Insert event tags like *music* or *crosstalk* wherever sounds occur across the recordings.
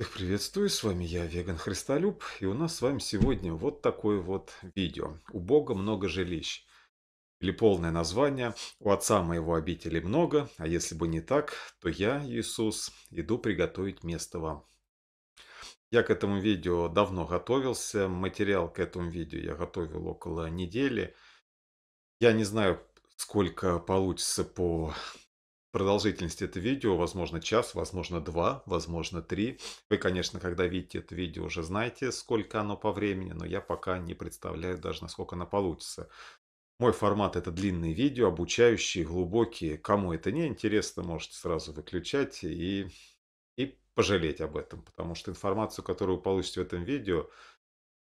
Всех приветствую, с вами я, Веган Христолюб, и у нас с вами сегодня вот такое вот видео. У Бога много жилищ. Или полное название «У отца моего обители много, а если бы не так, то я, Иисус, иду приготовить место вам». Я к этому видео давно готовился, материал к этому видео я готовил около недели. Я не знаю, сколько получится по Продолжительность этого видео, возможно, час, возможно, два, возможно, три. Вы, конечно, когда видите это видео, уже знаете, сколько оно по времени, но я пока не представляю даже, насколько оно получится. Мой формат это длинные видео, обучающие, глубокие. Кому это не интересно, можете сразу выключать и, и пожалеть об этом, потому что информацию, которую вы получите в этом видео,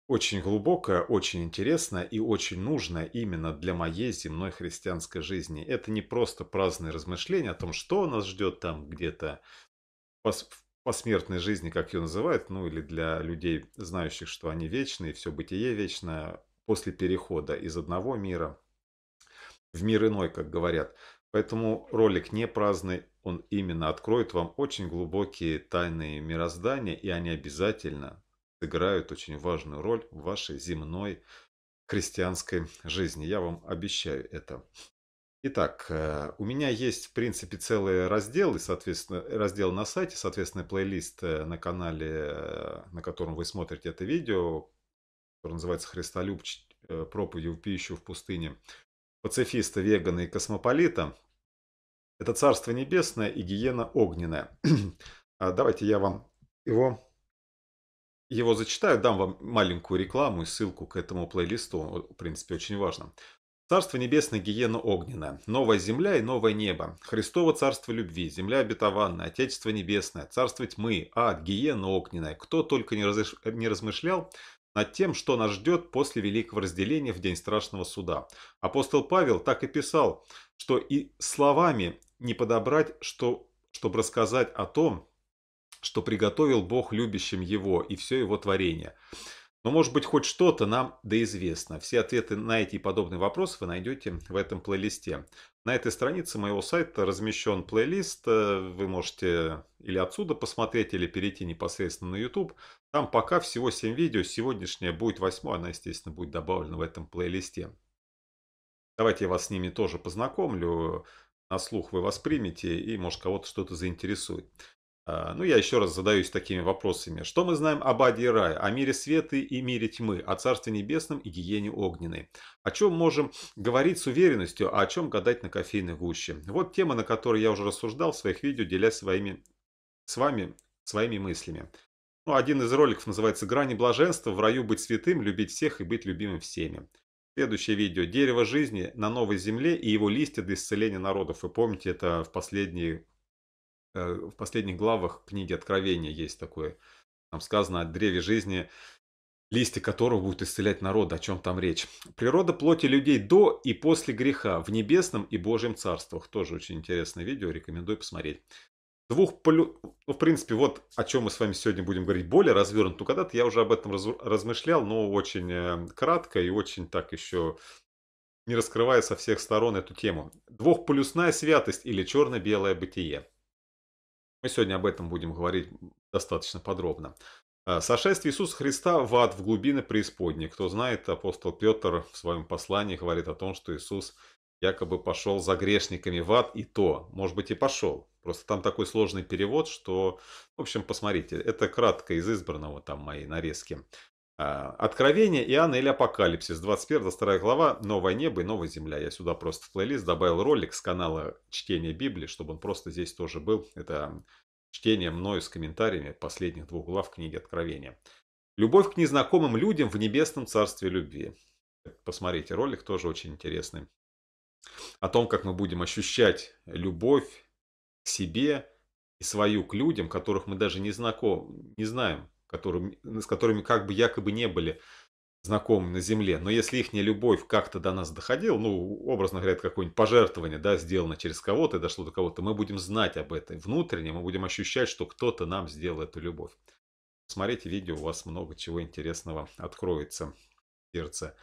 очень глубокое, очень интересное и очень нужное именно для моей земной христианской жизни. Это не просто праздные размышления о том, что нас ждет там где-то в посмертной жизни, как ее называют, ну или для людей, знающих, что они вечные, все бытие вечное после перехода из одного мира в мир иной, как говорят. Поэтому ролик не праздный, он именно откроет вам очень глубокие тайные мироздания, и они обязательно сыграют очень важную роль в вашей земной христианской жизни. Я вам обещаю это. Итак, э, у меня есть, в принципе, целые разделы, соответственно, э, раздел на сайте, соответственно, плейлист э, на канале, на котором вы смотрите это видео, который называется «Христолюб. Проповедь в пищу в пустыне пацифиста, вегана и космополита». Это царство небесное и гиена огненная. *clears throat* А давайте я вам его его зачитаю, дам вам маленькую рекламу и ссылку к этому плейлисту, в принципе, очень важно. Царство небесное, гиена огненное, новая земля и новое небо, Христово царство любви, земля обетованная, Отечество небесное, царство тьмы, ад, гиена огненная. Кто только не, разыш... не размышлял над тем, что нас ждет после великого разделения в день страшного суда. Апостол Павел так и писал, что и словами не подобрать, что... чтобы рассказать о том, что приготовил Бог любящим его и все его творение. Но, может быть, хоть что-то нам доизвестно. Все ответы на эти и подобные вопросы вы найдете в этом плейлисте. На этой странице моего сайта размещен плейлист. Э, вы можете или отсюда посмотреть, или перейти непосредственно на YouTube. Там пока всего 7 видео. Сегодняшнее будет 8, она, естественно, будет добавлена в этом плейлисте. Давайте я вас с ними тоже познакомлю. На слух вы воспримете и, может, кого-то что-то заинтересует. А, ну, я еще раз задаюсь такими вопросами. Что мы знаем об Аде и Рае, о мире света и мире тьмы, о Царстве Небесном и гиене огненной? О чем можем говорить с уверенностью, а о чем гадать на кофейной гуще? Вот тема, на которой я уже рассуждал в своих видео, делясь своими, с вами своими мыслями. Ну, один из роликов называется «Грани блаженства. В раю быть святым, любить всех и быть любимым всеми». Следующее видео «Дерево жизни на новой земле и его листья для исцеления народов». Вы помните, это в последние Э, в последних главах книги Откровения есть такое. Там сказано о древе жизни, листья которого будут исцелять народ, о чем там речь. Природа плоти людей до и после греха в небесном и Божьем царствах. Тоже очень интересное видео, рекомендую посмотреть. Двух полю... Ну, в принципе, вот о чем мы с вами сегодня будем говорить более развернуто. Ну, когда-то я уже об этом раз... размышлял, но очень э, кратко и очень так еще не раскрывая со всех сторон эту тему. Двухполюсная святость или черно-белое бытие – мы сегодня об этом будем говорить достаточно подробно. Э, Сошествие Иисуса Христа в ад, в глубины преисподней. Кто знает, апостол Петр в своем послании говорит о том, что Иисус якобы пошел за грешниками в ад, и то, может быть, и пошел. Просто там такой сложный перевод, что, в общем, посмотрите, это кратко из избранного там моей нарезки. А, Откровение Иоанна или Апокалипсис, 21 2 глава, Новое небо и Новая земля. Я сюда просто в плейлист добавил ролик с канала чтения Библии, чтобы он просто здесь тоже был. Это чтение мною с комментариями последних двух глав книги Откровения. Любовь к незнакомым людям в небесном царстве любви. Посмотрите, ролик тоже очень интересный. О том, как мы будем ощущать любовь к себе и свою к людям, которых мы даже не, знаком, не знаем которым, с которыми как бы якобы не были знакомы на земле. Но если их любовь как-то до нас доходила, ну, образно говоря, какое-нибудь пожертвование, да, сделано через кого-то и дошло до кого-то, мы будем знать об этом внутренне, мы будем ощущать, что кто-то нам сделал эту любовь. Смотрите видео, у вас много чего интересного откроется в сердце.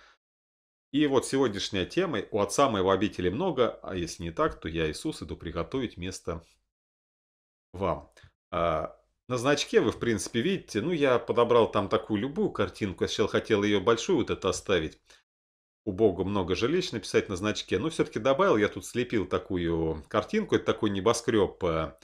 И вот сегодняшняя тема «У отца моего обители много, а если не так, то я, Иисус, иду приготовить место вам». А, на значке вы, в принципе, видите, ну, я подобрал там такую любую картинку, я сначала хотел ее большую вот эту оставить. У Бога много жилищ написать на значке, но все-таки добавил, я тут слепил такую картинку, это такой небоскреб, э,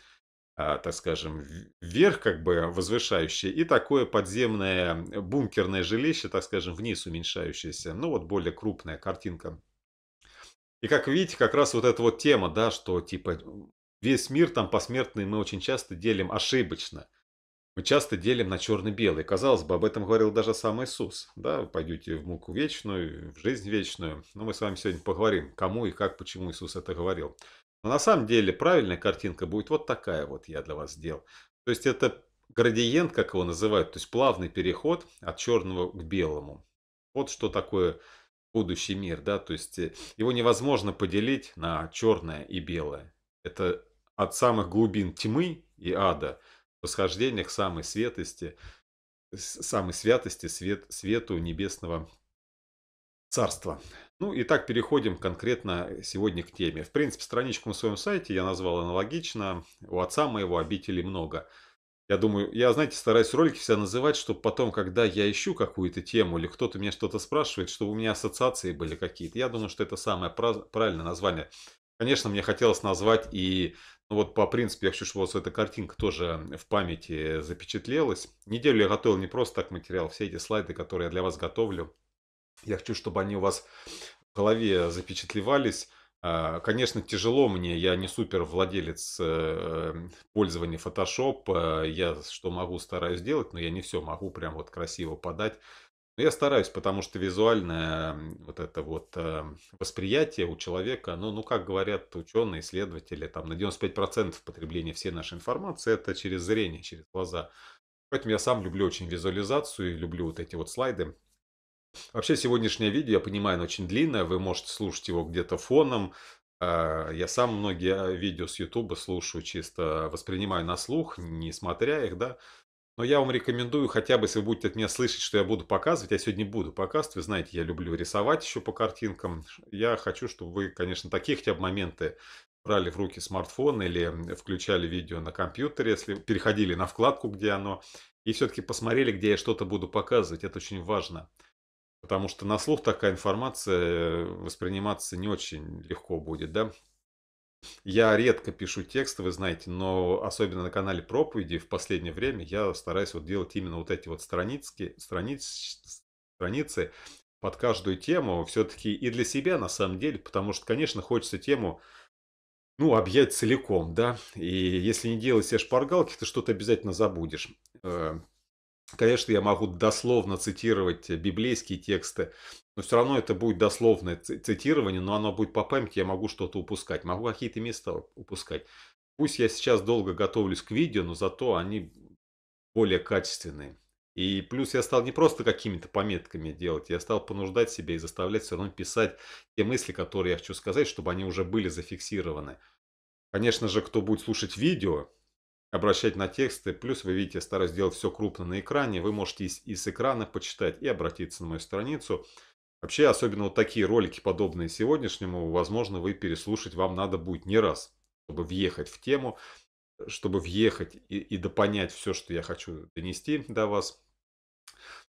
а, так скажем, вверх как бы возвышающий, и такое подземное э, бункерное жилище, так скажем, вниз уменьшающееся, ну, вот более крупная картинка. И как видите, как раз вот эта вот тема, да, что типа весь мир там посмертный мы очень часто делим ошибочно. Мы часто делим на черно-белый. Казалось бы, об этом говорил даже сам Иисус. Да, вы пойдете в муку вечную, в жизнь вечную. Но мы с вами сегодня поговорим, кому и как, почему Иисус это говорил. Но на самом деле правильная картинка будет вот такая вот я для вас сделал. То есть это градиент, как его называют, то есть плавный переход от черного к белому. Вот что такое будущий мир, да, то есть э, его невозможно поделить на черное и белое. Это от самых глубин тьмы и ада – восхождениях самой светости, самой святости, свет, свету небесного царства. Ну и так переходим конкретно э, сегодня к теме. В принципе, страничку на своем сайте я назвал аналогично. У отца моего обители много. Я думаю, я, знаете, стараюсь ролики всегда называть, чтобы потом, когда я ищу какую-то тему или кто-то меня что-то спрашивает, чтобы у меня ассоциации были какие-то. Я думаю, что это самое правильное название. Конечно, мне хотелось назвать и ну, вот по принципу, я хочу, чтобы вот эта картинка тоже в памяти запечатлелась. Неделю я готовил не просто так материал, все эти слайды, которые я для вас готовлю. Я хочу, чтобы они у вас в голове запечатлевались. А, конечно, тяжело мне, я не супер владелец э, пользования Photoshop, э, я что могу стараюсь делать, но я не все могу прям вот красиво подать. Но ну, я стараюсь, потому что визуальное вот это вот э, восприятие у человека, ну, ну как говорят ученые, исследователи, там на 95% потребления всей нашей информации это через зрение, через глаза. Поэтому я сам люблю очень визуализацию и люблю вот эти вот слайды. Вообще сегодняшнее видео, я понимаю, оно очень длинное, вы можете слушать его где-то фоном. А, я сам многие э, видео с YouTube слушаю, чисто воспринимаю на слух, не смотря их, да. Но я вам рекомендую, хотя бы если вы будете от меня слышать, что я буду показывать, я сегодня буду показывать, вы знаете, я люблю рисовать еще по картинкам. Я хочу, чтобы вы, конечно, такие хотя бы моменты брали в руки смартфон или включали видео на компьютере, если переходили на вкладку, где оно, и все-таки посмотрели, где я что-то буду показывать. Это очень важно. Потому что на слух такая информация э, восприниматься не очень легко будет, да? Я редко пишу тексты, вы знаете, но особенно на канале проповеди в последнее время я стараюсь вот делать именно вот эти вот страницки, страниц, страницы под каждую тему все-таки и для себя на самом деле, потому что, конечно, хочется тему ну, объять целиком, да, и если не делать себе шпаргалки, ты что-то обязательно забудешь. Э, Конечно, я могу дословно цитировать э, библейские тексты, но все равно это будет дословное цитирование, но оно будет по памяти, я могу что-то упускать, могу какие-то места упускать. Пусть я сейчас долго готовлюсь к видео, но зато они более качественные. И плюс я стал не просто какими-то пометками делать, я стал понуждать себя и заставлять все равно писать те мысли, которые я хочу сказать, чтобы они уже были зафиксированы. Конечно же, кто будет слушать видео, обращать на тексты. Плюс вы видите, я стараюсь делать все крупно на экране. Вы можете из, из экрана почитать и обратиться на мою страницу. Вообще, особенно вот такие ролики, подобные сегодняшнему, возможно, вы переслушать вам надо будет не раз, чтобы въехать в тему, чтобы въехать и, и допонять все, что я хочу донести до вас.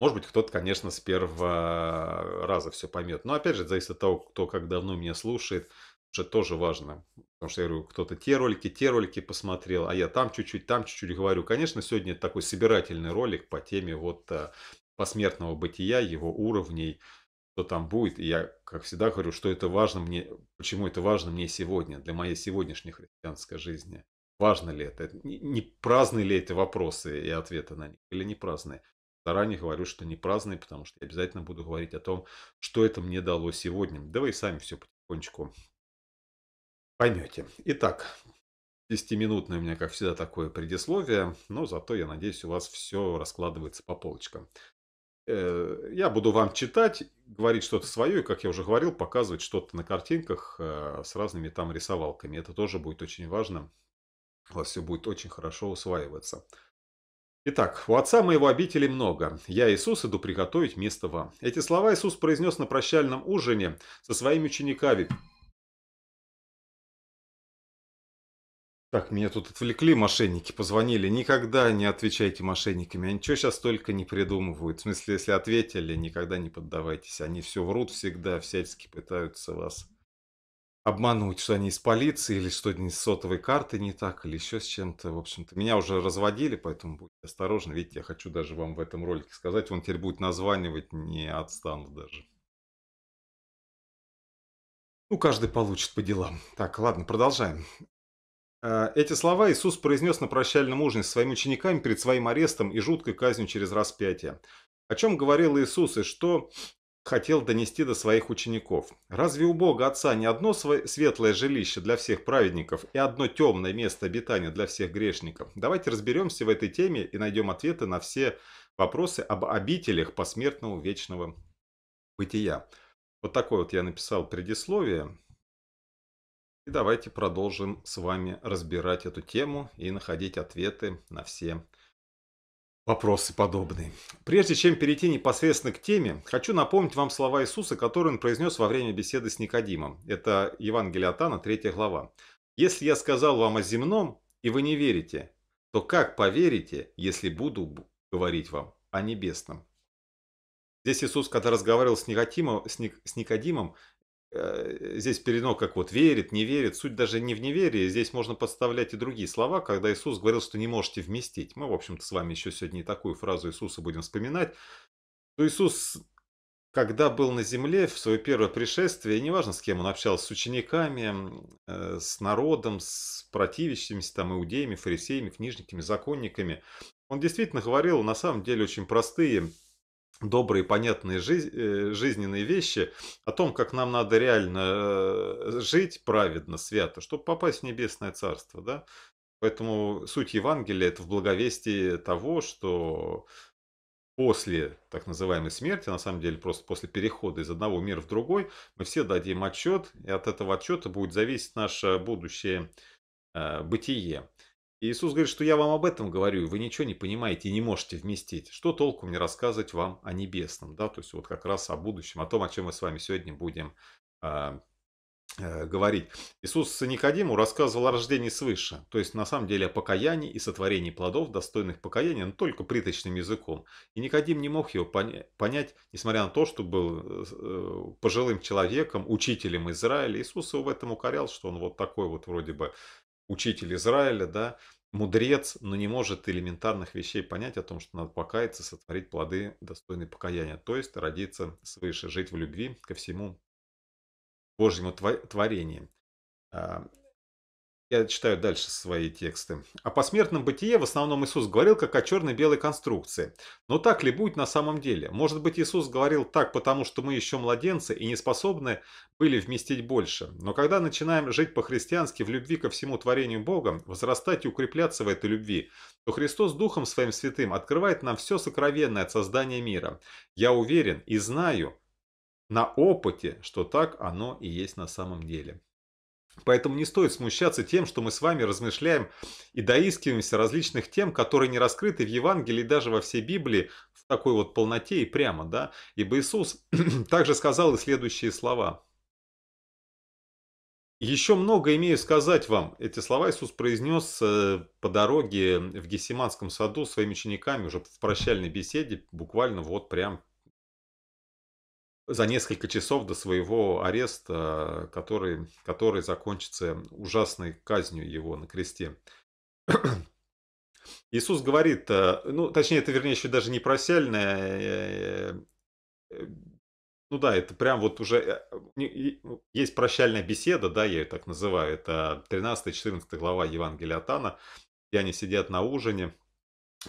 Может быть, кто-то, конечно, с первого раза все поймет. Но опять же, зависит от того, кто как давно меня слушает, уже тоже важно. Потому что я говорю, кто-то те ролики, те ролики посмотрел, а я там чуть-чуть, там чуть-чуть говорю. Конечно, сегодня такой собирательный ролик по теме вот э, посмертного бытия, его уровней, что там будет. И я, как всегда, говорю, что это важно мне, почему это важно мне сегодня, для моей сегодняшней христианской жизни. Важно ли это? Не праздны ли это вопросы и ответы на них? Или не праздные? Заранее говорю, что не праздные, потому что я обязательно буду говорить о том, что это мне дало сегодня. Да вы и сами все потихонечку поймете. Итак, 10-минутное у меня, как всегда, такое предисловие, но зато, я надеюсь, у вас все раскладывается по полочкам. Э, я буду вам читать, говорить что-то свое, и, как я уже говорил, показывать что-то на картинках э, с разными там рисовалками. Это тоже будет очень важно. У вас все будет очень хорошо усваиваться. Итак, у отца моего обители много. Я, Иисус, иду приготовить место вам. Эти слова Иисус произнес на прощальном ужине со своими учениками, Так, меня тут отвлекли мошенники, позвонили. Никогда не отвечайте мошенниками. Они что сейчас только не придумывают. В смысле, если ответили, никогда не поддавайтесь. Они все врут всегда, всячески пытаются вас обмануть, что они из полиции, или что они с сотовой карты не так, или еще с чем-то. В общем-то, меня уже разводили, поэтому будьте осторожны. Видите, я хочу даже вам в этом ролике сказать. Он теперь будет названивать, не отстану даже. Ну, каждый получит по делам. Так, ладно, продолжаем. Э, эти слова Иисус произнес на прощальном ужине со своими учениками перед своим арестом и жуткой казнью через распятие. О чем говорил Иисус и что хотел донести до своих учеников? Разве у Бога Отца не одно светлое жилище для всех праведников и одно темное место обитания для всех грешников? Давайте разберемся в этой теме и найдем ответы на все вопросы об обителях посмертного вечного бытия. Вот такое вот я написал предисловие. И давайте продолжим с вами разбирать эту тему и находить ответы на все вопросы подобные. Прежде чем перейти непосредственно к теме, хочу напомнить вам слова Иисуса, которые он произнес во время беседы с Никодимом. Это Евангелие от Анна, 3 глава. «Если я сказал вам о земном, и вы не верите, то как поверите, если буду говорить вам о небесном?» Здесь Иисус, когда разговаривал с Никодимом, с Никодимом Э, здесь перено как вот верит, не верит. Суть даже не в неверии. Здесь можно подставлять и другие слова, когда Иисус говорил, что не можете вместить. Мы, в общем-то, с вами еще сегодня и такую фразу Иисуса будем вспоминать. То Иисус, когда был на земле в свое первое пришествие, неважно с кем он общался, с учениками, э, с народом, с противящимися там иудеями, фарисеями, книжниками, законниками, он действительно говорил на самом деле очень простые добрые, понятные жизнь, э, жизненные вещи, о том, как нам надо реально э, жить праведно, свято, чтобы попасть в небесное царство. Да? Поэтому суть Евангелия – это в благовестии того, что после так называемой смерти, на самом деле просто после перехода из одного мира в другой, мы все дадим отчет, и от этого отчета будет зависеть наше будущее э, бытие. Иисус говорит, что я вам об этом говорю, и вы ничего не понимаете и не можете вместить. Что толку мне рассказывать вам о небесном, да, то есть вот как раз о будущем, о том, о чем мы с вами сегодня будем э, э, говорить. Иисус Никодиму рассказывал о рождении свыше, то есть на самом деле о покаянии и сотворении плодов, достойных покаяния, но только приточным языком. И Никодим не мог его понять, несмотря на то, что был э, пожилым человеком, учителем Израиля. Иисус его в этом укорял, что он вот такой вот вроде бы учитель Израиля, да, мудрец, но не может элементарных вещей понять о том, что надо покаяться, сотворить плоды достойные покаяния, то есть родиться свыше, жить в любви ко всему Божьему творению. А, я читаю дальше свои тексты. О посмертном бытие в основном Иисус говорил как о черно-белой конструкции. Но так ли будет на самом деле? Может быть Иисус говорил так, потому что мы еще младенцы и не способны были вместить больше. Но когда начинаем жить по-христиански в любви ко всему творению Бога, возрастать и укрепляться в этой любви, то Христос Духом Своим Святым открывает нам все сокровенное от создания мира. Я уверен и знаю на опыте, что так оно и есть на самом деле. Поэтому не стоит смущаться тем, что мы с вами размышляем и доискиваемся различных тем, которые не раскрыты в Евангелии даже во всей Библии в такой вот полноте и прямо, да. Ибо Иисус *clears throat* также сказал и следующие слова. Еще много имею сказать вам. Эти слова Иисус произнес э, по дороге в Гефсиманском саду своими учениками уже в прощальной беседе, буквально вот прям за несколько часов до своего ареста, который, который закончится ужасной казнью его на кресте. *clears throat* Иисус говорит, э, ну, точнее, это, вернее, еще даже не просяльное, э, э, ну да, это прям вот уже, ну, есть прощальная беседа, да, я ее так называю, это 13-14 глава Евангелия Атана, где они сидят на ужине,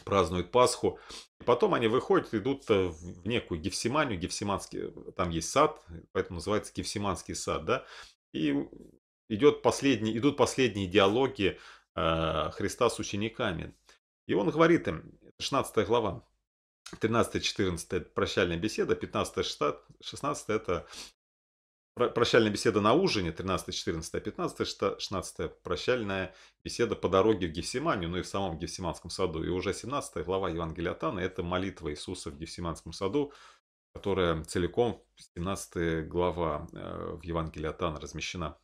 празднуют Пасху. И потом они выходят, идут э, в некую Гефсиманию, Гефсиманский, э, там есть сад, поэтому называется Гефсиманский сад, да, и идет последний, идут последние диалоги э, Христа с учениками. И он говорит им, 16 глава, 13-14 это прощальная беседа, 15-16 это прощальная беседа на ужине, 13, 14, 15, 16, прощальная беседа по дороге в Гефсиманию, ну и в самом Гефсиманском саду. И уже 17 глава Евангелия Тана – это молитва Иисуса в Гефсиманском саду, которая целиком 17 глава э, в Евангелии Тана размещена.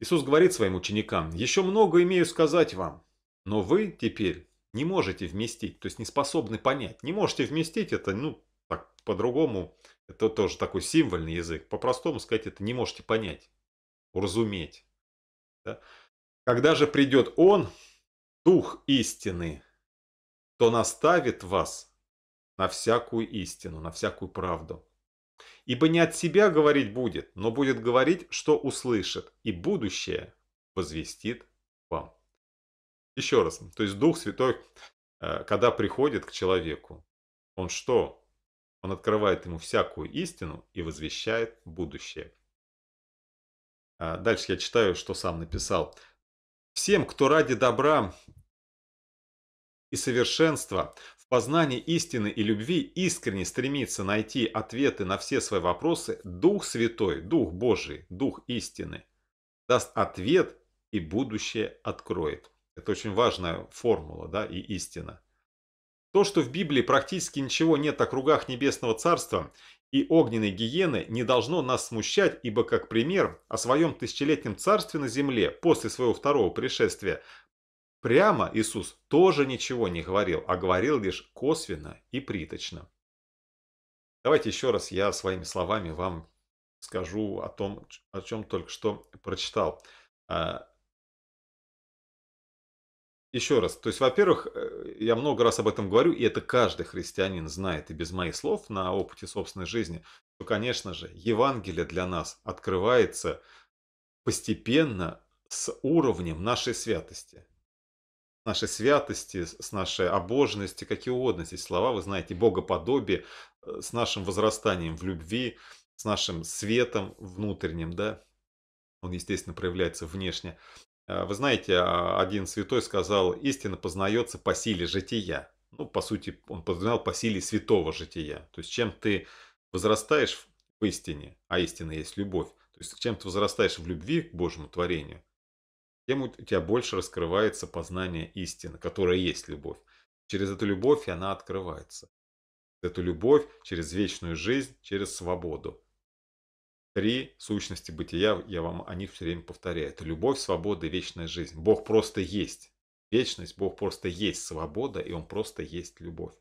Иисус говорит своим ученикам, «Еще много имею сказать вам, но вы теперь не можете вместить, то есть не способны понять, не можете вместить это, ну, так по-другому это тоже такой символьный язык. По-простому сказать, это не можете понять, уразуметь. Да? Когда же придет Он, Дух истины, то наставит вас на всякую истину, на всякую правду. Ибо не от себя говорить будет, но будет говорить, что услышит, и будущее возвестит вам. Еще раз, то есть Дух Святой, э, когда приходит к человеку, он что? Он открывает ему всякую истину и возвещает будущее. А дальше я читаю, что сам написал. «Всем, кто ради добра и совершенства в познании истины и любви искренне стремится найти ответы на все свои вопросы, Дух Святой, Дух Божий, Дух истины даст ответ и будущее откроет». Это очень важная формула да, и истина. То, что в Библии практически ничего нет о кругах Небесного Царства и огненной гиены, не должно нас смущать, ибо, как пример, о своем тысячелетнем царстве на земле после своего второго пришествия прямо Иисус тоже ничего не говорил, а говорил лишь косвенно и приточно. Давайте еще раз я своими словами вам скажу о том, о чем только что прочитал. А, еще раз, то есть, во-первых, э, я много раз об этом говорю, и это каждый христианин знает, и без моих слов на опыте собственной жизни, что, конечно же, Евангелие для нас открывается постепенно с уровнем нашей святости. Нашей святости, с нашей обоженности, какие угодно здесь слова, вы знаете, богоподобие, э, с нашим возрастанием в любви, с нашим светом внутренним, да, он, естественно, проявляется внешне. Э, вы знаете, а, один святой сказал, истина познается по силе жития. Ну, по сути, он подразумевал по силе святого жития. То есть, чем ты возрастаешь в истине, а истина есть любовь, то есть, чем ты возрастаешь в любви к Божьему творению, тем у тебя больше раскрывается познание истины, которая есть любовь. Через эту любовь она открывается. Эту любовь через вечную жизнь, через свободу. Три сущности бытия, я вам о них все время повторяю. Это любовь, свобода и вечная жизнь. Бог просто есть. Вечность, Бог просто есть свобода, и Он просто есть любовь.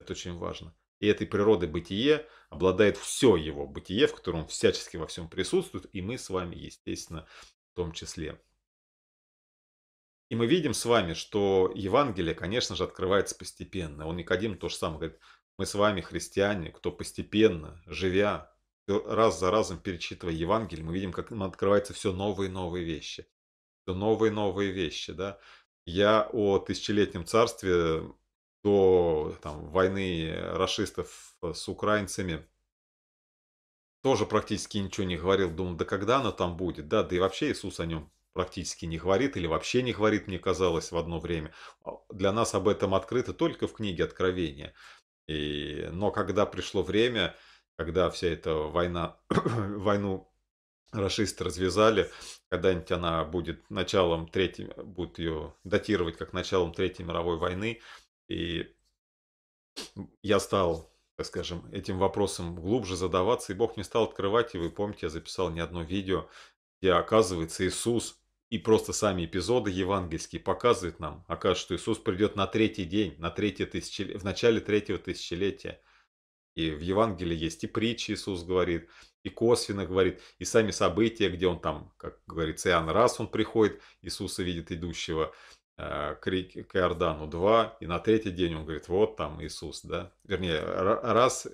Это очень важно. И этой природы бытие обладает все его бытие, в котором всячески во всем присутствует, и мы с вами, естественно, в том числе. И мы видим с вами, что Евангелие, конечно же, открывается постепенно. Он Никодим то же самое говорит. Мы с вами христиане, кто постепенно, живя, раз за разом перечитывая Евангелие, мы видим, как нам открываются все новые и новые вещи. Все новые и новые вещи, да. Я о тысячелетнем царстве до там, войны расистов э, с украинцами тоже практически ничего не говорил. Думал, да когда оно там будет? Да, да и вообще Иисус о нем практически не говорит или вообще не говорит, мне казалось, в одно время. А для нас об этом открыто только в книге Откровения. И, но когда пришло время, когда вся эта война, *clears throat* войну расисты развязали, когда-нибудь она будет началом третьей, будут ее датировать как началом Третьей мировой войны. И я стал, так скажем, этим вопросом глубже задаваться, и Бог мне стал открывать, и вы помните, я записал не одно видео, где оказывается Иисус и просто сами эпизоды евангельские показывают нам, оказывается, что Иисус придет на третий день, на третье тысячелетие, в начале третьего тысячелетия – и в Евангелии есть и притчи Иисус говорит, и косвенно говорит, и сами события, где он там, как говорится, Иоанн раз он приходит, Иисуса видит идущего э, к, Иордану два, и на третий день он говорит, вот там Иисус, да, вернее, раз,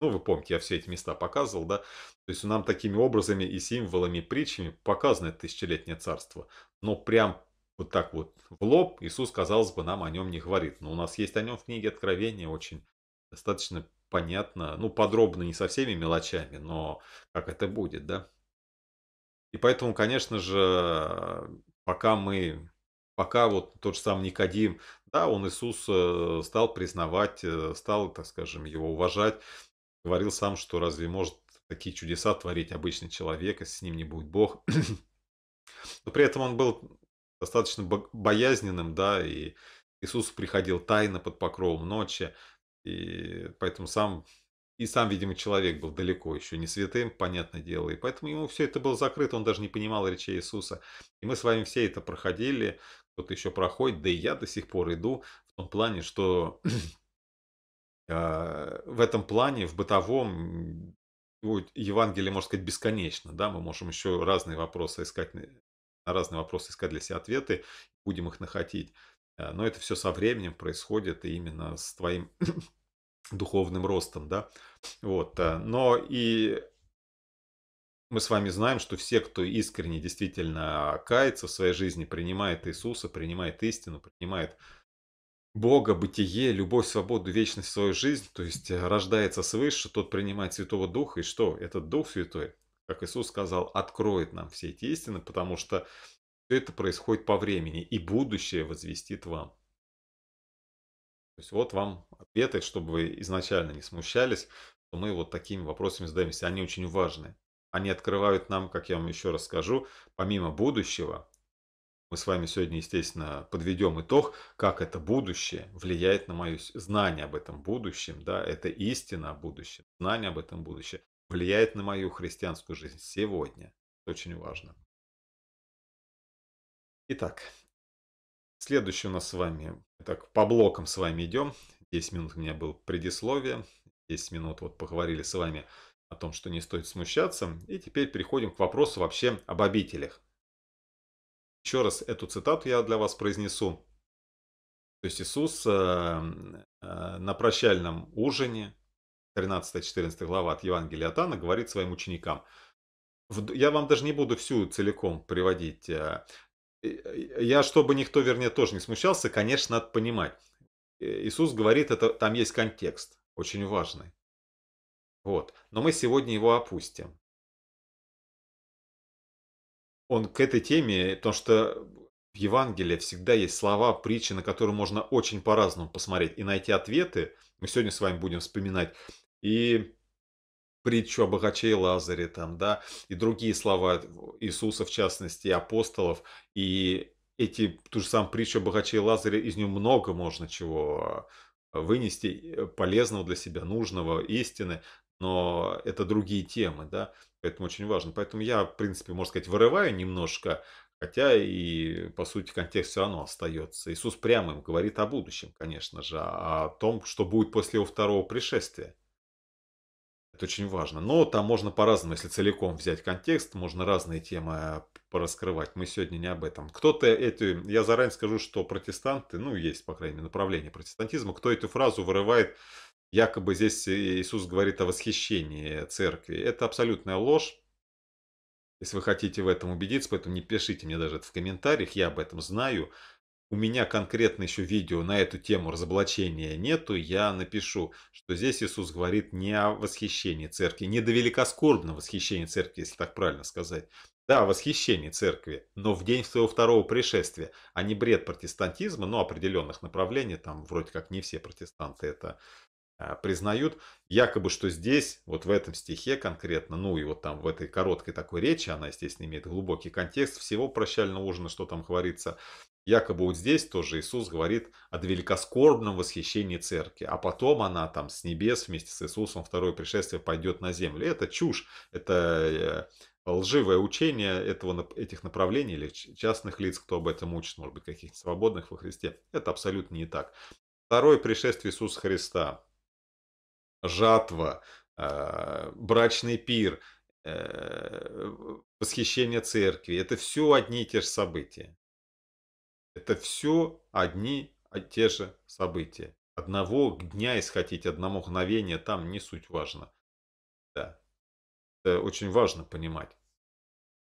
ну вы помните, я все эти места показывал, да, то есть нам такими образами и символами, и притчами показано это тысячелетнее царство, но прям вот так вот в лоб Иисус, казалось бы, нам о нем не говорит, но у нас есть о нем в книге Откровения очень достаточно понятно, ну, подробно не со всеми мелочами, но как это будет, да. И поэтому, конечно же, пока мы, пока вот тот же самый Никодим, да, он Иисус э, стал признавать, э, стал, так скажем, его уважать, говорил сам, что разве может такие чудеса творить обычный человек, если с ним не будет Бог. Но при этом он был достаточно боязненным, да, и Иисус приходил тайно под покровом ночи, и поэтому сам, и сам, видимо, человек был далеко еще не святым, понятное дело. И поэтому ему все это было закрыто, он даже не понимал речи Иисуса. И мы с вами все это проходили, кто-то еще проходит, да и я до сих пор иду в том плане, что *clears throat* а, в этом плане, в бытовом, Евангелие, можно сказать, бесконечно, да, мы можем еще разные вопросы искать, на разные вопросы искать для себя ответы, будем их находить. Э, но это все со временем происходит и именно с твоим *coughs* духовным ростом, да. Вот. Э, но и мы с вами знаем, что все, кто искренне действительно кается в своей жизни, принимает Иисуса, принимает истину, принимает Бога, бытие, любовь, свободу, вечность в свою жизнь, то есть э, рождается свыше, тот принимает Святого Духа, и что? Этот Дух Святой, как Иисус сказал, откроет нам все эти истины, потому что это происходит по времени, и будущее возвестит вам. То есть вот вам ответы, чтобы вы изначально не смущались, что мы вот такими вопросами задаемся. Они очень важны. Они открывают нам, как я вам еще раз скажу, помимо будущего, мы с вами сегодня, естественно, подведем итог, как это будущее влияет на мое знание об этом будущем, да, это истина о будущем, знание об этом будущем влияет на мою христианскую жизнь сегодня. Это очень важно. Итак, следующий у нас с вами, так, по блокам с вами идем. 10 минут у меня было предисловие, 10 минут вот поговорили с вами о том, что не стоит смущаться. И теперь переходим к вопросу вообще об обителях. Еще раз эту цитату я для вас произнесу. То есть Иисус эм, э, на прощальном ужине, 13-14 глава от Евангелия от Анна, говорит своим ученикам. Я вам даже не буду всю целиком приводить э, Э, э, я, чтобы никто, вернее, тоже не смущался, конечно, надо понимать. Э, Иисус говорит, это, там есть контекст, очень важный. Вот. Но мы сегодня его опустим. Он к этой теме, потому что в Евангелии всегда есть слова, притчи, на которые можно очень по-разному посмотреть и найти ответы. Мы сегодня с вами будем вспоминать. И притчу о богаче и Лазаре там, да, и другие слова Иисуса, в частности, и апостолов, и эти, ту же самую притчу о богаче и Лазаре, из нее много можно чего э, вынести э, полезного для себя, нужного, истины, но это другие темы, да, поэтому очень важно. Поэтому я, в принципе, можно сказать, вырываю немножко, хотя и, по сути, контекст все равно остается. Иисус прямо им говорит о будущем, конечно же, о том, что будет после его второго пришествия. Это очень важно. Но там можно по-разному, если целиком взять контекст, можно разные темы э, пораскрывать. Мы сегодня не об этом. Кто-то эту... Я заранее скажу, что протестанты, ну, есть, по крайней мере, направление протестантизма, кто эту фразу вырывает, якобы здесь Иисус говорит о восхищении церкви. Это абсолютная ложь. Если вы хотите в этом убедиться, поэтому не пишите мне даже это в комментариях, я об этом знаю. У меня конкретно еще видео на эту тему разоблачения нету, я напишу, что здесь Иисус говорит не о восхищении церкви, не до великоскорбного восхищения церкви, если так правильно сказать. Да, о восхищении церкви, но в день своего второго пришествия, а не бред протестантизма, но определенных направлений, там вроде как не все протестанты это а, признают, якобы, что здесь, вот в этом стихе конкретно, ну и вот там в этой короткой такой речи, она, естественно, имеет глубокий контекст всего прощального ужина, что там говорится, якобы вот здесь тоже Иисус говорит о великоскорбном восхищении церкви, а потом она там с небес вместе с Иисусом второе пришествие пойдет на землю. Это чушь, это э, лживое учение этого, этих направлений или частных лиц, кто об этом учит, может быть, каких-то свободных во Христе. Это абсолютно не так. Второе пришествие Иисуса Христа жатва, а, брачный пир, э, восхищение церкви. Это все одни и те же события. Это все одни и те же события. Одного дня исходить, одного мгновения там не суть важно. Да. Это очень важно понимать.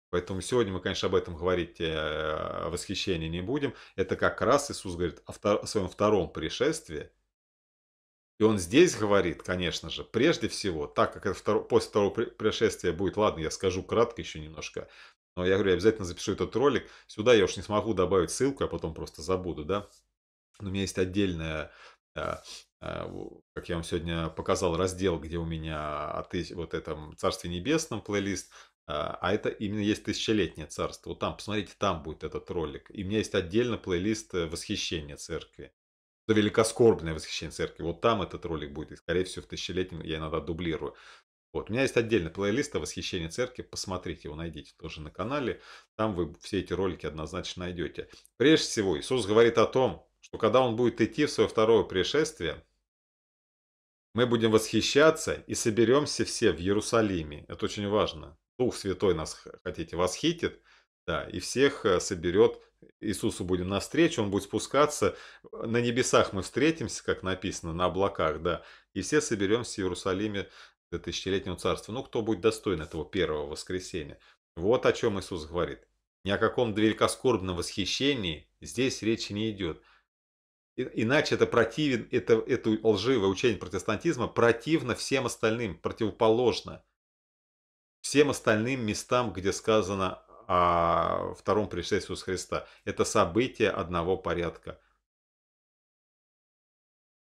Поэтому сегодня мы, конечно, об этом говорить э, о восхищении не будем. Это как раз Иисус говорит о, втор- о своем втором пришествии – и он здесь говорит, конечно же, прежде всего, так как это второ, после второго пришествия будет, ладно, я скажу кратко еще немножко, но я говорю, я обязательно запишу этот ролик, сюда я уж не смогу добавить ссылку, я потом просто забуду, да. Но у меня есть отдельная э, э, как я вам сегодня показал, раздел, где у меня о вот этом Царстве Небесном плейлист, э, а это именно есть тысячелетнее царство. Вот там, посмотрите, там будет этот ролик. И у меня есть отдельно плейлист восхищения церкви за великоскорбное восхищение церкви. Вот там этот ролик будет, и скорее всего в тысячелетнем я иногда дублирую. Вот. У меня есть отдельный плейлист о восхищении церкви, посмотрите его, найдите тоже на канале. Там вы все эти ролики однозначно найдете. Прежде всего, Иисус говорит о том, что когда Он будет идти в свое второе пришествие, мы будем восхищаться и соберемся все в Иерусалиме. Это очень важно. Дух Святой нас, хотите, восхитит, да, и всех э, соберет Иисусу будем навстречу, Он будет спускаться, на небесах мы встретимся, как написано, на облаках, да, и все соберемся в Иерусалиме для тысячелетнего царства. Ну, кто будет достоин этого первого воскресения? Вот о чем Иисус говорит. Ни о каком великоскорбном восхищении здесь речи не идет. Иначе это противен, это, это лживое учение протестантизма противно всем остальным, противоположно всем остальным местам, где сказано о втором пришествии Иисуса Христа. Это событие одного порядка.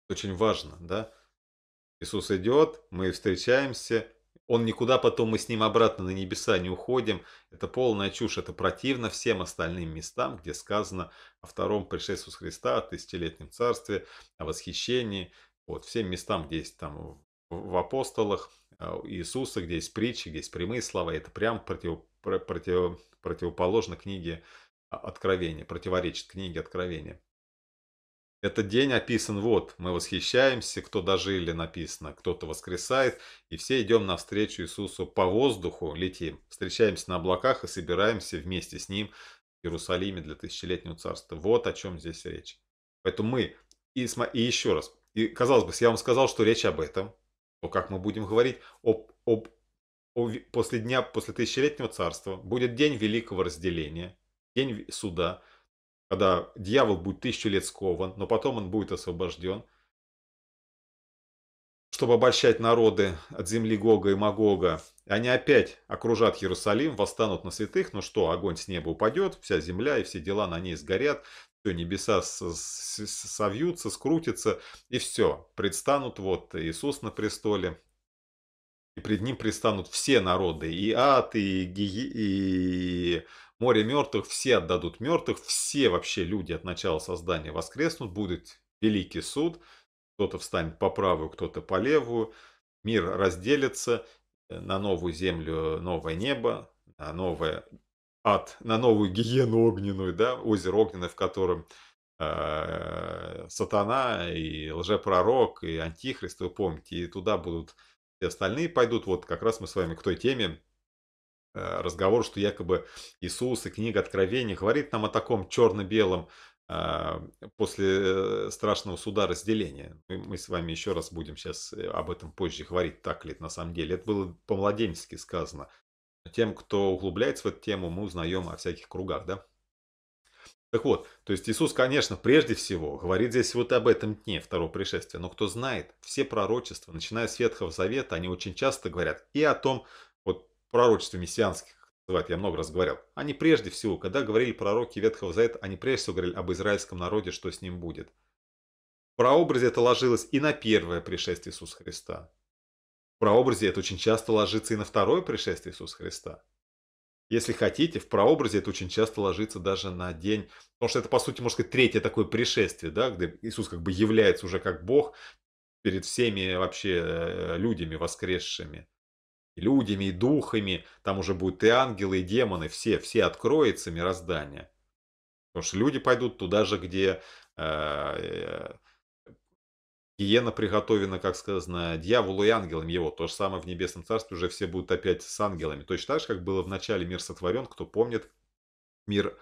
Очень важно, да? Иисус идет, мы встречаемся, он никуда потом мы с ним обратно на небеса не уходим. Это полная чушь, это противно всем остальным местам, где сказано о втором пришествии Иисуса Христа, о тысячелетнем царстве, о восхищении. Вот, всем местам, где есть там в апостолах э, Иисуса, где есть притчи, где есть прямые слова, это прям против, против, противоположно книге а, Откровения, противоречит книге Откровения. Этот день описан вот, мы восхищаемся, кто дожили написано, кто-то воскресает, и все идем навстречу Иисусу по воздуху, летим, встречаемся на облаках и собираемся вместе с Ним в Иерусалиме для тысячелетнего царства. Вот о чем здесь речь. Поэтому мы, и, и еще раз, и казалось бы, если я вам сказал, что речь об этом, то как мы будем говорить об, об после дня, после тысячелетнего царства будет день великого разделения, день суда, когда дьявол будет тысячу лет скован, но потом он будет освобожден, чтобы обольщать народы от земли Гога и Магога. и Они опять окружат Иерусалим, восстанут на святых, но что, огонь с неба упадет, вся земля и все дела на ней сгорят, все небеса совьются, скрутятся, и все, предстанут вот Иисус на престоле, и пред ним пристанут все народы, и ад, и, и, и море мертвых, все отдадут мертвых, все вообще люди от начала создания воскреснут, будет великий суд, кто-то встанет по правую, кто-то по левую, мир разделится э, на новую землю, новое небо, на новое ад, на новую гиену огненную, да, озеро огненное, в котором э, сатана и лжепророк, и антихрист, вы помните, и туда будут и остальные пойдут. Вот как раз мы с вами к той теме э, разговор, что якобы Иисус и книга Откровения говорит нам о таком черно-белом э, после э, страшного суда разделения. Мы с вами еще раз будем сейчас об этом позже говорить, так ли это на самом деле. Это было по-младенчески сказано. Тем, кто углубляется в эту тему, мы узнаем о всяких кругах, да? Так вот, то есть Иисус, конечно, прежде всего говорит здесь вот об этом дне второго пришествия, но кто знает, все пророчества, начиная с Ветхого Завета, они очень часто говорят и о том, вот пророчестве мессианских, называют, я много раз говорил, они прежде всего, когда говорили пророки Ветхого Завета, они прежде всего говорили об израильском народе, что с ним будет. прообразе это ложилось и на первое пришествие Иисуса Христа. прообразе это очень часто ложится и на второе пришествие Иисуса Христа. Если хотите, в прообразе это очень часто ложится даже на день, потому что это, по сути, можно сказать, третье такое пришествие, да, где Иисус как бы является уже как Бог перед всеми вообще э, людьми воскресшими. И людями, и духами, там уже будут и ангелы, и демоны, все, все откроется мироздание. Потому что люди пойдут туда же, где э, Гиена приготовлена, как сказано, дьяволу и ангелам его. То же самое в Небесном Царстве уже все будут опять с ангелами. Точно так же, как было в начале мир сотворен, кто помнит, мир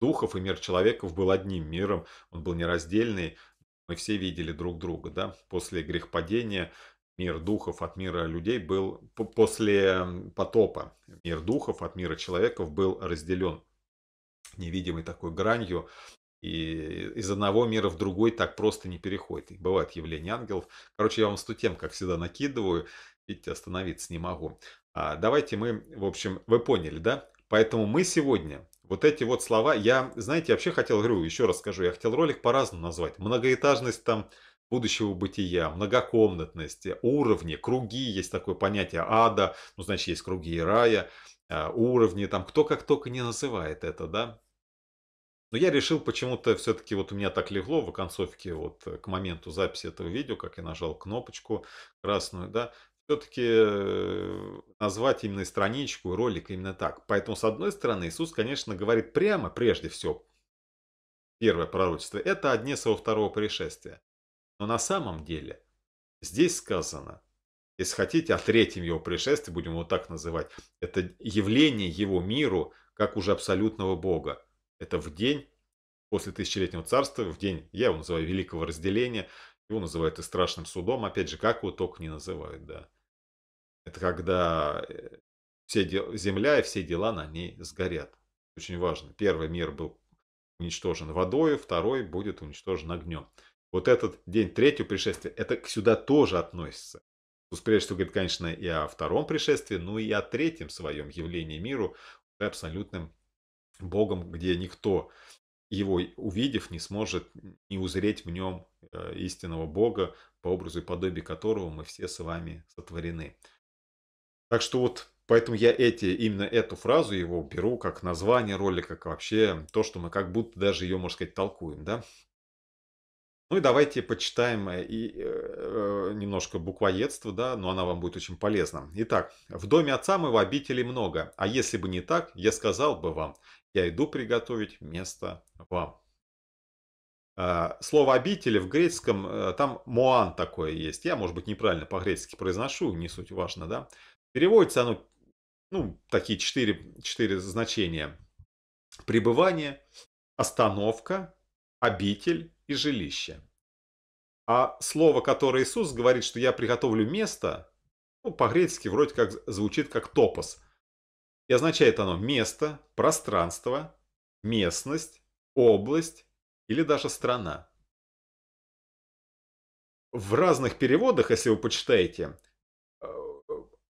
духов и мир человеков был одним миром, он был нераздельный, мы все видели друг друга, да, после грехпадения мир духов от мира людей был, после потопа мир духов от мира человеков был разделен невидимой такой гранью, и из одного мира в другой так просто не переходит. И бывают явления ангелов. Короче, я вам с тем, как всегда, накидываю. Видите, остановиться не могу. А давайте мы, в общем, вы поняли, да? Поэтому мы сегодня вот эти вот слова, я, знаете, вообще хотел, говорю, еще раз скажу, я хотел ролик по-разному назвать. Многоэтажность там будущего бытия, многокомнатность, уровни, круги, есть такое понятие ада, ну, значит, есть круги и рая, а, уровни, там, кто как только не называет это, да, но я решил почему-то все-таки, вот у меня так легло в оконцовке, вот э, к моменту записи этого видео, как я нажал кнопочку красную, да, все-таки э, назвать именно страничку, ролик именно так. Поэтому, с одной стороны, Иисус, конечно, говорит прямо, прежде всего, первое пророчество, это о дне своего второго пришествия. Но на самом деле здесь сказано, если хотите, о третьем его пришествии, будем его так называть, это явление его миру как уже абсолютного Бога. Это в день после Тысячелетнего Царства, в день, я его называю Великого Разделения, его называют и страшным судом, опять же, как его только не называют, да. Это когда э, все дел... земля и все дела на ней сгорят. Очень важно. Первый мир был уничтожен водой, второй будет уничтожен огнем. Вот этот день третьего пришествия, это сюда тоже относится. Тут прежде говорит, конечно, и о втором пришествии, но и о третьем своем явлении миру, абсолютным Богом, где никто, его увидев, не сможет не узреть в нем э, истинного Бога, по образу и подобию которого мы все с вами сотворены. Так что вот поэтому я эти, именно эту фразу его беру как название ролика, как вообще то, что мы как будто даже ее, можно сказать, толкуем, да? Ну и давайте почитаем э, и, э, немножко буквоедство, да, но она вам будет очень полезна. Итак, в доме отца моего обителей много, а если бы не так, я сказал бы вам, я иду приготовить место вам. А, слово обители в греческом, э, там моан такое есть. Я, может быть, неправильно по-гречески произношу, не суть важно, да. Переводится оно, ну, такие четыре, четыре значения. Пребывание, остановка, обитель и жилище. А слово, которое Иисус говорит, что я приготовлю место, ну, по-гречески вроде как звучит как топос. И означает оно место, пространство, местность, область или даже страна. В разных переводах, если вы почитаете, э,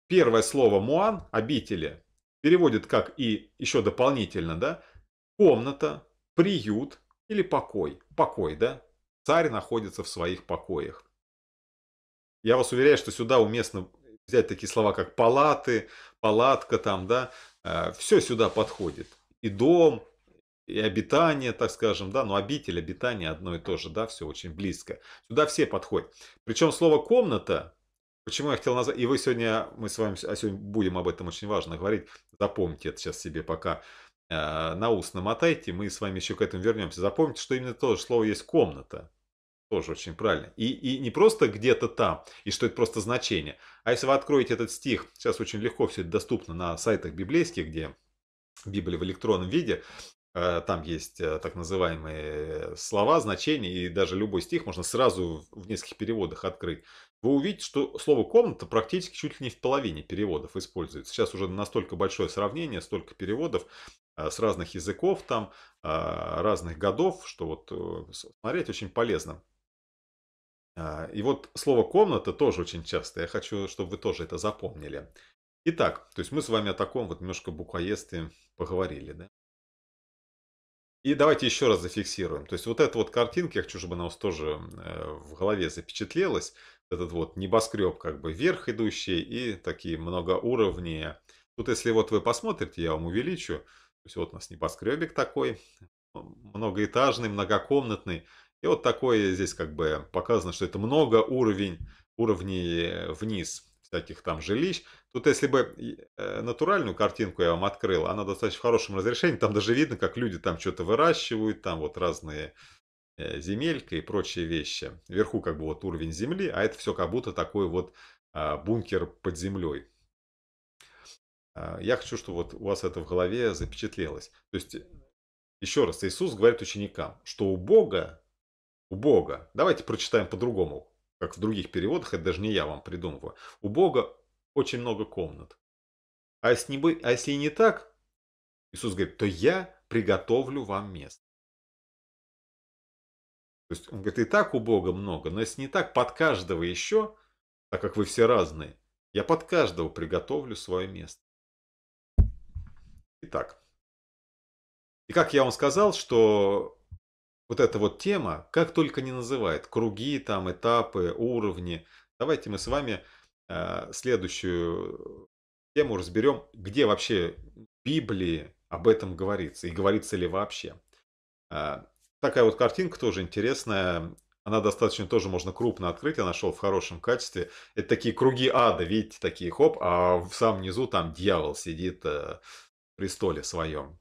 первое слово «муан» – «обители» переводит как и еще дополнительно, да, комната, приют или покой. Покой, да? Царь находится в своих покоях. Я вас уверяю, что сюда уместно взять такие слова, как палаты, палатка там, да, э, все сюда подходит. И дом, и обитание, так скажем, да, но обитель, обитание одно и то же, да, все очень близко. Сюда все подходят. Причем слово комната, почему я хотел назвать, и вы сегодня, мы с вами а сегодня будем об этом очень важно говорить, запомните это сейчас себе пока э, на ус намотайте, мы с вами еще к этому вернемся. Запомните, что именно то же слово есть комната тоже очень правильно. И, и не просто где-то там, и что это просто значение. А если вы откроете этот стих, сейчас очень легко все это доступно на сайтах библейских, где Библия в электронном виде, э, там есть э, так называемые э, слова, значения, и даже любой стих можно сразу в нескольких переводах открыть. Вы увидите, что слово «комната» практически чуть ли не в половине переводов используется. Сейчас уже настолько большое сравнение, столько переводов с разных языков, там, разных годов, что вот смотреть очень полезно. А, и вот слово комната тоже очень часто. Я хочу, чтобы вы тоже это запомнили. Итак, то есть мы с вами о таком вот немножко буквоедстве поговорили. Да? И давайте еще раз зафиксируем. То есть вот эта вот картинка, я хочу, чтобы она у вас тоже э, в голове запечатлелась. Этот вот небоскреб как бы вверх идущий и такие многоуровневые. Тут если вот вы посмотрите, я вам увеличу. То есть вот у нас небоскребик такой, многоэтажный, многокомнатный. И вот такое здесь как бы показано, что это много уровень, уровней э, вниз всяких там жилищ. Тут если бы э, натуральную картинку я вам открыл, она достаточно в хорошем разрешении, там даже видно, как люди там что-то выращивают, там вот разные э, земелька и прочие вещи. Вверху как бы вот уровень земли, а это все как будто такой вот а, бункер под землей. А, я хочу, чтобы вот у вас это в голове запечатлелось. То есть, еще раз, Иисус говорит ученикам, что у Бога у Бога. Давайте прочитаем по-другому, как в других переводах, это даже не я вам придумываю. У Бога очень много комнат. А если, не, а если не так, Иисус говорит, то я приготовлю вам место. То есть он говорит, и так у Бога много, но если не так, под каждого еще, так как вы все разные, я под каждого приготовлю свое место. Итак, и как я вам сказал, что вот эта вот тема, как только не называет, круги, там, этапы, уровни. Давайте мы с вами э, следующую тему разберем, где вообще Библии об этом говорится и говорится ли вообще. Э, такая вот картинка тоже интересная. Она достаточно тоже можно крупно открыть, я нашел в хорошем качестве. Это такие круги ада, видите, такие хоп, а в самом низу там дьявол сидит э, в престоле своем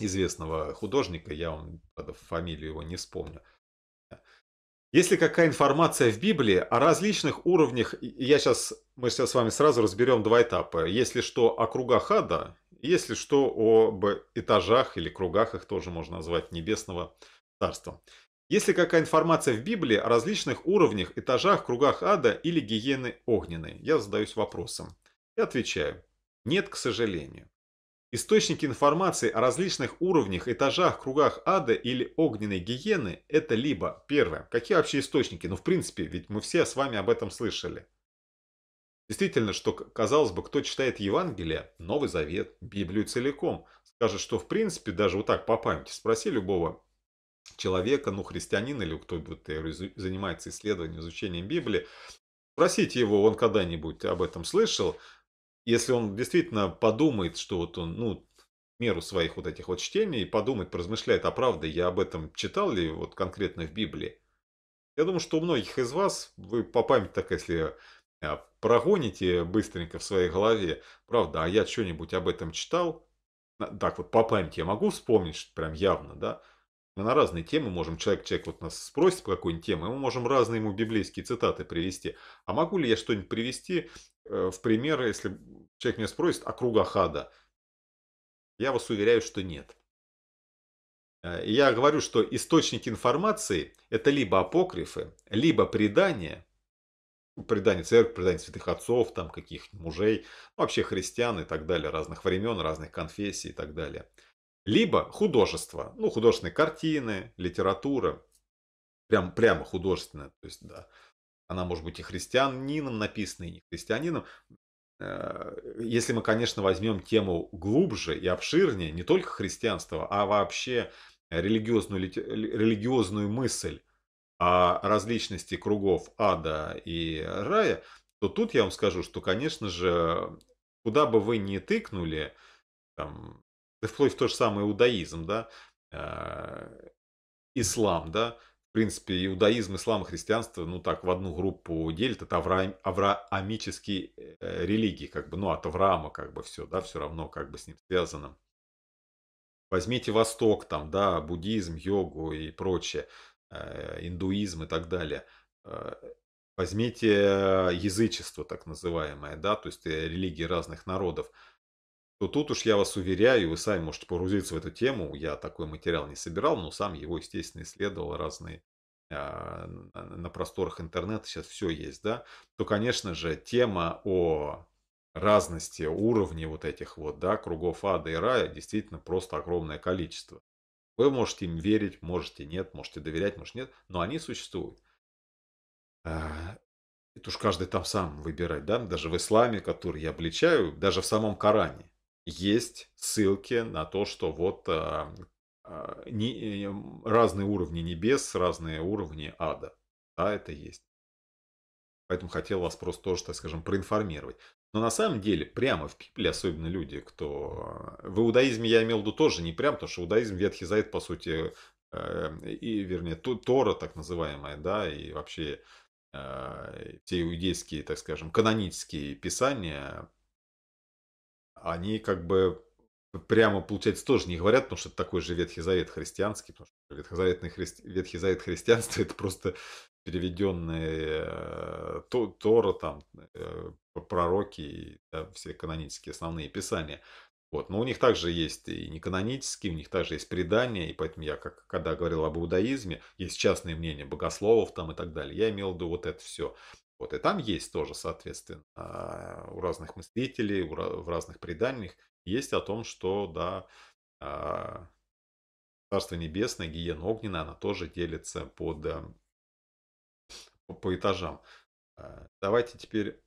известного художника, я он, фамилию его не вспомню. Есть ли какая информация в Библии о различных уровнях, я сейчас, мы сейчас с вами сразу разберем два этапа. Если что о кругах ада, если что об этажах или кругах, их тоже можно назвать, небесного царства. Есть ли какая информация в Библии о различных уровнях, этажах, кругах ада или гиены огненной? Я задаюсь вопросом и отвечаю. Нет, к сожалению. Источники информации о различных уровнях, этажах, кругах ада или огненной гиены – это либо, первое, какие вообще источники? Ну, в принципе, ведь мы все с вами об этом слышали. Действительно, что, казалось бы, кто читает Евангелие, Новый Завет, Библию целиком, скажет, что, в принципе, даже вот так по памяти, спроси любого человека, ну, христианина или кто бы занимается исследованием, изучением Библии, спросите его, он когда-нибудь об этом слышал, если он действительно подумает, что вот он, ну, меру своих вот этих вот чтений, подумает, поразмышляет, а правда я об этом читал ли вот конкретно в Библии. Я думаю, что у многих из вас, вы по памяти так, если а, прогоните быстренько в своей голове, правда, а я что-нибудь об этом читал, так вот по памяти я могу вспомнить, что прям явно, да, мы на разные темы можем, человек, человек вот нас спросит по какой-нибудь теме, мы можем разные ему библейские цитаты привести. А могу ли я что-нибудь привести Э, в пример, если человек меня спросит о кругах ада, я вас уверяю, что нет. Э, я говорю, что источники информации – это либо апокрифы, либо предания, ну, предания церкви, предания святых отцов, там каких мужей, ну, вообще христиан и так далее, разных времен, разных конфессий и так далее. Либо художество, ну, художественные картины, литература, прям, прямо художественная, то есть, да, она может быть и христианином написана, и не христианином. Э, если мы, конечно, возьмем тему глубже и обширнее, не только христианство, а вообще религиозную, религиозную мысль о различности кругов ада и рая, то тут я вам скажу, что, конечно же, куда бы вы ни тыкнули, там, вплоть в тот же самый иудаизм, да, э, ислам, да, в принципе, иудаизм, ислам и христианство, ну так, в одну группу делят, это авраам, авраамические э, религии, как бы, ну, от Авраама, как бы, все, да, все равно, как бы, с ним связано. Возьмите Восток, там, да, буддизм, йогу и прочее, э, индуизм и так далее. Э, возьмите язычество, так называемое, да, то есть религии разных народов – то тут уж я вас уверяю, вы сами можете погрузиться в эту тему, я такой материал не собирал, но сам его, естественно, исследовал разные а, на просторах интернета, сейчас все есть, да, то, конечно же, тема о разности уровней вот этих вот, да, кругов ада и рая действительно просто огромное количество. Вы можете им верить, можете нет, можете доверять, можете нет, но они существуют. А, это уж каждый там сам выбирать, да, даже в исламе, который я обличаю, даже в самом Коране есть ссылки на то, что вот а, а, не, разные уровни небес, разные уровни ада. Да, это есть. Поэтому хотел вас просто тоже, так скажем, проинформировать. Но на самом деле, прямо в Библии, особенно люди, кто... А, в иудаизме я имел в виду тоже не прям, потому что иудаизм Ветхий Завет, по сути, э, и, вернее, Тора, так называемая, да, и вообще э, те иудейские, так скажем, канонические писания, они как бы прямо, получается, тоже не говорят, потому что это такой же Ветхий Завет христианский, потому что Ветхозаветный христи... Ветхий Завет христианства это просто переведенные э, Тора, там, э, пророки и да, все канонические основные писания. Вот. Но у них также есть и неканонические, у них также есть предания, и поэтому я, как, когда говорил об иудаизме, есть частные мнения богословов там и так далее, я имел в виду вот это все. Вот, и там есть тоже, соответственно, а, у разных мыслителей, у, в разных преданиях есть о том, что, да, а, Царство Небесное, гиена огненная, она тоже делится под, э, по, по этажам. А, давайте теперь...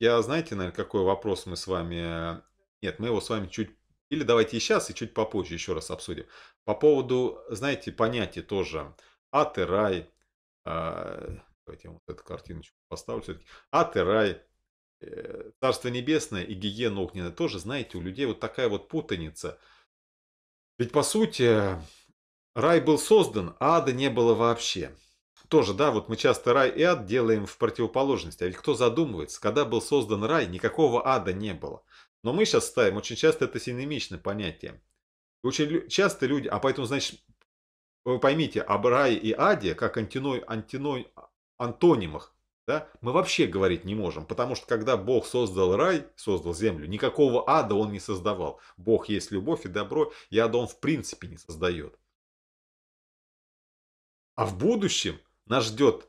Я, знаете, наверное, какой вопрос мы с вами... Э, нет, мы его с вами чуть... Или давайте и сейчас, и чуть попозже еще раз обсудим. По поводу, знаете, понятия тоже. Ад и рай, а, давайте я вот эту картиночку поставлю все-таки. Ад и рай, э, Царство Небесное и гигиена огненная. Тоже, знаете, у людей вот такая вот путаница. Ведь, по сути, э, рай был создан, а ада не было вообще. Тоже, да, вот мы часто рай и ад делаем в противоположности. А ведь кто задумывается, когда был создан рай, никакого ада не было. Но мы сейчас ставим очень часто это синонимично понятие. Очень часто люди, а поэтому, значит, вы поймите, об рае и аде, как антиной, антиной, антонимах, да, мы вообще говорить не можем, потому что когда Бог создал рай, создал землю, никакого ада он не создавал. Бог есть любовь и добро, и ада он в принципе не создает. А в будущем нас ждет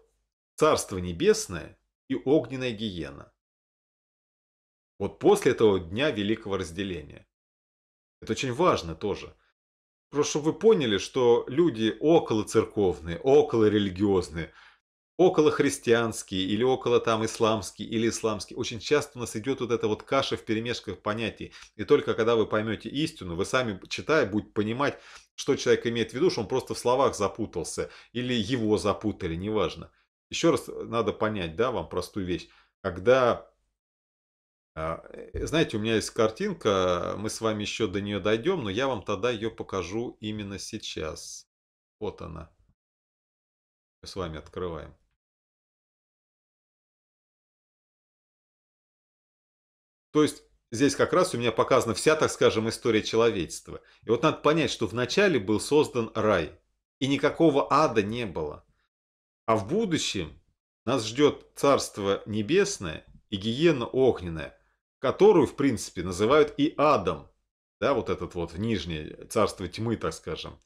Царство Небесное и огненная гиена. Вот после этого дня великого разделения. Это очень важно тоже – Просто чтобы вы поняли, что люди около церковные, около религиозные, около христианские или около там исламские или исламские. Очень часто у нас идет вот эта вот каша в перемешках понятий. И только когда вы поймете истину, вы сами, читая, будете понимать, что человек имеет в виду, что он просто в словах запутался или его запутали, неважно. Еще раз надо понять, да, вам простую вещь. Когда а, э, знаете, у меня есть картинка, мы с вами еще до нее дойдем, но я вам тогда ее покажу именно сейчас. Вот она. Мы с вами открываем. То есть здесь как раз у меня показана вся, так скажем, история человечества. И вот надо понять, что вначале был создан рай, и никакого ада не было. А в будущем нас ждет Царство Небесное и гиена огненная – которую, в принципе, называют и адом. Да, вот этот вот нижнее царство тьмы, так скажем.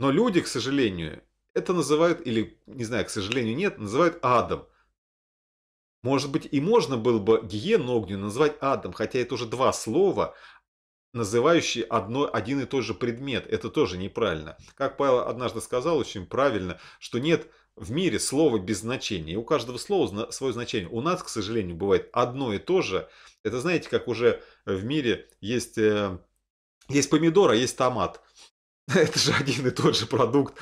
Но люди, к сожалению, это называют, или, не знаю, к сожалению, нет, называют адом. Может быть, и можно было бы гиену огненную назвать адом, хотя это уже два слова, называющие одно, один и тот же предмет. Это тоже неправильно. Как Павел однажды сказал очень правильно, что нет в мире слово без значения. у каждого слова свое значение. У нас, к сожалению, бывает одно и то же. Это знаете, как уже в мире есть, э, есть помидор, а есть томат. *laughs* Это же один и тот же продукт.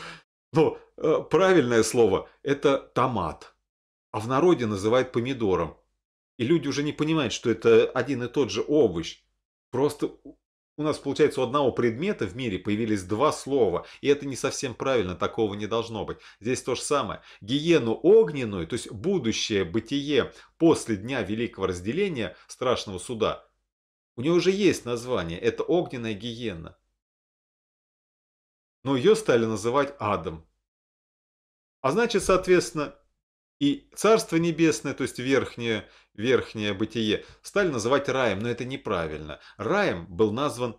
Но э, правильное слово – это томат. А в народе называют помидором. И люди уже не понимают, что это один и тот же овощ. Просто у нас, получается, у одного предмета в мире появились два слова, и это не совсем правильно, такого не должно быть. Здесь то же самое. Гиену огненную, то есть будущее бытие после дня великого разделения страшного суда, у нее уже есть название, это огненная гиена. Но ее стали называть адом. А значит, соответственно, и Царство Небесное, то есть верхнее верхнее бытие, стали называть раем, но это неправильно. Раем был назван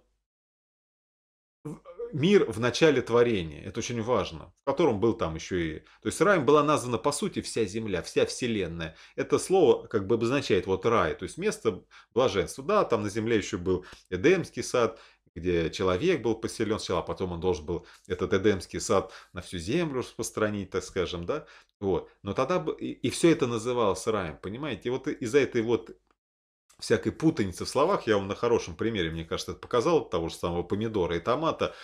э, мир в начале творения, это очень важно, в котором был там еще и... То есть раем была названа по сути вся земля, вся вселенная. Это слово как бы обозначает вот рай, то есть место блаженства. Да, там на земле еще был Эдемский сад, где человек был поселен сначала, а потом он должен был этот Эдемский сад на всю землю распространить, так скажем, да. Вот. Но тогда бы и, и все это называлось раем, понимаете? И вот из-за этой вот всякой путаницы в словах, я вам на хорошем примере, мне кажется, это показал, того же самого помидора и томата,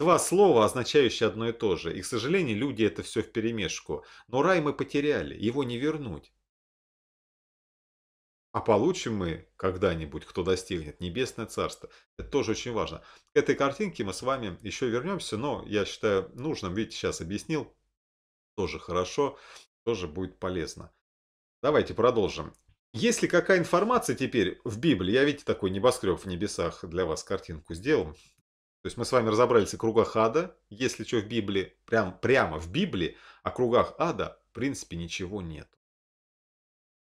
Два слова, означающие одно и то же. И, к сожалению, люди это все в перемешку. Но рай мы потеряли, его не вернуть. А получим мы когда-нибудь, кто достигнет, небесное царство. Это тоже очень важно. К этой картинке мы с вами еще вернемся, но я считаю нужным, видите, сейчас объяснил, тоже хорошо, тоже будет полезно. Давайте продолжим. Есть ли какая информация теперь в Библии? Я, видите, такой небоскреб в небесах для вас картинку сделал. То есть мы с вами разобрались о кругах ада, если что в Библии, прям, прямо в Библии, о кругах ада, в принципе, ничего нет.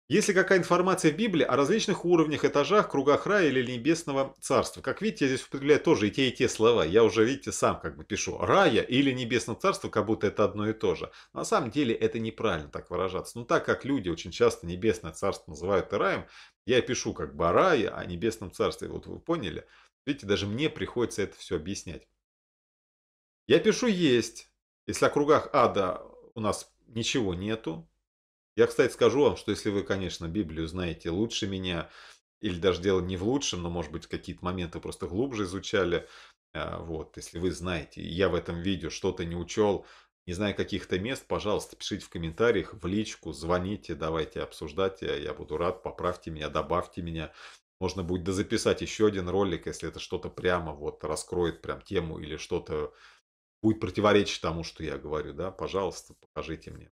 Есть ли какая информация в Библии о различных уровнях, этажах, кругах рая или небесного царства? Как видите, я здесь употребляю тоже и те, и те слова. Я уже, видите, сам как бы пишу рая или небесное царство, как будто это одно и то же. На самом деле это неправильно так выражаться. Но так как люди очень часто небесное царство называют и раем, я пишу как бы о рае, о небесном царстве. Вот вы поняли? Видите, даже мне приходится это все объяснять. Я пишу есть. Если о кругах ада у нас ничего нету, я, кстати, скажу вам, что если вы, конечно, Библию знаете лучше меня, или даже дело не в лучшем, но, может быть, какие-то моменты просто глубже изучали, э, вот, если вы знаете, я в этом видео что-то не учел, не знаю каких-то мест, пожалуйста, пишите в комментариях, в личку, звоните, давайте обсуждать, я, я буду рад, поправьте меня, добавьте меня. Можно будет дозаписать еще один ролик, если это что-то прямо вот раскроет прям тему или что-то будет противоречить тому, что я говорю, да, пожалуйста, покажите мне.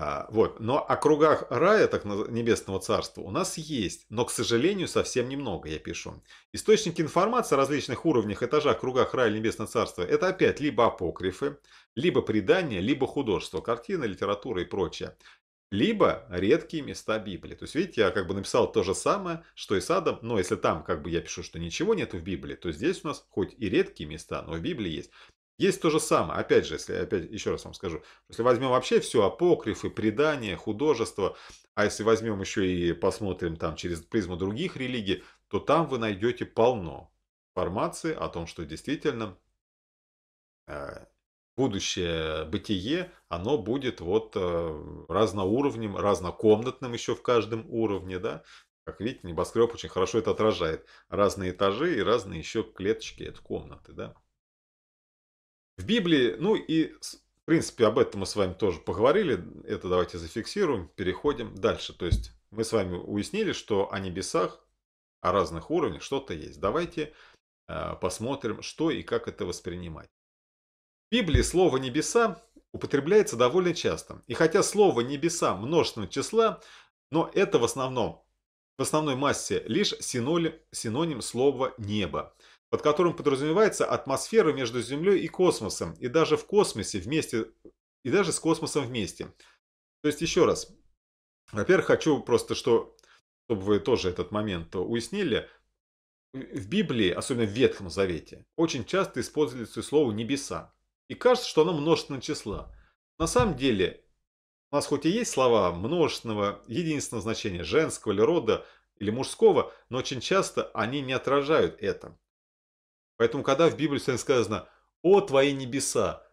А, вот. Но о кругах рая, так небесного царства, у нас есть, но, к сожалению, совсем немного, я пишу. Источники информации о различных уровнях, этажах, кругах рая небесного царства – это опять либо апокрифы, либо предания, либо художество, картины, литература и прочее. Либо редкие места Библии. То есть, видите, я как бы написал то же самое, что и с Адом, но если там как бы я пишу, что ничего нету в Библии, то здесь у нас хоть и редкие места, но в Библии есть. Есть то же самое, опять же, если опять еще раз вам скажу, если возьмем вообще все апокрифы, предания, художество, а если возьмем еще и посмотрим там через призму других религий, то там вы найдете полно информации о том, что действительно э, будущее бытие, оно будет вот э, разноуровнем, разнокомнатным еще в каждом уровне, да, как видите, небоскреб очень хорошо это отражает. Разные этажи и разные еще клеточки это комнаты, да. В Библии, ну и в принципе об этом мы с вами тоже поговорили, это давайте зафиксируем, переходим дальше. То есть мы с вами уяснили, что о небесах, о разных уровнях что-то есть. Давайте э, посмотрим, что и как это воспринимать. В Библии слово «небеса» употребляется довольно часто. И хотя слово «небеса» множественного числа, но это в основном, в основной массе лишь синоним, синоним слова «небо» под которым подразумевается атмосфера между Землей и космосом, и даже в космосе вместе, и даже с космосом вместе. То есть еще раз, во-первых, хочу просто, что, чтобы вы тоже этот момент уяснили, в Библии, особенно в Ветхом Завете, очень часто используется слово «небеса». И кажется, что оно множественное число На самом деле, у нас хоть и есть слова множественного, единственного значения, женского или рода, или мужского, но очень часто они не отражают это. Поэтому, когда в Библии сегодня сказано «О твои небеса»,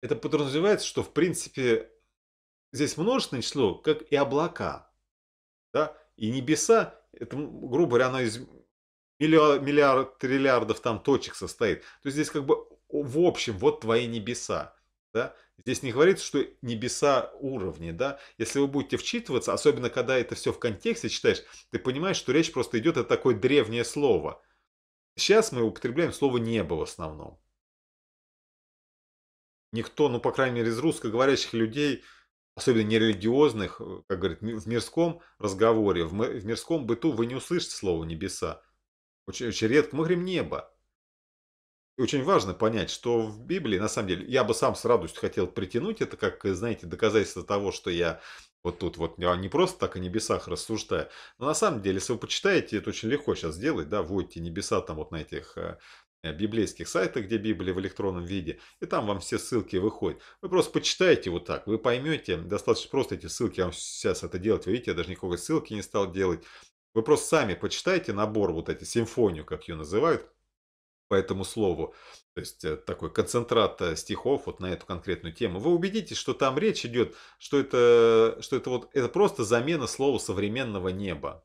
это подразумевается, что в принципе здесь множественное число, как и облака. Да? И небеса, это, грубо говоря, оно из миллиард, миллиард триллиардов там точек состоит. То есть здесь как бы в общем, вот твои небеса. Да? Здесь не говорится, что небеса уровни. Да? Если вы будете вчитываться, особенно когда это все в контексте читаешь, ты понимаешь, что речь просто идет о такое древнее слово – Сейчас мы употребляем слово «небо» в основном. Никто, ну, по крайней мере, из русскоговорящих людей, особенно нерелигиозных, э, как говорят, в мирском разговоре, в мирском быту вы не услышите слово «небеса». Очень, очень редко мы говорим «небо» очень важно понять, что в Библии, на самом деле, я бы сам с радостью хотел притянуть это, как, знаете, доказательство того, что я вот тут вот не просто так о небесах рассуждаю. Но на самом деле, если вы почитаете, это очень легко сейчас сделать, да, вводите небеса там вот на этих э, э, библейских сайтах, где Библия в электронном виде, и там вам все ссылки выходят. Вы просто почитаете вот так, вы поймете, достаточно просто эти ссылки, я вам сейчас это делать, вы видите, я даже никакой ссылки не стал делать. Вы просто сами почитайте набор, вот эти симфонию, как ее называют, по этому слову. То есть э, такой концентрат э, стихов вот на эту конкретную тему. Вы убедитесь, что там речь идет, что это, что это вот это просто замена слова современного неба.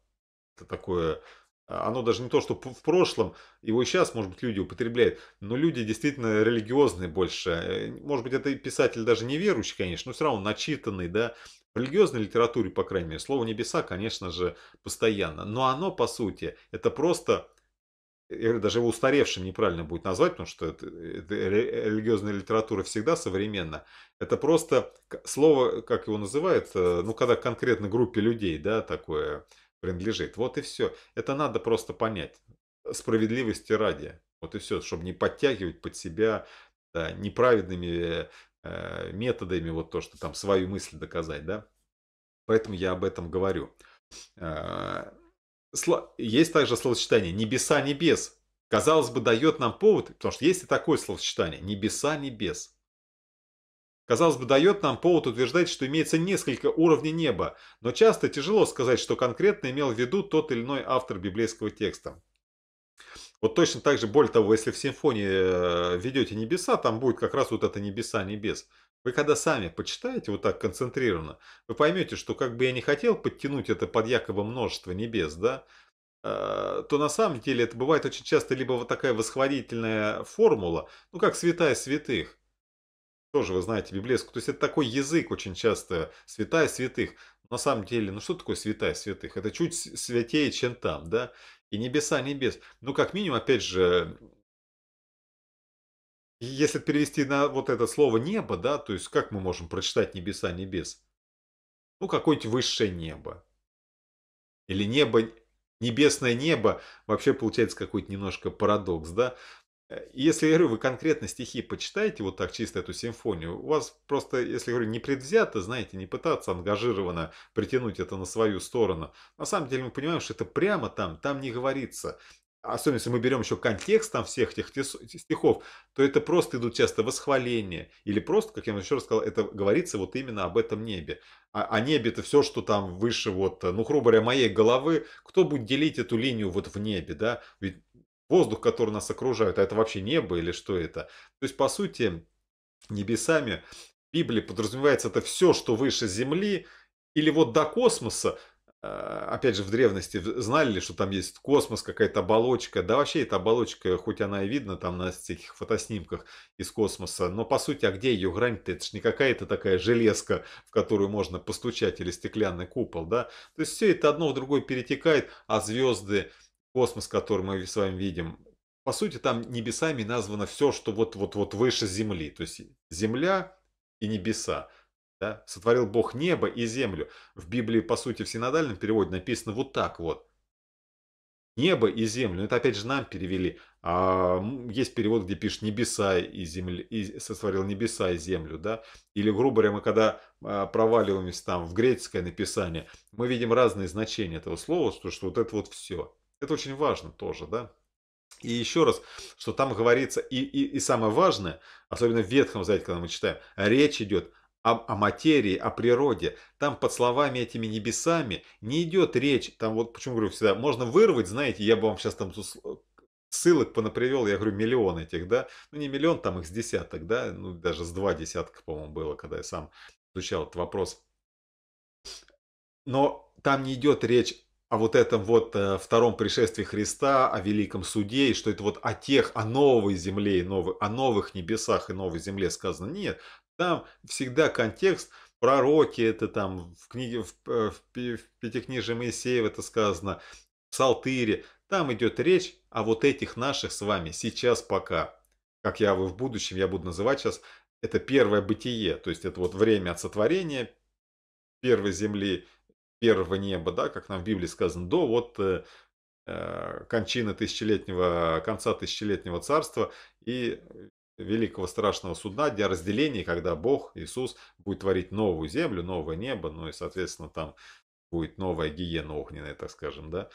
Это такое а, оно даже не то, что в прошлом, его и сейчас, может быть, люди употребляют, но люди действительно религиозные больше. Э, может быть, это писатель даже не верующий, конечно, но все равно начитанный, да. В религиозной литературе, по крайней мере, слово «небеса», конечно же, постоянно. Но оно, по сути, это просто или даже его устаревшим неправильно будет назвать, потому что это, это, религиозная литература всегда современна. Это просто слово, как его называют, э, ну, когда конкретно группе людей, да, такое принадлежит. Вот и все. Это надо просто понять. Справедливости ради. Вот и все, чтобы не подтягивать под себя да, неправедными э, методами вот то, что там свою мысль доказать, да. Поэтому я об этом говорю. Э, сло... есть также словосочетание «небеса небес». Казалось бы, дает нам повод, потому что есть и такое словосочетание «небеса небес». Казалось бы, дает нам повод утверждать, что имеется несколько уровней неба, но часто тяжело сказать, что конкретно имел в виду тот или иной автор библейского текста. Вот точно так же, более того, если в симфонии э, ведете небеса, там будет как раз вот это небеса, небес. Вы когда сами почитаете вот так концентрированно, вы поймете, что как бы я не хотел подтянуть это под якобы множество небес, да, э, то на самом деле это бывает очень часто либо вот такая восхвалительная формула, ну как святая святых, тоже вы знаете библейскую, то есть это такой язык очень часто, святая святых, на самом деле, ну что такое святая святых? Это чуть святее, чем там, да? и небеса небес. Ну, как минимум, опять же, если перевести на вот это слово небо, да, то есть как мы можем прочитать небеса небес? Ну, какое-нибудь высшее небо. Или небо, небесное небо, вообще получается какой-то немножко парадокс, да? Э, если, я говорю, вы конкретно стихи почитаете, вот так чисто эту симфонию, у вас просто, если, говорю, не предвзято, знаете, не пытаться ангажированно притянуть это на свою сторону. На самом деле мы понимаем, что это прямо там, там не говорится. Особенно, если мы берем еще контекст там всех этих стихов, то это просто идут часто восхваления. Или просто, как я вам еще раз сказал, это говорится вот именно об этом небе. А, а небе это все, что там выше вот, э, ну, грубо говоря, моей головы. Кто будет делить эту линию вот в небе, да? Ведь воздух, который нас окружает, а это вообще небо или что это. То есть, по сути, небесами в Библии подразумевается это все, что выше земли или вот до космоса, а, опять же, в древности знали ли, что там есть космос, какая-то оболочка. Да вообще эта оболочка, хоть она и видна там на всяких фотоснимках из космоса, но по сути, а где ее грань-то? Это же не какая-то такая железка, в которую можно постучать, или стеклянный купол, да? То есть все это одно в другое перетекает, а звезды, космос, который мы с вами видим, по сути, там небесами названо все, что вот-вот-вот выше Земли. То есть Земля и небеса. Да? Сотворил Бог небо и землю. В Библии, по сути, в синодальном переводе написано вот так вот. Небо и землю. Это опять же нам перевели. А есть перевод, где пишет небеса и земля, и сотворил небеса и землю. Да? Или, грубо говоря, мы когда а, проваливаемся там в греческое написание, мы видим разные значения этого слова, что, что вот это вот все. Это очень важно тоже, да. И еще раз, что там говорится, и, и, и самое важное, особенно в Ветхом Завете, когда мы читаем, речь идет о, о материи, о природе. Там под словами этими небесами не идет речь. Там вот почему говорю всегда, можно вырвать, знаете, я бы вам сейчас там ссылок понапривел, я говорю, миллион этих, да, ну не миллион, там их с десяток, да, ну даже с два десятка, по-моему, было, когда я сам изучал этот вопрос. Но там не идет речь о вот этом вот э, втором пришествии Христа, о великом суде, и что это вот о тех, о новой земле и новых, о новых небесах и новой земле сказано. Нет, там всегда контекст, пророки, это там в книге, в, э, в, в Пятикнижии Моисеева это сказано, в Псалтыре, там идет речь о вот этих наших с вами сейчас пока. Как я вы в будущем, я буду называть сейчас, это первое бытие, то есть это вот время от сотворения первой земли первого неба, да, как нам в Библии сказано, до вот э, э, кончины тысячелетнего, конца тысячелетнего царства и великого страшного судна, дня разделения, когда Бог, Иисус, будет творить новую землю, новое небо, ну и, соответственно, там будет новая гиена огненная, так скажем, да.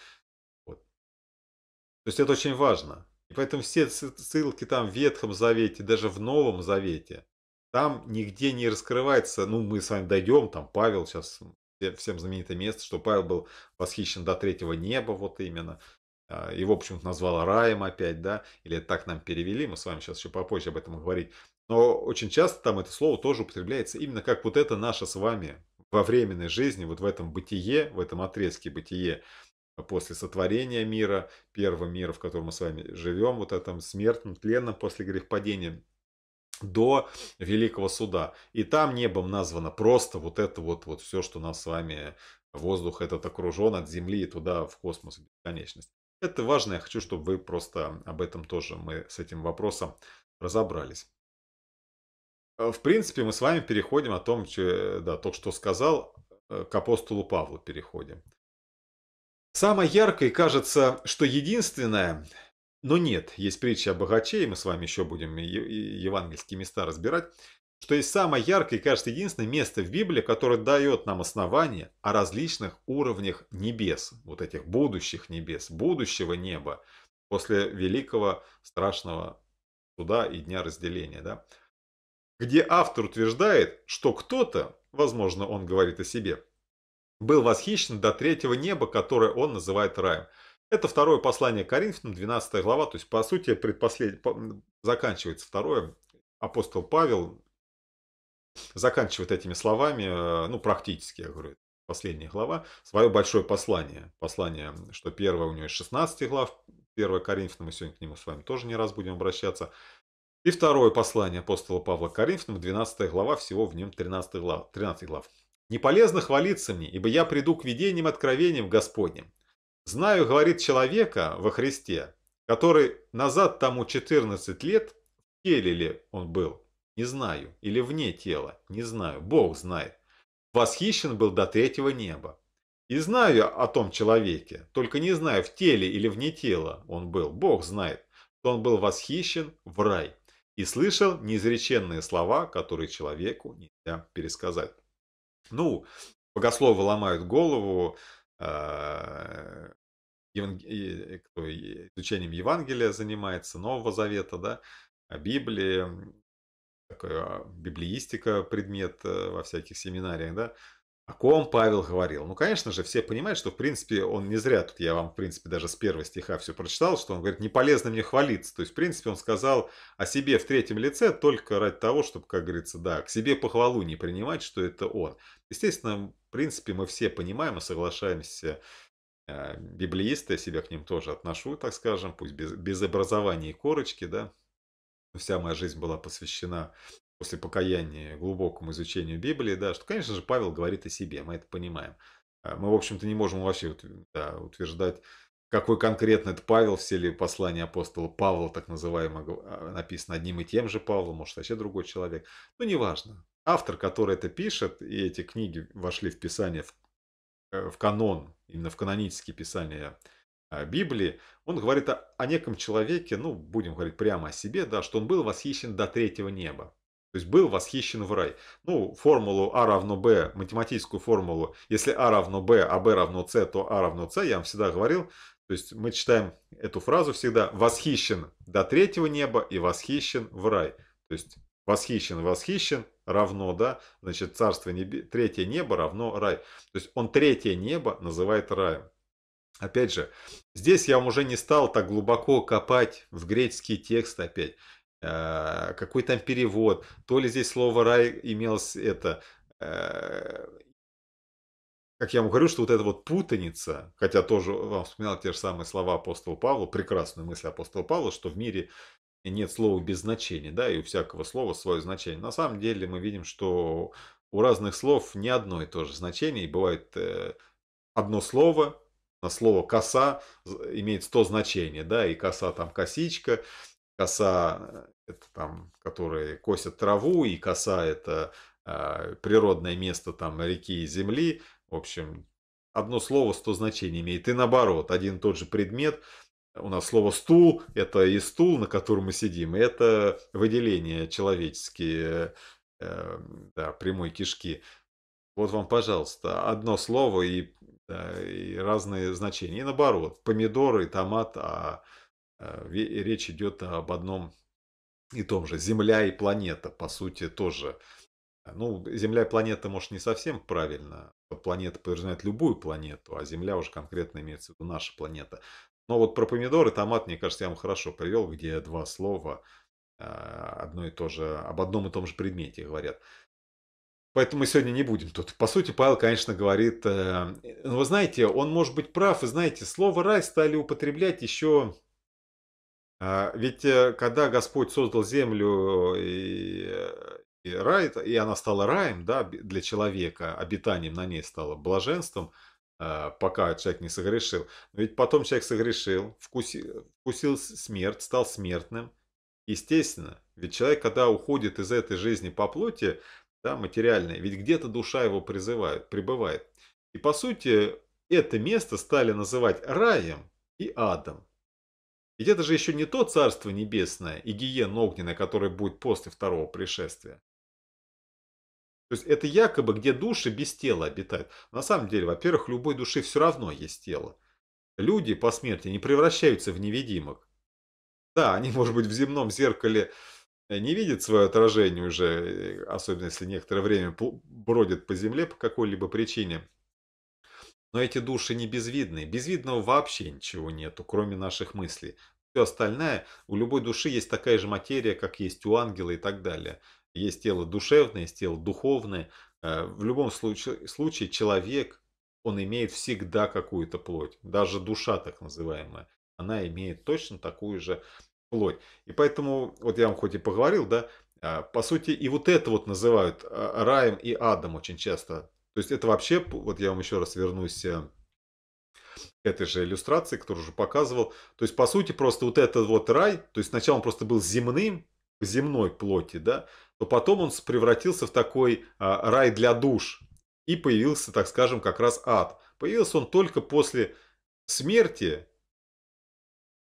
Вот. То есть это очень важно. И поэтому все ссылки там в Ветхом Завете, даже в Новом Завете, там нигде не раскрывается, ну мы с вами дойдем, там Павел сейчас всем знаменитое место, что Павел был восхищен до третьего неба, вот именно. Его а, почему-то назвал раем опять, да, или так нам перевели, мы с вами сейчас еще попозже об этом говорить. Но очень часто там это слово тоже употребляется именно как вот это наше с вами во временной жизни, вот в этом бытие, в этом отрезке бытие, после сотворения мира, первого мира, в котором мы с вами живем, вот этом смертным, тленном после грехопадения, до Великого Суда. И там небом названо просто вот это вот, вот все, что нас с вами воздух этот окружен от Земли и туда в космос, в бесконечность. Это важно, я хочу, чтобы вы просто об этом тоже, мы с этим вопросом разобрались. Э, в принципе, мы с вами переходим о том, че, да, то что сказал, э, к апостолу Павлу переходим. Самое яркое, кажется, что единственное, но нет, есть притча о богаче, и мы с вами еще будем евангельские места разбирать, что есть самое яркое и, кажется, единственное место в Библии, которое дает нам основание о различных уровнях небес, вот этих будущих небес, будущего неба, после великого страшного суда и дня разделения, да? где автор утверждает, что кто-то, возможно, он говорит о себе, был восхищен до третьего неба, которое он называет раем. Это второе послание Коринфянам, 12 глава, то есть, по сути, предпослед... заканчивается второе. Апостол Павел заканчивает этими словами, э, ну, практически, я говорю, последняя глава, свое большое послание. Послание, что первое у него из 16 глав, первое Коринфянам, мы сегодня к нему с вами тоже не раз будем обращаться. И второе послание апостола Павла Коринфянам, 12 глава, всего в нем 13 глав. 13 глав. «Не полезно хвалиться мне, ибо я приду к видениям откровениям Господним. Знаю, говорит человека во Христе, который назад тому 14 лет, в теле ли он был, не знаю, или вне тела, не знаю, Бог знает, восхищен был до третьего неба. И знаю о том человеке, только не знаю, в теле или вне тела он был, Бог знает, что он был восхищен в рай и слышал неизреченные слова, которые человеку нельзя пересказать. Ну, богословы ломают голову, а, э, кто изучением Евангелия занимается, Нового Завета, да, а Библии, такая библиистика предмет э, во всяких семинариях, да, о ком Павел говорил? Ну, конечно же, все понимают, что, в принципе, он не зря, тут я вам, в принципе, даже с первого стиха все прочитал, что он говорит, не полезно мне хвалиться. То есть, в принципе, он сказал о себе в третьем лице только ради того, чтобы, как говорится, да, к себе похвалу не принимать, что это он. Естественно, в принципе, мы все понимаем и соглашаемся э, библеисты, я себя к ним тоже отношу, так скажем, пусть без, без образования и корочки, да. Вся моя жизнь была посвящена после покаяния глубокому изучению Библии, да, что, конечно же, Павел говорит о себе, мы это понимаем. А, мы, в общем-то, не можем вообще да, утверждать, какой конкретно это Павел, все ли послания апостола Павла, так называемого, а, написано одним и тем же Павлом, может, вообще другой человек. Ну, неважно. Автор, который это пишет, и эти книги вошли в Писание, в, э, в канон, именно в канонические писания а, Библии, он говорит о, о неком человеке, ну, будем говорить прямо о себе, да, что он был восхищен до третьего неба. То есть был восхищен в рай. Ну, формулу А равно Б, математическую формулу, если А равно Б, а Б равно С, то А равно С, я вам всегда говорил. То есть мы читаем эту фразу всегда «восхищен до третьего неба и восхищен в рай». То есть восхищен, восхищен равно, да, значит, царство небе, третье небо равно рай. То есть он третье небо называет раем. Опять же, здесь я уже не стал так глубоко копать в греческий текст опять. Э, какой там перевод, то ли здесь слово рай имелось это, э, как я вам говорю, что вот эта вот путаница, хотя тоже вам вспоминал те же самые слова апостола Павла, прекрасную мысль апостола Павла, что в мире нет слова без значения, да, и у всякого слова свое значение. На самом деле мы видим, что у разных слов не одно и то же значение, и бывает э, одно слово, на слово коса имеет 100 значений, да, и коса там косичка, коса э, это там, которые косят траву, и коса это э, природное место там реки и земли. В общем, одно слово сто значений имеет. И наоборот, один и тот же предмет. У нас слово стул, это и стул, на котором мы сидим, и это выделение человеческие, э, да, прямой кишки. Вот вам, пожалуйста, одно слово и, да, и разные значения. И наоборот, помидоры, томат, а Э, речь идет об одном и том же. Земля и планета, по сути, тоже. Ну, Земля и планета, может, не совсем правильно. Планета подразумевает любую планету, а Земля уже конкретно имеется в виду наша планета. Но вот про помидоры и томат, мне кажется, я вам хорошо привел, где два слова а, одно и то же, об одном и том же предмете говорят. Поэтому мы сегодня не будем тут. По сути, Павел, конечно, говорит, э, вы знаете, он может быть прав, и знаете, слово рай стали употреблять еще а, ведь э, когда Господь создал землю и, э, и рай, и она стала раем да, для человека, обитанием на ней стало блаженством, а, пока человек не согрешил. Но ведь потом человек согрешил, вкусил, вкусил смерть, стал смертным. Естественно, ведь человек, когда уходит из этой жизни по плоти, да, материальной, ведь где-то душа его призывает, прибывает. И по сути, это место стали называть раем и адом. Ведь это же еще не то Царство Небесное и гиена огненная, которое будет после второго пришествия. То есть это якобы где души без тела обитают. На самом деле, во-первых, любой души все равно есть тело. Люди по смерти не превращаются в невидимок. Да, они, может быть, в земном зеркале э, не видят свое отражение уже, э, особенно если некоторое время бродят по земле по какой-либо причине, но эти души не безвидны. Безвидного вообще ничего нету, кроме наших мыслей. Все остальное, у любой души есть такая же материя, как есть у ангела и так далее. Есть тело душевное, есть тело духовное. Э, в любом случае, случае человек, он имеет всегда какую-то плоть. Даже душа так называемая, она имеет точно такую же плоть. И поэтому, вот я вам хоть и поговорил, да, а, по сути, и вот это вот называют а, раем и адом очень часто. То есть это вообще, вот я вам еще раз вернусь э, этой же иллюстрации, которую уже показывал. То есть, по сути, просто вот этот вот рай, то есть сначала он просто был земным, в земной плоти, да, то потом он превратился в такой а, рай для душ. И появился, так скажем, как раз ад. Появился он только после смерти.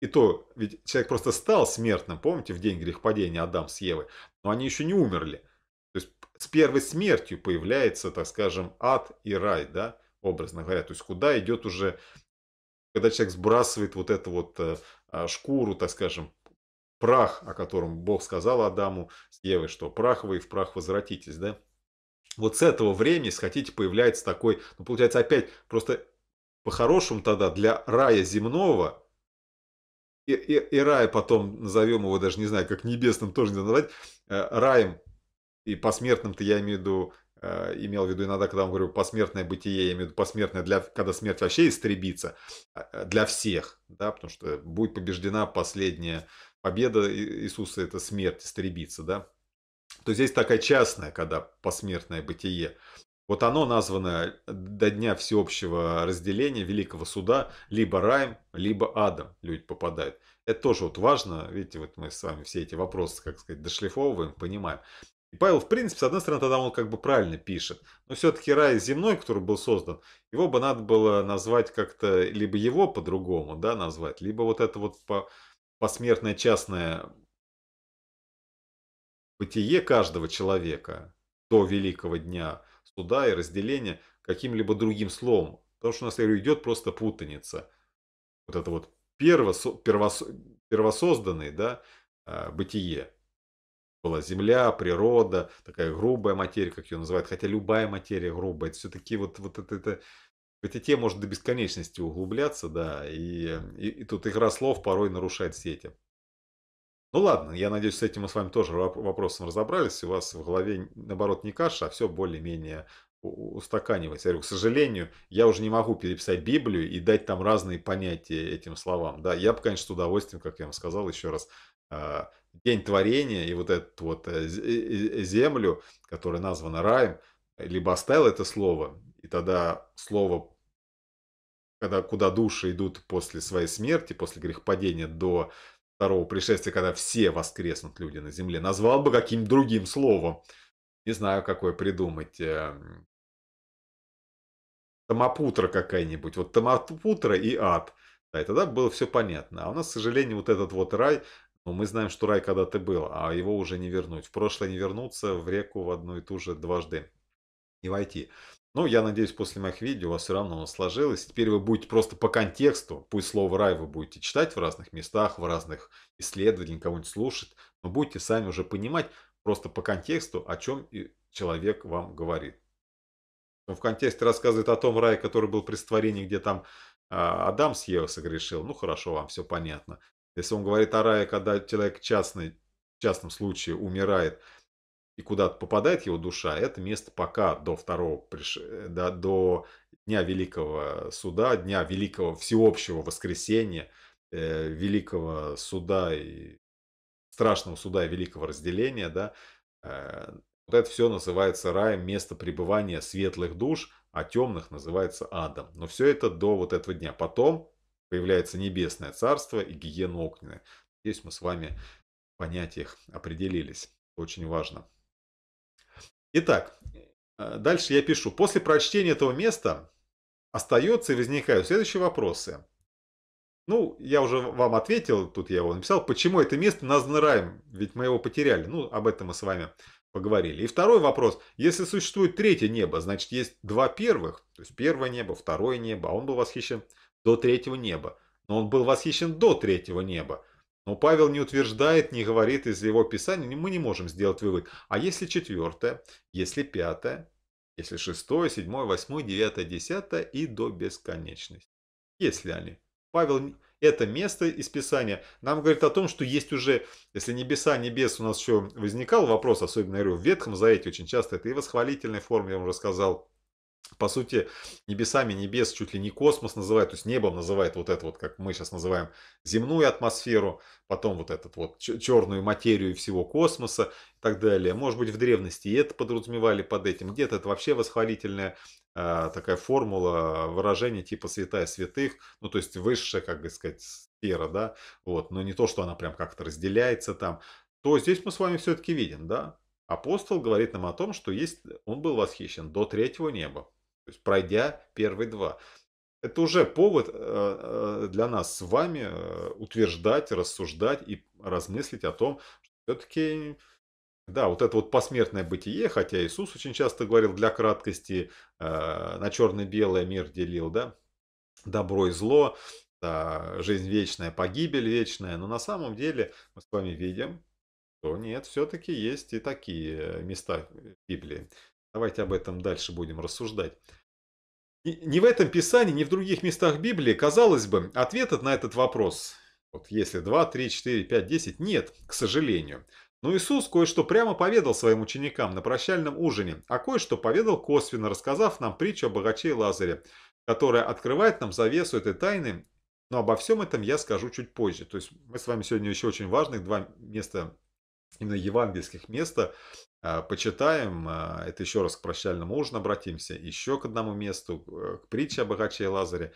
И то, ведь человек просто стал смертным, помните, в день грехопадения Адам с Евой. Но они еще не умерли. То есть с первой смертью появляется, так скажем, ад и рай, да, образно говоря. То есть куда идет уже, когда человек сбрасывает вот эту вот э, а, шкуру, так скажем, прах, о котором Бог сказал Адаму с Евой, что прах вы и в прах возвратитесь, да. Вот с этого времени, если хотите, появляется такой, ну, получается, опять просто по-хорошему тогда для рая земного и, и, и рая потом, назовем его даже, не знаю, как небесным тоже не назвать, э, раем и посмертным-то я имею в виду, э, имел в виду иногда, когда я говорю посмертное бытие, я имею в виду посмертное, для, когда смерть вообще истребится, а, э, для всех, да, потому что будет побеждена последняя победа Иисуса, это смерть, истребится, да. То здесь такая частная, когда посмертное бытие. Вот оно названо до дня всеобщего разделения, великого суда, либо раем, либо адом люди попадают. Это тоже вот важно, видите, вот мы с вами все эти вопросы, как сказать, дошлифовываем, понимаем. И Павел, в принципе, с одной стороны, тогда он как бы правильно пишет. Но все-таки рай земной, который был создан, его бы надо было назвать как-то, либо его по-другому, да, назвать, либо вот это вот по, посмертное частное бытие каждого человека до великого дня суда и разделения каким-либо другим словом. Потому что у нас, я говорю, идет просто путаница. Вот это вот первосо, первосо, первосозданное да, а, бытие была земля, природа, такая грубая материя, как ее называют, хотя любая материя грубая, это все-таки вот, вот это, это эта тема может до бесконечности углубляться, да, и, и, и тут игра слов порой нарушает все эти. Ну ладно, я надеюсь, с этим мы с вами тоже вопросом разобрались. У вас в голове, наоборот, не каша, а все более-менее устаканивается. Я говорю, к сожалению, я уже не могу переписать Библию и дать там разные понятия этим словам. Да, я бы, конечно, с удовольствием, как я вам сказал еще раз, а, день творения и вот эту вот э, э, э, землю, которая названа раем, либо оставил это слово, и тогда слово, когда, куда души идут после своей смерти, после грехопадения до второго пришествия, когда все воскреснут люди на земле, назвал бы каким другим словом. Не знаю, какое придумать. Эм. Тамапутра какая-нибудь. Вот Тамапутра и ад. Да, и тогда было все понятно. А у нас, к сожалению, вот этот вот рай но ну, мы знаем, что рай когда-то был, а его уже не вернуть. В прошлое не вернуться, в реку в одну и ту же дважды не войти. Ну, я надеюсь, после моих видео у вас все равно оно сложилось. Теперь вы будете просто по контексту, пусть слово «рай» вы будете читать в разных местах, в разных исследованиях, кого-нибудь слушать, но будете сами уже понимать просто по контексту, о чем человек вам говорит. Он в контексте рассказывает о том рае, который был при створении, где там а, Адам с Евой согрешил. Ну, хорошо, вам все понятно. Если он говорит о рае, когда человек частный, в частном случае умирает и куда-то попадает его душа, это место пока до второго э, до, до Дня Великого Суда, Дня Великого Всеобщего Воскресения, э, Великого Суда и Страшного Суда и Великого Разделения, да, э, вот это все называется раем, место пребывания светлых душ, а темных называется адом. Но все это до вот этого дня. Потом появляется небесное царство и гиена огненная. Здесь мы с вами в понятиях определились. Очень важно. Итак, э, дальше я пишу. После прочтения этого места остается и возникают следующие вопросы. Ну, я уже вам ответил, тут я его написал, почему это место названо раем, ведь мы его потеряли. Ну, об этом мы с вами поговорили. И второй вопрос. Если существует третье небо, значит есть два первых, то есть первое небо, второе небо, а он был восхищен до третьего неба. Но он был восхищен до третьего неба. Но Павел не утверждает, не говорит из его писания, мы не можем сделать вывод. А если четвертое, если пятое, если шестое, седьмое, восьмое, девятое, десятое и до бесконечности. Если они. Павел это место из Писания нам говорит о том, что есть уже, если небеса, небес у нас еще возникал вопрос, особенно, говорю, в Ветхом Завете очень часто это и восхвалительной форме, я вам рассказал, по сути, небесами небес чуть ли не космос называет, то есть небом называет вот это вот, как мы сейчас называем, земную атмосферу, потом вот этот вот черную материю всего космоса и так далее. Может быть, в древности и это подразумевали под этим, где-то это вообще восхвалительная э, такая формула выражения типа святая святых, ну то есть высшая, как бы сказать, сфера, да, вот, но не то, что она прям как-то разделяется там, то здесь мы с вами все-таки видим, да, Апостол говорит нам о том, что есть, он был восхищен до третьего неба, то есть пройдя первые два. Это уже повод э, э, для нас с вами э, утверждать, рассуждать и размыслить о том, что все-таки, да, вот это вот посмертное бытие, хотя Иисус очень часто говорил для краткости, на черно-белое мир делил, да, добро и зло, жизнь вечная, погибель вечная, но на самом деле мы с вами видим, то нет, все-таки есть и такие э, места в Библии. Давайте об этом дальше будем рассуждать. Ни в этом Писании, ни в других местах Библии, казалось бы, ответа на этот вопрос, вот если 2, 3, 4, 5, 10, нет, к сожалению. Но Иисус кое-что прямо поведал своим ученикам на прощальном ужине, а кое-что поведал косвенно, рассказав нам притчу о богаче и Лазаре, которая открывает нам завесу этой тайны, но обо всем этом я скажу чуть позже. То есть мы с вами сегодня еще очень важных два места именно евангельских места а, почитаем. А, это еще раз к прощальному ужину обратимся, еще к одному месту, э, к притче о богаче и Лазаре.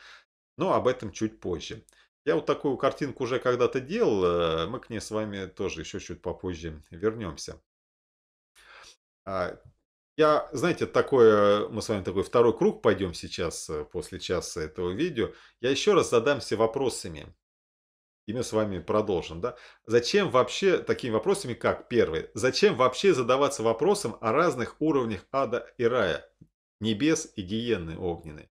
Но об этом чуть позже. Я вот такую картинку уже когда-то делал, э, мы к ней с вами тоже еще чуть попозже вернемся. А, я, знаете, такое, мы с вами такой второй круг пойдем сейчас э, после часа этого видео. Я еще раз задамся вопросами. И мы с вами продолжим. Да? Зачем вообще такими вопросами, как первый, зачем вообще задаваться вопросом о разных уровнях ада и рая, небес и гиенны огненной?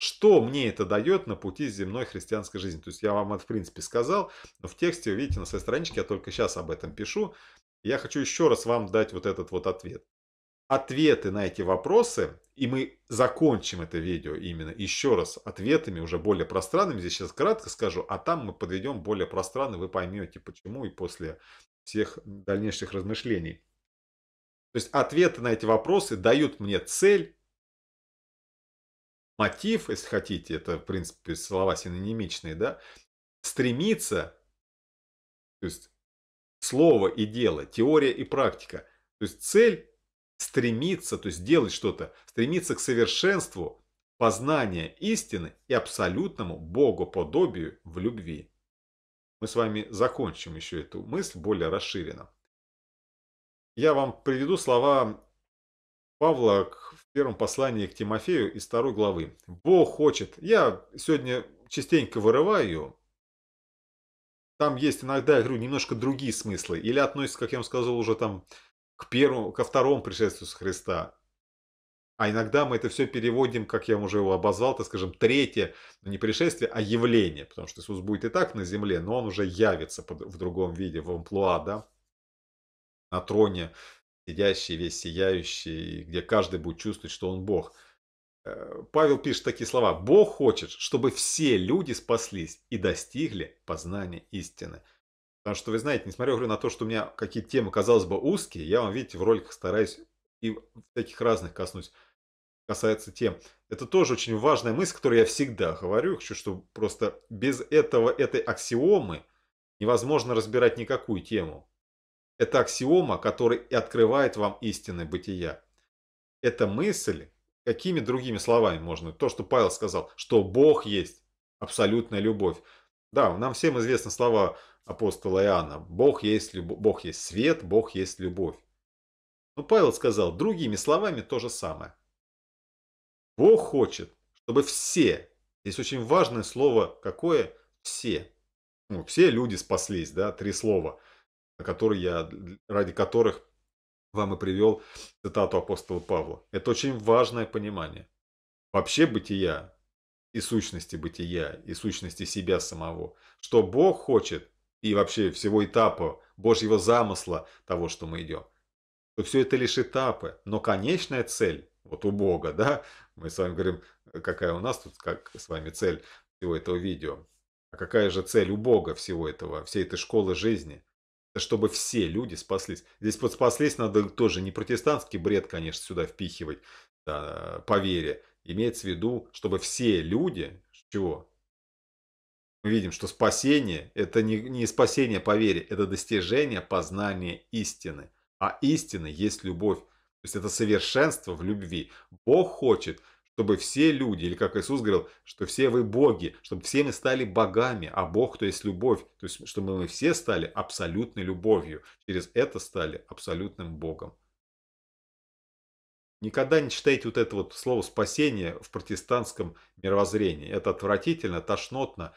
Что мне это дает на пути земной христианской жизни? То есть я вам это в принципе сказал, но в тексте, видите, на своей страничке я только сейчас об этом пишу. Я хочу еще раз вам дать вот этот вот ответ ответы на эти вопросы, и мы закончим это видео именно еще раз ответами, уже более пространными, здесь сейчас кратко скажу, а там мы подведем более пространно, вы поймете почему и после всех дальнейших размышлений. То есть ответы на эти вопросы дают мне цель, мотив, если хотите, это в принципе слова синонимичные, да, стремиться, то есть слово и дело, теория и практика. То есть цель стремиться, то есть делать что-то, стремиться к совершенству познания истины и абсолютному богоподобию в любви. Мы с вами закончим еще эту мысль более расширенно. Я вам приведу слова Павла в первом послании к Тимофею из второй главы. Бог хочет. Я сегодня частенько вырываю Там есть иногда, я говорю, немножко другие смыслы. Или относится, как я вам сказал, уже там к первому, ко второму пришествию Христа. А иногда мы это все переводим, как я уже его обозвал, так скажем, третье, не пришествие, а явление. Потому что Иисус будет и так на земле, но он уже явится в другом виде, в амплуа, да? На троне, сидящий, весь сияющий, где каждый будет чувствовать, что он Бог. Э, Павел пишет такие слова. Бог хочет, чтобы все люди спаслись и достигли познания истины. Потому что, вы знаете, несмотря говорю, на то, что у меня какие-то темы, казалось бы, узкие, я вам, видите, в роликах стараюсь и таких разных коснусь, касается тем. Это тоже очень важная мысль, которую я всегда говорю, хочу, что просто без этого, этой аксиомы невозможно разбирать никакую тему. Это аксиома, которая и открывает вам истинное бытие. Это мысль, какими другими словами можно, то, что Павел сказал, что Бог есть абсолютная любовь. Да, нам всем известны слова апостола Иоанна. Бог есть, люб... Бог есть свет, Бог есть любовь. Но Павел сказал другими словами то же самое. Бог хочет, чтобы все, здесь очень важное слово какое, все, ну, все люди спаслись, да, три слова, которые я, ради которых вам и привел цитату апостола Павла. Это очень важное понимание. Вообще бытия, и сущности бытия, и сущности себя самого, что Бог хочет, и вообще всего этапа Божьего замысла того, что мы идем, то все это лишь этапы, но конечная цель, вот у Бога, да, мы с вами говорим, какая у нас тут, как с вами цель всего этого видео, а какая же цель у Бога всего этого, всей этой школы жизни, чтобы все люди спаслись. Здесь под спаслись надо тоже не протестантский бред, конечно, сюда впихивать да, по вере, Имеется в виду, чтобы все люди, чего? Мы видим, что спасение – это не, не спасение по вере, это достижение познания истины. А истина есть любовь. То есть это совершенство в любви. Бог хочет, чтобы все люди, или как Иисус говорил, что все вы боги, чтобы все мы стали богами, а Бог, то есть любовь, то есть чтобы мы все стали абсолютной любовью, через это стали абсолютным Богом. Никогда не читайте вот это вот слово «спасение» в протестантском мировоззрении. Это отвратительно, тошнотно,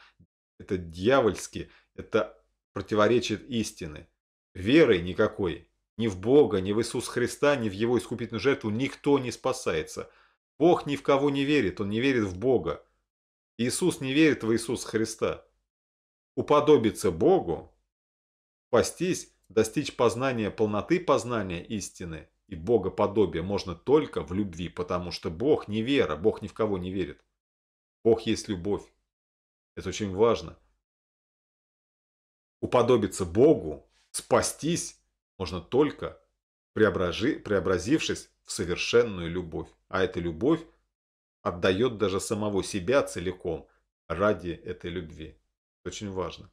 это дьявольски, это противоречит истины. Веры никакой, ни в Бога, ни в Иисуса Христа, ни в Его искупительную жертву никто не спасается. Бог ни в кого не верит, Он не верит в Бога. Иисус не верит в Иисуса Христа. Уподобиться Богу, спастись, достичь познания полноты познания истины – и богоподобие можно только в любви, потому что Бог не вера, Бог ни в кого не верит. Бог есть любовь. Это очень важно. Уподобиться Богу, спастись можно только преображи, преобразившись в совершенную любовь. А эта любовь отдает даже самого себя целиком ради этой любви. Это очень важно.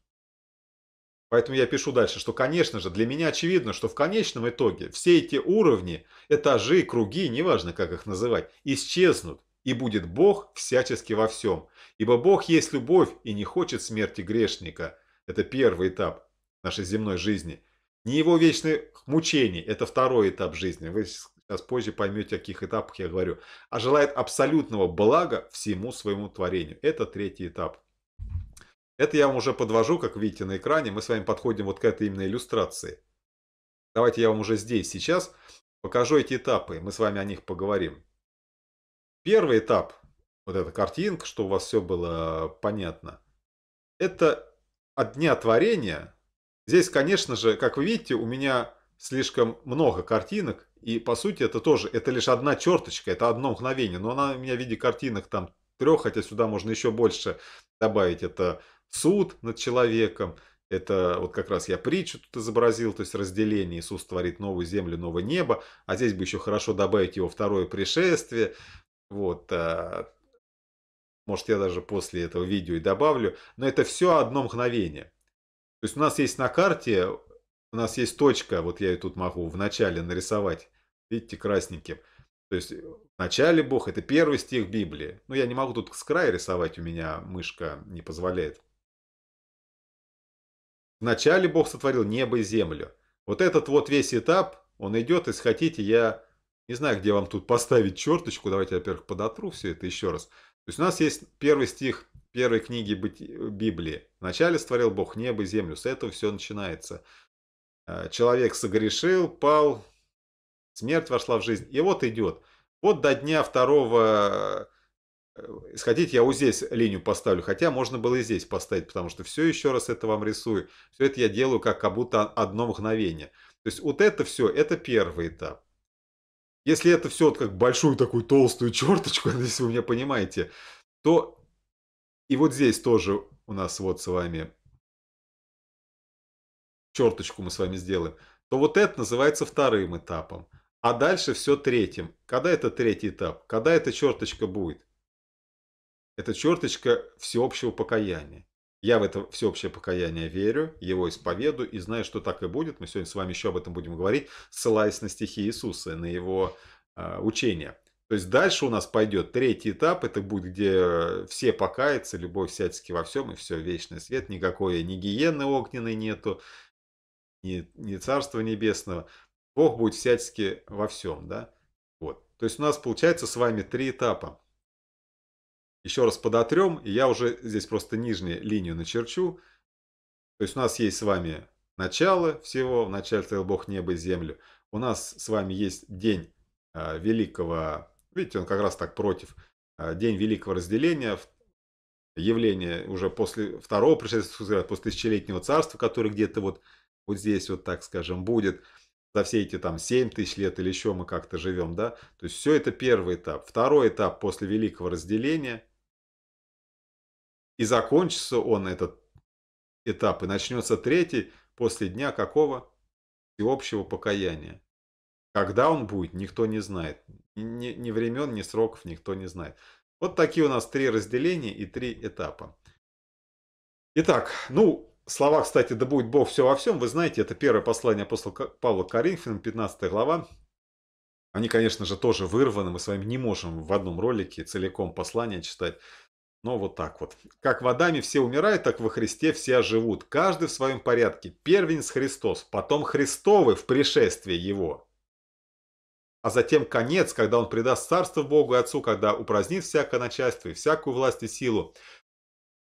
Поэтому я пишу дальше, что, конечно же, для меня очевидно, что в конечном итоге все эти уровни, этажи, круги, неважно, как их называть, исчезнут, и будет Бог всячески во всем. Ибо Бог есть любовь и не хочет смерти грешника. Это первый этап нашей земной жизни. Не его вечные мучения – это второй этап жизни. Вы сейчас позже поймете, о каких этапах я говорю. А желает абсолютного блага всему своему творению. Это третий этап. Это я вам уже подвожу, как видите на экране, мы с вами подходим вот к этой именно иллюстрации. Давайте я вам уже здесь, сейчас покажу эти этапы, мы с вами о них поговорим. Первый этап, вот эта картинка, что у вас все было э, понятно, это от дня творения. Здесь, конечно же, как вы видите, у меня слишком много картинок, и по сути это тоже, это лишь одна черточка, это одно мгновение, но она у меня в виде картинок там трех, хотя сюда можно еще больше добавить, это суд над человеком. Это вот как раз я притчу тут изобразил, то есть разделение. Иисус творит новую землю, новое небо. А здесь бы еще хорошо добавить его второе пришествие. Вот, э, может, я даже после этого видео и добавлю. Но это все одно мгновение. То есть у нас есть на карте, у нас есть точка, вот я ее тут могу в начале нарисовать. Видите, красненьким. То есть в начале Бог – это первый стих Библии. Но ну, я не могу тут с края рисовать, у меня мышка не позволяет. Вначале Бог сотворил небо и землю. Вот этот вот весь этап, он идет, если хотите, я не знаю, где вам тут поставить черточку, давайте, во-первых, подотру все это еще раз. То есть у нас есть первый стих первой книги Библии. «Вначале створил Бог небо и землю». С этого все начинается. А, человек согрешил, пал, смерть вошла в жизнь. И вот идет. Вот до дня второго Э, сходить я вот здесь линию поставлю, хотя можно было и здесь поставить, потому что все еще раз это вам рисую. Все это я делаю как, как будто одно мгновение. То есть вот это все, это первый этап. Если это все вот как большую такую толстую черточку, *laughs* если вы меня понимаете, то и вот здесь тоже у нас вот с вами черточку мы с вами сделаем, то вот это называется вторым этапом. А дальше все третьим. Когда это третий этап? Когда эта черточка будет? Это черточка всеобщего покаяния. Я в это всеобщее покаяние верю, его исповедую и знаю, что так и будет. Мы сегодня с вами еще об этом будем говорить, ссылаясь на стихи Иисуса, на его э, а, учение. То есть дальше у нас пойдет третий этап, это будет, где все покаятся, любовь всячески во всем, и все, вечный свет, никакой ни гиены огненной нету, ни, ни Царства Небесного. Бог будет всячески во всем, да? Вот. То есть у нас получается с вами три этапа. Еще раз подотрем, и я уже здесь просто нижнюю линию начерчу. То есть у нас есть с вами начало всего, в начале творил Бог небо и землю. У нас с вами есть день э, великого, видите, он как раз так против, э, день великого разделения, явление уже после второго пришествия, после тысячелетнего царства, которое где-то вот, вот здесь вот так скажем будет, за все эти там 7 тысяч лет или еще мы как-то живем, да, то есть все это первый этап. Второй этап после великого разделения, и закончится он, этот этап, и начнется третий после дня какого? Всеобщего покаяния. Когда он будет, никто не знает. Ни, ни времен, ни сроков никто не знает. Вот такие у нас три разделения и три этапа. Итак, ну, слова, кстати, «Да будет Бог все во всем», вы знаете, это первое послание апостола Павла Коринфянам, 15 глава. Они, конечно же, тоже вырваны, мы с вами не можем в одном ролике целиком послание читать. Но вот так вот. Как в Адаме все умирают, так во Христе все оживут. Каждый в своем порядке. Первенец Христос, потом Христовы в пришествии Его. А затем конец, когда Он предаст царство Богу и Отцу, когда упразднит всякое начальство и всякую власть и силу.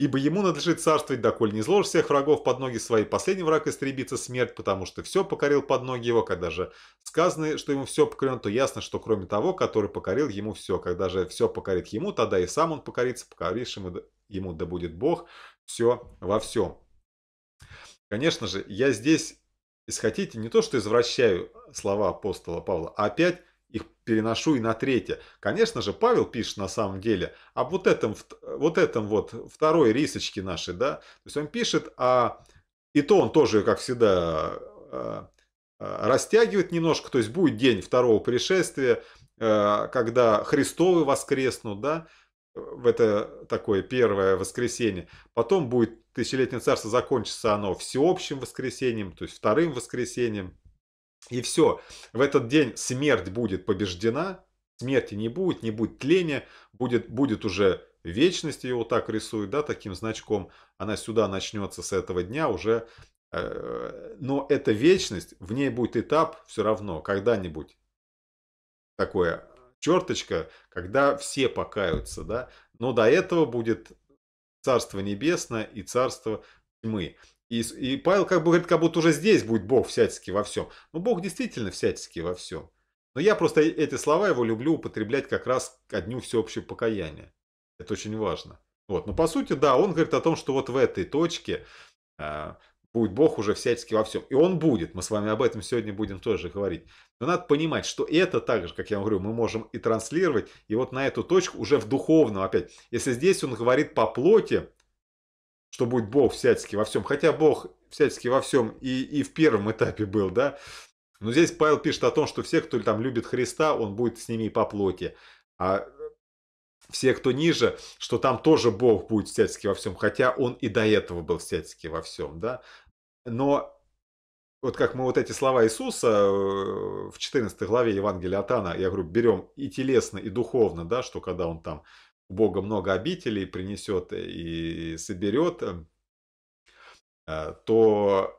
Ибо ему надлежит царствовать, доколь не сложишь всех врагов под ноги свои, последний враг истребится смерть, потому что все покорил под ноги его, когда же сказано, что ему все покорено, то ясно, что кроме того, который покорил ему все, когда же все покорит ему, тогда и сам он покорится, покорившим ему да будет Бог, все во всем. Конечно же, я здесь, если хотите, не то что извращаю слова апостола Павла, а опять их переношу и на третье. Конечно же, Павел пишет на самом деле об вот этом вот, этом вот второй рисочке нашей, да, то есть он пишет, а и то он тоже, как всегда, а, а, растягивает немножко, то есть будет день второго пришествия, а, когда Христовы воскреснут, да, в это такое первое воскресенье. Потом будет тысячелетнее царство, закончится оно всеобщим воскресением, то есть вторым воскресением. И все. В этот день смерть будет побеждена, смерти не будет, не будет тления, будет, будет уже вечность, ее вот так рисуют, да, таким значком. Она сюда начнется с этого дня уже. Э, но эта вечность, в ней будет этап все равно, когда-нибудь. Такое черточка, когда все покаются, да. Но до этого будет Царство Небесное и Царство Тьмы. И, и Павел как бы говорит, как будто уже здесь будет Бог всячески во всем. Но ну, Бог действительно всячески во всем. Но я просто эти слова его люблю употреблять как раз ко дню всеобщего покаяния. Это очень важно. Вот. Но по сути, да, он говорит о том, что вот в этой точке э, будет Бог уже всячески во всем. И он будет. Мы с вами об этом сегодня будем тоже говорить. Но надо понимать, что это также, как я вам говорю, мы можем и транслировать. И вот на эту точку уже в духовном опять. Если здесь он говорит по плоти, что будет Бог всячески во всем. Хотя Бог всячески во всем и, и в первом этапе был, да. Но здесь Павел пишет о том, что все, кто там любит Христа, он будет с ними по плоти. А все, кто ниже, что там тоже Бог будет всячески во всем. Хотя он и до этого был всячески во всем, да. Но вот как мы вот эти слова Иисуса э, в 14 главе Евангелия от Анна, я говорю, берем и телесно, и духовно, да, что когда он там у Бога много обителей, принесет и соберет, эм, а, то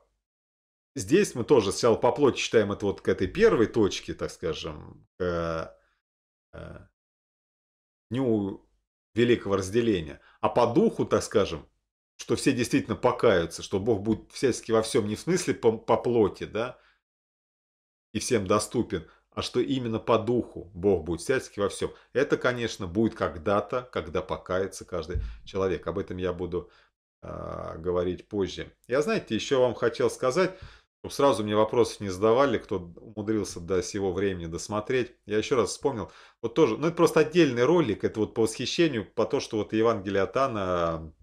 здесь мы тоже сначала по плоти считаем это вот к этой первой точке, так скажем, к э, дню великого разделения, а по духу, так скажем, что все действительно покаются, что Бог будет всячески во всем, не в смысле по, по плоти, да, и всем доступен, а что именно по духу Бог будет всячески во всем. Это, конечно, будет когда-то, когда покается каждый человек. Об этом я буду э, говорить позже. Я, знаете, еще вам хотел сказать, чтобы сразу мне вопросов не задавали, кто умудрился до сего времени досмотреть. Я еще раз вспомнил. Вот тоже, ну это просто отдельный ролик, это вот по восхищению, по то, что вот Евангелие от Анна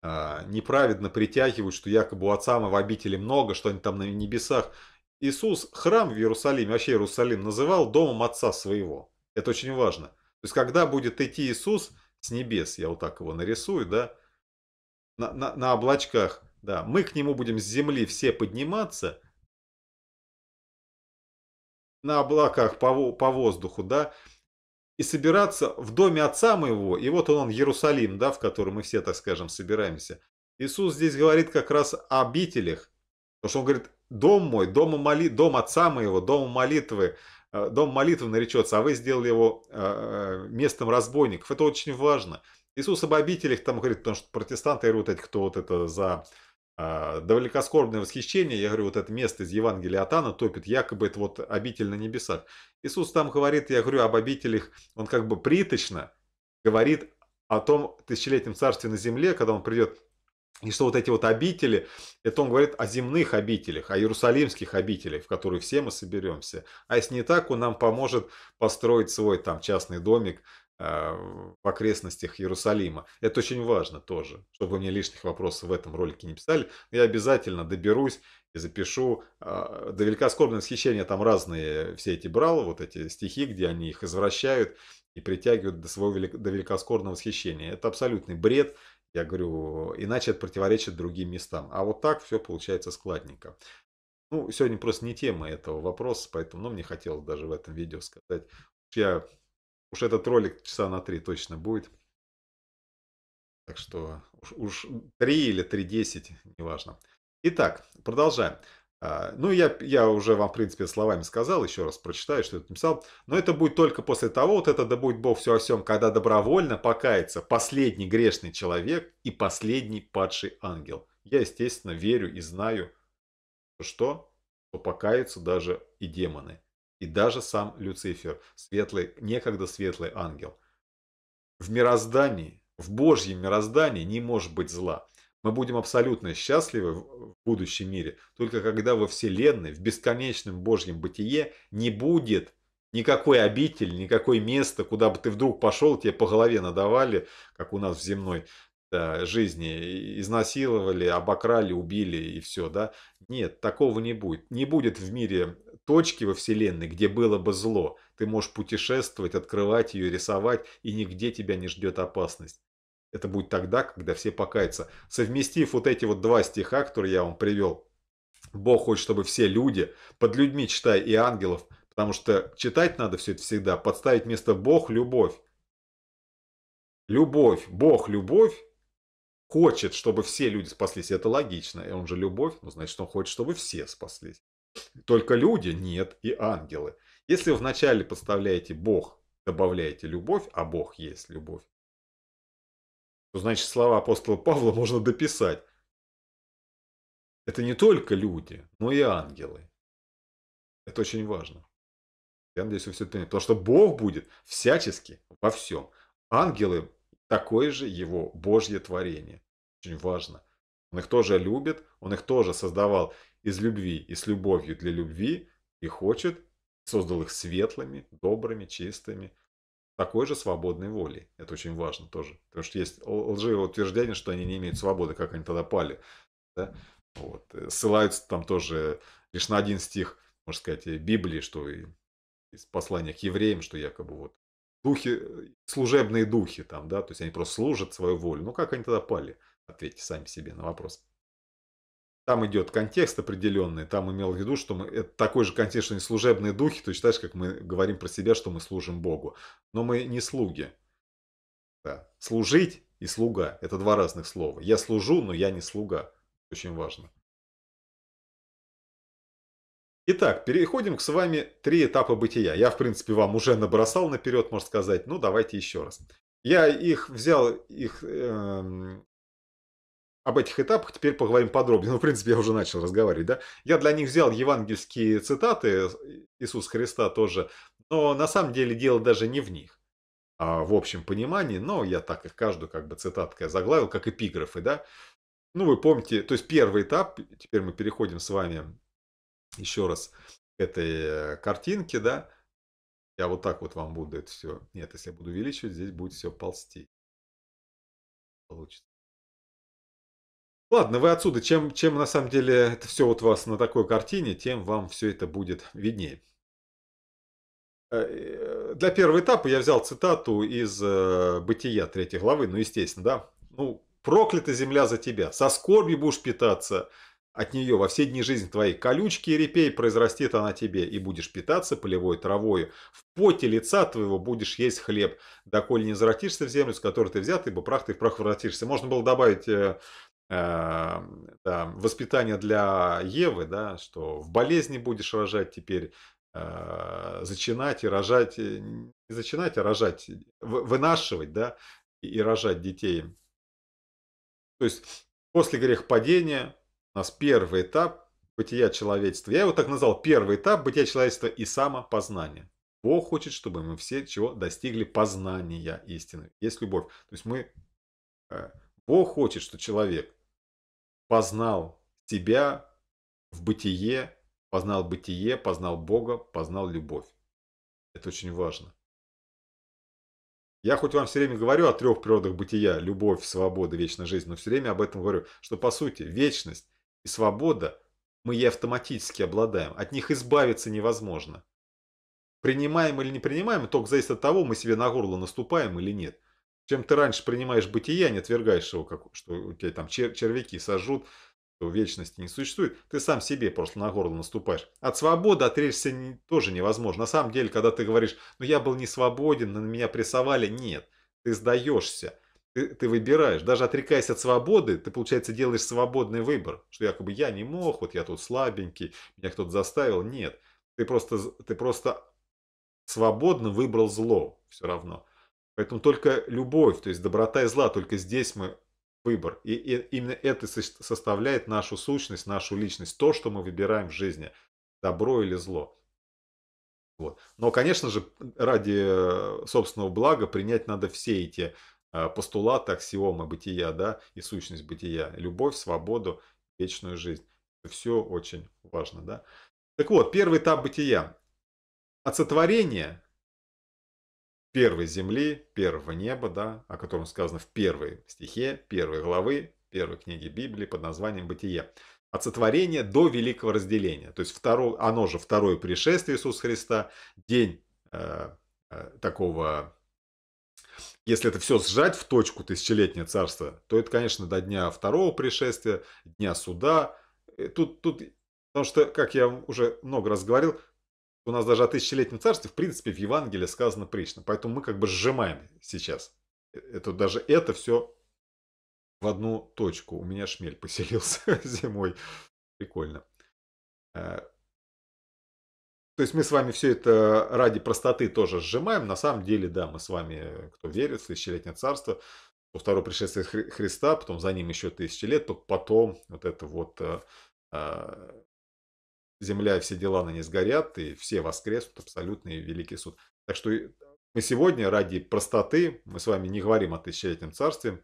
а, неправедно притягивают, что якобы у отца в обители много, что они там на небесах. Иисус храм в Иерусалиме, вообще Иерусалим, называл домом Отца Своего. Это очень важно. То есть, когда будет идти Иисус с небес, я вот так его нарисую, да, на, на, на облачках, да, мы к нему будем с земли все подниматься, на облаках по, по воздуху, да, и собираться в доме Отца моего, и вот он, он Иерусалим, да, в который мы все, так скажем, собираемся. Иисус здесь говорит как раз о обителях, потому что он говорит, дом мой, дом, моли, дом отца моего, дом молитвы, э, дом молитвы наречется, а вы сделали его э, э, местом разбойников. Это очень важно. Иисус об обителях там говорит, потому что протестанты говорят, вот эти, кто вот это за далекоскорбное восхищение, я говорю, вот это место из Евангелия от Анна топит, якобы это вот обитель на небесах. Иисус там говорит, я говорю об обителях, он как бы приточно говорит о том тысячелетнем царстве на земле, когда он придет и что вот эти вот обители, это он говорит о земных обителях, о иерусалимских обителях, в которые все мы соберемся. А если не так, он нам поможет построить свой там частный домик э, в окрестностях Иерусалима. Это очень важно тоже, чтобы вы мне лишних вопросов в этом ролике не писали. Я обязательно доберусь и запишу. Э, до великоскорбного восхищения там разные все эти брал, вот эти стихи, где они их извращают и притягивают до своего до великоскорбного восхищения. Это абсолютный бред, я говорю, иначе это противоречит другим местам. А вот так все получается складненько. Ну, сегодня просто не тема этого вопроса, поэтому ну, мне хотелось даже в этом видео сказать. Я, уж этот ролик часа на три точно будет. Так что уж, три или три десять, неважно. Итак, продолжаем. А, ну, я, я уже вам, в принципе, словами сказал, еще раз прочитаю, что я написал. Но это будет только после того, вот это да будет Бог все о всем, когда добровольно покается последний грешный человек и последний падший ангел. Я, естественно, верю и знаю, что, что покаются даже и демоны, и даже сам Люцифер, светлый, некогда светлый ангел. В мироздании, в Божьем мироздании не может быть зла. Мы будем абсолютно счастливы в будущем мире, только когда во Вселенной, в бесконечном Божьем бытие не будет никакой обитель, никакое место, куда бы ты вдруг пошел, тебе по голове надавали, как у нас в земной да, жизни, изнасиловали, обокрали, убили и все, да? Нет, такого не будет. Не будет в мире точки во Вселенной, где было бы зло. Ты можешь путешествовать, открывать ее, рисовать, и нигде тебя не ждет опасность. Это будет тогда, когда все покаятся. Совместив вот эти вот два стиха, которые я вам привел, Бог хочет, чтобы все люди, под людьми читай и ангелов, потому что читать надо все это всегда, подставить вместо Бог – любовь. Любовь, Бог – любовь, хочет, чтобы все люди спаслись. Это логично, и он же любовь, ну значит он хочет, чтобы все спаслись. Только люди – нет, и ангелы. Если вы вначале подставляете Бог, добавляете любовь, а Бог есть любовь, значит слова апостола Павла можно дописать. Это не только люди, но и ангелы. Это очень важно. Я надеюсь, вы все это поняли. Потому что Бог будет всячески во всем. Ангелы такое же его Божье творение. Очень важно. Он их тоже любит, он их тоже создавал из любви и с любовью для любви и хочет, создал их светлыми, добрыми, чистыми, такой же свободной воли Это очень важно тоже. Потому что есть лживые утверждения, что они не имеют свободы, как они тогда пали. Да? Вот. Э, ссылаются там тоже лишь на один стих, можно сказать, э, Библии, что из послания к евреям, что якобы вот духи, э, служебные духи там, да, то есть они просто служат свою волю. Ну, как они тогда пали? Ответьте сами себе на вопрос там идет контекст определенный, там имел в виду, что мы, это такой же контекст, что не служебные духи, то считаешь, как мы говорим про себя, что мы служим Богу. Но мы не слуги. Да. Служить и слуга – это два разных слова. Я служу, но я не слуга. Очень важно. Итак, переходим к с вами три этапа бытия. Я, в принципе, вам уже набросал наперед, можно сказать. Ну, давайте еще раз. Я их взял, их эм, об этих этапах теперь поговорим подробнее. Ну, в принципе, я уже начал разговаривать, да. Я для них взял евангельские цитаты Иисуса Христа тоже, но на самом деле дело даже не в них, а в общем понимании, но я так их каждую как бы цитаткой заглавил, как эпиграфы, да. Ну, вы помните, то есть первый этап, теперь мы переходим с вами еще раз к этой э, картинке, да. Я вот так вот вам буду это все, нет, если я буду увеличивать, здесь будет все ползти. Получится. Ладно, вы отсюда. Чем, чем на самом деле это все вот вас на такой картине, тем вам все это будет виднее. Э, э, для первого этапа я взял цитату из э, «Бытия» третьей главы, ну, естественно, да. Ну, проклята земля за тебя, со скорби будешь питаться от нее во все дни жизни твоей. Колючки и репей произрастет она тебе, и будешь питаться полевой травою. В поте лица твоего будешь есть хлеб, доколе не возвратишься в землю, с которой ты взят, ибо прах ты в прах возвратишься. Можно было добавить э, эм, да, воспитание для Евы, да, что в болезни будешь рожать теперь, э, зачинать и рожать, э, не зачинать, а рожать, э, вынашивать, да, и, и рожать детей. То есть после грехопадения у нас первый этап бытия человечества. Я его так назвал первый этап бытия человечества и самопознание. Бог хочет, чтобы мы все чего достигли познания истины. Есть любовь. То есть мы... Э, Бог хочет, что человек познал себя в бытие, познал бытие, познал Бога, познал любовь. Это очень важно. Я хоть вам все время говорю о трех природах бытия, любовь, свобода, вечная жизнь, но все время об этом говорю, что по сути вечность и свобода мы ей автоматически обладаем, от них избавиться невозможно. Принимаем или не принимаем, только зависит от того, мы себе на горло наступаем или нет чем ты раньше принимаешь бытие, а не отвергаешь его, как, что у тебя там чер червяки сожрут, что вечности не существует, ты сам себе просто на горло наступаешь. От свободы отречься не, тоже невозможно. На самом деле, когда ты говоришь, ну я был не свободен, на меня прессовали, нет, ты сдаешься. Ты, ты выбираешь, даже отрекаясь от свободы, ты, получается, делаешь свободный выбор, что якобы я не мог, вот я тут слабенький, меня кто-то заставил. Нет, ты просто, ты просто свободно выбрал зло все равно. Поэтому только любовь, то есть доброта и зла, только здесь мы выбор. И, и именно это составляет нашу сущность, нашу личность, то, что мы выбираем в жизни, добро или зло. Вот. Но, конечно же, ради собственного блага принять надо все эти э, постулаты, аксиомы бытия, да, и сущность бытия, любовь, свободу, вечную жизнь. все очень важно, да. Так вот, первый этап бытия. От сотворения первой земли, первого неба, да, о котором сказано в первой стихе, первой главы, первой книги Библии под названием «Бытие». От сотворения до великого разделения. То есть второ, оно же второе пришествие Иисуса Христа, день э, э, такого... Если это все сжать в точку тысячелетнее царство, то это, конечно, до дня второго пришествия, дня суда. Э, тут, тут Потому что, как я уже много раз говорил, у нас даже о тысячелетнем царстве, в принципе, в Евангелии сказано прилично, Поэтому мы как бы сжимаем сейчас. Э, это даже это все в одну точку. У меня шмель *laughs* поселился зимой. Прикольно. Э, то есть мы с вами все это ради простоты тоже сжимаем. На самом деле, да, мы с вами, э, кто верит в тысячелетнее царство, во второе пришествие Христа, потом за ним еще тысячи лет, потом вот это вот земля и все дела на ней сгорят, и все воскреснут, абсолютный великий суд. Так что мы сегодня ради простоты, мы с вами не говорим о тысячелетнем царстве,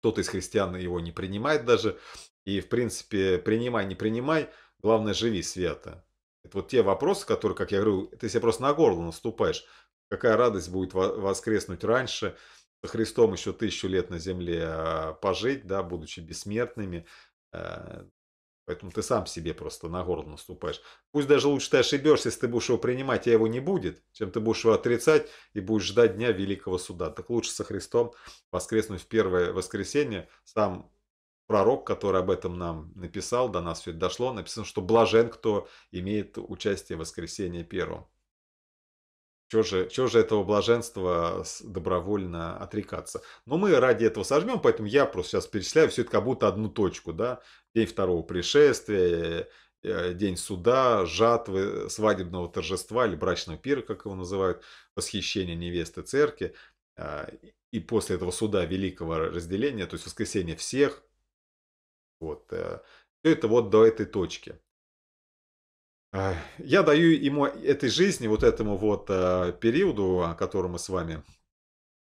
кто-то из христиан его не принимает даже, и в принципе принимай, не принимай, главное живи свято. Это вот те вопросы, которые, как я говорю, ты себе просто на горло наступаешь. Какая радость будет воскреснуть раньше, со Христом еще тысячу лет на земле а, пожить, да, будучи бессмертными, а, Поэтому ты сам себе просто на горло наступаешь. Пусть даже лучше ты ошибешься, если ты будешь его принимать, а его не будет, чем ты будешь его отрицать и будешь ждать дня великого суда. Так лучше со Христом воскреснуть в первое воскресенье. Сам пророк, который об этом нам написал, до нас все это дошло, написано, что блажен, кто имеет участие в воскресенье первом. Чего же, чего же этого блаженства э, добровольно отрекаться? Но мы ради этого сожмем, поэтому я просто сейчас перечисляю все это как будто одну точку. Да? День второго пришествия, э, э, день суда, жатвы, свадебного торжества или брачного пира, как его называют, восхищение невесты церкви. А, и после этого суда великого разделения, то есть воскресение всех. Вот. Все это вот до этой точки. Я даю ему этой жизни, вот этому вот э, периоду, о котором мы с вами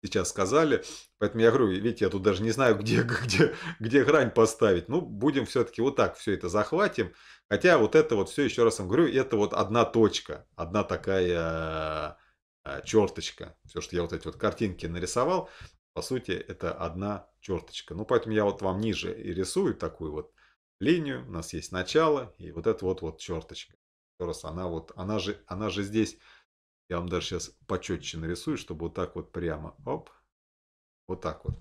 сейчас сказали. Поэтому я говорю, видите, я тут даже не знаю, где, *laughs* где, где грань поставить. Ну, будем все-таки вот так все это захватим. Хотя вот это вот все, еще раз вам говорю, это вот одна точка, одна такая э, черточка. Все, что я вот эти вот картинки нарисовал, по сути, это одна черточка. Ну, поэтому я вот вам ниже и рисую такую вот линию. У нас есть начало и вот это вот, вот черточка раз она вот, она же, она же здесь, я вам даже сейчас почетче нарисую, чтобы вот так вот прямо, оп, вот так вот.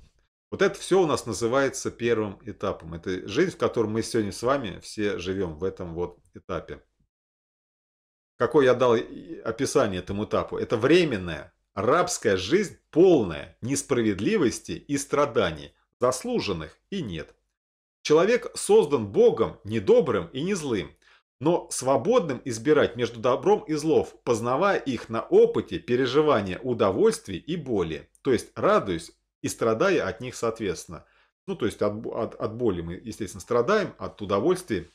Вот это все у нас называется первым этапом. Это жизнь, в которой мы сегодня с вами все живем в этом вот этапе. Какое я дал описание этому этапу? Это временная, рабская жизнь полная несправедливости и страданий, заслуженных и нет. Человек создан Богом, не добрым и не злым но свободным избирать между добром и злом, познавая их на опыте переживания удовольствий и боли, то есть радуясь и страдая от них соответственно. Ну, то есть от, от, от боли мы, естественно, страдаем, от удовольствий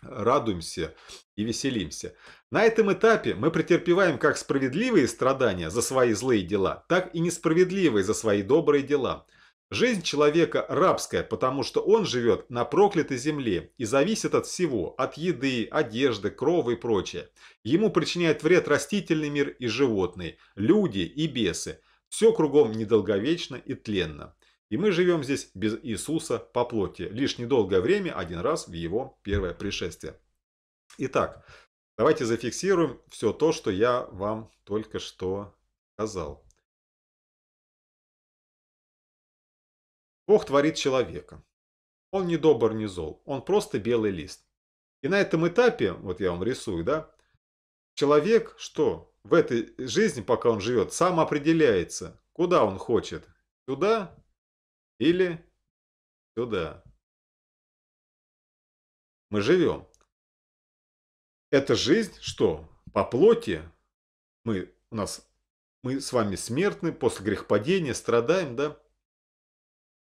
радуемся и веселимся. На этом этапе мы претерпеваем как справедливые страдания за свои злые дела, так и несправедливые за свои добрые дела. Жизнь человека рабская, потому что он живет на проклятой земле и зависит от всего, от еды, одежды, крови и прочее. Ему причиняет вред растительный мир и животные, люди и бесы. Все кругом недолговечно и тленно. И мы живем здесь без Иисуса по плоти, лишь недолгое время, один раз в его первое пришествие. Итак, давайте зафиксируем все то, что я вам только что сказал. Бог творит человека. Он не добр, не зол. Он просто белый лист. И на этом этапе, вот я вам рисую, да, человек, что в этой жизни, пока он живет, сам определяется, куда он хочет. Сюда или сюда. Мы живем. Это жизнь, что по плоти мы, у нас, мы с вами смертны, после грехопадения страдаем, да?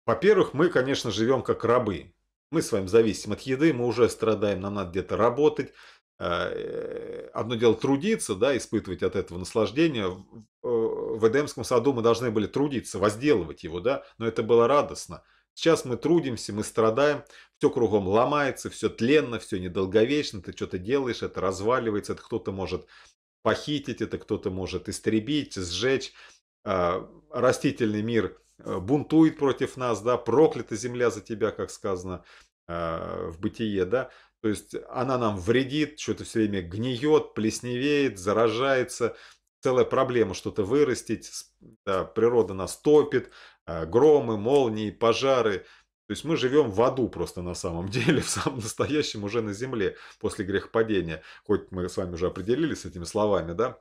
Во-первых, мы, конечно, живем как рабы. Мы с вами зависим от еды, мы уже страдаем, нам надо где-то работать. Э, одно дело трудиться, да, испытывать от этого наслаждение. Э, в Эдемском саду мы должны были трудиться, возделывать его, да, но это было радостно. Сейчас мы трудимся, мы страдаем, все кругом ломается, все тленно, все недолговечно, ты что-то делаешь, это разваливается, это кто-то может похитить, это кто-то может истребить, сжечь. А, растительный мир – Э, бунтует против нас, да, проклята земля за тебя, как сказано э, в бытие, да, то есть она нам вредит, что-то все время гниет, плесневеет, заражается. Целая проблема что-то вырастить, да, природа нас топит, э, громы, молнии, пожары. То есть мы живем в аду просто на самом *laughs* деле, в самом настоящем уже на земле после грехопадения. Хоть мы с вами уже определились с этими словами, да,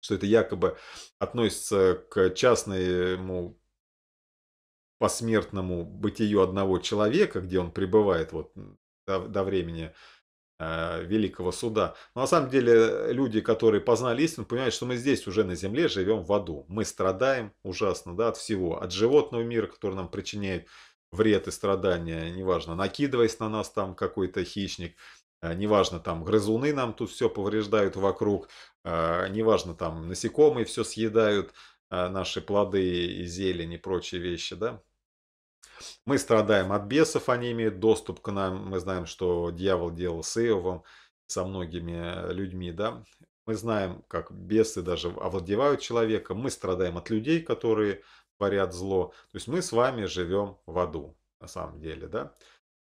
что это якобы относится к частному посмертному бытию одного человека, где он пребывает вот до, до времени э, Великого Суда. Но на самом деле э, люди, которые познали истину, понимают, что мы здесь уже на земле живем в аду. Мы страдаем ужасно да, от всего, от животного мира, который нам причиняет вред и страдания, неважно, накидываясь на нас там какой-то хищник, э, неважно, там грызуны нам тут все повреждают вокруг, э, неважно, там насекомые все съедают, наши плоды и зелень и прочие вещи, да. Мы страдаем от бесов, они имеют доступ к нам. Мы знаем, что дьявол делал с Иовом, со многими э, людьми, да. Мы знаем, как бесы даже овладевают человеком. Мы страдаем от людей, которые творят зло. То есть мы с вами живем в аду, на самом деле, да.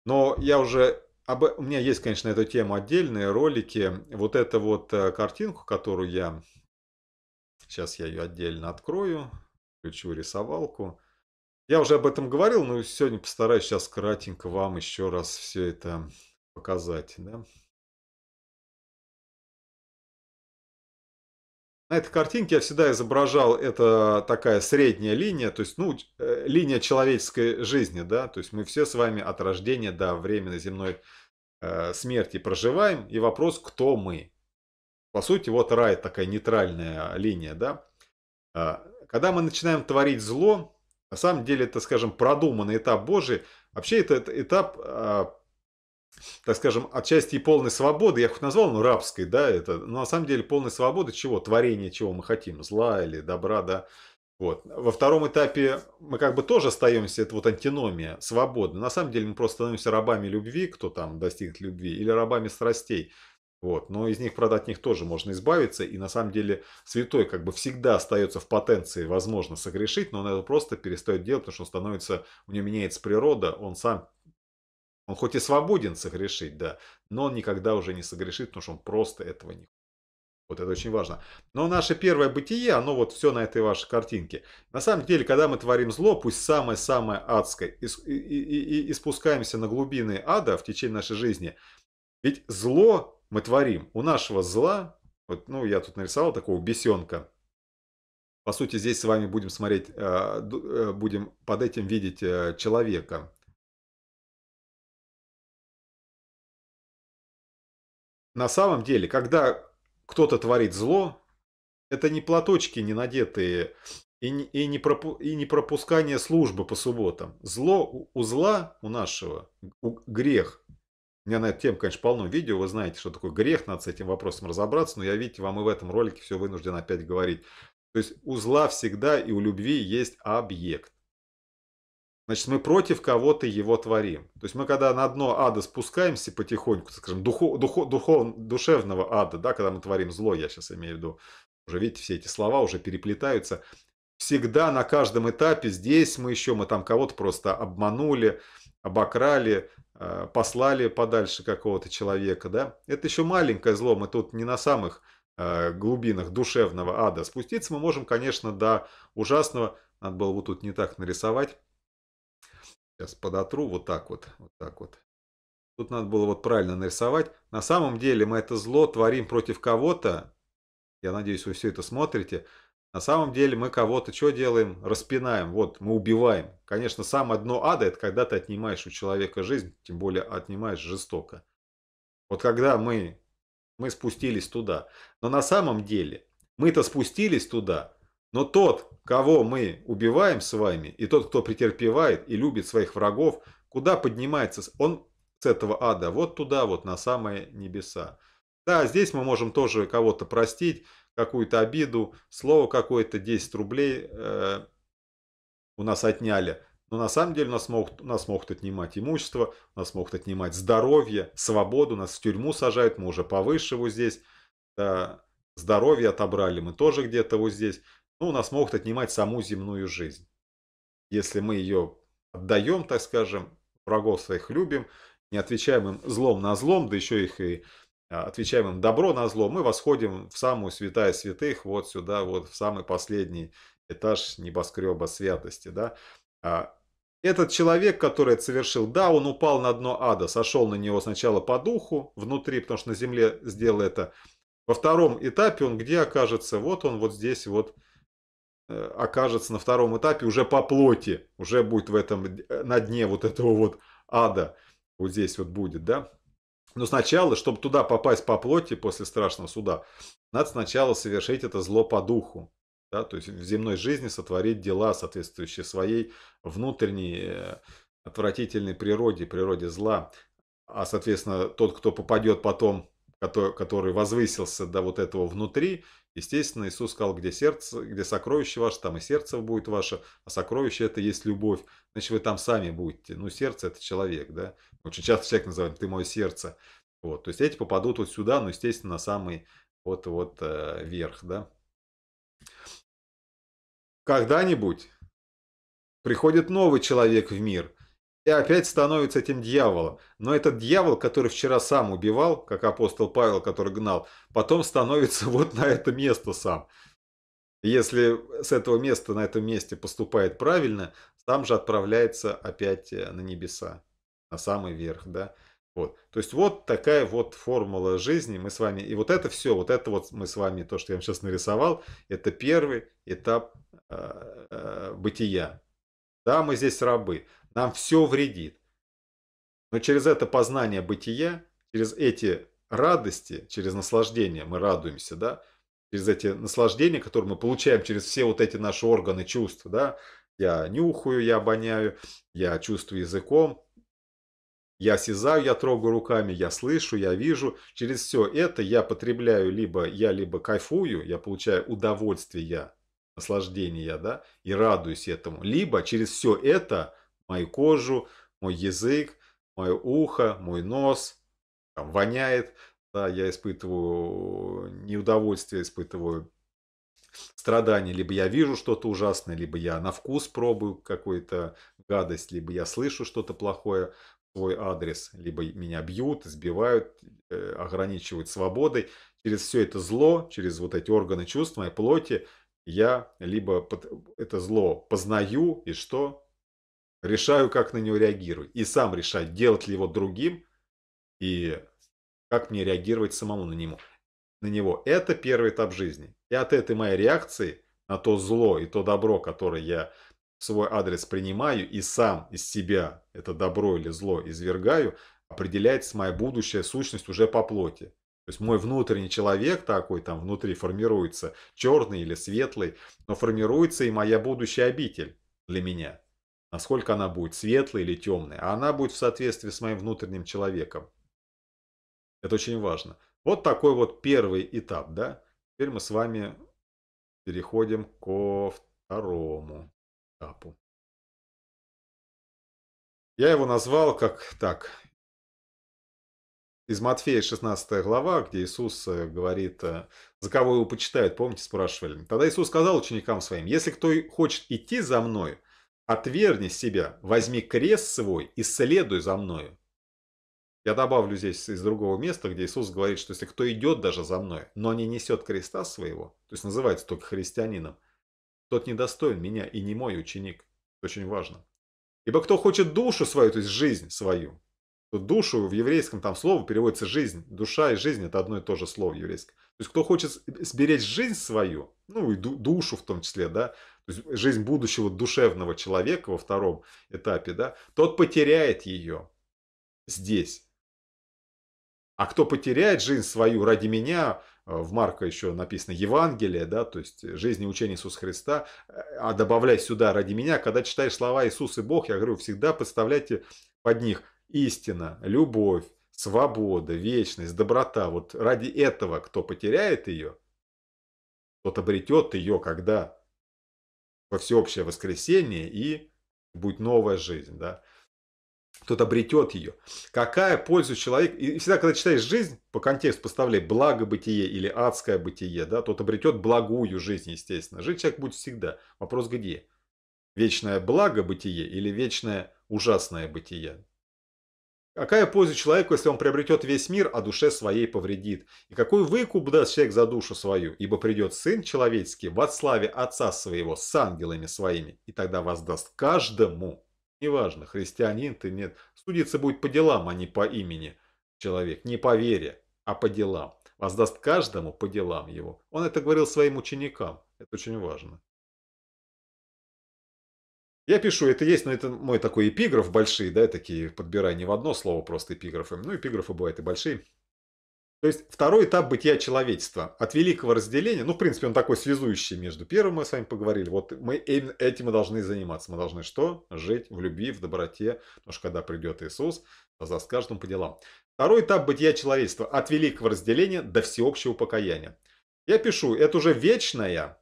Но я уже об... У меня есть, конечно, на эту тему отдельные ролики. Вот эту вот э, картинку, которую я... Сейчас я ее отдельно открою. Включу рисовалку. Я уже об этом говорил, но сегодня постараюсь сейчас кратенько вам еще раз все это показать. Да? На этой картинке я всегда изображал, это такая средняя линия, то есть, ну, э, линия человеческой жизни, да, то есть мы все с вами от рождения до временной земной э, смерти проживаем, и вопрос, кто мы. По сути, вот рай такая нейтральная линия, да. А, когда мы начинаем творить зло, на самом деле это, скажем, продуманный этап Божий. Вообще это, это этап, э, так скажем, отчасти полной свободы. Я хоть назвал, но рабской, да, это, но на самом деле полной свободы чего? Творения чего мы хотим, зла или добра, да. Вот. Во втором этапе мы как бы тоже остаемся, это вот антиномия, свобода. На самом деле мы просто становимся рабами любви, кто там достигнет любви, или рабами страстей. Вот. Но из них, правда, от них тоже можно избавиться. И на самом деле святой как бы всегда остается в потенции, возможно, согрешить, но он это просто перестает делать, потому что он становится, у него меняется природа, он сам, он хоть и свободен согрешить, да, но он никогда уже не согрешит, потому что он просто этого не вот это очень важно. Но наше первое бытие, оно вот все на этой вашей картинке. На самом деле, когда мы творим зло, пусть самое-самое адское, и, и, и, и спускаемся на глубины ада в течение нашей жизни, ведь зло мы творим. У нашего зла, вот, ну, я тут нарисовал такого бесенка. По сути, здесь с вами будем смотреть, э, э, будем под этим видеть э, человека. На самом деле, когда кто-то творит зло, это не платочки не надетые и, не пропу, и не пропускание службы по субботам. Зло у, у зла, у нашего, у, грех у меня на эту тему, конечно, полно видео, вы знаете, что такое грех, надо с этим вопросом разобраться, но я, видите, вам и в этом ролике все вынужден опять говорить. То есть у зла всегда и у любви есть объект. Значит, мы против кого-то его творим. То есть мы когда на дно ада спускаемся потихоньку, скажем, духо, духо, духов, душевного ада, да, когда мы творим зло, я сейчас имею в виду, уже видите, все эти слова уже переплетаются. Всегда на каждом этапе здесь мы еще, мы там кого-то просто обманули, обокрали, Э, послали подальше какого-то человека, да, это еще маленькое зло, мы тут не на самых э, глубинах душевного ада. Спуститься мы можем, конечно, до ужасного. Надо было вот тут не так нарисовать. Сейчас подотру вот так вот. Вот так вот. Тут надо было вот правильно нарисовать. На самом деле мы это зло творим против кого-то. Я надеюсь, вы все это смотрите. На самом деле мы кого-то что делаем? Распинаем, вот, мы убиваем. Конечно, самое дно ада – это когда ты отнимаешь у человека жизнь, тем более отнимаешь жестоко. Вот когда мы, мы спустились туда. Но на самом деле мы-то спустились туда, но тот, кого мы убиваем с вами, и тот, кто претерпевает и любит своих врагов, куда поднимается? Он с этого ада вот туда, вот на самые небеса. Да, здесь мы можем тоже кого-то простить, какую-то обиду, слово какое-то, 10 рублей э, у нас отняли. Но на самом деле нас могут, нас могут отнимать имущество, нас могут отнимать здоровье, свободу, нас в тюрьму сажают, мы уже повыше вот здесь. Да, здоровье отобрали, мы тоже где-то вот здесь. Ну, нас могут отнимать саму земную жизнь. Если мы ее отдаем, так скажем, врагов своих любим, не отвечаем им злом на злом, да еще их и а, отвечаем им добро на зло, мы восходим в самую святая святых, вот сюда, вот в самый последний этаж небоскреба святости. Да? А, этот человек, который это совершил, да, он упал на дно ада, сошел на него сначала по духу внутри, потому что на земле сделал это. Во втором этапе он где окажется? Вот он вот здесь вот э, окажется на втором этапе уже по плоти, уже будет в этом, э, на дне вот этого вот ада, вот здесь вот будет, да. Но сначала, чтобы туда попасть по плоти после страшного суда, надо сначала совершить это зло по духу. Да? То есть в земной жизни сотворить дела, соответствующие своей внутренней э, отвратительной природе, природе зла. А, соответственно, тот, кто попадет потом который, возвысился до вот этого внутри, естественно, Иисус сказал, где сердце, где сокровище ваше, там и сердце будет ваше, а сокровище это есть любовь, значит, вы там сами будете. Ну, сердце это человек, да? Очень часто человек называем «ты мое сердце». Вот, то есть эти попадут вот сюда, ну, естественно, на самый вот-вот э, верх, да? Когда-нибудь приходит новый человек в мир – и опять становится этим дьяволом. Но этот дьявол, который вчера сам убивал, как апостол Павел, который гнал, потом становится *laughs* вот на это место сам. Если с этого места на этом месте поступает правильно, сам же отправляется опять э, на небеса, на самый верх, да. Вот. То есть вот такая вот формула жизни мы с вами, и вот это все, вот это вот мы с вами, то, что я вам сейчас нарисовал, это первый этап э, э, бытия. Да, мы здесь рабы, нам все вредит. Но через это познание бытия, через эти радости, через наслаждение мы радуемся, да, через эти наслаждения, которые мы получаем через все вот эти наши органы чувств, да, я нюхаю, я обоняю, я чувствую языком, я сизаю, я трогаю руками, я слышу, я вижу. Через все это я потребляю либо я, либо кайфую, я получаю удовольствие, наслаждение, да, и радуюсь этому. Либо через все это мою кожу, мой язык, мое ухо, мой нос, там воняет, да, я испытываю э, неудовольствие, испытываю страдания, либо я вижу что-то ужасное, либо я на вкус пробую какую-то гадость, либо я слышу что-то плохое свой адрес, либо меня бьют, избивают, э, ограничивают свободой. Через все это зло, через вот эти органы чувств моей плоти, я либо э, это зло познаю, и что? решаю, как на него реагировать. И сам решать, делать ли его другим и как мне реагировать самому на него. На него. Это первый этап жизни. И от этой моей реакции на то зло и то добро, которое я в свой адрес принимаю и сам из себя это добро или зло извергаю, определяется моя будущая сущность уже по плоти. То есть мой внутренний человек такой там внутри формируется, черный или светлый, но формируется и моя будущая обитель для меня насколько она будет светлой или темной, а она будет в соответствии с моим внутренним человеком. Это очень важно. Вот такой вот первый этап, да? Теперь мы с вами переходим ко второму этапу. Я его назвал как так. Из Матфея 16 глава, где Иисус э, говорит, э, за кого его почитают, помните, спрашивали. Тогда Иисус сказал ученикам своим, если кто хочет идти за мной, Отверни себя, возьми крест свой и следуй за мною. Я добавлю здесь из другого места, где Иисус говорит, что если кто идет даже за мной, но не несет креста своего, то есть называется только христианином, тот недостоин меня и не мой ученик. Это очень важно. Ибо кто хочет душу свою, то есть жизнь свою, то душу в еврейском там слово переводится жизнь. Душа и жизнь это одно и то же слово еврейское. То есть кто хочет сберечь жизнь свою, ну и душу в том числе, да, то есть жизнь будущего душевного человека во втором этапе, да, тот потеряет ее здесь. А кто потеряет жизнь свою ради меня, э, в Марка еще написано Евангелие, да, то есть жизнь и учение Иисуса Христа, э, а добавляй сюда ради меня, когда читаешь слова Иисус и Бог, я говорю, всегда подставляйте под них истина, любовь, свобода, вечность, доброта. Вот ради этого, кто потеряет ее, тот обретет ее, когда во всеобщее воскресение и будет новая жизнь, да. Тот обретет ее. Какая польза человек... И всегда, когда читаешь жизнь, по контексту поставляй благо бытие или адское бытие, да, тот обретет благую жизнь, естественно. Жить человек будет всегда. Вопрос где? Вечное благо бытие или вечное ужасное бытие? Какая польза человеку, если он приобретет весь мир, а душе своей повредит? И какой выкуп даст человек за душу свою? Ибо придет Сын Человеческий во славе Отца Своего с ангелами своими, и тогда воздаст каждому. Неважно, христианин ты, нет. Судиться будет по делам, а не по имени человек. Не по вере, а по делам. Воздаст каждому по делам его. Он это говорил своим ученикам. Это очень важно. Я пишу, это есть, но это мой такой эпиграф, большие, да, такие, подбирая не в одно слово просто эпиграфы, ну, эпиграфы бывают и большие. То есть второй этап бытия человечества от великого разделения, ну, в принципе, он такой связующий между первым, мы с вами поговорили, вот мы именно эм, этим и должны заниматься. Мы должны что? Жить в любви, в доброте, потому что когда придет Иисус, за каждым по делам. Второй этап бытия человечества от великого разделения до всеобщего покаяния. Я пишу, это уже вечная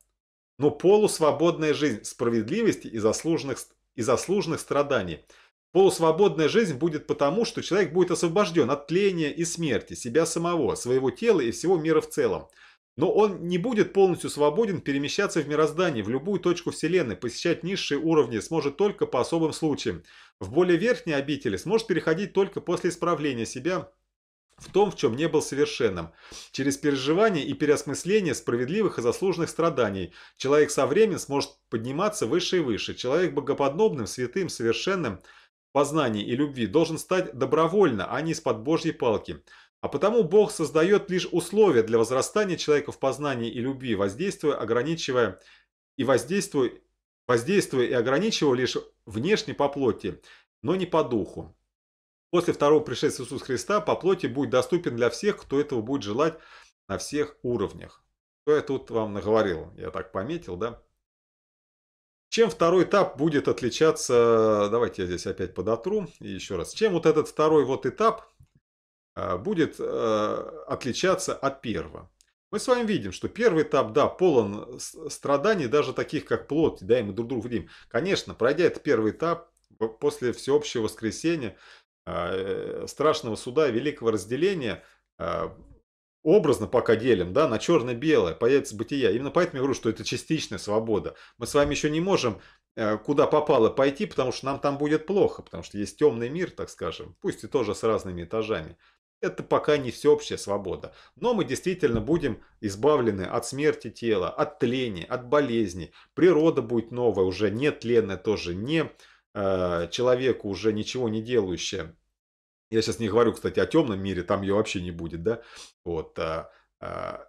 но полусвободная жизнь справедливости и заслуженных, и заслуженных страданий. Полусвободная жизнь будет потому, что человек будет освобожден от тления и смерти, себя самого, своего тела и всего мира в целом. Но он не будет полностью свободен перемещаться в мироздание в любую точку Вселенной, посещать низшие уровни сможет только по особым случаям. В более верхние обители сможет переходить только после исправления себя в том, в чем не был совершенным. Через переживание и переосмысление справедливых и заслуженных страданий человек со временем сможет подниматься выше и выше. Человек богоподобным, святым, совершенным познаний и любви должен стать добровольно, а не из-под Божьей палки. А потому Бог создает лишь условия для возрастания человека в познании и любви, воздействуя, ограничивая и воздействуя, воздействуя и ограничивая лишь внешне по плоти, но не по духу после второго пришествия Иисуса Христа по плоти будет доступен для всех, кто этого будет желать на всех уровнях. Что я тут вам наговорил, я так пометил, да? Чем второй этап будет отличаться, давайте я здесь опять подотру и еще раз, чем вот этот второй вот этап а, будет а, отличаться от первого? Мы с вами видим, что первый этап, да, полон страданий, даже таких, как плоть, да, и мы друг другу видим. Конечно, пройдя этот первый этап, после всеобщего воскресения, Э, страшного суда, великого разделения, э, образно пока делим, да, на черно-белое, появится бытие. Именно поэтому я говорю, что это частичная свобода. Мы с вами еще не можем э, куда попало пойти, потому что нам там будет плохо, потому что есть темный мир, так скажем, пусть и тоже с разными этажами. Это пока не всеобщая свобода. Но мы действительно будем избавлены от смерти тела, от тления, от болезней. Природа будет новая, уже не тленная тоже, не Э, человеку, уже ничего не делающее, я сейчас не говорю, кстати, о темном мире, там ее вообще не будет, да, вот, э, э,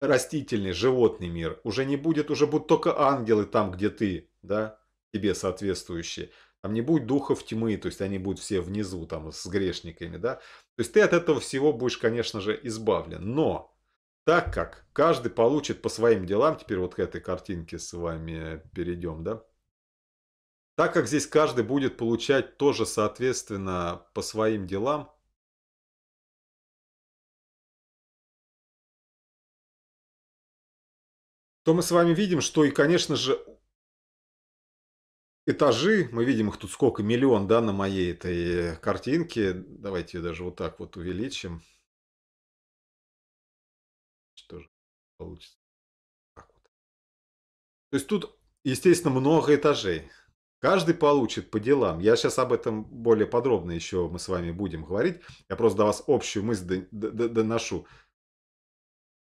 растительный, животный мир уже не будет, уже будут только ангелы там, где ты, да, тебе соответствующие. Там не будет духов тьмы, то есть они будут все внизу там с грешниками, да. То есть ты от этого всего будешь, конечно же, избавлен. Но так как каждый получит по своим делам, теперь вот к этой картинке с вами перейдем, да, так как здесь каждый будет получать тоже, соответственно, по своим делам, то мы с вами видим, что и, конечно же, этажи, мы видим их тут сколько, миллион, да, на моей этой картинке. Давайте ее даже вот так вот увеличим. Что же получится? Так вот. То есть тут, естественно, много этажей. Каждый получит по делам. Я сейчас об этом более подробно еще мы с вами будем говорить. Я просто до вас общую мысль доношу.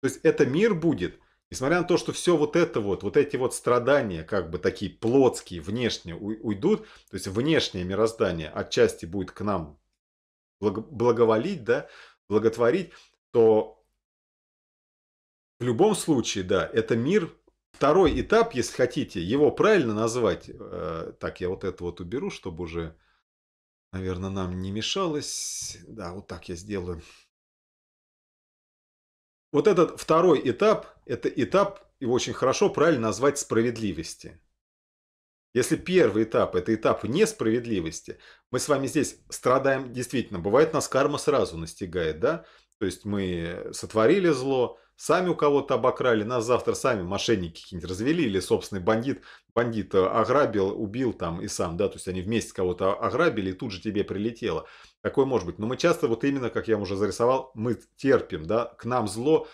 То есть это мир будет, несмотря на то, что все вот это вот, вот эти вот страдания, как бы такие плотские, внешние уйдут, то есть внешнее мироздание отчасти будет к нам благоволить, да, благотворить, то в любом случае, да, это мир Второй этап, если хотите, его правильно назвать, э, так я вот это вот уберу, чтобы уже, наверное, нам не мешалось. Да, вот так я сделаю. Вот этот второй этап, это этап, его очень хорошо правильно назвать справедливости. Если первый этап – это этап несправедливости, мы с вами здесь страдаем действительно. Бывает, нас карма сразу настигает, да? То есть мы сотворили зло, сами у кого-то обокрали, нас завтра сами мошенники какие-нибудь развели, или собственный бандит, бандит э, ограбил, убил там и сам, да, то есть они вместе кого-то ограбили, и тут же тебе прилетело. Такое может быть. Но мы часто вот именно, как я вам уже зарисовал, мы терпим, да, к нам зло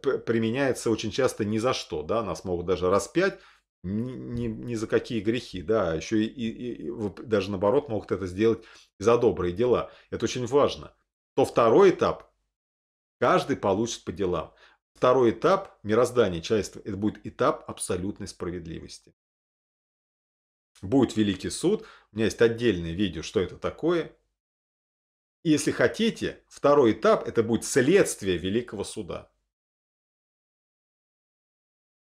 применяется очень часто ни за что, да, нас могут даже распять, ни, ни, ни за какие грехи, да, а еще и, и, и даже наоборот могут это сделать за добрые дела. Это очень важно. То второй этап каждый получит по делам. Второй этап мироздания человечества – это будет этап абсолютной справедливости. Будет Великий суд. У меня есть отдельное видео, что это такое. И если хотите, второй этап – это будет следствие Великого суда.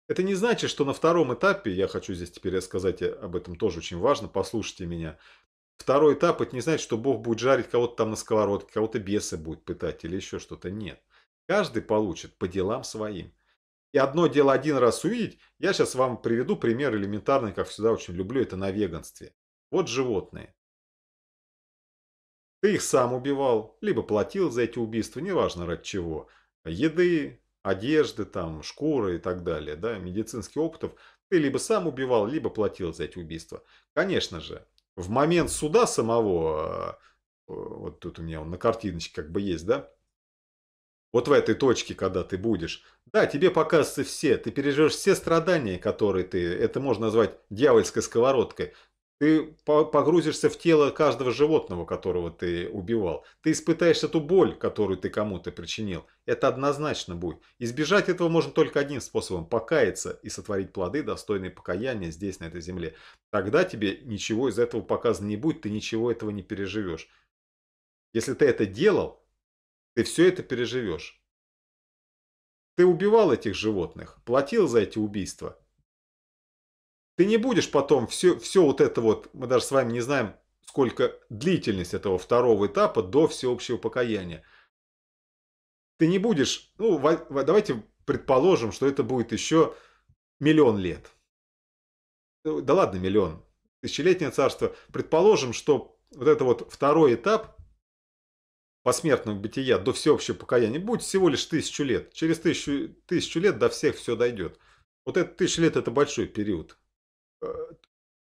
Это не значит, что на втором этапе, я хочу здесь теперь рассказать э, об этом тоже очень важно, послушайте меня. Второй этап – это не значит, что Бог будет жарить кого-то там на сковородке, кого-то бесы будет пытать или еще что-то. Нет. Каждый получит по делам своим. И одно дело один раз увидеть, я сейчас вам приведу пример элементарный, как всегда очень люблю, это на веганстве. Вот животные. Ты их сам убивал, либо платил за эти убийства, неважно ради чего. Еды, одежды, там, шкуры и так далее, да, медицинских опытов. Ты либо сам убивал, либо платил за эти убийства. Конечно же, в момент суда самого, э, вот тут у меня он на картиночке как бы есть, да, вот в этой точке, когда ты будешь, да, тебе покажутся все, ты переживешь все страдания, которые ты, это можно назвать дьявольской сковородкой, ты погрузишься в тело каждого животного, которого ты убивал. Ты испытаешь эту боль, которую ты кому-то причинил. Это однозначно будет. Избежать этого можно только одним способом – покаяться и сотворить плоды, достойные покаяния здесь, на этой земле. Тогда тебе ничего из этого показано не будет, ты ничего этого не переживешь. Если ты это делал, ты все это переживешь. Ты убивал этих животных, платил за эти убийства. Ты не будешь потом все, все вот это вот, мы даже с вами не знаем, сколько длительность этого второго этапа до всеобщего покаяния. Ты не будешь, ну, давайте предположим, что это будет еще миллион лет. Ну, да ладно, миллион. Тысячелетнее царство. Предположим, что вот это вот второй этап посмертного бытия до всеобщего покаяния будет всего лишь тысячу лет. Через тысячу, тысячу лет до всех все дойдет. Вот это тысяча лет – это большой период. Э,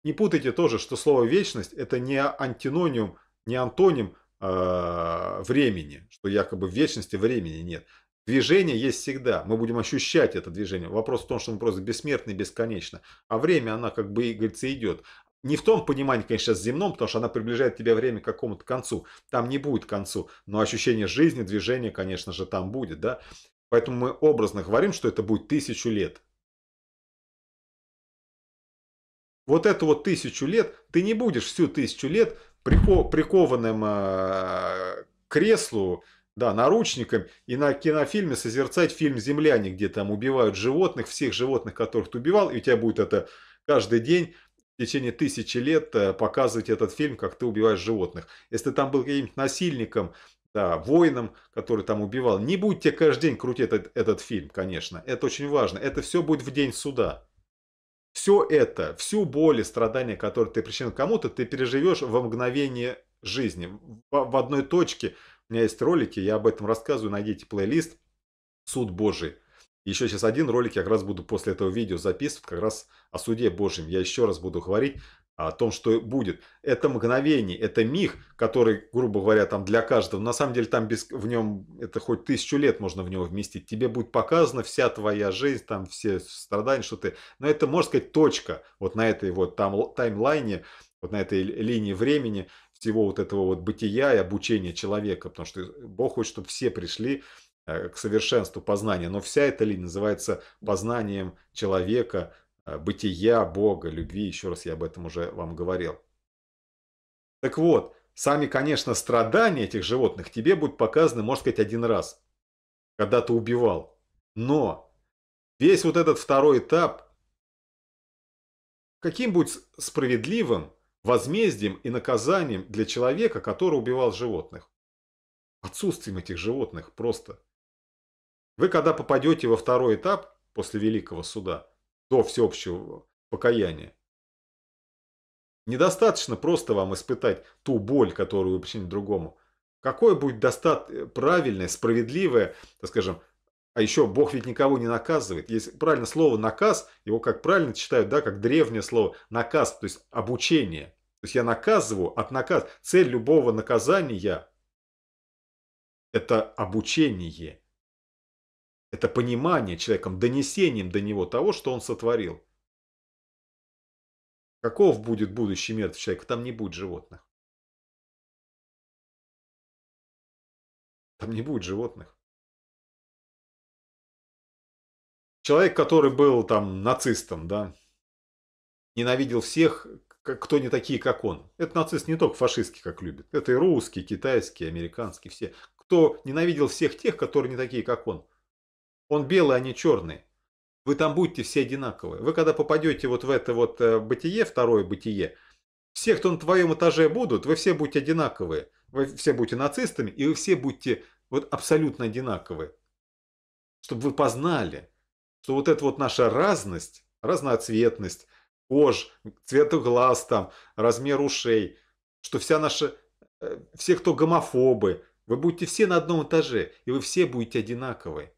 не путайте тоже, что слово «вечность» – это не антинониум, не антоним э, времени, что якобы в вечности времени нет. Движение есть всегда, мы будем ощущать это движение. Вопрос в том, что мы просто бессмертны бесконечно, а время, она как бы, и говорится, идет. Не в том понимании, конечно, с земном, потому что она приближает тебя время к какому-то концу. Там не будет концу, но ощущение жизни, движения, конечно же, там будет, да. Поэтому мы образно говорим, что это будет тысячу лет. Вот эту вот тысячу лет, ты не будешь всю тысячу лет прикованным э, креслу, да, наручником и на кинофильме созерцать фильм «Земляне», где там убивают животных, всех животных, которых ты убивал, и у тебя будет это каждый день в течение тысячи лет э, показывать этот фильм, как ты убиваешь животных. Если там был каким-нибудь насильником, да, воином, который там убивал, не будьте каждый день крутить этот, этот фильм, конечно. Это очень важно. Это все будет в день суда. Все это, всю боль и страдания, которые ты причинил кому-то, ты переживешь во мгновение жизни. В, в одной точке. У меня есть ролики, я об этом рассказываю, найдите плейлист «Суд Божий». Еще сейчас один ролик я как раз буду после этого видео записывать, как раз о суде Божьем. Я еще раз буду говорить о том, что будет. Это мгновение, это миг, который, грубо говоря, там для каждого. На самом деле там без, в нем, это хоть тысячу лет можно в него вместить. Тебе будет показана вся твоя жизнь, там все страдания, что ты... Но это, можно сказать, точка вот на этой вот там, таймлайне, вот на этой линии времени всего вот этого вот бытия и обучения человека. Потому что Бог хочет, чтобы все пришли Э, к совершенству познания, но вся эта линия называется познанием человека, э, бытия, Бога, любви. Еще раз я об этом уже вам говорил. Так вот, сами, конечно, страдания этих животных тебе будут показаны, можно сказать, один раз, когда ты убивал. Но весь вот этот второй этап, каким будет справедливым возмездием и наказанием для человека, который убивал животных? Отсутствием этих животных просто. Вы когда попадете во второй этап после Великого Суда, до всеобщего покаяния, недостаточно просто вам испытать ту боль, которую вы причините другому. Какое будет достат правильное, справедливое, так скажем, а еще Бог ведь никого не наказывает. Есть правильно слово «наказ», его как правильно читают, да, как древнее слово «наказ», то есть обучение. То есть я наказываю, от наказ. Цель любого наказания – это обучение. Это понимание человеком, донесением до него того, что он сотворил. Каков будет будущий мертвый человек? Там не будет животных. Там не будет животных. Человек, который был там нацистом, да, ненавидел всех, кто не такие, как он. Это нацист не только фашистский, как любит. Это и русский, китайский, американский, все. Кто ненавидел всех тех, которые не такие, как он. Он белый, а не черный. Вы там будете все одинаковые. Вы когда попадете вот в это вот э, бытие, второе бытие, все, кто на твоем этаже будут, вы все будете одинаковые. Вы все будете нацистами, и вы все будете вот абсолютно одинаковые. Чтобы вы познали, что вот эта вот наша разность, разноцветность, кож, цвет глаз там, размер ушей, что вся наша, э, все, кто гомофобы, вы будете все на одном этаже, и вы все будете одинаковые.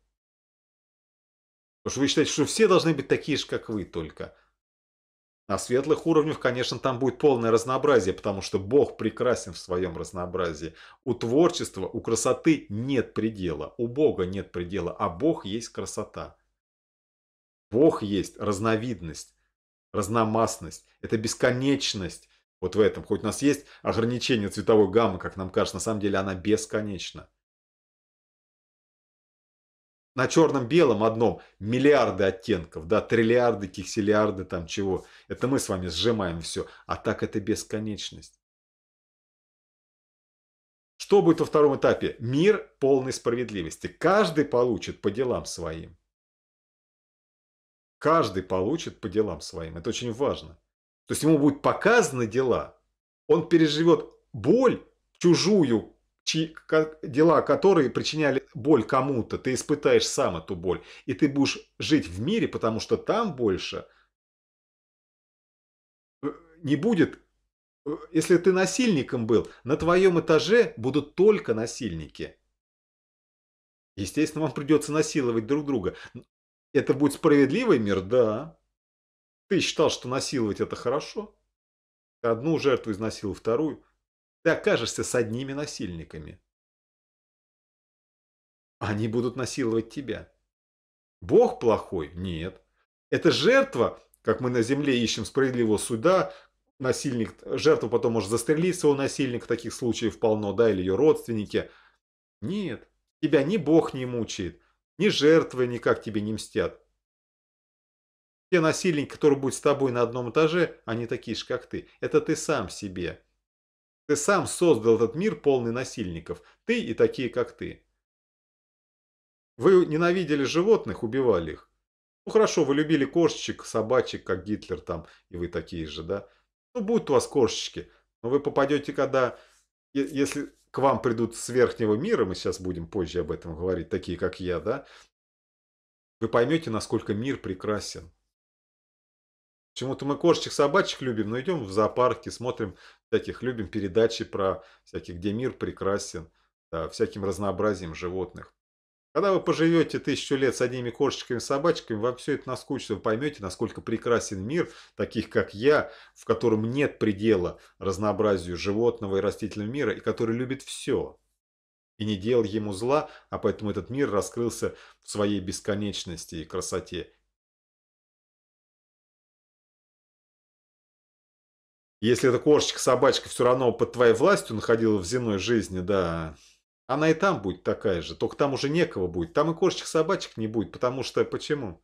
Потому что вы считаете, что все должны быть такие же, как вы только. На светлых уровнях, конечно, там будет полное разнообразие, потому что Бог прекрасен в своем разнообразии. У творчества, у красоты нет предела, у Бога нет предела, а Бог есть красота. Бог есть разновидность, разномастность, это бесконечность. Вот в этом, хоть у нас есть ограничение цветовой гаммы, как нам кажется, на самом деле она бесконечна на черном-белом одном миллиарды оттенков, да, триллиарды, кикселиарды там чего. Это мы с вами сжимаем все. А так это бесконечность. Что будет во втором этапе? Мир полной справедливости. Каждый получит по делам своим. Каждый получит по делам своим. Это очень важно. То есть ему будут показаны дела. Он переживет боль чужую, чьи, как, дела, которые причиняли боль кому-то, ты испытаешь сам эту боль. И ты будешь жить в мире, потому что там больше э, не будет... Э, если ты насильником был, на твоем этаже будут только насильники. Естественно, вам придется насиловать друг друга. Это будет справедливый мир? Да. Ты считал, что насиловать это хорошо? Одну жертву изнасиловал, вторую. Ты окажешься с одними насильниками. Они будут насиловать тебя. Бог плохой? Нет. Это жертва, как мы на земле ищем справедливого суда, насильник, жертва потом может застрелить своего насильника, таких случаев полно, да, или ее родственники. Нет, тебя ни Бог не мучает, ни жертвы никак тебе не мстят. Те насильники, которые будут с тобой на одном этаже, они такие же, как ты. Это ты сам себе. Ты сам создал этот мир, полный насильников. Ты и такие, как ты. Вы ненавидели животных, убивали их. Ну хорошо, вы любили кошечек, собачек, как Гитлер там, и вы такие же, да? Ну будут у вас кошечки, но вы попадете, когда, если к вам придут с верхнего мира, мы сейчас будем позже об этом говорить, такие как я, да? Вы поймете, насколько мир прекрасен. Почему-то мы кошечек, собачек любим, но идем в зоопарки, смотрим всяких, любим передачи про всяких, где мир прекрасен, да, всяким разнообразием животных. Когда вы поживете тысячу лет с одними кошечками и собачками, вам все это наскучит, вы поймете, насколько прекрасен мир, таких как я, в котором нет предела разнообразию животного и растительного мира, и который любит все. И не делал ему зла, а поэтому этот мир раскрылся в своей бесконечности и красоте. Если эта кошечка-собачка все равно под твоей властью находила в земной жизни, да, она и там будет такая же, только там уже некого будет. Там и кошечек-собачек не будет, потому что... Почему?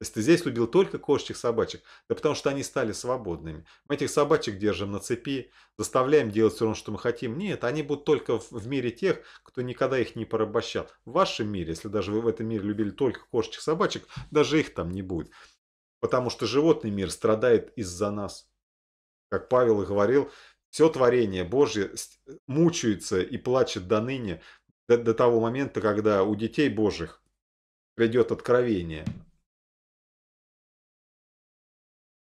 Если ты здесь любил только кошечек-собачек, да потому что они стали свободными. Мы этих собачек держим на цепи, заставляем делать все равно, что мы хотим. Нет, они будут только в мире тех, кто никогда их не порабощал. В вашем мире, если даже вы в этом мире любили только кошечек-собачек, даже их там не будет. Потому что животный мир страдает из-за нас. Как Павел и говорил, все творение Божье э, мучается и плачет до ныне, до, до того момента, когда у детей Божьих придет откровение.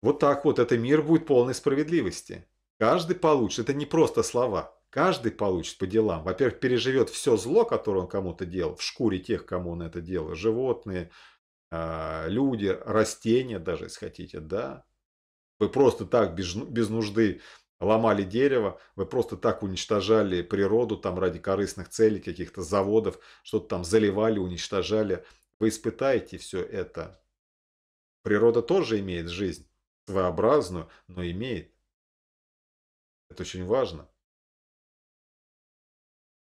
Вот так вот этот мир будет полной справедливости. Каждый получит, это не просто слова, каждый получит по делам. Во-первых, переживет все зло, которое он кому-то делал, в шкуре тех, кому он это делал, животные, а, люди, растения даже, если хотите, да, вы просто так без, без нужды ломали дерево, вы просто так уничтожали природу там ради корыстных целей, каких-то заводов, что-то там заливали, уничтожали. Вы испытаете все это. Природа тоже имеет жизнь, своеобразную, но имеет. Это очень важно.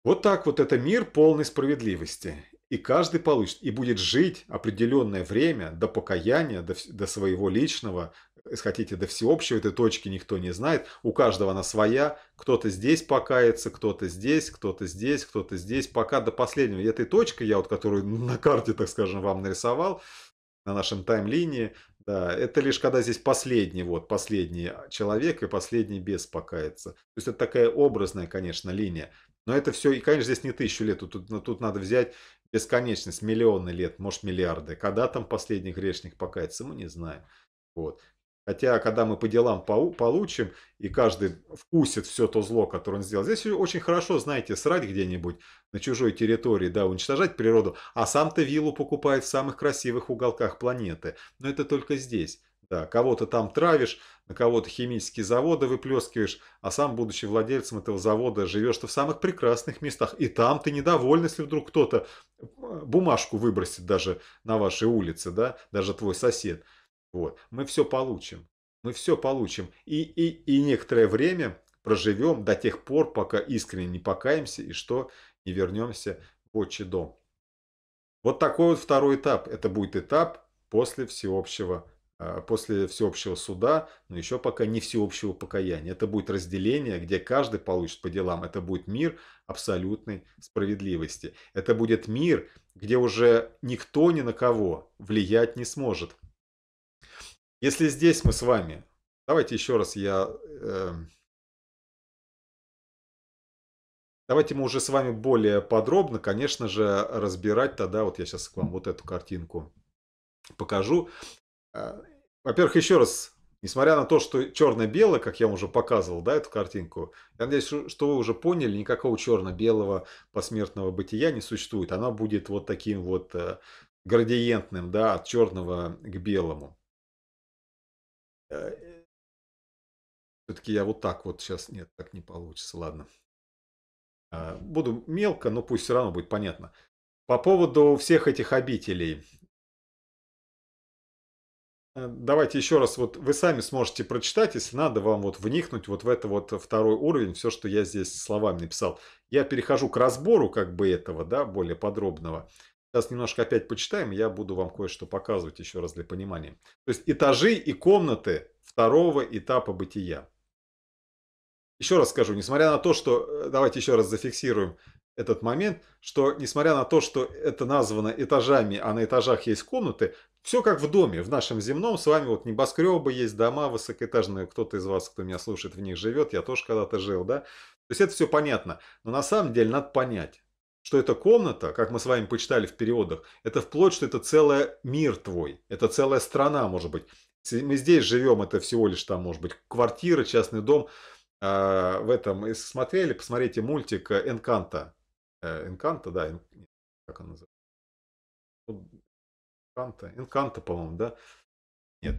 Вот так вот это мир полной справедливости и каждый получит, и будет жить определенное время до покаяния, до, до своего личного, если э, хотите, до всеобщего, этой точки никто не знает, у каждого она своя, кто-то здесь покается, кто-то здесь, кто-то здесь, кто-то здесь, пока до последнего. И этой точкой, я вот которую на карте, так скажем, вам нарисовал, на нашем таймлине. да, это лишь когда здесь последний, вот, последний человек и последний бес покается. То есть это такая образная, конечно, линия. Но это все, и, конечно, здесь не тысячу лет. Тут, тут надо взять бесконечность, миллионы лет, может миллиарды. Когда там последний грешник покается, мы не знаем. Вот. Хотя, когда мы по делам получим, и каждый вкусит все то зло, которое он сделал. Здесь очень хорошо, знаете, срать где-нибудь на чужой территории, да, уничтожать природу, а сам-то виллу покупает в самых красивых уголках планеты. Но это только здесь. Да, кого-то там травишь, на кого-то химические заводы выплескиваешь, а сам, будучи владельцем этого завода, живешь-то в самых прекрасных местах. И там ты недоволен, если вдруг кто-то э, бумажку выбросит даже на вашей улице, да, даже твой сосед. Вот. Мы все получим. Мы все получим. И, и, и некоторое время проживем до тех пор, пока искренне не покаемся и что, не вернемся в отчий дом. Вот такой вот второй этап. Это будет этап после всеобщего а, после всеобщего суда, но еще пока не всеобщего покаяния. Это будет разделение, где каждый получит по делам. Это будет мир абсолютной справедливости. Это будет мир, где уже никто ни на кого влиять не сможет. Если здесь мы с вами, давайте еще раз я... Э, давайте мы уже с вами более подробно, конечно же, разбирать тогда, вот я сейчас к вам вот эту картинку покажу. А, во-первых, еще раз, несмотря на то, что черно-белое, как я уже показывал, да, эту картинку, я надеюсь, что вы уже поняли, никакого черно-белого посмертного бытия не существует. Она будет вот таким вот э, градиентным, да, от черного к белому. Э, э. Все-таки я вот так вот сейчас, нет, так не получится, ладно. А, буду мелко, но пусть все равно будет понятно. По поводу всех этих обителей. Э, давайте еще раз, вот вы сами сможете прочитать, если надо вам вот вникнуть вот в это вот второй уровень, все, что я здесь словами написал. Я перехожу к разбору как бы этого, да, более подробного. Сейчас немножко опять почитаем, я буду вам кое-что показывать еще раз для понимания. То есть этажи и комнаты второго этапа бытия. Еще раз скажу, несмотря на то, что, э, давайте еще раз зафиксируем этот момент, что несмотря на то, что это названо этажами, а на этажах есть комнаты, все как в доме, в нашем земном, с вами вот небоскребы есть, дома высокоэтажные, кто-то из вас, кто меня слушает, в них живет, я тоже когда-то жил, да? То есть это все понятно, но на самом деле надо понять, что эта комната, как мы с вами почитали в переводах, это вплоть, что это целый мир твой, это целая страна, может быть. Мы здесь живем, это всего лишь там, может быть, квартира, частный дом. А, в этом, если смотрели, посмотрите мультик Энканта. Э, Энканта, да, как он называется? Инканта, Энканта, по-моему, да? Нет.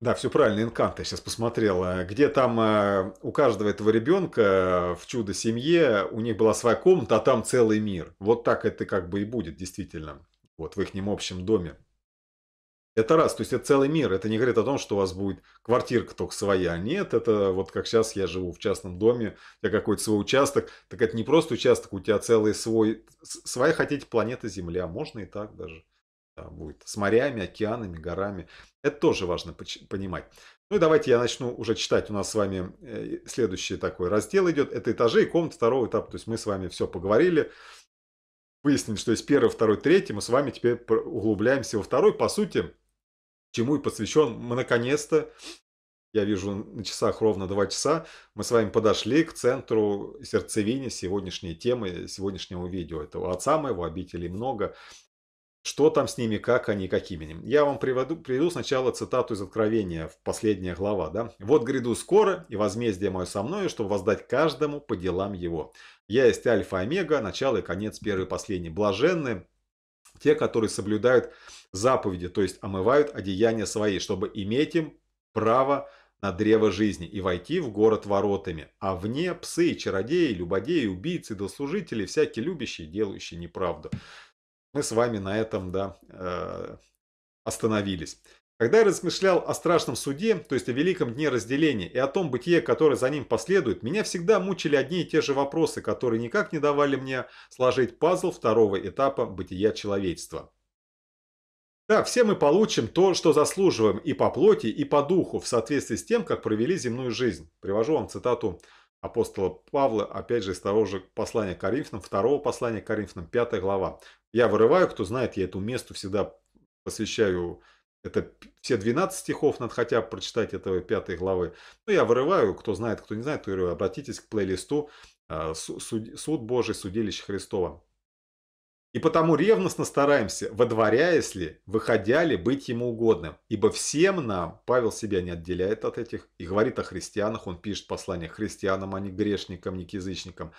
Да, все правильно, Инканта. я сейчас посмотрел. Э, где там э, у каждого этого ребенка э, в чудо-семье у них была своя комната, а там целый мир. Вот так это как бы и будет, действительно. Вот в их общем доме. Это раз, то есть это целый мир. Это не говорит о том, что у вас будет квартирка только своя. А нет, это вот как сейчас я живу в частном доме, у тебя какой-то свой участок. Так это не просто участок, у тебя целый свой... Своя хотите планета Земля, а можно и так даже. Да, будет с морями, океанами, горами. Это тоже важно понимать. Ну и давайте я начну уже читать. У нас с вами э, следующий такой раздел идет. Это этажи и комната второго этапа. То есть мы с вами все поговорили выяснили, что есть первый, второй, третий, мы с вами теперь углубляемся во второй. По сути, чему и посвящен. Мы наконец-то, я вижу на часах ровно 2 часа, мы с вами подошли к центру сердцевине сегодняшней темы, сегодняшнего видео. Этого отца моего, обителей много. Что там с ними, как они, какими они. Я вам приведу, приведу сначала цитату из Откровения, в последняя глава. Да? «Вот гряду скоро, и возмездие мое со мною, чтобы воздать каждому по делам его. Я есть Альфа-Омега, начало и конец, первый и последний. блаженный те, которые соблюдают заповеди, то есть омывают одеяния свои, чтобы иметь им право на древо жизни и войти в город воротами, а вне псы, чародеи, любодеи, убийцы, дослужители, всякие любящие, делающие неправду. Мы с вами на этом, да, э, остановились. Когда я размышлял о страшном суде, то есть о великом дне разделения и о том бытие, которое за ним последует, меня всегда мучили одни и те же вопросы, которые никак не давали мне сложить пазл второго этапа бытия человечества. Да, все мы получим то, что заслуживаем и по плоти, и по духу, в соответствии с тем, как провели земную жизнь. Привожу вам цитату апостола Павла, опять же, из того же послания к Коринфянам, второго послания к Коринфянам, 5 глава. «Я вырываю, кто знает, я этому месту всегда посвящаю это все 12 стихов надо хотя бы прочитать этого пятой главы. Ну, я вырываю, кто знает, кто не знает, то говорю, обратитесь к плейлисту а, «Суд, суд Божий, судилище Христова». И потому ревностно стараемся, водворяясь ли, выходя ли, быть ему угодным. Ибо всем нам, Павел себя не отделяет от этих, и говорит о христианах, он пишет послание христианам, а не грешникам, не к язычникам,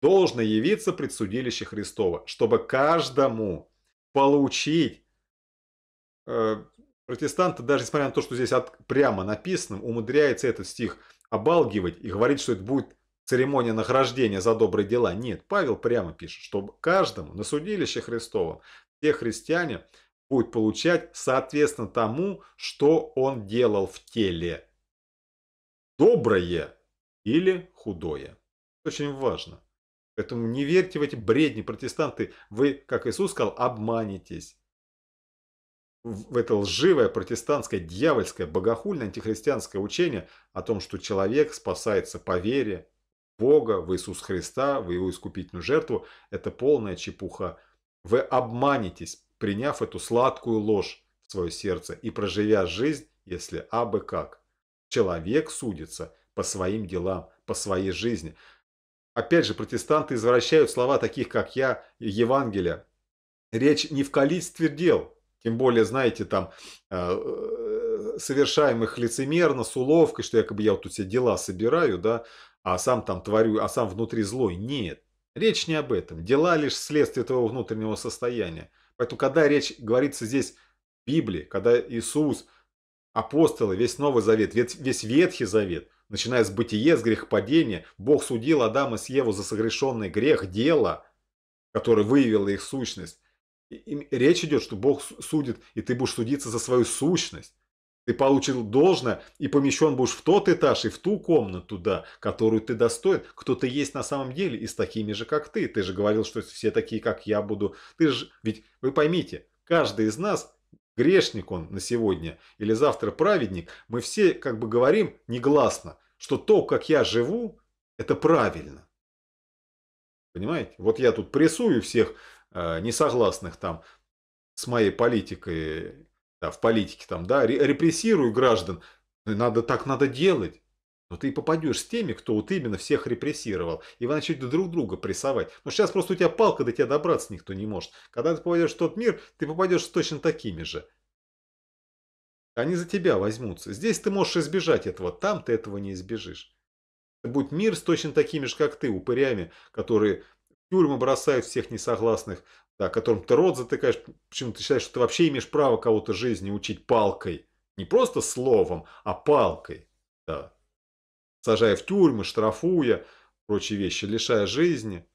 должно явиться предсудилище Христова, чтобы каждому получить э, Протестанты, даже несмотря на то, что здесь от, прямо написано, умудряется этот стих обалгивать и говорить, что это будет церемония награждения за добрые дела. Нет, Павел прямо пишет, что каждому на судилище Христова все христиане будет получать соответственно тому, что он делал в теле. Доброе или худое. Очень важно. Поэтому не верьте в эти бредни, протестанты. Вы, как Иисус сказал, обманетесь в это лживое, протестантское, дьявольское, богохульное антихристианское учение о том, что человек спасается по вере в Бога, в Иисус Христа, в Его искупительную жертву, это полная чепуха. Вы обманетесь, приняв эту сладкую ложь в свое сердце и проживя жизнь, если абы как. Человек судится по своим делам, по своей жизни. Опять же, протестанты извращают слова таких, как я, Евангелия. Речь не в количестве дел, тем более, знаете, там э, совершаем их лицемерно, с уловкой, что якобы я вот тут все дела собираю, да, а сам там творю, а сам внутри злой. Нет, речь не об этом. Дела лишь следствие твоего внутреннего состояния. Поэтому, когда речь говорится здесь в Библии, когда Иисус, апостолы, весь Новый Завет, весь Ветхий Завет, начиная с бытия, с грехопадения, Бог судил Адама с Еву за согрешенный грех, дело, которое выявило их сущность. И, речь идет, что Бог судит, и ты будешь судиться за свою сущность. Ты получил должное и помещен будешь в тот этаж и в ту комнату, да, которую ты достоин. Кто-то есть на самом деле и с такими же, как ты. Ты же говорил, что все такие, как я, буду. Ты же, ведь вы поймите, каждый из нас грешник он на сегодня или завтра праведник. Мы все как бы говорим негласно, что то, как я живу, это правильно. Понимаете? Вот я тут прессую всех Э, несогласных там с моей политикой, да, в политике там, да, репрессирую граждан, ну надо так надо делать. Но ну ты попадешь с теми, кто вот именно всех репрессировал. И вы начнете друг друга прессовать. Но ну сейчас просто у тебя палка, до тебя добраться никто не может. Когда ты попадешь в тот мир, ты попадешь с точно такими же. Они за тебя возьмутся. Здесь ты можешь избежать этого, там ты этого не избежишь. будет мир с точно такими же, как ты, упырями, которые тюрьмы бросают всех несогласных, да, которым ты рот затыкаешь, почему ты считаешь, что ты вообще имеешь право кого-то жизни учить палкой. Не просто словом, а палкой. Да. Сажая в тюрьмы, штрафуя, прочие вещи, лишая жизни.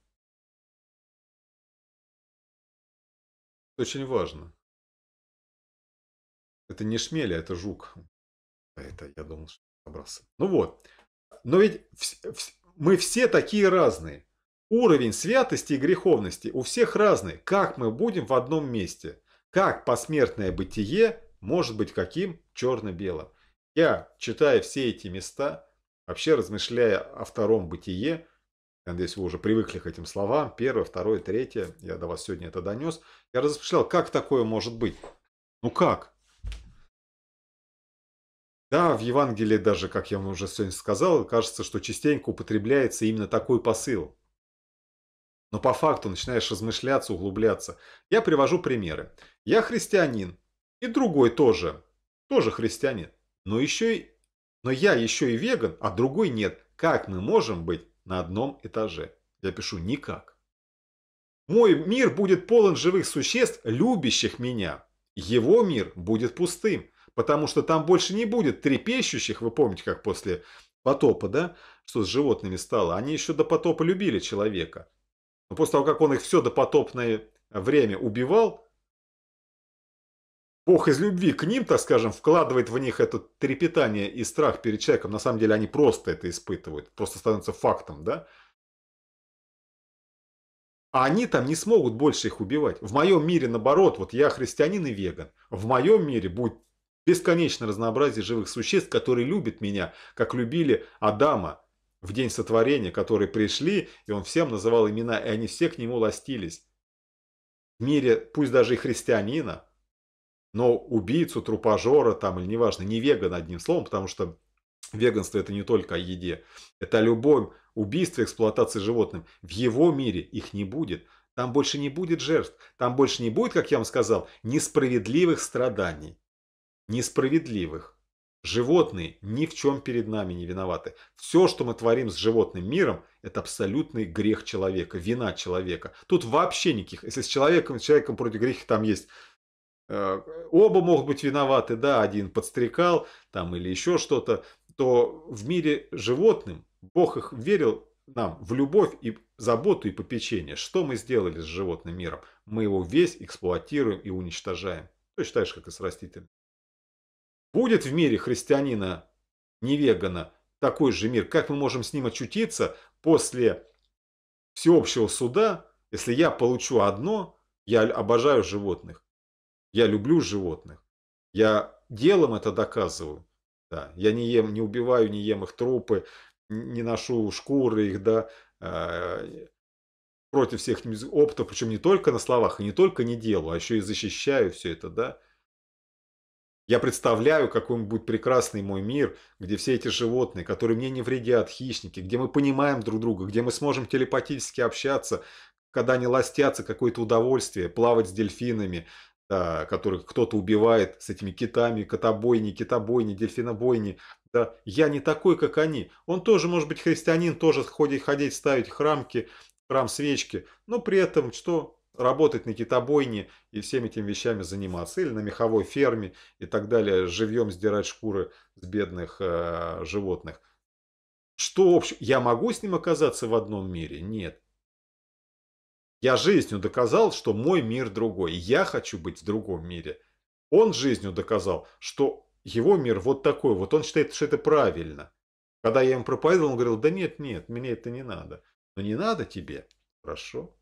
Это очень важно. Это не шмель, а это жук. Это я думал, что забрался. Ну вот. Но ведь мы все такие разные. Уровень святости и греховности у всех разный, как мы будем в одном месте, как посмертное бытие может быть каким черно-белым. Я, читая все эти места, вообще размышляя о втором бытие, я надеюсь, вы уже привыкли к этим словам, первое, второе, третье, я до вас сегодня это донес, я размышлял, как такое может быть. Ну как? Да, в Евангелии даже, как я вам уже сегодня сказал, кажется, что частенько употребляется именно такой посыл. Но по факту начинаешь размышляться, углубляться. Я привожу примеры. Я христианин. И другой тоже. Тоже христианин. Но еще и... Но я еще и веган, а другой нет. Как мы можем быть на одном этаже? Я пишу никак. Мой мир будет полон живых существ, любящих меня. Его мир будет пустым, потому что там больше не будет трепещущих, вы помните, как после потопа, да, что с животными стало. Они еще до потопа любили человека. Но после того, как он их все до допотопное э, время убивал, Бог из любви к ним, так скажем, вкладывает в них это трепетание и страх перед человеком. На самом деле они просто это испытывают, просто становится фактом, да? А они там не смогут больше их убивать. В моем мире, наоборот, вот я христианин и веган. В моем мире будет бесконечное разнообразие живых существ, которые любят меня, как любили Адама, в день сотворения, которые пришли, и он всем называл имена, и они все к нему ластились. В мире, пусть даже и христианина, но убийцу, трупожора, там, или неважно, не веган одним словом, потому что веганство это не только о еде, это о любом убийстве, эксплуатации животным. В его мире их не будет. Там больше не будет жертв, там больше не будет, как я вам сказал, несправедливых страданий. Несправедливых. Животные ни в чем перед нами не виноваты. Все, что мы творим с животным миром, это абсолютный грех человека, вина человека. Тут вообще никаких, если с человеком, с человеком против греха там есть, э, оба могут быть виноваты, да, один подстрекал там или еще что-то, то в мире животным Бог их верил нам в любовь и заботу и попечение. Что мы сделали с животным миром? Мы его весь эксплуатируем и уничтожаем. Ты считаешь, как и с растительным. Будет в мире христианина, не вегана, такой же мир? Как мы можем с ним очутиться после всеобщего суда, если я получу одно, я обожаю животных, я люблю животных, я делом это доказываю, да, я не ем, не убиваю, не ем их трупы, не ношу шкуры их, да, э, против всех оптов, причем не только на словах, и не только не делаю, а еще и защищаю все это, да, я представляю, какой будет прекрасный мой мир, где все эти животные, которые мне не вредят, хищники, где мы понимаем друг друга, где мы сможем телепатически общаться, когда они ластятся, какое-то удовольствие, плавать с дельфинами, да, которых кто-то убивает с этими китами, котобойни, китобойни, дельфинобойни. Да. Я не такой, как они. Он тоже может быть христианин, тоже ходить, ходить ставить храмки, храм свечки, но при этом что работать на китобойне и всеми этими вещами заниматься. Или на меховой ферме и так далее, живьем сдирать шкуры с бедных э, животных. Что общего? Я могу с ним оказаться в одном мире? Нет. Я жизнью доказал, что мой мир другой. Я хочу быть в другом мире. Он жизнью доказал, что его мир вот такой. Вот он считает, что это правильно. Когда я ему проповедовал, он говорил, да нет, нет, мне это не надо. Но не надо тебе. Хорошо.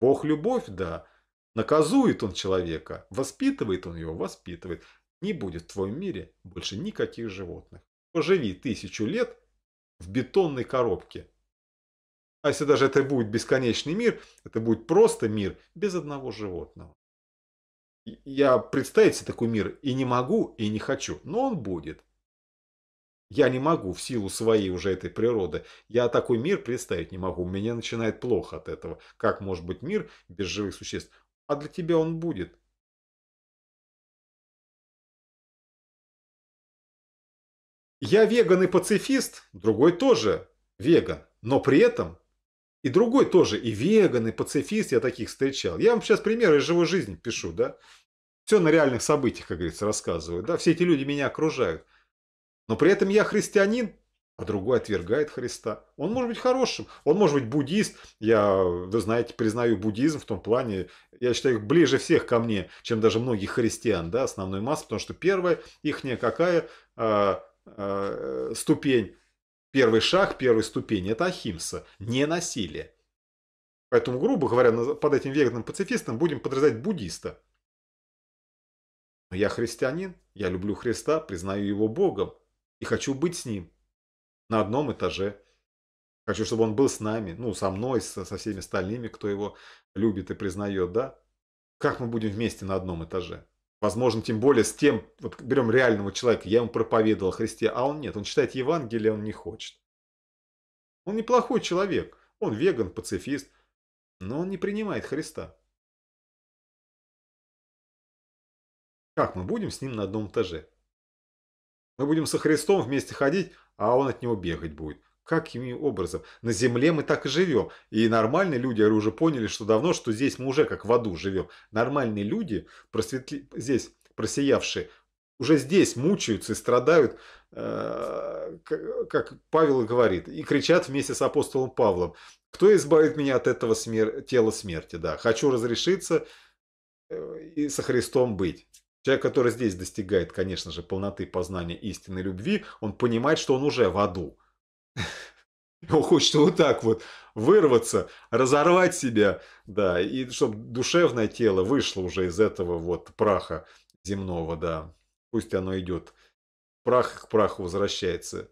Бог – любовь, да. Наказует он человека, воспитывает он его, воспитывает. Не будет в твоем мире больше никаких животных. Поживи тысячу лет в бетонной коробке. А если даже это будет бесконечный мир, это будет просто мир без одного животного. Я представить себе такой мир и не могу, и не хочу, но он будет. Я не могу, в силу своей уже этой природы. Я такой мир представить не могу. меня начинает плохо от этого. Как может быть мир без живых существ? А для тебя он будет. Я веган и пацифист, другой тоже веган, но при этом и другой тоже и веган, и пацифист, я таких встречал. Я вам сейчас примеры из живой жизни пишу, да. Все на реальных событиях, как говорится, рассказываю, да. Все эти люди меня окружают но при этом я христианин, а другой отвергает Христа. Он может быть хорошим, он может быть буддист. Я, вы знаете, признаю буддизм в том плане, я считаю их ближе всех ко мне, чем даже многих христиан, да, основной массы, потому что первая их какая э, э, ступень, первый шаг, первая ступень – это ахимса, не насилие. Поэтому, грубо говоря, под этим веганным пацифистом будем подразумевать буддиста. Но я христианин, я люблю Христа, признаю его Богом – и хочу быть с ним на одном этаже. Хочу, чтобы он был с нами, ну, со мной, со, со всеми остальными, кто его любит и признает, да? Как мы будем вместе на одном этаже? Возможно, тем более с тем, вот берем реального человека, я ему проповедовал о Христе, а он нет, он читает Евангелие, он не хочет. Он неплохой человек, он веган, пацифист, но он не принимает Христа. Как мы будем с ним на одном этаже? Мы будем со Христом вместе ходить, а он от него бегать будет. Каким образом? На земле мы так и живем. И нормальные люди уже поняли, что давно, что здесь мы уже как в аду живем. Нормальные люди, просветли... здесь просиявшие, уже здесь мучаются и страдают, э, как Павел говорит, и кричат вместе с апостолом Павлом. Кто избавит меня от этого смер... тела смерти? Да, хочу разрешиться э, и со Христом быть. Человек, который здесь достигает, конечно же, полноты познания истинной любви, он понимает, что он уже в аду. *laughs* Он хочет вот так вот вырваться, разорвать себя, да, и чтобы душевное тело вышло уже из этого вот праха земного, да. Пусть оно идет, прах к праху возвращается.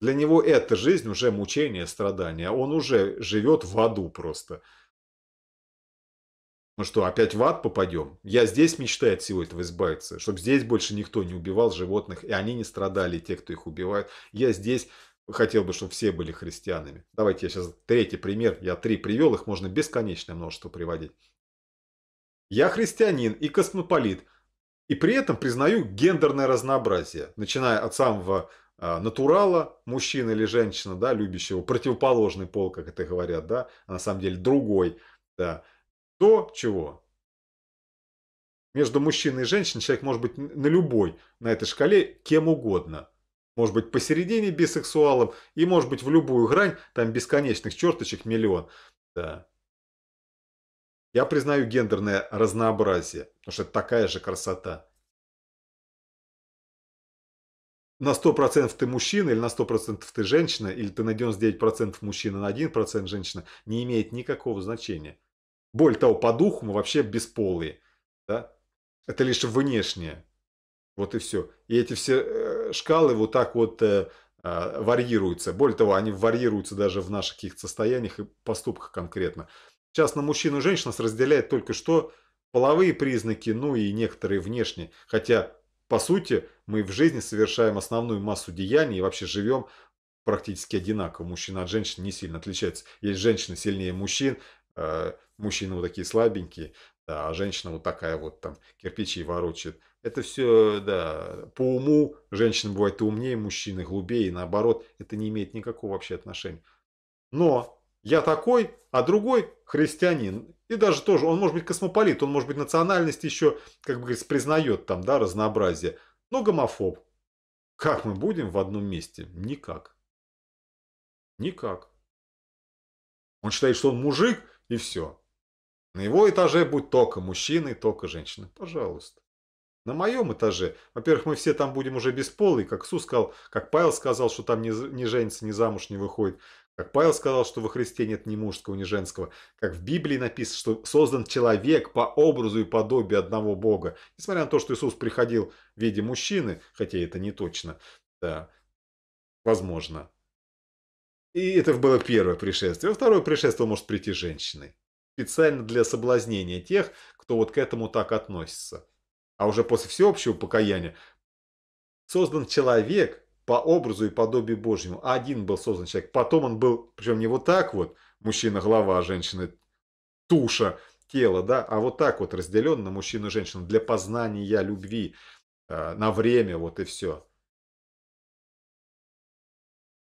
Для него эта жизнь уже мучение, страдание. А он уже живет в аду просто. Мы «Ну что, опять в ад попадем? Я здесь мечтаю от всего этого избавиться, чтобы здесь больше никто не убивал животных, и они не страдали, те, кто их убивает. Я здесь хотел бы, чтобы все были христианами. Давайте я сейчас третий пример. Я три привел, их можно бесконечное множество приводить. Я христианин и космополит, и при этом признаю гендерное разнообразие, начиная от самого а, натурала, мужчина или женщина, да, любящего, противоположный пол, как это говорят, да, а на самом деле другой, да, то чего? Между мужчиной и женщиной человек может быть на любой, на этой шкале, кем угодно. Может быть посередине бисексуалом и может быть в любую грань, там бесконечных черточек миллион. Да. Я признаю гендерное разнообразие, потому что это такая же красота. На 100% ты мужчина или на 100% ты женщина, или ты на 99% мужчина, на 1% женщина, не имеет никакого значения. Боль того, по духу мы вообще бесполые. Да? Это лишь внешнее. Вот и все. И эти все э, шкалы вот так вот э, а, варьируются. Более того, они варьируются даже в наших каких-то состояниях и поступках конкретно. Сейчас на мужчину и женщину нас разделяет только что половые признаки, ну и некоторые внешние. Хотя, по сути, мы в жизни совершаем основную массу деяний и вообще живем практически одинаково. Мужчина от женщины не сильно отличается. Есть женщины сильнее мужчин, э, мужчины вот такие слабенькие, да, а женщина вот такая вот там кирпичи ворочит. Это все, да, по уму женщины бывает умнее мужчины, глубее, и наоборот, это не имеет никакого вообще отношения. Но я такой, а другой христианин. И даже тоже, он может быть космополит, он может быть национальность еще, как бы признает там, да, разнообразие, но гомофоб. Как мы будем в одном месте? Никак. Никак. Он считает, что он мужик, и все. На его этаже будет только мужчины, только женщины. Пожалуйста. На моем этаже, во-первых, мы все там будем уже бесполые, как Су сказал, как Павел сказал, что там не, женится, ни замуж не выходит, как Павел сказал, что во Христе нет ни мужского, ни женского, как в Библии написано, что создан человек по образу и подобию одного Бога. Несмотря на то, что Иисус приходил в виде мужчины, хотя это не точно, да, возможно. И это было первое пришествие. Во второе пришествие может прийти женщиной специально для соблазнения тех, кто вот к этому так относится. А уже после всеобщего покаяния создан человек по образу и подобию Божьему. А один был создан человек, потом он был, причем не вот так вот, мужчина голова, а женщина туша, тело, да, а вот так вот разделен на мужчину и женщину для познания любви э, на время, вот и все.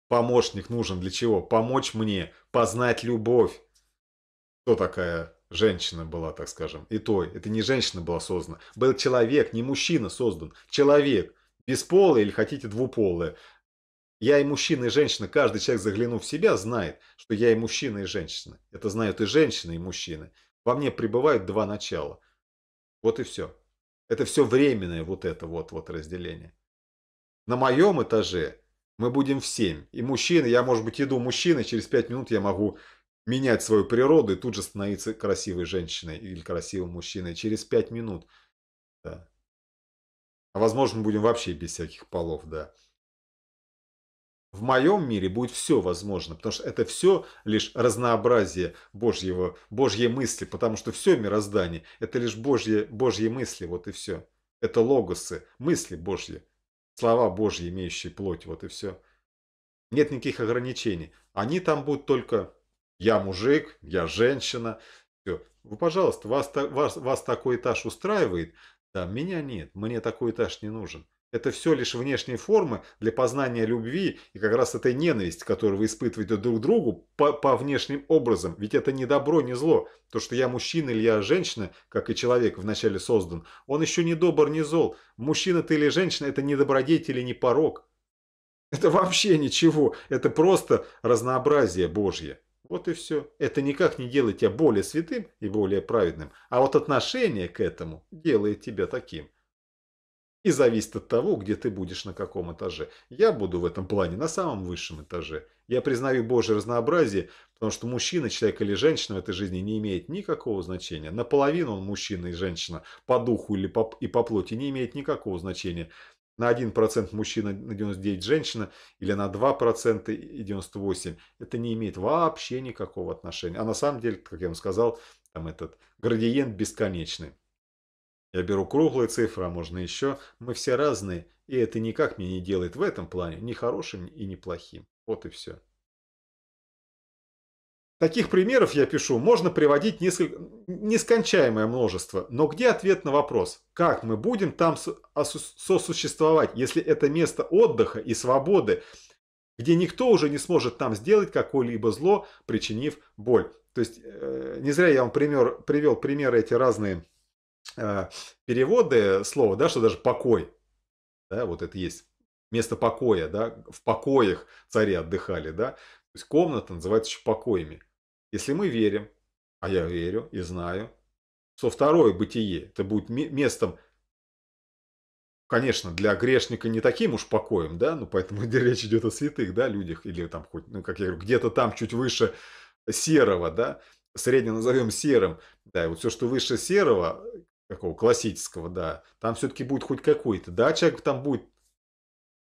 Помощник нужен для чего? Помочь мне познать любовь кто такая женщина была, так скажем. И то, это не женщина была создана. Был человек, не мужчина создан. Человек. Бесполый или хотите двуполое. Я и мужчина, и женщина. Каждый человек, заглянув в себя, знает, что я и мужчина, и женщина. Это знают и женщины, и мужчины. Во мне пребывают два начала. Вот и все. Это все временное вот это вот, вот разделение. На моем этаже мы будем в семь. И мужчины, я, может быть, иду мужчиной, через пять минут я могу менять свою природу и тут же становиться красивой женщиной или красивым мужчиной через 5 минут. Да. А возможно, будем вообще без всяких полов, да. В моем мире будет все возможно, потому что это все лишь разнообразие Божьего, Божьей мысли, потому что все мироздание – это лишь Божьи, Божьи мысли, вот и все. Это логосы, мысли Божьи, слова Божьи, имеющие плоть, вот и все. Нет никаких ограничений. Они там будут только я мужик, я женщина. Все. Вы, пожалуйста, вас, вас, вас такой этаж устраивает? Да, меня нет, мне такой этаж не нужен. Это все лишь внешние формы для познания любви и как раз этой ненависти, которую вы испытываете друг другу по, по внешним образом. Ведь это не добро, не зло. То, что я мужчина или я женщина, как и человек вначале создан, он еще не добр, не зол. Мужчина ты или женщина – это не добродетель и не порог. Это вообще ничего. Это просто разнообразие Божье. Вот и все. Это никак не делает тебя более святым и более праведным, а вот отношение к этому делает тебя таким. И зависит от того, где ты будешь на каком этаже. Я буду в этом плане на самом высшем этаже. Я признаю Божье разнообразие, потому что мужчина, человек или женщина в этой жизни не имеет никакого значения. Наполовину он мужчина и женщина, по духу или по, и по плоти не имеет никакого значения на 1% мужчина, на 99% женщина или на 2% и 98%. Это не имеет вообще никакого отношения. А на самом деле, как я вам сказал, там этот градиент бесконечный. Я беру круглые цифры, а можно еще. Мы все разные, и это никак меня не делает в этом плане ни хорошим и ни плохим. Вот и все. Таких примеров, я пишу, можно приводить несколько, нескончаемое множество, но где ответ на вопрос, как мы будем там сосуществовать, если это место отдыха и свободы, где никто уже не сможет там сделать какое-либо зло, причинив боль. То есть э, не зря я вам пример, привел примеры эти разные э, переводы слова, да, что даже покой, да, вот это есть место покоя, да, в покоях цари отдыхали, да, то есть комната называется еще покоями. Если мы верим, а я верю и знаю, что второе бытие, это будет местом, конечно, для грешника не таким уж покоем, да, ну поэтому *laughs* речь идет о святых, да, людях, или там хоть, ну как я говорю, где-то там чуть выше серого, да, средне назовем серым, да, и вот все, что выше серого, э, такого классического, да, там все-таки будет хоть какой-то, да, человек там будет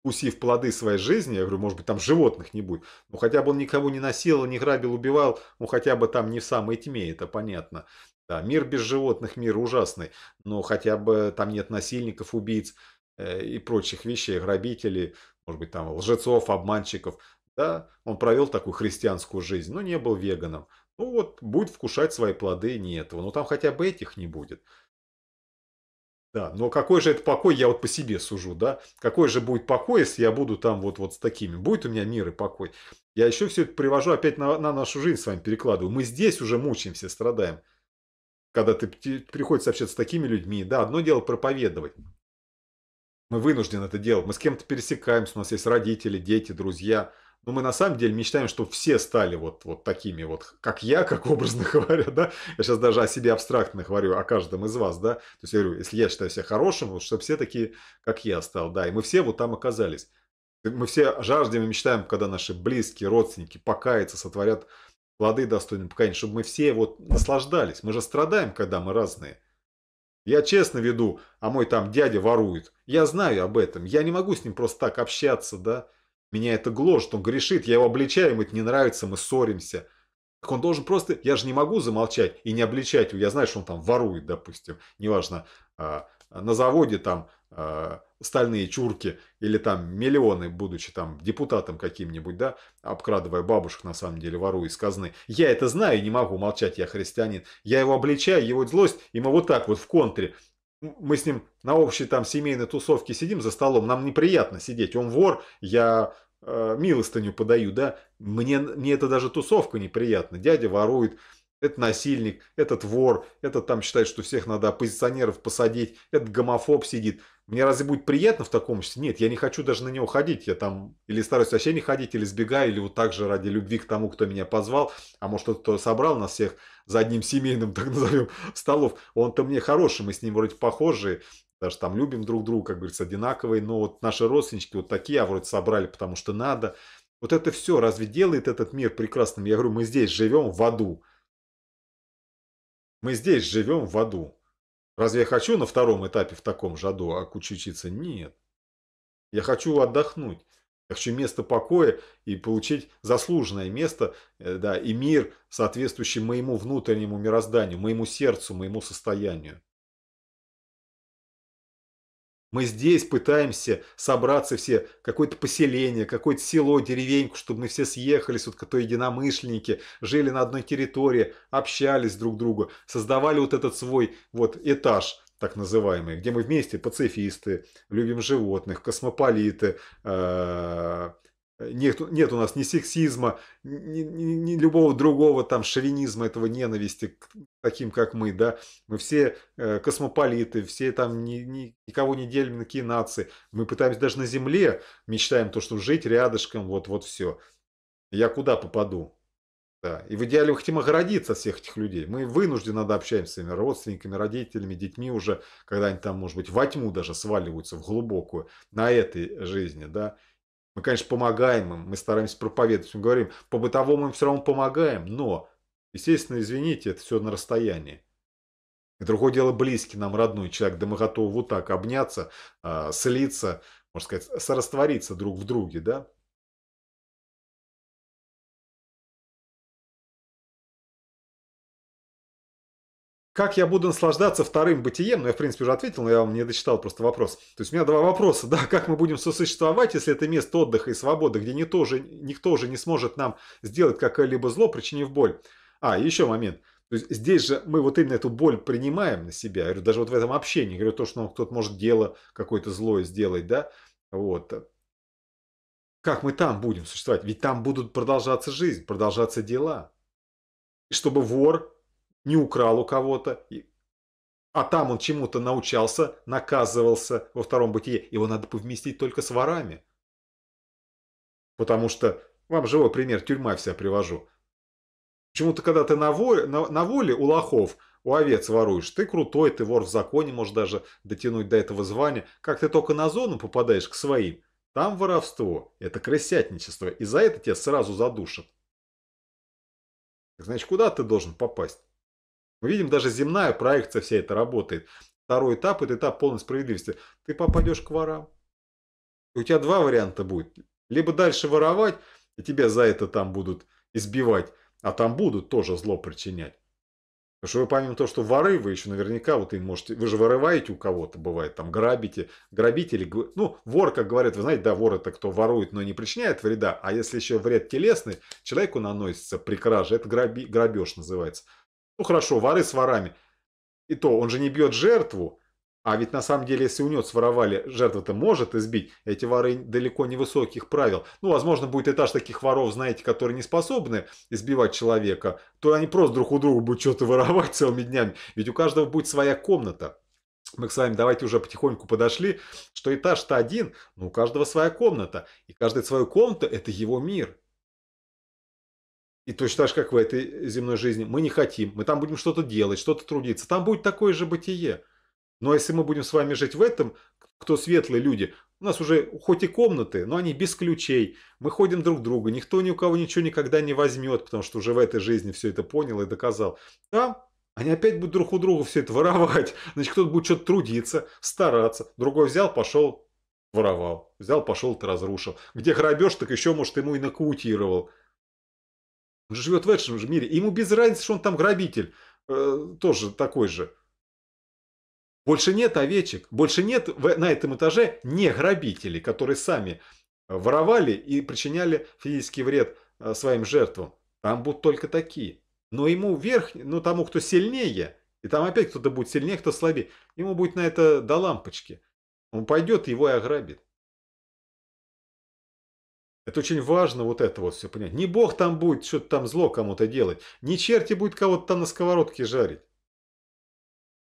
вкусив плоды своей жизни, я говорю, может быть, там животных не будет, но хотя бы он никого не насиловал, не грабил, убивал, ну хотя бы там не в самой тьме, это понятно. Да, мир без животных, мир ужасный, но хотя бы там нет насильников, убийц э, и прочих вещей, грабителей, может быть, там лжецов, обманщиков. Да, он провел такую христианскую жизнь, но не был веганом. Ну вот, будет вкушать свои плоды не этого, но там хотя бы этих не будет. Да, но какой же это покой, я вот по себе сужу, да? Какой же будет покой, если я буду там вот, вот с такими? Будет у меня мир и покой? Я еще все это привожу опять на, на нашу жизнь с вами перекладываю. Мы здесь уже мучаемся, страдаем. Когда ты приходится общаться с такими людьми, да, одно дело проповедовать. Мы вынуждены это делать. Мы с кем-то пересекаемся, у нас есть родители, дети, друзья – но ну, мы на самом деле мечтаем, что все стали вот, вот такими вот, как я, как образно *laughs* говоря, да. Я сейчас даже о себе абстрактно говорю, о каждом из вас, да. То есть я говорю, если я считаю себя хорошим, вот чтобы все такие, как я стал, да. И мы все вот там оказались. Мы все жаждем и мечтаем, когда наши близкие, родственники покаятся, сотворят плоды достойным покаяния, чтобы мы все вот наслаждались. Мы же страдаем, когда мы разные. Я честно веду, а мой там дядя ворует. Я знаю об этом. Я не могу с ним просто так общаться, да. Меня это гложет, он грешит, я его обличаю, ему это не нравится, мы ссоримся. Так он должен просто... Я же не могу замолчать и не обличать его. Я знаю, что он там ворует, допустим, неважно, а, на заводе там а, стальные чурки или там миллионы, будучи там депутатом каким-нибудь, да, обкрадывая бабушек, на самом деле, воруя из казны. Я это знаю и не могу молчать, я христианин. Я его обличаю, его злость, и мы вот так вот в контре мы с ним на общей там семейной тусовке сидим за столом, нам неприятно сидеть, он вор, я э, милостыню подаю, да, мне, мне это даже тусовка неприятна, дядя ворует, это насильник, этот вор, этот там считает, что всех надо оппозиционеров посадить, этот гомофоб сидит. Мне разве будет приятно в таком обществе? Нет, я не хочу даже на него ходить. Я там или стараюсь вообще не ходить, или сбегаю, или вот так же ради любви к тому, кто меня позвал. А может, тот, то собрал нас всех за одним семейным, *laughs* так назовем, столов. Он-то мне хороший, мы с ним вроде похожие. Даже там любим друг друга, как говорится, одинаковые. Но вот наши родственнички вот такие, а вроде собрали, потому что надо. Вот это все разве делает этот мир прекрасным? Я говорю, мы здесь живем в аду. Мы здесь живем в аду. Разве я хочу на втором этапе в таком же аду окучучиться? Нет. Я хочу отдохнуть. Я хочу место покоя и получить заслуженное место э, да, и мир, соответствующий моему внутреннему мирозданию, моему сердцу, моему состоянию. Мы здесь пытаемся собраться все, какое-то поселение, какое-то село, деревеньку, чтобы мы все съехались, вот кто единомышленники, жили на одной территории, общались друг к другу, создавали вот этот свой вот этаж так называемый, где мы вместе пацифисты, любим животных, космополиты, э -э нет, нет у нас ни сексизма, ни, ни, ни любого другого там шовинизма, этого ненависти к таким, как мы, да. Мы все э, космополиты, все там ни, ни, никого не делим на какие нации. Мы пытаемся даже на Земле, мечтаем то, что жить рядышком, вот-вот все. Я куда попаду? Да. И в идеале мы хотим оградиться от всех этих людей. Мы вынуждены надо общаемся с своими родственниками, родителями, детьми уже, когда они там, может быть, во тьму даже сваливаются в глубокую на этой жизни, да. Мы, конечно, помогаем им, мы стараемся проповедовать, мы говорим, по бытовому им все равно помогаем, но, естественно, извините, это все на расстоянии. И другое дело, близкий нам родной человек, да мы готовы вот так обняться, а, слиться, можно сказать, сораствориться друг в друге, да? Как я буду наслаждаться вторым бытием? Ну, я, в принципе, уже ответил, но я вам не дочитал просто вопрос. То есть у меня два вопроса, *laughs* да, как мы будем сосуществовать, если это место отдыха и свободы, где никто же, никто же не сможет нам сделать какое-либо зло, причинив боль. А, еще момент. То есть здесь же мы вот именно эту боль принимаем на себя. Я говорю, даже вот в этом общении, я говорю, то, что кто-то может дело какое-то злое сделать, да, вот. Как мы там будем существовать? Ведь там будут продолжаться жизнь, продолжаться дела. И чтобы вор не украл у кого-то, а там он чему-то научался, наказывался во втором бытие. Его надо повместить только с ворами. Потому что, вам живой пример, тюрьма вся привожу. Почему-то, когда ты на воле, на, на воле у лохов, у овец воруешь, ты крутой, ты вор в законе, можешь даже дотянуть до этого звания. Как ты только на зону попадаешь к своим, там воровство, это крысятничество, и за это тебя сразу задушат. Значит, куда ты должен попасть? Мы видим, даже земная проекция вся эта работает. Второй этап – это этап полной справедливости. Ты попадешь к ворам. И у тебя два варианта будет. Либо дальше воровать, и тебя за это там будут избивать, а там будут тоже зло причинять. Потому что вы помимо того, что воры, вы еще наверняка, вот и можете, вы же вырываете у кого-то, бывает, там грабите, грабители, ну, вор, как говорят, вы знаете, да, вор это кто ворует, но не причиняет вреда, а если еще вред телесный, человеку наносится при краже, это граби, грабеж называется – ну хорошо, воры с ворами. И то, он же не бьет жертву. А ведь на самом деле, если у него своровали, жертва-то может избить. Эти воры далеко не высоких правил. Ну, возможно, будет этаж таких воров, знаете, которые не способны избивать человека. То они просто друг у друга будут что-то воровать *laughs* целыми днями. Ведь у каждого будет своя комната. Мы с вами давайте уже потихоньку подошли, что этаж-то один, но у каждого своя комната. И каждая свою комната – это его мир. И точно так же, как в этой земной жизни, мы не хотим, мы там будем что-то делать, что-то трудиться, там будет такое же бытие. Но если мы будем с вами жить в этом, кто светлые люди, у нас уже хоть и комнаты, но они без ключей. Мы ходим друг друга, никто ни у кого ничего никогда не возьмет, потому что уже в этой жизни все это понял и доказал. Там они опять будут друг у друга все это воровать. Значит, кто-то будет что-то трудиться, стараться. Другой взял, пошел, воровал. Взял, пошел, это разрушил. Где грабеж, так еще, может, ему и накаутировал. Он же живет в этом же мире. Ему без разницы, что он там грабитель. Э, тоже такой же. Больше нет овечек. Больше нет в, на этом этаже не грабителей, которые сами воровали и причиняли физический вред э, своим жертвам. Там будут только такие. Но ему вверх, ну тому, кто сильнее, и там опять кто-то будет сильнее, кто слабее, ему будет на это до лампочки. Он пойдет, его и ограбит. Это очень важно вот это вот все понять. Не Бог там будет что-то там зло кому-то делать. Не черти будет кого-то там на сковородке жарить.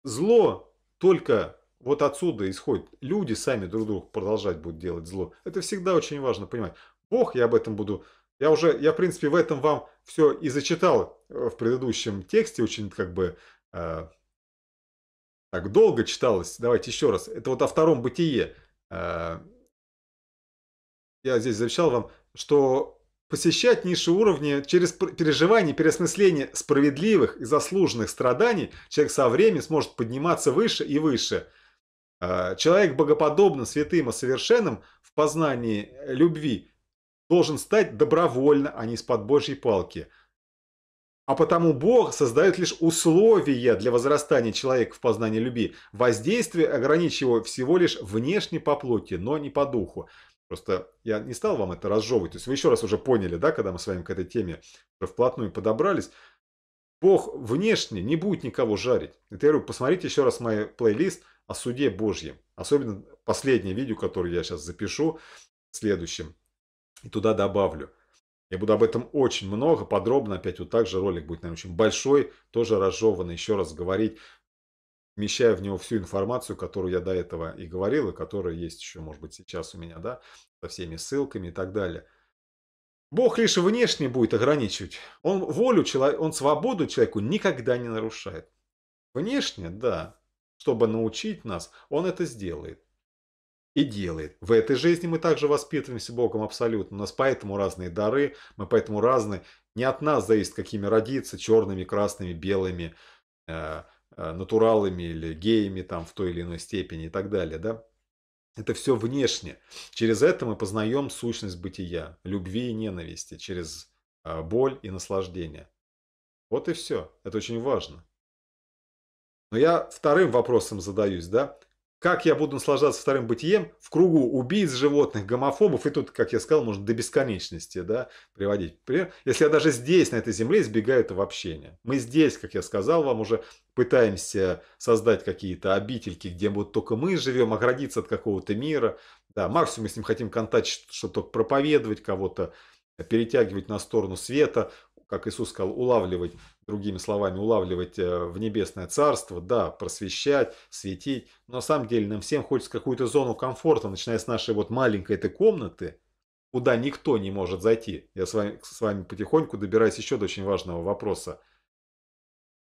Зло только вот отсюда исходит. Люди сами друг другу продолжать будут делать зло. Это всегда очень важно понимать. Бог, я об этом буду... Я уже, я в принципе в этом вам все и зачитал э, в предыдущем тексте, очень как бы э, так долго читалось. Давайте еще раз. Это вот о втором бытие. Э, я здесь завещал вам, что посещать низшие уровни через переживание, переосмысление справедливых и заслуженных страданий человек со временем сможет подниматься выше и выше. А, человек богоподобным, святым и совершенным в познании э, любви должен стать добровольно, а не из-под Божьей палки. А потому Бог создает лишь условия для возрастания человека в познании любви. Воздействие ограничивает всего лишь внешне по плоти, но не по духу. Просто я не стал вам это разжевывать. То есть вы еще раз уже поняли, да, когда мы с вами к этой теме уже вплотную подобрались. Бог внешне не будет никого жарить. Это я говорю, посмотрите еще раз мой плейлист о суде Божьем. Особенно последнее видео, которое я сейчас запишу, следующим. И туда добавлю. Я буду об этом очень много, подробно. Опять вот так же ролик будет, наверное, очень большой, тоже разжеванный, еще раз говорить вмещая в него всю информацию, которую я до этого и говорил, и которая есть еще, может быть, сейчас у меня, да, со всеми ссылками и так далее. Бог лишь внешне будет ограничивать. Он волю, он свободу человеку никогда не нарушает. Внешне, да, чтобы научить нас, он это сделает. И делает. В этой жизни мы также воспитываемся Богом абсолютно. У нас поэтому разные дары, мы поэтому разные. Не от нас зависит, какими родиться, черными, красными, белыми, э, Э, натуралами или геями там в той или иной степени и так далее, да. Это все внешне. Через это мы познаем сущность бытия, любви и ненависти, через э, боль и наслаждение. Вот и все. Это очень важно. Но я вторым вопросом задаюсь, да, как я буду наслаждаться вторым бытием в кругу убийц животных, гомофобов, и тут, как я сказал, можно до бесконечности да, приводить. Пример, если я даже здесь, на этой земле, избегаю этого общения. Мы здесь, как я сказал вам уже, пытаемся создать какие-то обительки, где вот только мы живем, оградиться от какого-то мира. Да, максимум, если мы хотим контактить, что только проповедовать кого-то, перетягивать на сторону света, как Иисус сказал, улавливать, другими словами, улавливать э, в небесное царство, да, просвещать, светить. Но на самом деле нам всем хочется какую-то зону комфорта, начиная с нашей вот маленькой этой комнаты, куда никто не может зайти. Я с вами, с вами потихоньку добираюсь еще до очень важного вопроса.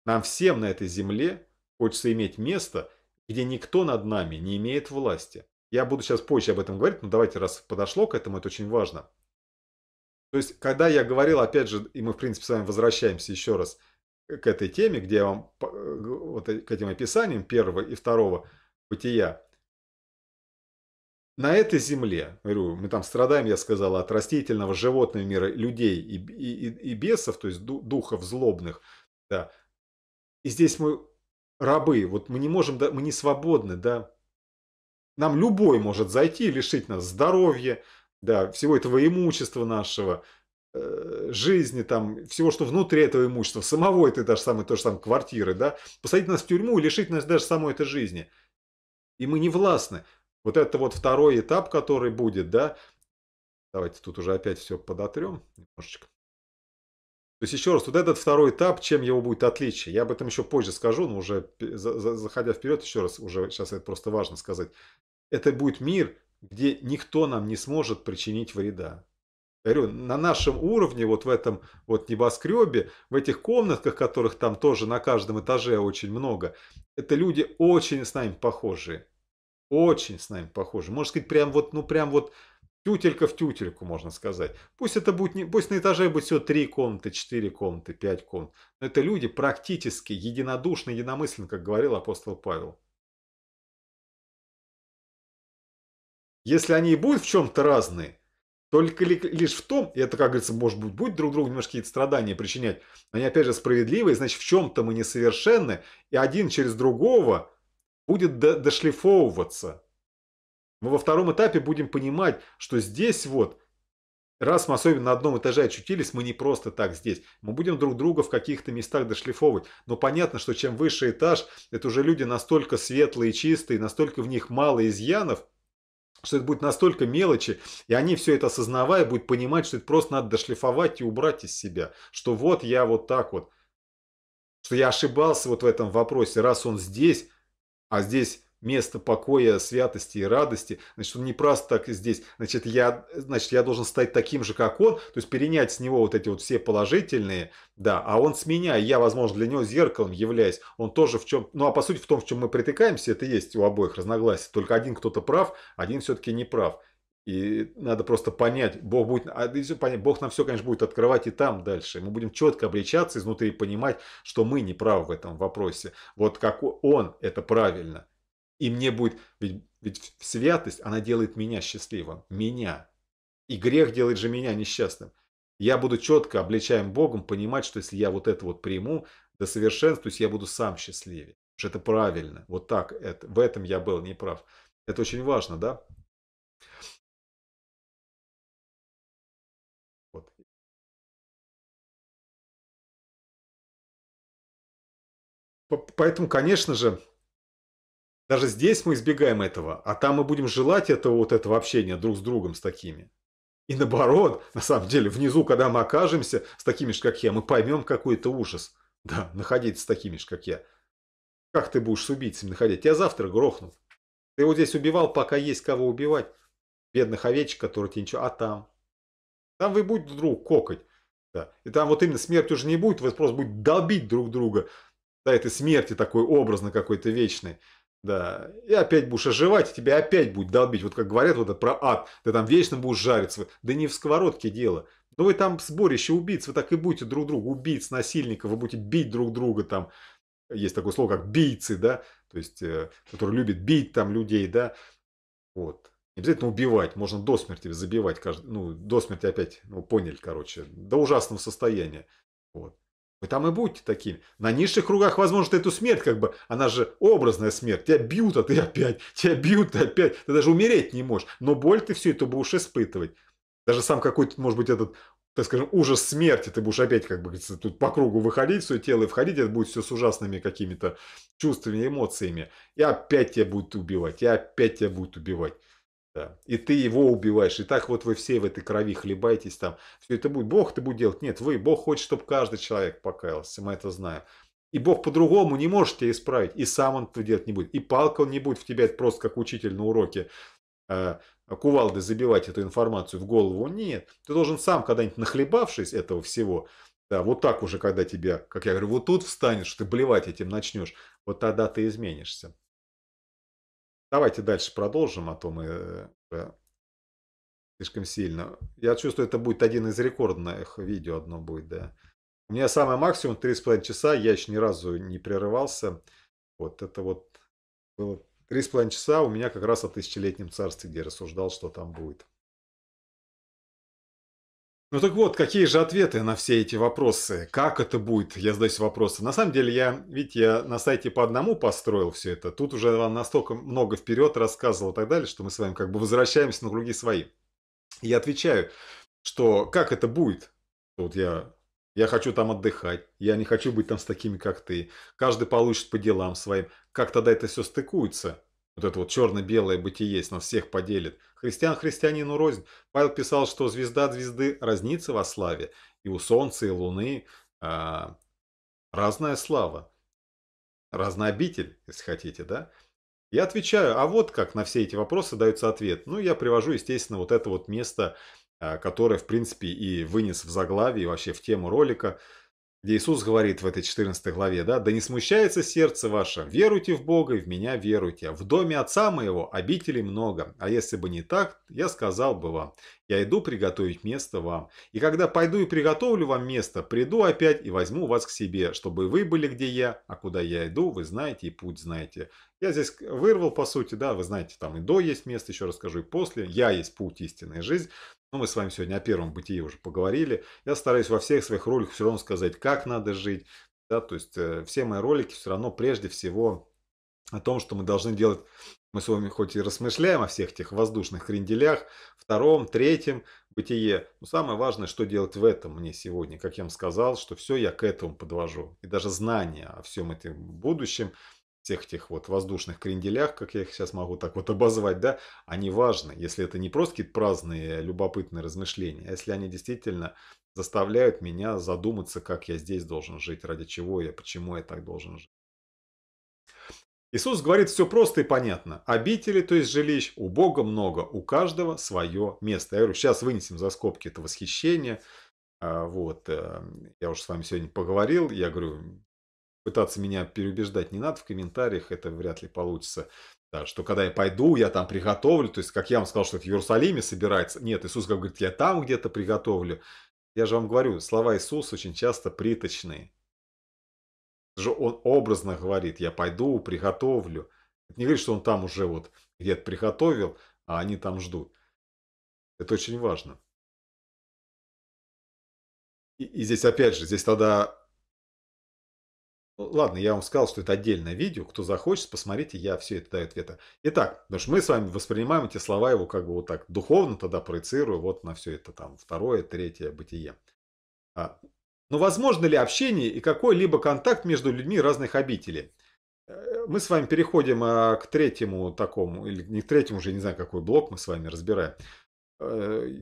Нам всем на этой земле хочется иметь место, где никто над нами не имеет власти. Я буду сейчас позже об этом говорить, но давайте, раз подошло к этому, это очень важно. То есть, когда я говорил, опять же, и мы, в принципе, с вами возвращаемся еще раз к этой теме, где я вам, вот э, к этим описаниям первого и второго бытия, на этой земле, говорю, мы там страдаем, я сказал, от растительного, животного мира, людей и, и, и бесов, то есть духов злобных, да. И здесь мы рабы, вот мы не можем, да, мы не свободны, да. Нам любой может зайти и лишить нас здоровья, да, всего этого имущества нашего, э, жизни, там, всего, что внутри этого имущества, самого этой даже самой, тоже самой квартиры, да, посадить нас в тюрьму и лишить нас даже самой этой жизни. И мы не властны. Вот это вот второй этап, который будет, да, давайте тут уже опять все подотрем немножечко. То есть еще раз, вот этот второй этап, чем его будет отличие, я об этом еще позже скажу, но уже заходя вперед, еще раз, уже сейчас это просто важно сказать. Это будет мир, где никто нам не сможет причинить вреда. Говорю, на нашем уровне, вот в этом вот небоскребе, в этих комнатках, которых там тоже на каждом этаже очень много, это люди очень с нами похожие. Очень с нами похожи. Можно сказать, прям вот, ну прям вот тютелька в тютельку, можно сказать. Пусть это будет, не, пусть на этаже будет все три комнаты, четыре комнаты, пять комнат. Но это люди практически единодушны, единомысленны, как говорил апостол Павел. Если они и будут в чем-то разные, только ли, лишь в том, и это, как говорится, может быть, будет друг другу немножко какие-то страдания причинять, они опять же справедливые, значит, в чем-то мы несовершенны, и один через другого будет до, дошлифовываться. Мы во втором этапе будем понимать, что здесь вот, раз мы особенно на одном этаже очутились, мы не просто так здесь. Мы будем друг друга в каких-то местах дошлифовывать. Но понятно, что чем выше этаж, это уже люди настолько светлые, чистые, настолько в них мало изъянов – что это будет настолько мелочи, и они все это осознавая будут понимать, что это просто надо дошлифовать и убрать из себя, что вот я вот так вот, что я ошибался вот в этом вопросе, раз он здесь, а здесь место покоя, святости и радости. Значит, он не просто так здесь. Значит, я, значит, я должен стать таким же, как он, то есть перенять с него вот эти вот все положительные, да, а он с меня, я, возможно, для него зеркалом являюсь. Он тоже в чем, ну, а по сути в том, в чем мы притыкаемся, это есть у обоих разногласия. Только один кто-то прав, один все-таки не прав. И надо просто понять, Бог, будет, а, Бог нам все, конечно, будет открывать и там дальше. Мы будем четко обличаться изнутри и понимать, что мы не правы в этом вопросе. Вот как Он, это правильно. И мне будет, ведь, ведь святость, она делает меня счастливым, меня. И грех делает же меня несчастным. Я буду четко обличаем Богом понимать, что если я вот это вот приму, до совершенствуюсь, я буду сам счастливее. Потому что это правильно. Вот так. Это, в этом я был неправ. Это очень важно, да? Вот. Поэтому, конечно же, даже здесь мы избегаем этого, а там мы будем желать этого вот этого общения друг с другом с такими. И наоборот, на самом деле, внизу, когда мы окажемся с такими же, как я, мы поймем какой-то ужас. Да, находиться с такими же, как я. Как ты будешь с убийцами находить? Я завтра грохнут. Ты его здесь убивал, пока есть кого убивать. Бедных овечек, которые тебе ничего... А там? Там вы будете друг кокать. Да. И там вот именно смерть уже не будет, вы просто будете долбить друг друга. Да, этой смерти такой образно какой-то вечный. Да, и опять будешь оживать, и тебя опять будет долбить. Вот как говорят вот это про ад, ты там вечно будешь жариться. Да не в сковородке дело. Ну вы там сборище убийц, вы так и будете друг друга убийц, насильников, вы будете бить друг друга там. Есть такое слово, как бийцы, да, то есть, э, которые любят бить там людей, да. Вот. Не обязательно убивать, можно до смерти забивать, каждый, ну, до смерти опять, ну, поняли, короче, до ужасного состояния. Вот. Вы там и будьте такими. На низших кругах, возможно, эту смерть, как бы, она же образная смерть. Тебя бьют, а ты опять. Тебя бьют, ты опять. Ты даже умереть не можешь. Но боль ты все это будешь испытывать. Даже сам какой-то, может быть, этот, так скажем, ужас смерти, ты будешь опять, как бы, тут по кругу выходить, свое тело и входить, это будет все с ужасными какими-то чувствами, эмоциями. И опять тебя будут убивать, и опять тебя будут убивать. Да. И ты его убиваешь. И так вот вы все в этой крови хлебаетесь там. Все это будет. Бог это будет делать. Нет, вы. Бог хочет, чтобы каждый человек покаялся. Мы это знаем. И Бог по-другому не может тебя исправить. И сам он это делать не будет. И палка он не будет в тебя это просто как учитель на уроке э, кувалды забивать эту информацию в голову. Нет. Ты должен сам когда-нибудь нахлебавшись этого всего, да, вот так уже, когда тебя, как я говорю, вот тут встанешь, ты блевать этим начнешь, вот тогда ты изменишься. Давайте дальше продолжим, а то мы э, слишком сильно. Я чувствую, это будет один из рекордных видео одно будет, да. У меня самое максимум 3,5 часа, я еще ни разу не прерывался. Вот это вот было 3,5 часа у меня как раз о тысячелетнем царстве, где рассуждал, что там будет. Ну так вот, какие же ответы на все эти вопросы? Как это будет? Я задаюсь вопросы. На самом деле, я, видите, я на сайте по одному построил все это. Тут уже вам настолько много вперед рассказывал и так далее, что мы с вами как бы возвращаемся на круги свои. я отвечаю, что как это будет? Вот я, я хочу там отдыхать, я не хочу быть там с такими, как ты. Каждый получит по делам своим. Как тогда это все стыкуется? Вот это вот черно-белое бытие но всех поделит. Христиан христианину рознь. Павел писал, что звезда звезды разнится во славе. И у солнца, и луны а, разная слава. Разнообитель, если хотите, да? Я отвечаю, а вот как на все эти вопросы дается ответ. Ну, я привожу, естественно, вот это вот место, а, которое, в принципе, и вынес в заглавие, и вообще в тему ролика – где Иисус говорит в этой 14 главе, да, «Да не смущается сердце ваше, веруйте в Бога и в меня веруйте. А в доме отца моего обителей много, а если бы не так, я сказал бы вам, я иду приготовить место вам. И когда пойду и приготовлю вам место, приду опять и возьму вас к себе, чтобы вы были где я, а куда я иду, вы знаете и путь знаете». Я здесь вырвал, по сути, да, вы знаете, там и до есть место, еще расскажу, и после. Я есть путь, истинная жизнь. Ну, мы с вами сегодня о первом бытии уже поговорили. Я стараюсь во всех своих роликах все равно сказать, как надо жить. Да, то есть э, все мои ролики все равно прежде всего о том, что мы должны делать. Мы с вами хоть и рассмышляем о всех этих воздушных кренделях, втором, третьем бытие. Но самое важное, что делать в этом мне сегодня. Как я вам сказал, что все я к этому подвожу. И даже знание о всем этом будущем – тех тех вот воздушных кренделях, как я их сейчас могу так вот обозвать, да, они важны, если это не просто какие-то праздные, любопытные размышления, а если они действительно заставляют меня задуматься, как я здесь должен жить, ради чего я, почему я так должен жить. Иисус говорит все просто и понятно. Обители, то есть жилищ, у Бога много, у каждого свое место. Я говорю, сейчас вынесем за скобки это восхищение, а, вот, э, я уже с вами сегодня поговорил, я говорю, пытаться меня переубеждать не надо в комментариях, это вряд ли получится. Да, что когда я пойду, я там приготовлю. То есть, как я вам сказал, что в Иерусалиме собирается. Нет, Иисус говорит, я там где-то приготовлю. Я же вам говорю, слова Иисуса очень часто приточные. Же он образно говорит, я пойду, приготовлю. Это не говорит, что он там уже вот где-то приготовил, а они там ждут. Это очень важно. И, и здесь опять же, здесь тогда Ладно, я вам сказал, что это отдельное видео. Кто захочет, посмотрите, я все это даю ответа. Итак, потому что мы с вами воспринимаем эти слова его как бы вот так духовно тогда проецирую вот на все это там второе, третье бытие. А, но ну, возможно ли общение и какой-либо контакт между людьми разных обителей? Э, мы с вами переходим а, к третьему такому, или не к третьему уже, не знаю, какой блок мы с вами разбираем. Э,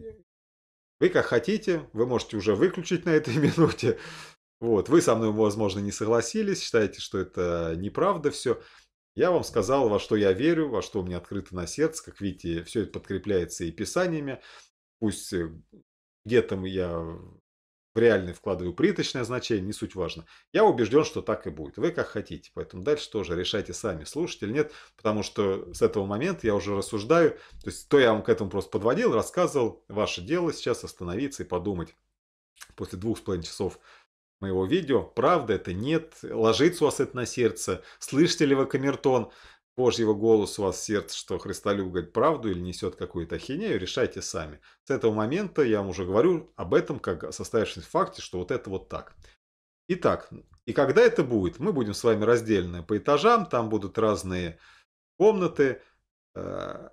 вы как хотите, вы можете уже выключить на этой *laughs* минуте. Вот, вы со мной, возможно, не согласились, считаете, что это неправда все. Я вам сказал, во что я верю, во что у меня открыто на сердце. Как видите, все это подкрепляется и писаниями. Пусть э, где-то я в реальный вкладываю приточное значение, не суть важно. Я убежден, что так и будет. Вы как хотите. Поэтому дальше тоже решайте сами, слушать или нет. Потому что с этого момента я уже рассуждаю. То есть то я вам к этому просто подводил, рассказывал. Ваше дело сейчас остановиться и подумать после двух с половиной часов моего видео. Правда это, нет. Ложится у вас это на сердце. Слышите ли вы камертон? Божьего голос у вас в сердце, что Христолюб говорит правду или несет какую-то ахинею, решайте сами. С этого момента я вам уже говорю об этом, как о состоявшемся факте, что вот это вот так. Итак, и когда это будет, мы будем с вами раздельны по этажам, там будут разные комнаты, э,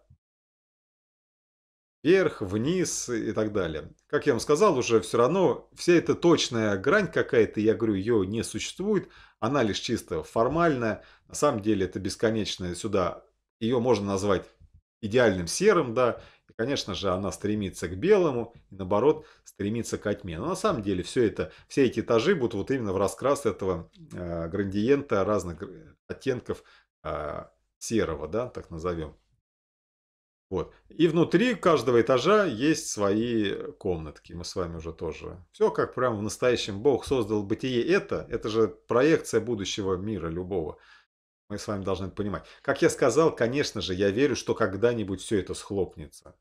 вверх, вниз и так далее. Как я вам сказал уже, все равно вся эта точная грань какая-то, я говорю, ее не существует, она лишь чисто формальная, на самом деле это бесконечная сюда, ее можно назвать идеальным серым, да, и, конечно же, она стремится к белому, и наоборот, стремится к тьме. Но на самом деле все это, все эти этажи будут вот именно в раскрас этого э, градиента разных э, оттенков э, серого, да, так назовем. Вот. И внутри каждого этажа есть свои комнатки. Мы с вами уже тоже. Все как прямо в настоящем. Бог создал бытие это. Это же проекция будущего мира любого. Мы с вами должны это понимать. Как я сказал, конечно же, я верю, что когда-нибудь все это схлопнется.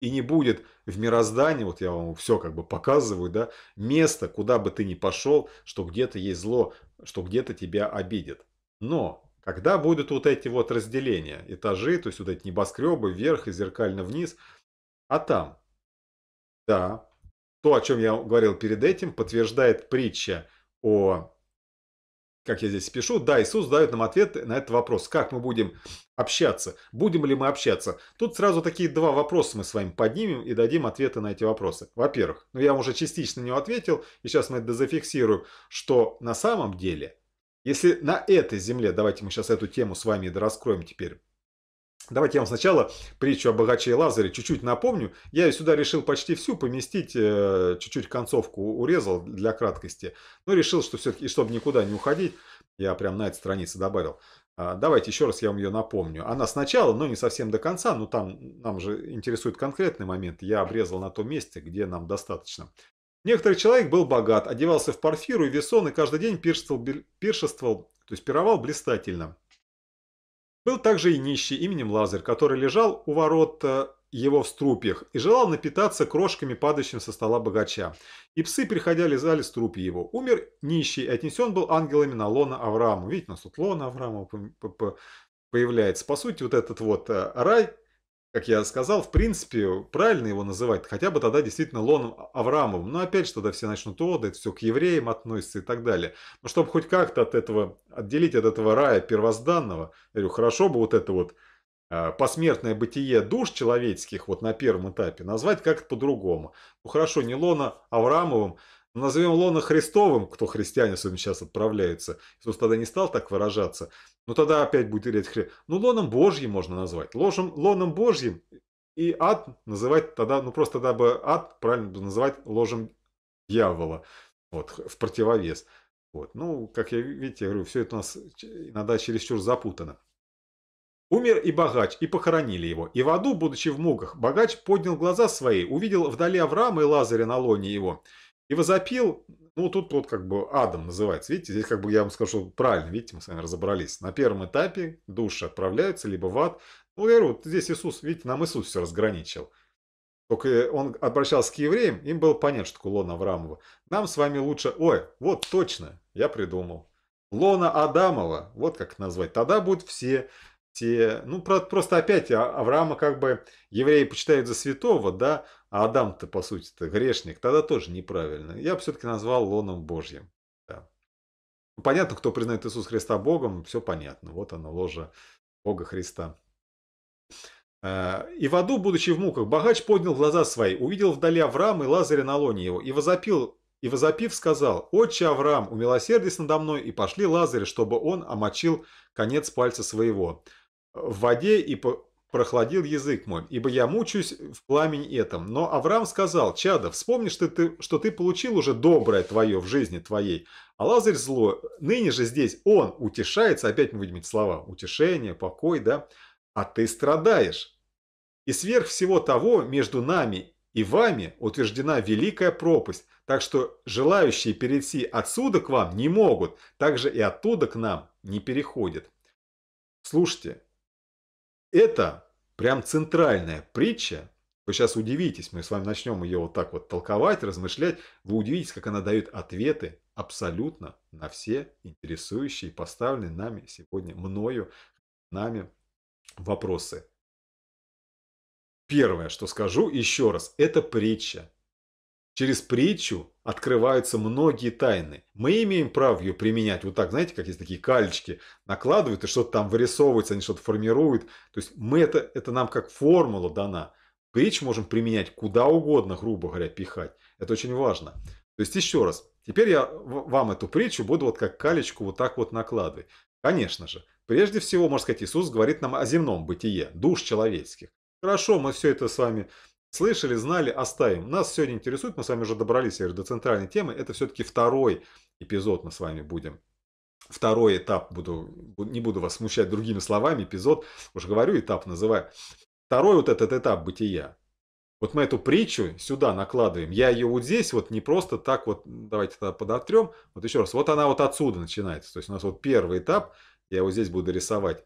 И не будет в мироздании, вот я вам все как бы показываю, да, Место, куда бы ты ни пошел, что где-то есть зло, что где-то тебя обидят. Но когда будут вот эти вот разделения, этажи, то есть вот эти небоскребы, вверх и зеркально вниз, а там, да, то, о чем я говорил перед этим, подтверждает притча о, как я здесь пишу, да, Иисус дает нам ответ на этот вопрос, как мы будем общаться, будем ли мы общаться. Тут сразу такие два вопроса мы с вами поднимем и дадим ответы на эти вопросы. Во-первых, ну я уже частично не ответил, и сейчас мы это зафиксируем, что на самом деле – если на этой земле, давайте мы сейчас эту тему с вами и раскроем теперь. Давайте я вам сначала притчу о богаче и Лазаре чуть-чуть напомню. Я ее сюда решил почти всю поместить, э, чуть-чуть концовку урезал для краткости. Но решил, что все-таки, чтобы никуда не уходить, я прям на этой странице добавил. А, давайте еще раз я вам ее напомню. Она сначала, но не совсем до конца, но там нам же интересует конкретный момент. Я обрезал на том месте, где нам достаточно. Некоторый человек был богат, одевался в парфиру и весон и каждый день пиршествовал, пиршествовал то есть пировал блистательно. Был также и нищий именем Лазарь, который лежал у ворот э, его в струпьях и желал напитаться крошками, падающим со стола богача. И псы, приходя, лизали струпья его. Умер нищий и отнесен был ангелами на лона Аврааму. Видите, у нас тут лона Авраама появляется. По сути, вот этот вот э, рай как я сказал, в принципе, правильно его называть, хотя бы тогда действительно Лоном а-, Авраамовым. Но опять же, тогда все начнут, о, все к евреям относится и так далее. Но чтобы хоть как-то от этого, отделить от этого рая первозданного, я говорю, хорошо бы вот это вот а, посмертное бытие душ человеческих вот на первом этапе назвать как-то по-другому. Ну хорошо, не Лона Авраамовым, назовем Лона Христовым, кто христиане особенно сейчас отправляется. Иисус тогда не стал так выражаться. Ну тогда опять будет леть хрен. Ну, лоном Божьим можно назвать. Ложем, лоном Божьим и ад называть тогда, ну просто тогда бы ад правильно бы называть ложем дьявола. Вот, в противовес. Вот. Ну, как я, видите, я говорю, все это у нас иногда чересчур запутано. Умер и богач, и похоронили его. И в аду, будучи в муках, богач поднял глаза свои, увидел вдали Авраама и Лазаря на лоне его, и возопил ну, тут вот как бы адом называется. Видите, здесь как бы я вам скажу, что правильно, видите, мы с вами разобрались. На первом этапе души отправляются либо в ад. Ну, я говорю, вот здесь Иисус, видите, нам Иисус все разграничил. Только он обращался к евреям, им было понятно, что такое лона Аврамова. Нам с вами лучше... Ой, вот точно, я придумал. Лона Адамова, вот как назвать. Тогда будут все те, ну просто опять а, Авраама как бы евреи почитают за святого, да, а Адам-то по сути-то грешник, тогда тоже неправильно. Я бы все-таки назвал лоном Божьим. Да. Понятно, кто признает Иисуса Христа Богом, все понятно. Вот оно, ложа Бога Христа. А, «И в аду, будучи в муках, богач поднял глаза свои, увидел вдали Авраама и Лазаря на лоне его, и возопил и возопив сказал, «Отче Авраам, умилосердись надо мной, и пошли Лазаря, чтобы он омочил конец пальца своего, в воде и прохладил язык мой, ибо я мучаюсь в пламени этом. Но Авраам сказал, «Чадо, вспомни, что ты, что ты получил уже доброе твое в жизни твоей, а Лазарь зло, ныне же здесь он утешается». Опять мы будем эти слова «утешение», «покой», да? «А ты страдаешь». И сверх всего того между нами и вами утверждена великая пропасть, так что желающие перейти отсюда к вам не могут, также и оттуда к нам не переходят. Слушайте, это прям центральная притча. Вы сейчас удивитесь, мы с вами начнем ее вот так вот толковать, размышлять. Вы удивитесь, как она дает ответы абсолютно на все интересующие, поставленные нами сегодня, мною, нами вопросы. Первое, что скажу еще раз, это притча. Через притчу открываются многие тайны. Мы имеем право ее применять вот так, знаете, как есть такие кальчики, накладывают и что-то там вырисовывается, они что-то формируют. То есть мы это, это нам как формула дана. Притч можем применять куда угодно, грубо говоря, пихать. Это очень важно. То есть еще раз, теперь я вам эту притчу буду вот как калечку вот так вот накладывать. Конечно же, прежде всего, можно сказать, Иисус говорит нам о земном бытие, душ человеческих. Хорошо, мы все это с вами Слышали, знали, оставим. Нас сегодня интересует, мы с вами уже добрались говорю, до центральной темы. Это все-таки второй эпизод мы с вами будем. Второй этап, буду, не буду вас смущать другими словами, эпизод, уже говорю, этап называю. Второй вот этот этап бытия. Вот мы эту притчу сюда накладываем. Я ее вот здесь вот не просто так вот, давайте тогда подотрем. Вот еще раз, вот она вот отсюда начинается. То есть у нас вот первый этап, я вот здесь буду рисовать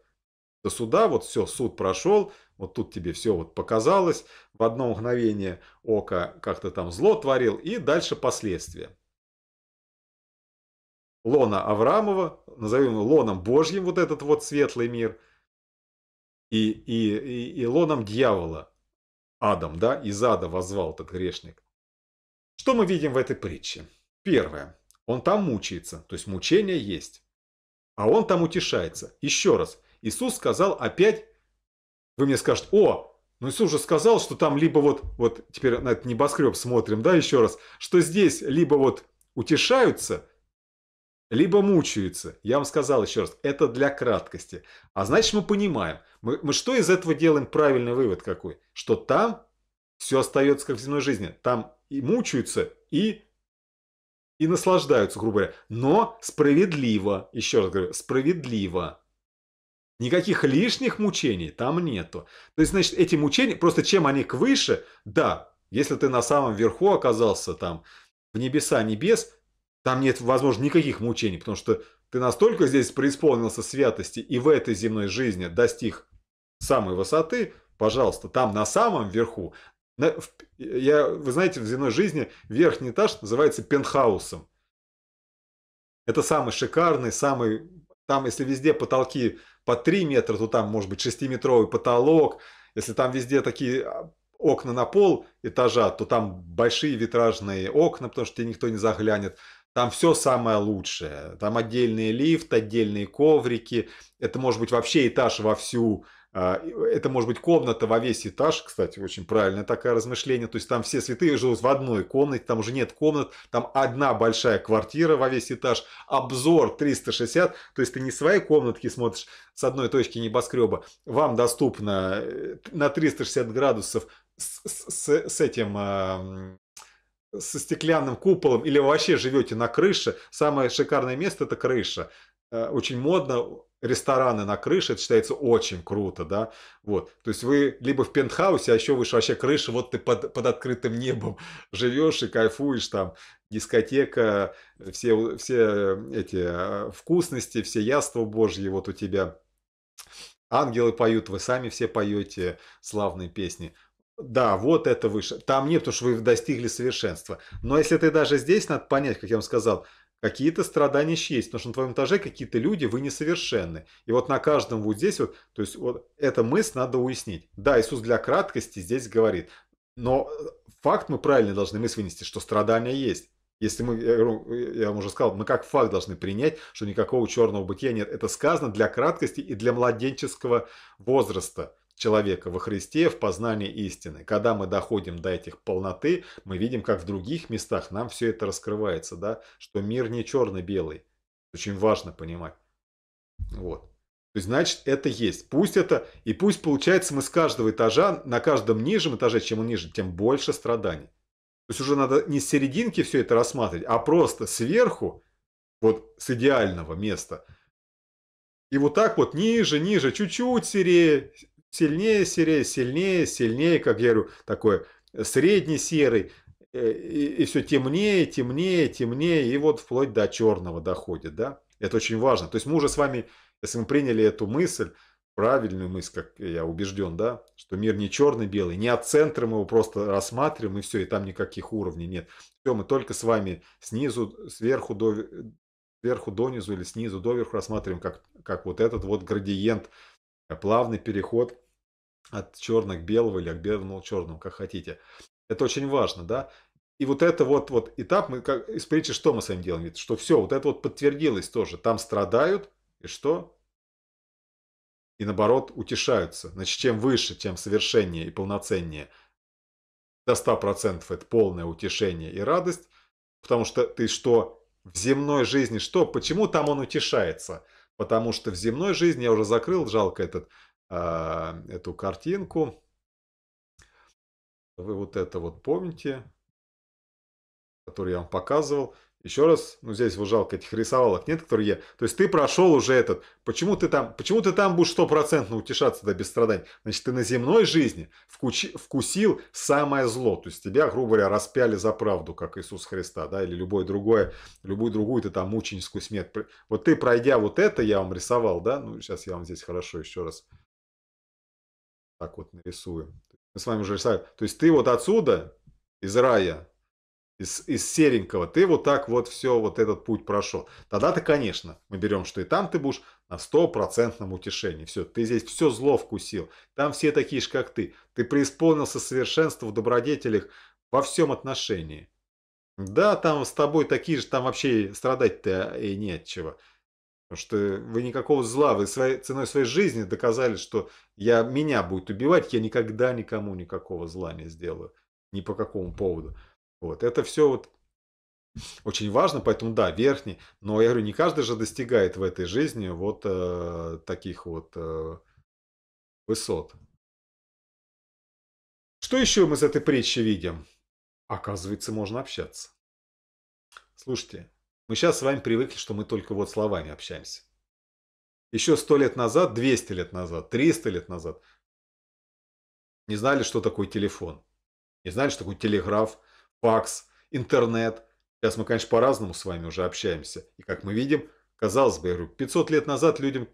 до суда, вот все, суд прошел, вот тут тебе все вот показалось в одно мгновение ока, как то там зло творил, и дальше последствия. Лона Аврамова, назовем его Лоном Божьим, вот этот вот светлый мир, и, и, и, и Лоном Дьявола, Адам, да, из ада возвал этот грешник. Что мы видим в этой притче? Первое. Он там мучается, то есть мучение есть. А он там утешается. Еще раз. Иисус сказал опять вы мне скажете, о, ну Иисус уже сказал, что там либо вот, вот теперь на этот небоскреб смотрим, да, еще раз, что здесь либо вот утешаются, либо мучаются. Я вам сказал еще раз, это для краткости. А значит, мы понимаем, мы, мы что из этого делаем правильный вывод какой? Что там все остается как в земной жизни. Там и мучаются, и, и наслаждаются, грубо говоря. Но справедливо, еще раз говорю, справедливо. Никаких лишних мучений там нету. То есть, значит, эти мучения, просто чем они к выше, да, если ты на самом верху оказался там, в небеса небес, там нет, возможно, никаких мучений, потому что ты настолько здесь преисполнился святости и в этой земной жизни достиг самой высоты, пожалуйста, там на самом верху, я, вы знаете, в земной жизни верхний этаж называется пентхаусом. Это самый шикарный, самый, там если везде потолки по 3 метра, то там может быть 6-метровый потолок. Если там везде такие а, окна на пол этажа, то там большие витражные окна, потому что тебе никто не заглянет. Там все самое лучшее. Там отдельный лифт, отдельные коврики. Это может быть вообще этаж во всю а, э, это может быть комната во весь этаж, кстати, очень правильное такое размышление. То есть там все святые живут в одной комнате, там уже нет комнат, там одна большая квартира во весь этаж, обзор 360. То есть ты не свои комнатки смотришь с одной точки небоскреба. Вам доступно э, на 360 градусов с, с, с этим со стеклянным куполом или вы вообще живете на крыше, самое шикарное место это крыша. Э, очень модно, рестораны на крыше, это считается очень круто, да, вот, то есть вы либо в пентхаусе, а еще выше вообще крыша, вот ты под, под открытым небом *laughs* живешь и кайфуешь там, дискотека, все, все эти э, вкусности, все яства божьи вот у тебя, ангелы поют, вы сами все поете славные песни, да, вот это выше. Там нет, потому что вы достигли совершенства. Но если ты даже здесь, надо понять, как я вам сказал, какие-то страдания есть, потому что на твоем этаже какие-то люди, вы несовершенны. И вот на каждом вот здесь вот, то есть вот эта мысль надо уяснить. Да, Иисус для краткости здесь говорит, но э, факт мы правильно должны мысль вынести, что страдания есть. Если мы, э, э, я вам уже сказал, мы как факт должны принять, что никакого черного бытия нет. Это сказано для краткости и для младенческого возраста человека во Христе в познании истины. Когда мы доходим до этих полноты, мы видим, как в других местах нам все это раскрывается, да, что мир не черно-белый. Очень важно понимать. Вот. То есть, значит, это есть. Пусть это, и пусть получается мы с каждого этажа, на каждом нижнем этаже, чем он ниже, тем больше страданий. То есть уже надо не с серединки все это рассматривать, а просто сверху, вот с идеального места. И вот так вот ниже, ниже, чуть-чуть серее, сильнее серее, сильнее, сильнее, как я говорю, такой средний серый, э, и, и все темнее, темнее, темнее, и вот вплоть до черного доходит, да. Это очень важно. То есть мы уже с вами, если мы приняли эту мысль, правильную мысль, как я убежден, да, что мир не черный-белый, не от центра мы его просто рассматриваем, и все, и там никаких уровней нет. Все, мы только с вами снизу, сверху до, сверху донизу или снизу доверху рассматриваем, как, как вот этот вот градиент, э, плавный переход – от черного к белому или от белого к черному, как хотите. Это очень важно, да. И вот это вот, вот этап, мы как, из притчи что мы с вами делаем? Ведь, что все, вот это вот подтвердилось тоже. Там страдают, и что? И наоборот, утешаются. Значит, чем выше, тем совершеннее и полноценнее. До 100% это полное утешение и радость. Потому что ты что, в земной жизни что? Почему там он утешается? Потому что в земной жизни, я уже закрыл, жалко этот а, эту картинку. Вы вот это вот помните, который я вам показывал. Еще раз, ну здесь вот жалко этих рисовалок нет, которые я... То есть ты прошел уже этот... Почему ты там, почему ты там будешь стопроцентно утешаться до без страданий? Значит, ты на земной жизни вкуч... вкусил самое зло. То есть тебя, грубо говоря, распяли за правду, как Иисус Христа, да, или любое другое, любую другую ты там мученическую смерть. Вот ты, пройдя вот это, я вам рисовал, да, ну сейчас я вам здесь хорошо еще раз так вот нарисуем. Мы с вами уже рисовали. То есть ты вот отсюда, из рая, из, из серенького, ты вот так вот все, вот этот путь прошел. Тогда то конечно, мы берем, что и там ты будешь на стопроцентном утешении. Все, ты здесь все зло вкусил. Там все такие же, как ты. Ты преисполнился совершенства в добродетелях во всем отношении. Да, там с тобой такие же, там вообще страдать-то и э, не от чего. Потому что вы никакого зла, вы своей, ценой своей жизни доказали, что я, меня будет убивать, я никогда никому никакого зла не сделаю. Ни по какому поводу. Вот. Это все вот очень важно, поэтому да, верхний. Но я говорю, не каждый же достигает в этой жизни вот э, таких вот э, высот. Что еще мы с этой притчи видим? Оказывается, можно общаться. Слушайте, мы сейчас с вами привыкли, что мы только вот словами общаемся. Еще 100 лет назад, 200 лет назад, 300 лет назад не знали, что такое телефон. Не знали, что такое телеграф, факс, интернет. Сейчас мы, конечно, по-разному с вами уже общаемся. И как мы видим, казалось бы, я говорю, 500 лет назад людям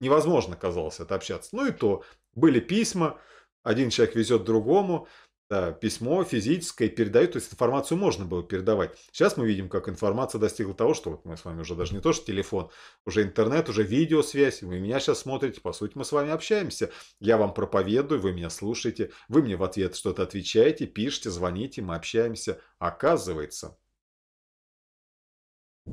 невозможно казалось это общаться. Ну и то, были письма, один человек везет другому, да, письмо физическое передают, то есть информацию можно было передавать. Сейчас мы видим, как информация достигла того, что вот мы с вами уже даже не то, что телефон, уже интернет, уже видеосвязь, вы меня сейчас смотрите, по сути мы с вами общаемся. Я вам проповедую, вы меня слушаете, вы мне в ответ что-то отвечаете, пишете, звоните, мы общаемся. Оказывается,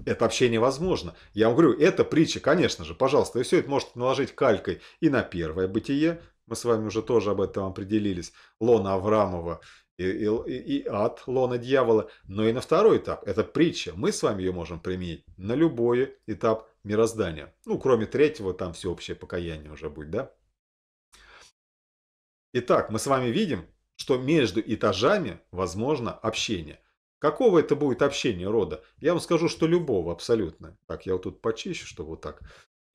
это вообще невозможно. Я вам говорю, это притча, конечно же, пожалуйста. И все это можете наложить калькой и на первое бытие, мы с вами уже тоже об этом определились, лона Аврамова и, и, и ад, лона дьявола, но и на второй этап. Это притча, мы с вами ее можем применить на любой этап мироздания. Ну, кроме третьего, там всеобщее покаяние уже будет, да? Итак, мы с вами видим, что между этажами возможно общение. Какого это будет общение рода? Я вам скажу, что любого абсолютно. Так, я вот тут почищу, чтобы вот так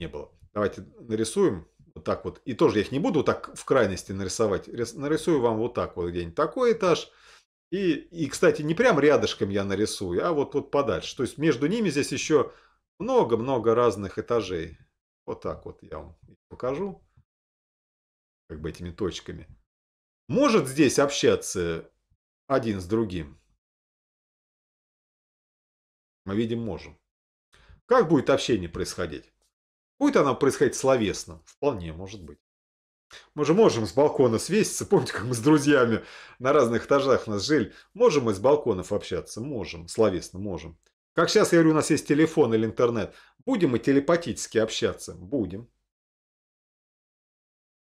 не было. Давайте нарисуем вот так вот. И тоже я их не буду так в крайности нарисовать. Нарисую вам вот так вот где-нибудь такой этаж. И, и, кстати, не прям рядышком я нарисую, а вот, вот подальше. То есть между ними здесь еще много-много разных этажей. Вот так вот я вам покажу. Как бы этими точками. Может здесь общаться один с другим? Мы видим, можем. Как будет общение происходить? Будет она происходить словесно? Вполне может быть. Мы же можем с балкона свеситься. *laughs* Помните, как мы с друзьями на разных этажах нас жили? Можем мы с балконов общаться? Можем. Словесно можем. Как сейчас я говорю, у нас есть телефон или интернет. Будем мы телепатически общаться? Будем.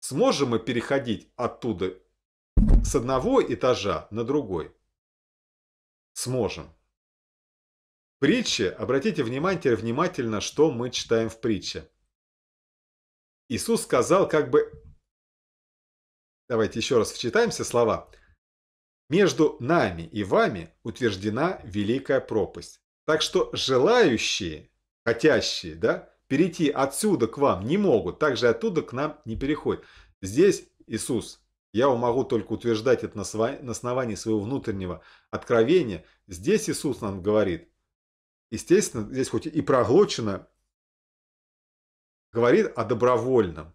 Сможем мы переходить оттуда с одного этажа на другой? Сможем. Притча, обратите внимание внимательно, что мы читаем в притче. Иисус сказал как бы... Давайте еще раз вчитаемся слова. Между нами и вами утверждена великая пропасть. Так что желающие, хотящие, да, перейти отсюда к вам не могут, также оттуда к нам не переходят. Здесь Иисус, я могу только утверждать это на основании своего внутреннего откровения, здесь Иисус нам говорит, естественно, здесь хоть и проглочено говорит о добровольном.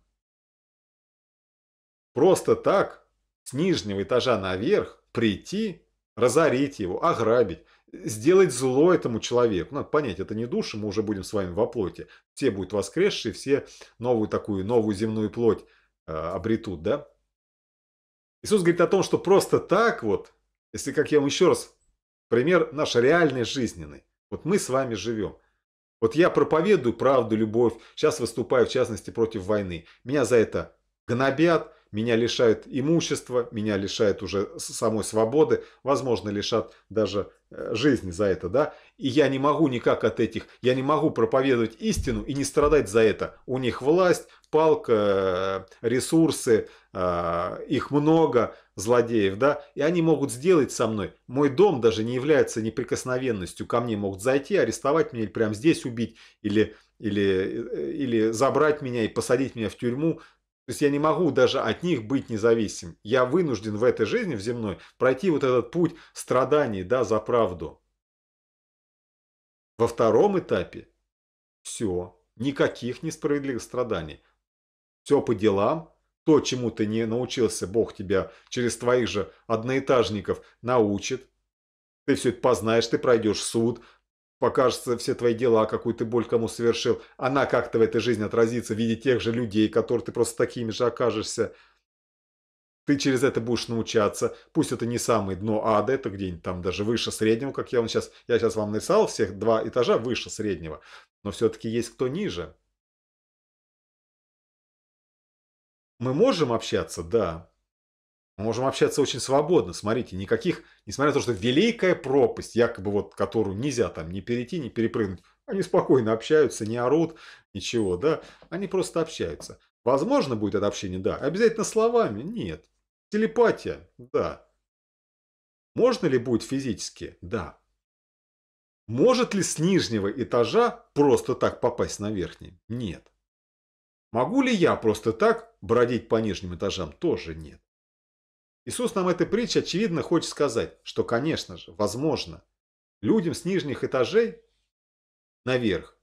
Просто так, с нижнего этажа наверх, прийти, разорить его, ограбить, сделать зло этому человеку. Надо ну, понять, это не души, мы уже будем с вами во плоти. Все будут воскресшие, все новую такую, новую земную плоть э, обретут, да? Иисус говорит о том, что просто так вот, если, как я вам еще раз, пример наш реальный, жизненный. Вот мы с вами живем – вот я проповедую правду, любовь, сейчас выступаю в частности против войны. Меня за это гнобят, меня лишают имущества, меня лишают уже самой свободы, возможно, лишат даже э, жизни за это, да? И я не могу никак от этих, я не могу проповедовать истину и не страдать за это. У них власть, палка, э, ресурсы, а, их много, злодеев, да, и они могут сделать со мной. Мой дом даже не является неприкосновенностью, ко мне могут зайти, арестовать меня или прямо здесь убить, или, или, э, или забрать меня и посадить меня в тюрьму. То есть я не могу даже от них быть независим. Я вынужден в этой жизни, в земной, пройти вот этот путь страданий, да, за правду. Во втором этапе все, никаких несправедливых страданий. Все по делам, то, чему ты не научился, Бог тебя через твоих же одноэтажников научит. Ты все это познаешь, ты пройдешь суд, покажется все твои дела, какую ты боль кому совершил. Она как-то в этой жизни отразится в виде тех же людей, которые ты просто такими же окажешься. Ты через это будешь научаться. Пусть это не самое дно ада, это где-нибудь там даже выше среднего, как я вам сейчас... Я сейчас вам нарисовал всех два этажа выше среднего. Но все-таки есть кто ниже. мы можем общаться, да. Мы можем общаться очень свободно, смотрите, никаких, несмотря на то, что великая пропасть, якобы вот, которую нельзя там не перейти, не перепрыгнуть, они спокойно общаются, не орут, ничего, да, они просто общаются. Возможно будет это общение, да, обязательно словами, нет. Телепатия, да. Можно ли будет физически? Да. Может ли с нижнего этажа просто так попасть на верхний? Нет. Могу ли я просто так бродить по нижним этажам? Тоже нет. Иисус нам этой притчей, очевидно, хочет сказать, что, конечно же, возможно, людям с нижних этажей наверх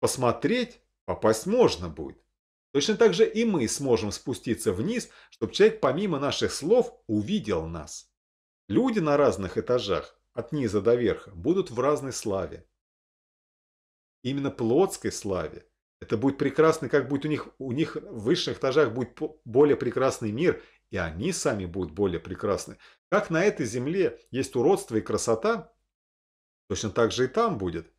посмотреть, попасть можно будет. Точно так же и мы сможем спуститься вниз, чтобы человек помимо наших слов увидел нас. Люди на разных этажах, от низа до верха, будут в разной славе. Именно плотской славе, это будет прекрасно, как будет у них, у них в высших этажах будет более прекрасный мир, и они сами будут более прекрасны. Как на этой земле есть уродство и красота, точно так же и там будет.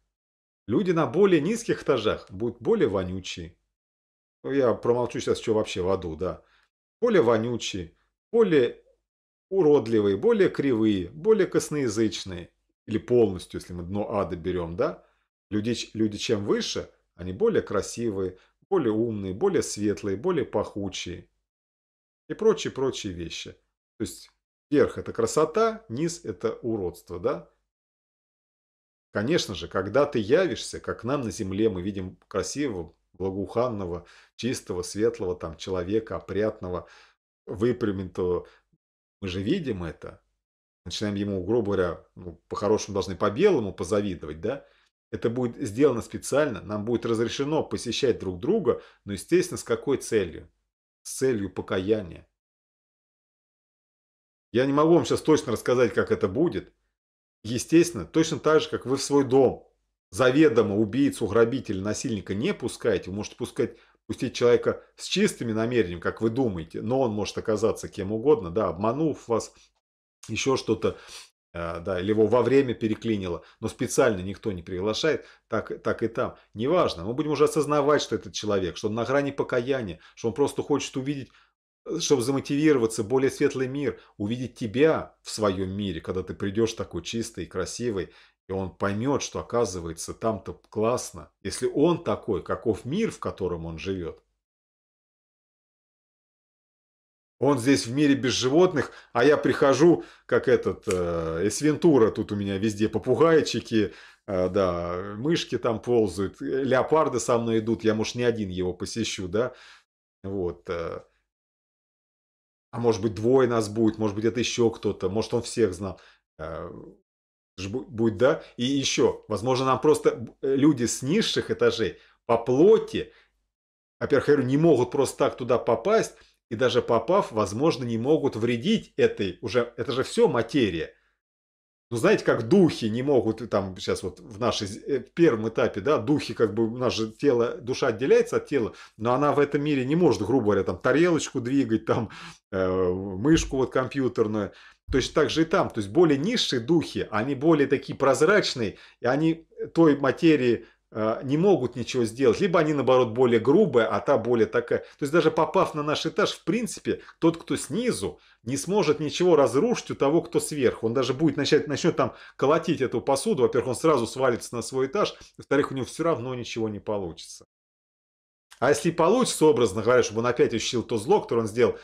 Люди на более низких этажах будут более вонючие. Ну, я промолчу сейчас, что вообще в аду, да. Более вонючие, более уродливые, более кривые, более косноязычные. Или полностью, если мы дно ада берем, да. Люди, люди чем выше – они более красивые, более умные, более светлые, более пахучие и прочие-прочие вещи. То есть верх – это красота, низ – это уродство, да? Конечно же, когда ты явишься, как нам на земле, мы видим красивого, благоуханного, чистого, светлого там человека, опрятного, выпрямитого, мы же видим это. Начинаем ему, грубо говоря, ну, по-хорошему должны по-белому позавидовать, да? Это будет сделано специально, нам будет разрешено посещать друг друга, но, естественно, с какой целью? С целью покаяния. Я не могу вам сейчас точно рассказать, как это будет. Естественно, точно так же, как вы в свой дом заведомо убийцу, грабителя, насильника не пускаете. Вы можете пускать, пустить человека с чистыми намерениями, как вы думаете, но он может оказаться кем угодно, да, обманув вас, еще что-то а, да, или его во время переклинило, но специально никто не приглашает, так, так и там. Неважно, мы будем уже осознавать, что этот человек, что он на грани покаяния, что он просто хочет увидеть, чтобы замотивироваться, более светлый мир, увидеть тебя в своем мире, когда ты придешь такой чистый и красивый, и он поймет, что оказывается там-то классно, если он такой, каков мир, в котором он живет. Он здесь в мире без животных, а я прихожу, как этот э, Эсвентура, тут у меня везде попугайчики, э, да, мышки там ползают, э, леопарды со мной идут, я, может, не один его посещу, да, вот. Э, а может быть, двое нас будет, может быть, это еще кто-то, может, он всех знал. Э, будет, да, и еще, возможно, нам просто э, люди с низших этажей по плоти, во-первых, не могут просто так туда попасть, и даже попав, возможно, не могут вредить этой уже, это же все материя. Ну, знаете, как духи не могут, там, сейчас вот в нашей э, первом этапе, да, духи, как бы, у нас же тело, душа отделяется от тела, но она в этом мире не может, грубо говоря, там, тарелочку двигать, там, э, мышку вот компьютерную. Точно так же и там. То есть более низшие духи, они более такие прозрачные, и они той материи, а, не могут ничего сделать, либо они, наоборот, более грубые, а та более такая. То есть даже попав на наш этаж, в принципе, тот, кто снизу, не сможет ничего разрушить у того, кто сверху. Он даже будет начать, начнет там колотить эту посуду. Во-первых, он сразу свалится на свой этаж. Во-вторых, у него все равно ничего не получится. А если получится, образно говоря, чтобы он опять ущил то зло, которое он сделал,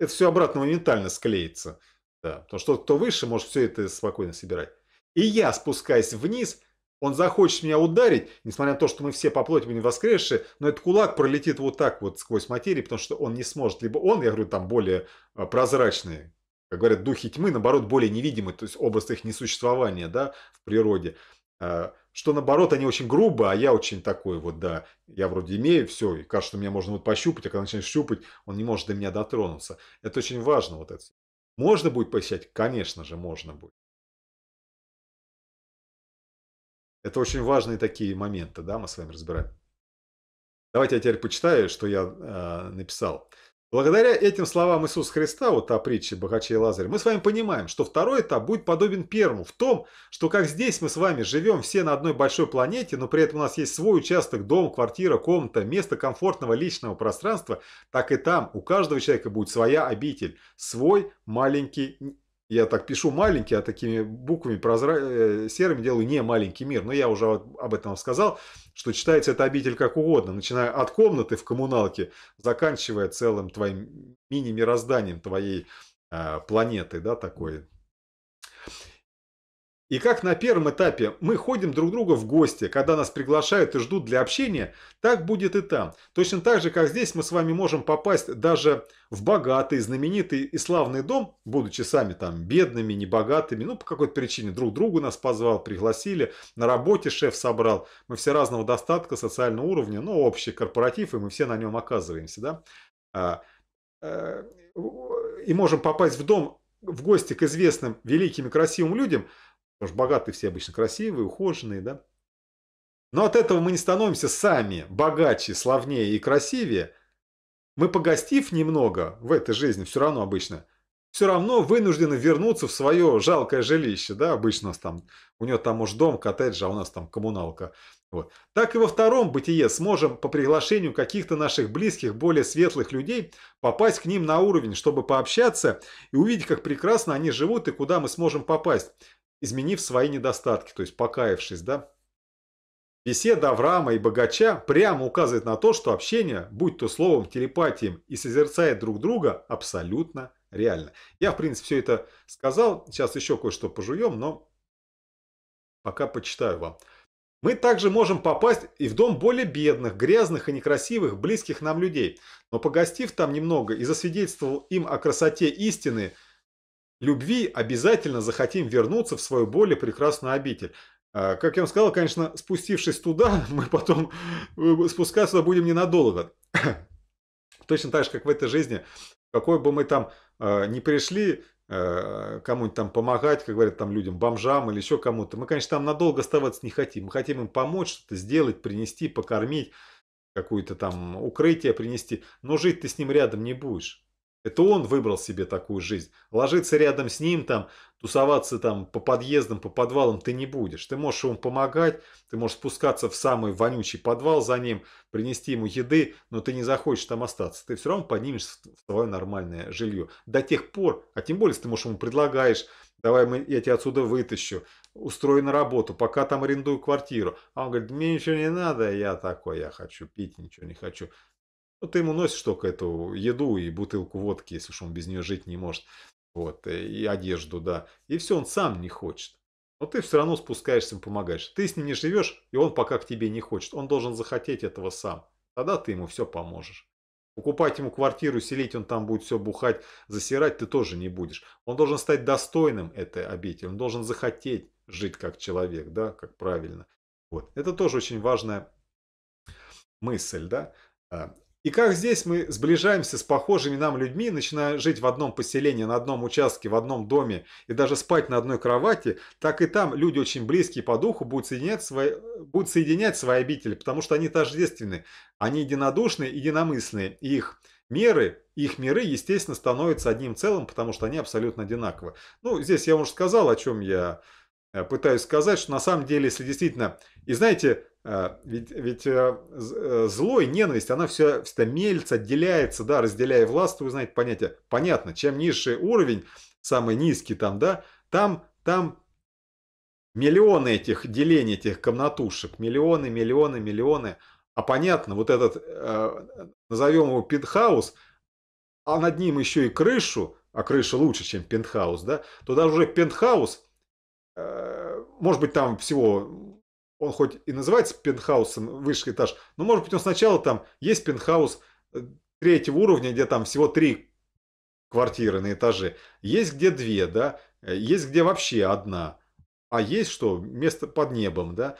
это все обратно моментально склеится. Да, потому что тот, кто выше, может все это спокойно собирать. И я, спускаясь вниз, он захочет меня ударить, несмотря на то, что мы все по плоти будем воскресшие, но этот кулак пролетит вот так вот сквозь материю, потому что он не сможет. Либо он, я говорю, там более э, прозрачные, как говорят, духи тьмы, наоборот, более невидимы, то есть образ их несуществования да, в природе. Э, что, наоборот, они очень грубы, а я очень такой вот, да, я вроде имею все, и кажется, что меня можно вот пощупать, а когда начинаешь щупать, он не может до меня дотронуться. Это очень важно вот это. Можно будет посещать? Конечно же, можно будет. Это очень важные такие моменты, да, мы с вами разбираем. Давайте я теперь почитаю, что я э, написал. Благодаря этим словам Иисуса Христа, вот о притче богачей и Лазаря, мы с вами понимаем, что второй этап будет подобен первому в том, что как здесь мы с вами живем все на одной большой планете, но при этом у нас есть свой участок, дом, квартира, комната, место комфортного личного пространства, так и там у каждого человека будет своя обитель, свой маленький я так пишу маленький, а такими буквами прозра... Э, серыми делаю не маленький мир. Но я уже об этом сказал, что читается это обитель как угодно, начиная от комнаты в коммуналке, заканчивая целым твоим мини-мирозданием твоей э, планеты, да, такой и как на первом этапе мы ходим друг друга в гости, когда нас приглашают и ждут для общения, так будет и там. Точно так же, как здесь мы с вами можем попасть даже в богатый, знаменитый и славный дом, будучи сами там бедными, небогатыми, ну по какой-то причине друг другу нас позвал, пригласили, на работе шеф собрал. Мы все разного достатка, социального уровня, ну общий корпоратив, и мы все на нем оказываемся, да. А, э, и можем попасть в дом в гости к известным, великим и красивым людям – Потому что богатые все обычно красивые, ухоженные, да? Но от этого мы не становимся сами богаче, славнее и красивее. Мы, погостив немного в этой жизни, все равно обычно, все равно вынуждены вернуться в свое жалкое жилище, да, обычно у нас там, у него там уж дом, коттедж, а у нас там коммуналка. Вот. Так и во втором бытие сможем по приглашению каких-то наших близких, более светлых людей попасть к ним на уровень, чтобы пообщаться и увидеть, как прекрасно они живут и куда мы сможем попасть изменив свои недостатки, то есть покаявшись, да. Беседа Авраама и богача прямо указывает на то, что общение, будь то словом, телепатием и созерцает друг друга, абсолютно реально. Я, в принципе, все это сказал. Сейчас еще кое-что пожуем, но пока почитаю вам. Мы также можем попасть и в дом более бедных, грязных и некрасивых, близких нам людей. Но погостив там немного и засвидетельствовал им о красоте истины – любви обязательно захотим вернуться в свою более прекрасную обитель. А, как я вам сказал, конечно, спустившись туда, *laughs* мы потом э, спускаться туда будем ненадолго. *clears throat* Точно так же, как в этой жизни, какой бы мы там а, э, не пришли, кому-нибудь там помогать, как говорят там людям, бомжам или еще кому-то, мы, конечно, там надолго оставаться не хотим. Мы хотим им помочь, что-то сделать, принести, покормить, какую-то там укрытие принести, но жить ты с ним рядом не будешь. Это он выбрал себе такую жизнь. Ложиться рядом с ним, там, тусоваться там по подъездам, по подвалам ты не будешь. Ты можешь ему помогать, ты можешь спускаться в самый вонючий подвал за ним, принести ему еды, но ты не захочешь там остаться. Ты все равно поднимешься в свое нормальное жилье. До тех пор, а тем более, если ты, можешь ему предлагаешь, давай мы, я тебя отсюда вытащу, устрою на работу, пока там арендую квартиру. А он говорит, мне ничего не надо, я такой, я хочу пить, ничего не хочу. Ну, ты ему носишь только эту еду и бутылку водки, если уж он без нее жить не может. Вот, э, и одежду, да. И все, он сам не хочет. Но ты все равно спускаешься и помогаешь. Ты с ним не живешь, и он пока к тебе не хочет. Он должен захотеть этого сам. Тогда ты ему все поможешь. Покупать ему квартиру, селить, он там будет все бухать, засирать, ты тоже не будешь. Он должен стать достойным этой обители, он должен захотеть жить как человек, да, как правильно. Вот. Это тоже очень важная мысль, да. А, и как здесь мы сближаемся с похожими нам людьми, начиная жить в одном поселении, на одном участке, в одном доме и даже спать на одной кровати, так и там люди очень близкие по духу будут соединять свои, будут соединять свои обители, потому что они тождественны, они единодушны, единомысленные, и их меры, их миры, естественно, становятся одним целым, потому что они абсолютно одинаковы. Ну, здесь я уже сказал, о чем я Э, пытаюсь сказать, что на самом деле, если действительно... И знаете, э, ведь, ведь э, зло и ненависть, она все, всегда мельится, отделяется, да, разделяя власть, вы знаете понятие. Понятно, чем ниже уровень, самый низкий там, да, там, там миллионы этих делений, этих комнатушек, миллионы, миллионы, миллионы. А понятно, вот этот, назовем его пентхаус, а над ним еще и крышу, а крыша лучше, чем пентхаус, да, то даже уже пентхаус – Э, может быть, там всего, он хоть и называется пентхаусом, высший этаж, но может быть он сначала там есть пентхаус э, третьего уровня, где там всего три квартиры на этаже, есть где две, да, э, есть где вообще одна, а есть что, место под небом, да.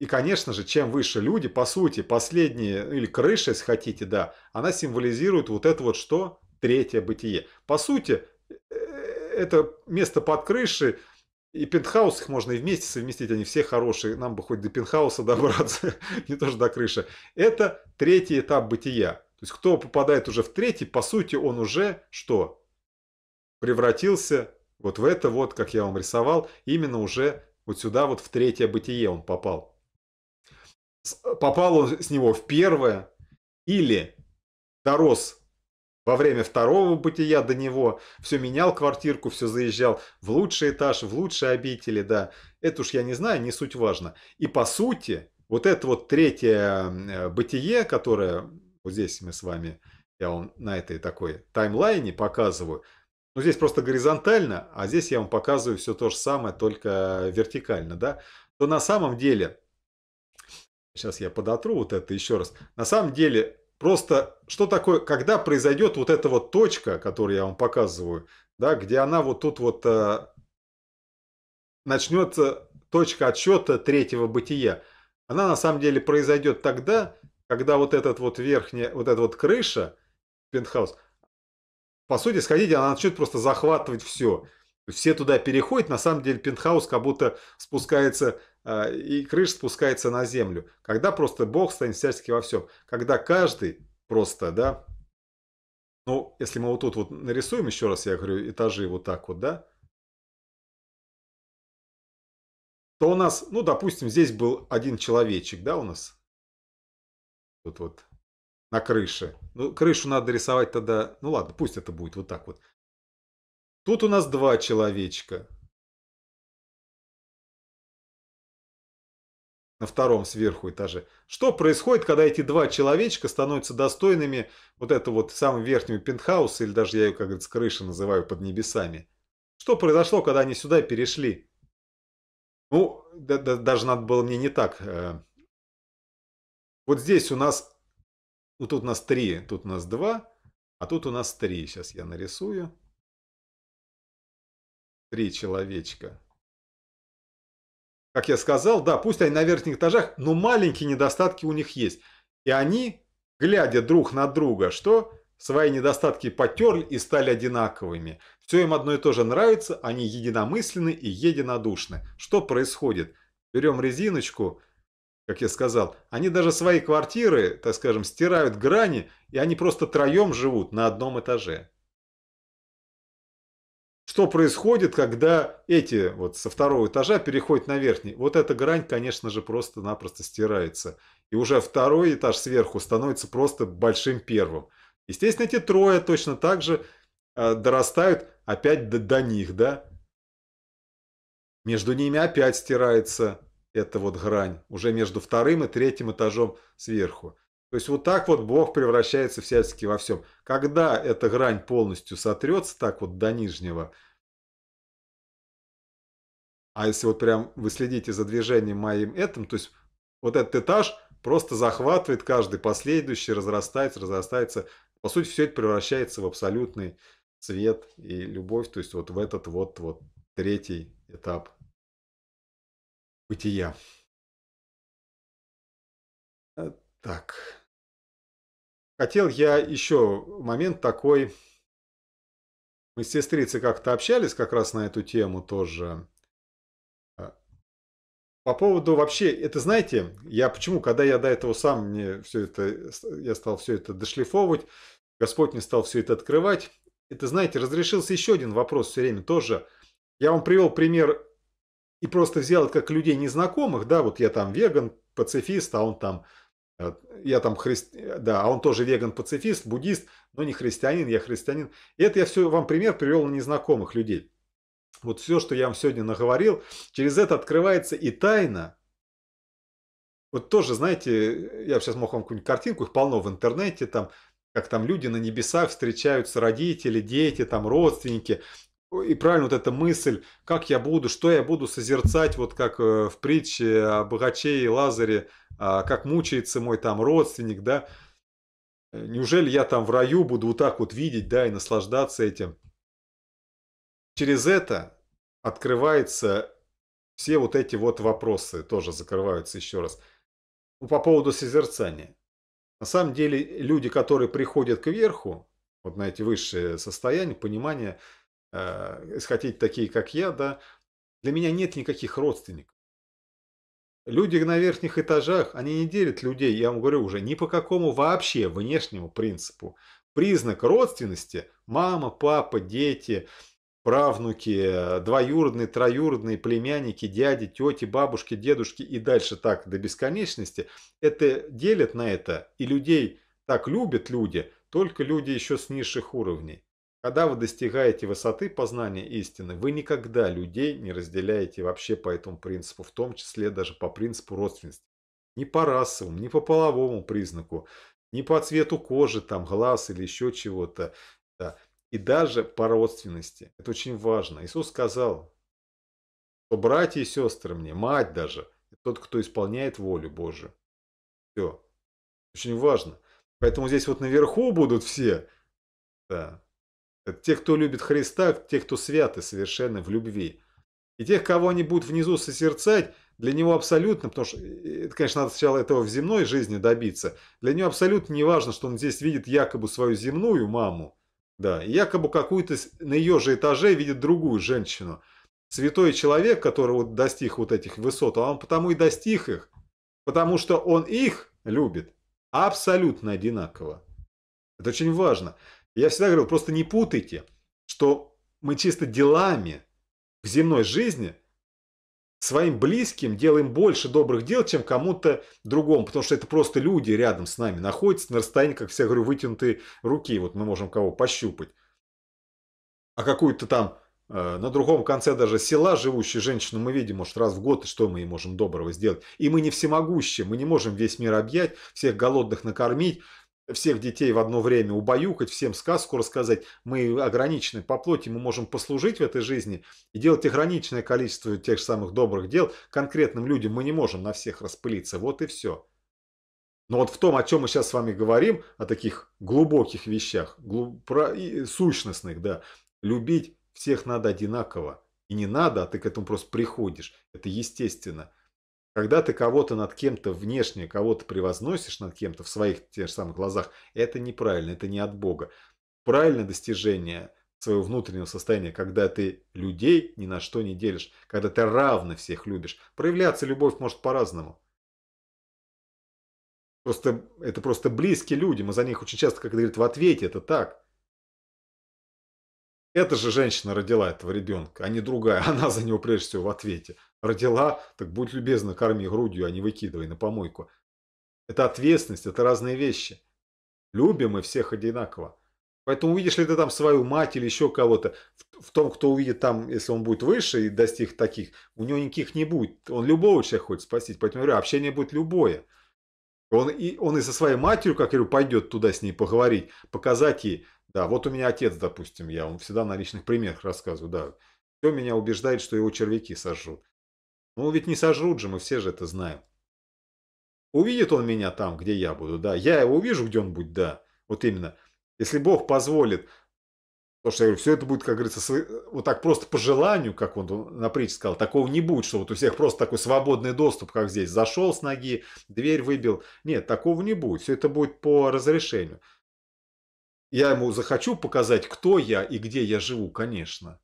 И, конечно же, чем выше люди, по сути, последние, или крыша, если хотите, да, она символизирует вот это вот что? Третье бытие. По сути, это место под крышей – и пентхаус их можно и вместе совместить, они все хорошие, нам бы хоть до пентхауса добраться, *laughs* не тоже до крыши. Это третий этап бытия. То есть кто попадает уже в третий, по сути он уже что? Превратился вот в это вот, как я вам рисовал, именно уже вот сюда вот в третье бытие он попал. Попал он с него в первое или дорос во время второго бытия до него все менял квартирку, все заезжал в лучший этаж, в лучшие обители, да. Это уж я не знаю, не суть важно. И по сути, вот это вот третье э, бытие, которое вот здесь мы с вами, я вам на этой такой таймлайне показываю, ну, здесь просто горизонтально, а здесь я вам показываю все то же самое, только вертикально, да, то на самом деле, сейчас я подотру вот это еще раз, на самом деле Просто что такое, когда произойдет вот эта вот точка, которую я вам показываю, да, где она вот тут вот э, начнется точка отсчета третьего бытия. Она на самом деле произойдет тогда, когда вот этот вот верхняя, вот эта вот крыша, пентхаус, по сути, сходите, она начнет просто захватывать все. Все туда переходят, на самом деле пентхаус как будто спускается а, и крыша спускается на землю. Когда просто Бог станет всячески во всем. Когда каждый просто, да, ну, если мы вот тут вот нарисуем, еще раз я говорю, этажи вот так вот, да, то у нас, ну, допустим, здесь был один человечек, да, у нас, вот вот, на крыше. Ну, крышу надо рисовать тогда, ну ладно, пусть это будет вот так вот. Тут у нас два человечка. на втором сверху этаже. Что происходит, когда эти два человечка становятся достойными вот этого вот самого верхнего пентхауса, или даже я ее, как говорится, крыши называю под небесами? Что произошло, когда они сюда перешли? Ну, да, да, даже надо было мне не так. Э, вот здесь у нас, ну тут у нас три, тут у нас два, а тут у нас три. Сейчас я нарисую. Три человечка как я сказал, да, пусть они на верхних этажах, но маленькие недостатки у них есть. И они, глядя друг на друга, что свои недостатки потерли и стали одинаковыми. Все им одно и то же нравится, они единомысленны и единодушны. Что происходит? Берем резиночку, как я сказал, они даже свои квартиры, так скажем, стирают грани, и они просто троем живут на одном этаже что происходит, когда эти вот со второго этажа переходят на верхний. Вот эта грань, конечно же, просто-напросто стирается. И уже второй этаж сверху становится просто большим первым. Естественно, эти трое точно так же э, дорастают опять до, до них, да. Между ними опять стирается эта вот грань, уже между вторым и третьим этажом сверху. То есть вот так вот Бог превращается всячески во всем. Когда эта грань полностью сотрется, так вот до нижнего, а если вот прям вы следите за движением моим этим, то есть вот этот этаж просто захватывает каждый последующий, разрастается, разрастается. По сути, все это превращается в абсолютный цвет и любовь, то есть вот в этот вот, вот третий этап бытия. Э, так. Хотел я еще момент такой. Мы с сестрицей как-то общались как раз на эту тему тоже. А, по поводу вообще, это знаете, я почему, когда я до этого сам мне все это, я стал все это дошлифовывать, Господь мне стал все это открывать. Это, знаете, разрешился еще один вопрос все время тоже. Я вам привел пример и просто взял как людей незнакомых, да, вот я там веган, пацифист, а он там я там христи... Да, а он тоже веган-пацифист, буддист, но не христианин, я христианин. И это я все вам пример привел на незнакомых людей. Вот все, что я вам сегодня наговорил, через это открывается и тайна. Вот тоже, знаете, я сейчас мог вам какую-нибудь картинку, их полно в интернете, там, как там люди на небесах встречаются, родители, дети, там, родственники и правильно вот эта мысль, как я буду, что я буду созерцать, вот как э, в притче о богаче и Лазаре, а, как мучается мой там родственник, да, э, неужели я там в раю буду вот так вот видеть, да, и наслаждаться этим. Через это открывается все вот эти вот вопросы, тоже закрываются еще раз. Ну, по поводу созерцания. На самом деле люди, которые приходят к верху, вот на эти высшие состояния, понимания, э, такие, как я, да, для меня нет никаких родственников. Люди на верхних этажах, они не делят людей, я вам говорю уже, ни по какому вообще внешнему принципу. Признак родственности – мама, папа, дети, правнуки, двоюродные, троюродные, племянники, дяди, тети, бабушки, дедушки и дальше так до бесконечности, это делят на это, и людей так любят люди, только люди еще с низших уровней. Когда вы достигаете высоты познания истины, вы никогда людей не разделяете вообще по этому принципу, в том числе даже по принципу родственности. Ни по расовому, ни по половому признаку, ни по цвету кожи, там, глаз или еще чего-то. Да. И даже по родственности. Это очень важно. Иисус сказал, что братья и сестры мне, мать даже, тот, кто исполняет волю Божию. Все. Очень важно. Поэтому здесь вот наверху будут все. Да. Это те, кто любит Христа, те, кто святы совершенно в любви. И тех, кого они будут внизу созерцать, для него абсолютно, потому что, э, э, конечно, надо сначала этого в земной жизни добиться, для него абсолютно не важно, что он здесь видит якобы свою земную маму, да, и якобы какую-то на ее же этаже видит другую женщину. Святой человек, который вот достиг вот этих высот, а он потому и достиг их, потому что он их любит абсолютно одинаково. Это очень важно. Я всегда говорил, просто не путайте, что мы чисто делами в земной жизни своим близким делаем больше добрых дел, чем кому-то другому, потому что это просто люди рядом с нами находятся на расстоянии, как все говорю, вытянутые руки, вот мы можем кого пощупать. А какую-то там э, на другом конце даже села живущую женщину мы видим, может, раз в год, и что мы ей можем доброго сделать. И мы не всемогущие, мы не можем весь мир объять, всех голодных накормить, всех детей в одно время убаюкать, всем сказку рассказать. Мы ограничены по плоти, мы можем послужить в этой жизни и делать ограниченное количество тех же самых добрых дел конкретным людям. Мы не можем на всех распылиться, вот и все. Но вот в том, о чем мы сейчас с вами говорим, о таких глубоких вещах, глуб... про... сущностных, да, любить всех надо одинаково. И не надо, а ты к этому просто приходишь. Это естественно. Когда ты кого-то над кем-то внешне, кого-то превозносишь над кем-то в своих тех же самых глазах, это неправильно, это не от Бога. Правильное достижение своего внутреннего состояния, когда ты людей ни на что не делишь, когда ты равно всех любишь. Проявляться любовь может по-разному. Просто, это просто близкие люди, мы за них очень часто, как говорят, в ответе, это так. Эта же женщина родила этого ребенка, а не другая, *laughs* она за него прежде всего в ответе родила, так будь любезна, корми грудью, а не выкидывай на помойку. Это ответственность, это разные вещи. Любим мы всех одинаково. Поэтому увидишь ли ты там свою мать или еще кого-то, в, том, кто увидит там, если он будет выше и достиг таких, у него никаких не будет. Он любого человека хочет спасти. Поэтому я говорю, общение будет любое. Он и, он и со своей матерью, как я говорю, пойдет туда с ней поговорить, показать ей, да, вот у меня отец, допустим, я вам всегда на личных примерах рассказываю, да, кто меня убеждает, что его червяки сожрут. Ну ведь не сожрут же, мы все же это знаем. Увидит он меня там, где я буду, да. Я его увижу где он будет, да. Вот именно. Если Бог позволит, то что я говорю, все это будет, как говорится, вот так просто по желанию, как он на притче сказал, такого не будет, что вот у всех просто такой свободный доступ, как здесь. Зашел с ноги, дверь выбил. Нет, такого не будет. Все это будет по разрешению. Я ему захочу показать, кто я и где я живу, конечно.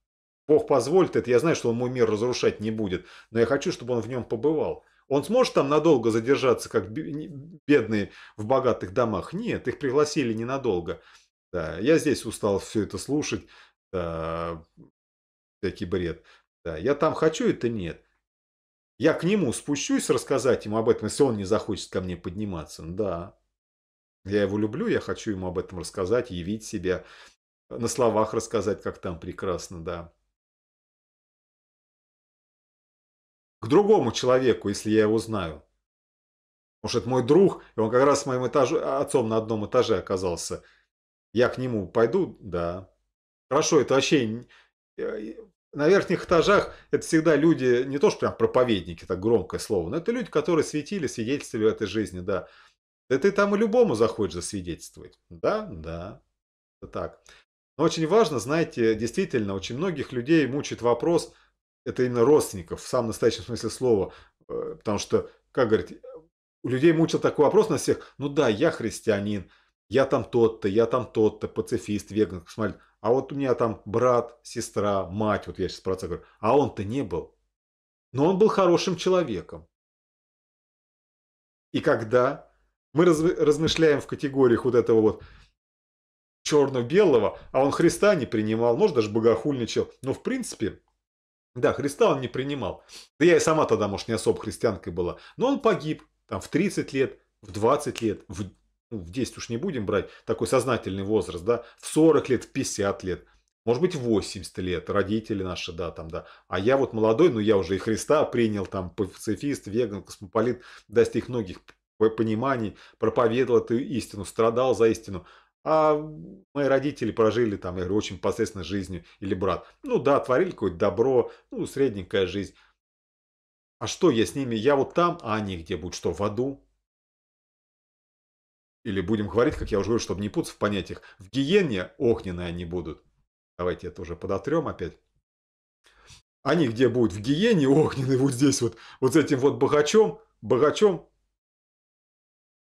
Бог позволит это, я знаю, что он мой мир разрушать не будет, но я хочу, чтобы он в нем побывал. Он сможет там надолго задержаться, как бедные в богатых домах? Нет, их пригласили ненадолго. Да, я здесь устал все это слушать, да, всякий бред. Да, я там хочу, это нет. Я к нему спущусь рассказать ему об этом, если он не захочет ко мне подниматься. Да, я его люблю, я хочу ему об этом рассказать, явить себя, на словах рассказать, как там прекрасно, да. к другому человеку, если я его знаю. Может, это мой друг, и он как раз с моим этаж... отцом на одном этаже оказался. Я к нему пойду? Да. Хорошо, это вообще... Э, на верхних этажах это всегда люди, не то что прям проповедники, так громкое слово, но это люди, которые светили, свидетельствовали этой жизни, да. Да ты там и любому захочешь засвидетельствовать. Да, да. Это так. Но очень важно, знаете, действительно, очень многих людей мучает вопрос, это именно родственников в самом настоящем смысле слова. Э, потому что, как говорит, у людей мучил такой вопрос на всех, ну да, я христианин, я там тот-то, я там тот-то, пацифист, веган, космолит. А вот у меня там брат, сестра, мать, вот я сейчас про отца говорю, а он-то не был. Но он был хорошим человеком. И когда мы размышляем в категориях вот этого вот черно-белого, а он Христа не принимал, может даже богохульничал, но в принципе да, Христа он не принимал. Да я и сама тогда, может, не особо христианкой была. Но он погиб там в 30 лет, в 20 лет, в, ну, в 10 уж не будем брать, такой сознательный возраст, да, в 40 лет, в 50 лет. Может быть, 80 лет, родители наши, да, там, да. А я вот молодой, но ну, я уже и Христа принял, там, пацифист, веган, космополит, достиг многих пониманий, проповедовал эту истину, страдал за истину. А мои родители прожили там, я говорю, очень посредственно жизнью. Или брат. Ну да, творили какое-то добро, ну, средненькая жизнь. А что я с ними? Я вот там, а они где будут? Что, в аду? Или будем говорить, как я уже говорю, чтобы не путаться в понятиях. В гиене огненные они будут. Давайте это уже подотрем опять. Они где будут? В гиене огненные, вот здесь вот, вот с этим вот богачом, богачом.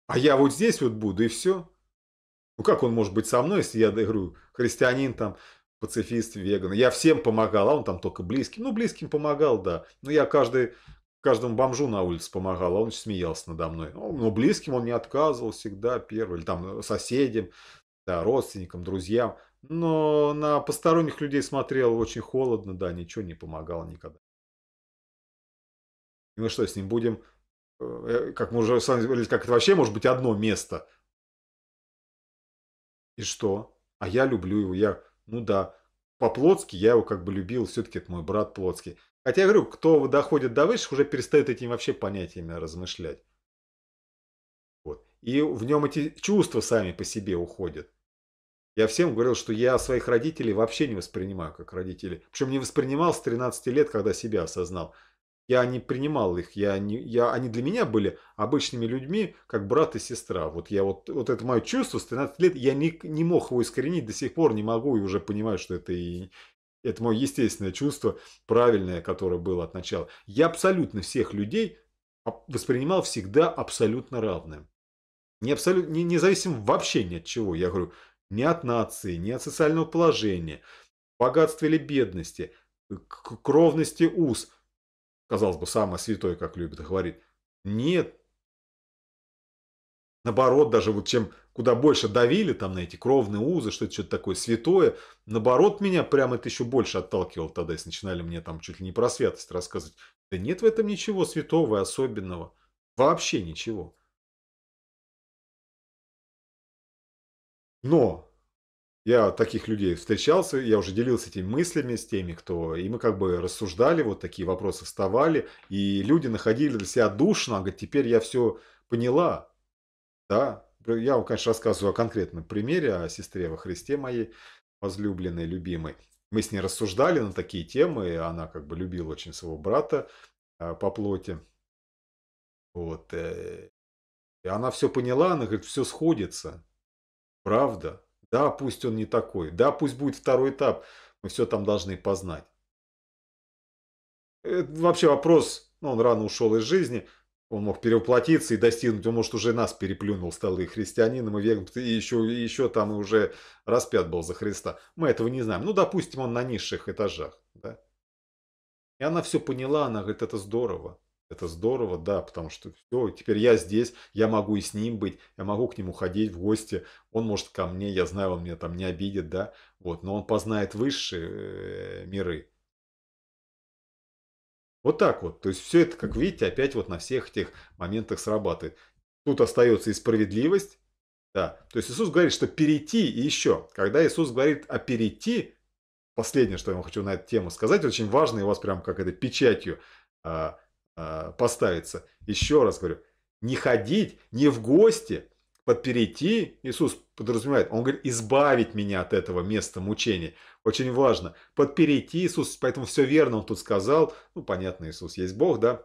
А я вот здесь вот буду, и все. Ну как он может быть со мной, если я говорю, христианин там, пацифист, веган. Я всем помогал, а он там только близким. Ну, близким помогал, да. Но я каждый, каждому бомжу на улице помогал, а он смеялся надо мной. Ну, но близким он не отказывал всегда первый. Или там соседям, да, родственникам, друзьям. Но на посторонних людей смотрел очень холодно, да, ничего не помогал никогда. И мы что, с ним будем, э, э, как мы уже с вами говорили, как это вообще может быть одно место – и что? А я люблю его, я, ну да, по-плотски я его как бы любил, все-таки это мой брат Плотский. Хотя я говорю, кто доходит до высших, уже перестает этими вообще понятиями размышлять. Вот. И в нем эти чувства сами по себе уходят. Я всем говорил, что я своих родителей вообще не воспринимаю как родителей. Причем не воспринимал с 13 лет, когда себя осознал я не принимал их, я не, я, они для меня были обычными людьми, как брат и сестра. Вот я вот, вот это мое чувство с 13 лет, я не, не мог его искоренить, до сих пор не могу и уже понимаю, что это и это мое естественное чувство, правильное, которое было от начала. Я абсолютно всех людей воспринимал всегда абсолютно равным. Не абсолютно, не, не зависим вообще ни от чего. Я говорю, ни от нации, ни от социального положения, богатства или бедности, кровности уз – казалось бы, самое святое, как любит говорить. Нет. Наоборот, даже вот чем куда больше давили там на эти кровные узы, что это что-то такое святое, наоборот, меня прямо это еще больше отталкивало тогда, если начинали мне там чуть ли не про святость рассказывать. Да нет в этом ничего святого и особенного. Вообще ничего. Но я таких людей встречался, я уже делился этими мыслями с теми, кто... И мы как бы рассуждали, вот такие вопросы вставали, и люди находили для себя душно, говорит, теперь я все поняла, да. Я вам, конечно, рассказываю о конкретном примере, о сестре во Христе моей, возлюбленной, любимой. Мы с ней рассуждали на такие темы, и она как бы любила очень своего брата а, по плоти. Вот. Э, и она все поняла, она говорит, все сходится. Правда. Да, пусть он не такой. Да, пусть будет второй этап. Мы все там должны познать. Это вообще вопрос, ну, он рано ушел из жизни. Он мог перевоплотиться и достигнуть, он, может, уже нас переплюнул, стал и христианином, и, вегом, и, еще, еще там и уже распят был за Христа. Мы этого не знаем. Ну, допустим, он на низших этажах. Да? И она все поняла, она говорит, это здорово. Это здорово, да, потому что все, теперь я здесь, я могу и с ним быть, я могу к нему ходить в гости, он может ко мне, я знаю, он меня там не обидит, да, вот, но он познает высшие э, миры. Вот так вот, то есть все это, как видите, опять вот на всех этих моментах срабатывает. Тут остается и справедливость, да, то есть Иисус говорит, что перейти и еще. Когда Иисус говорит о перейти, последнее, что я вам хочу на эту тему сказать, очень важно, и у вас прям как это печатью а, а, поставиться Еще раз говорю, не ходить, не в гости, подперейти, Иисус подразумевает, Он говорит, избавить меня от этого места мучений. Очень важно. Подперейти Иисус, поэтому все верно Он тут сказал. Ну, понятно, Иисус есть Бог, да?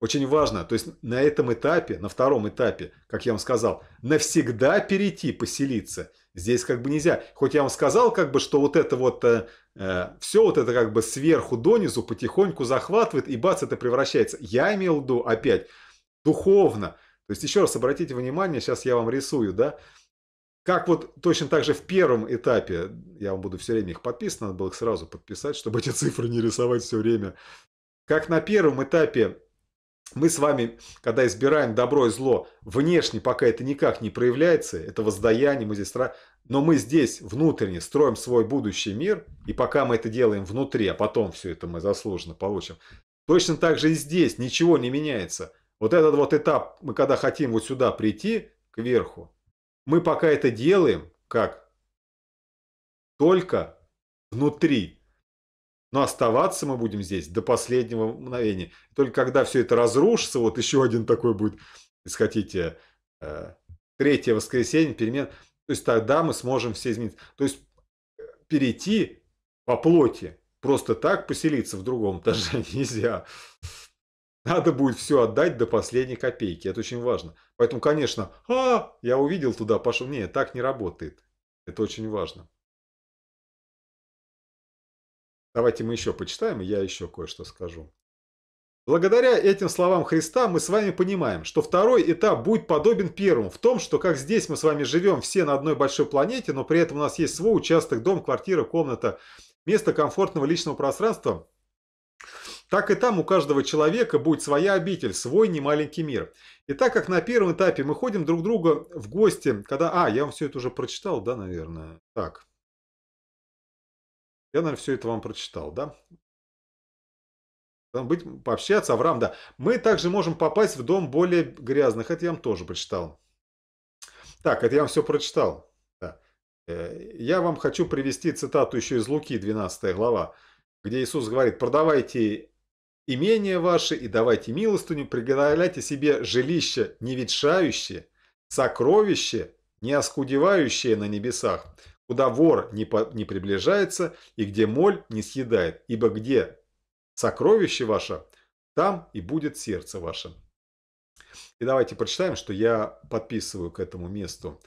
Очень важно, то есть на этом этапе, на втором этапе, как я вам сказал, навсегда перейти, поселиться. Здесь как бы нельзя. Хоть я вам сказал, как бы, что вот это вот э, Э, все вот это как бы сверху донизу потихоньку захватывает, и бац, это превращается. Я имел в виду опять духовно. То есть еще раз обратите внимание, сейчас я вам рисую, да, как вот точно так же в первом этапе, я вам буду все время их подписывать, надо было их сразу подписать, чтобы эти цифры не рисовать все время. Как на первом этапе мы с вами, когда избираем добро и зло, внешне пока это никак не проявляется, это воздаяние, мы здесь но мы здесь внутренне строим свой будущий мир, и пока мы это делаем внутри, а потом все это мы заслуженно получим, точно так же и здесь ничего не меняется. Вот этот вот этап, мы когда хотим вот сюда прийти, кверху, мы пока это делаем, как? Только внутри. Но оставаться мы будем здесь до последнего мгновения. Только когда все это разрушится, вот еще один такой будет, если хотите, э, третье воскресенье, перемен – то есть тогда мы сможем все изменить. То есть э, перейти по плоти, просто так поселиться в другом этаже *laughs* нельзя. Надо будет все отдать до последней копейки. Это очень важно. Поэтому, конечно, а, я увидел туда, пошел. Нет, так не работает. Это очень важно. Давайте мы еще почитаем, и я еще кое-что скажу. Благодаря этим словам Христа мы с вами понимаем, что второй этап будет подобен первому в том, что как здесь мы с вами живем все на одной большой планете, но при этом у нас есть свой участок, дом, квартира, комната, место комфортного личного пространства, так и там у каждого человека будет своя обитель, свой немаленький мир. И так как на первом этапе мы ходим друг друга в гости, когда... А, я вам все это уже прочитал, да, наверное? Так. Я, наверное, все это вам прочитал, да? быть, пообщаться, Авраам, да. Мы также можем попасть в дом более грязных. Это я вам тоже прочитал. Так, это я вам все прочитал. Да. Э, я вам хочу привести цитату еще из Луки, 12 глава, где Иисус говорит, продавайте имение ваше и давайте милостыню, приготовляйте себе жилище неветшающее, сокровище не оскудевающее на небесах, куда вор не, по, не приближается и где моль не съедает, ибо где Сокровище ваше, там и будет сердце ваше. И давайте прочитаем, что я подписываю к этому месту.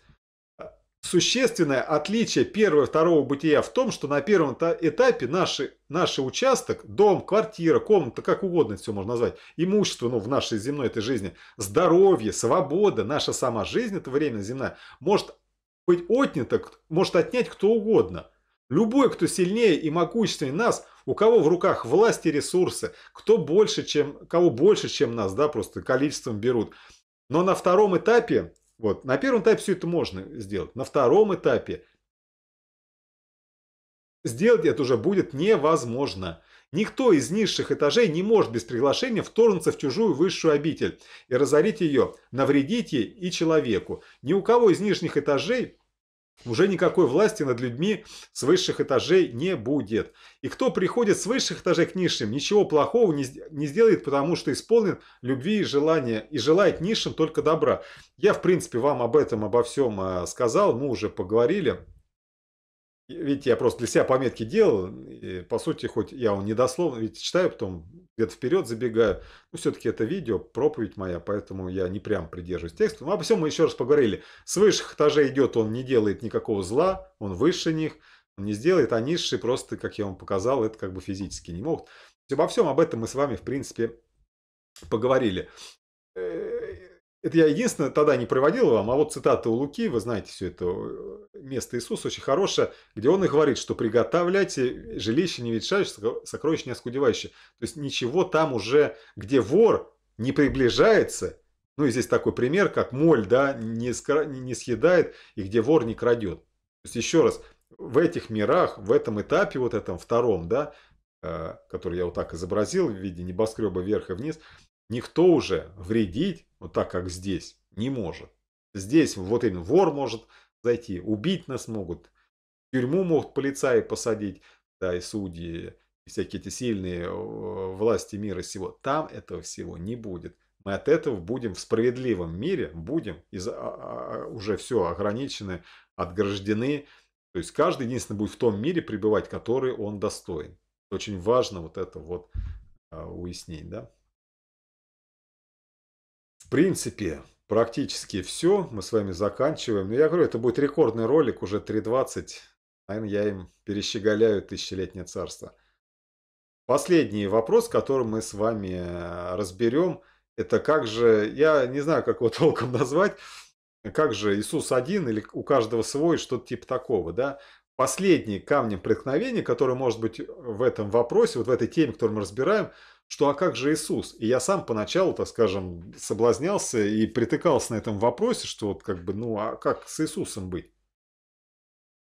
Существенное отличие первого и второго бытия в том, что на первом этапе наши, наш участок, дом, квартира, комната, как угодно все можно назвать, имущество ну, в нашей земной этой жизни, здоровье, свобода, наша сама жизнь, это время земная, может быть отнято, может отнять кто угодно. Любой, кто сильнее и могущественнее нас – у кого в руках власти ресурсы, кто больше, чем, кого больше, чем нас, да, просто количеством берут. Но на втором этапе, вот, на первом этапе все это можно сделать, на втором этапе сделать это уже будет невозможно. Никто из низших этажей не может без приглашения вторгнуться в чужую высшую обитель и разорить ее, навредить ей и человеку. Ни у кого из нижних этажей уже никакой власти над людьми с высших этажей не будет. И кто приходит с высших этажей к низшим, ничего плохого не, сделает, потому что исполнен любви и желания, и желает низшим только добра. Я, в принципе, вам об этом, обо всем э, сказал, мы уже поговорили. Видите, я просто для себя пометки делал. И, по сути, хоть я он недословно, ведь читаю, потом где-то вперед забегаю. Но все-таки это видео, проповедь моя, поэтому я не прям придерживаюсь текста. Но ну, обо всем мы еще раз поговорили. С высших этажей идет, он не делает никакого зла, он выше них, он не сделает, а низшие просто, как я вам показал, это как бы физически не могут. Обо всем об этом мы с вами, в принципе, поговорили э, это я единственное тогда не приводил вам, а вот цитата у Луки, вы знаете все это э, место Иисуса очень хорошее, где он и говорит, что приготовляйте жилище не ветшающее, сокровище не оскудевающее. То есть ничего там уже, где вор не приближается, ну и здесь такой пример, как моль, да, не, не съедает и где вор не крадет. То есть еще раз, в этих мирах, в этом этапе вот этом втором, да, э, который я вот так изобразил в виде небоскреба вверх и вниз, никто уже вредить вот так как здесь, не может. Здесь вот именно вор может зайти, убить нас могут, в тюрьму могут полицаи посадить, да, и судьи, и всякие эти сильные э, власти мира всего. Там этого всего не будет. Мы от этого будем в справедливом мире, будем из, а, а, а уже все ограничены, отграждены. То есть каждый единственный будет в том мире пребывать, который он достоин. Очень важно вот это вот а, уяснить, да принципе, практически все. Мы с вами заканчиваем. Но ну, я говорю, это будет рекордный ролик, уже 3.20. Наверное, я им перещеголяю тысячелетнее царство. Последний вопрос, который мы с вами э, разберем, это как же, я не знаю, как его *laughs* толком назвать, как же Иисус один или у каждого свой, что-то типа такого, да? Последний камнем преткновения, который может быть в этом вопросе, вот в этой теме, которую мы разбираем – что а как же Иисус? И я сам поначалу, так скажем, соблазнялся и притыкался на этом вопросе, что вот как бы, ну а как с Иисусом быть?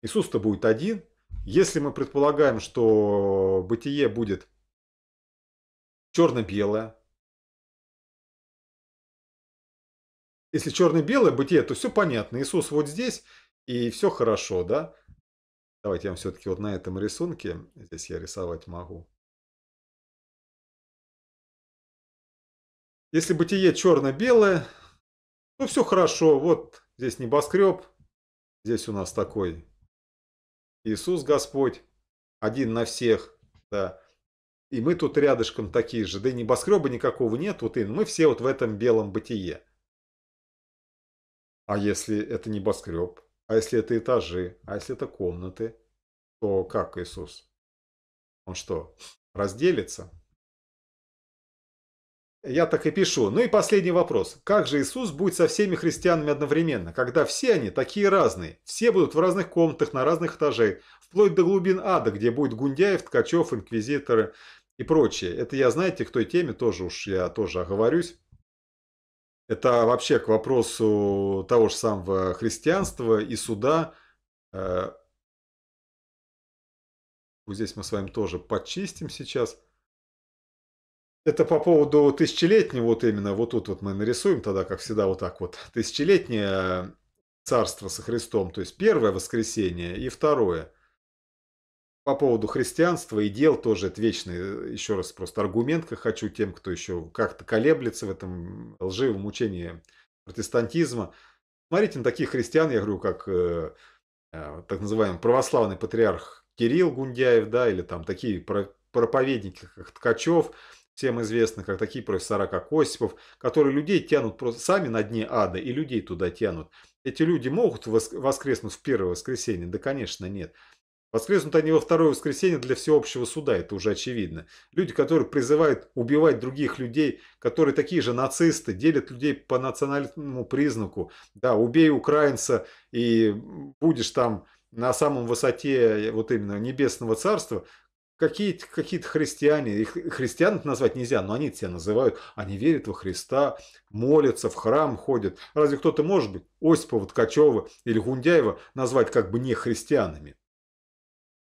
Иисус-то будет один. Если мы предполагаем, что бытие будет черно-белое, если черно-белое бытие, то все понятно. Иисус вот здесь, и все хорошо, да? Давайте я вам все-таки вот на этом рисунке, здесь я рисовать могу. Если бытие черно-белое, то все хорошо. Вот здесь небоскреб, здесь у нас такой Иисус Господь, один на всех, да. И мы тут рядышком такие же, да и небоскреба никакого нет, вот и мы все вот в этом белом бытие. А если это небоскреб, а если это этажи, а если это комнаты, то как Иисус? Он что, разделится? Я так и пишу. Ну и последний вопрос. Как же Иисус будет со всеми христианами одновременно, когда все они такие разные? Все будут в разных комнатах, на разных этажах, вплоть до глубин ада, где будет Гундяев, Ткачев, инквизиторы и прочее. Это я, знаете, к той теме тоже уж я тоже оговорюсь. Это вообще к вопросу того же самого христианства и суда. Э, вот Здесь мы с вами тоже почистим сейчас. Это по поводу тысячелетнего, вот именно вот тут вот мы нарисуем тогда, как всегда, вот так вот. Тысячелетнее царство со Христом, то есть первое воскресение и второе. По поводу христианства и дел тоже это вечный, еще раз просто аргумент хочу тем, кто еще как-то колеблется в этом лживом учении протестантизма. Смотрите на таких христиан, я говорю, как э, э, так называемый православный патриарх Кирилл Гундяев, да, или там такие проповедники, как Ткачев, всем известны, как такие профессора, как Осипов, которые людей тянут просто сами на дне ада и людей туда тянут. Эти люди могут воскреснуть в первое воскресенье? Да, конечно, нет. Воскреснут они во второе воскресенье для всеобщего суда, это уже очевидно. Люди, которые призывают убивать других людей, которые такие же нацисты, делят людей по национальному признаку. Да, убей украинца и будешь там на самом высоте э, вот именно небесного царства – какие-то какие христиане, их христиан назвать нельзя, но они тебя называют, они верят во Христа, молятся, в храм ходят. Разве кто-то может быть Осипова, Ткачева или Гундяева назвать как бы не христианами?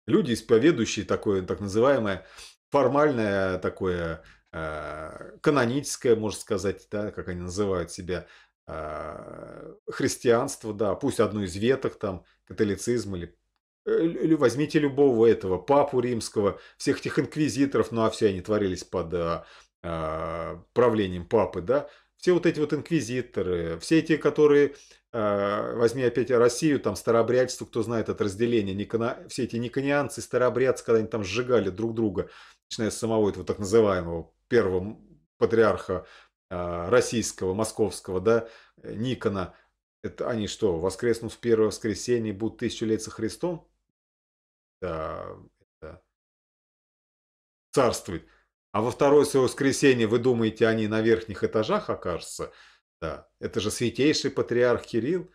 Люди, исповедующие такое так называемое формальное такое э, каноническое, можно сказать, да, как они называют себя, э, христианство, да, пусть одну из веток там, католицизм или Э, возьмите любого этого, папу римского, всех этих инквизиторов, ну а все они творились под а, а, правлением папы, да, все вот эти вот инквизиторы, все эти, которые, э, возьми опять Россию, там старообрядчество, кто знает от разделения никона, все эти никонианцы, старообрядцы, когда они там сжигали друг друга, начиная с самого этого так называемого первого патриарха э, российского, московского, да, э, Никона, это они что, воскреснут в первое воскресенье, будут тысячу лет со Христом? да, э, это царствует. А во второе свое воскресенье, вы думаете, они на верхних этажах окажутся? Да, это же святейший патриарх Кирилл.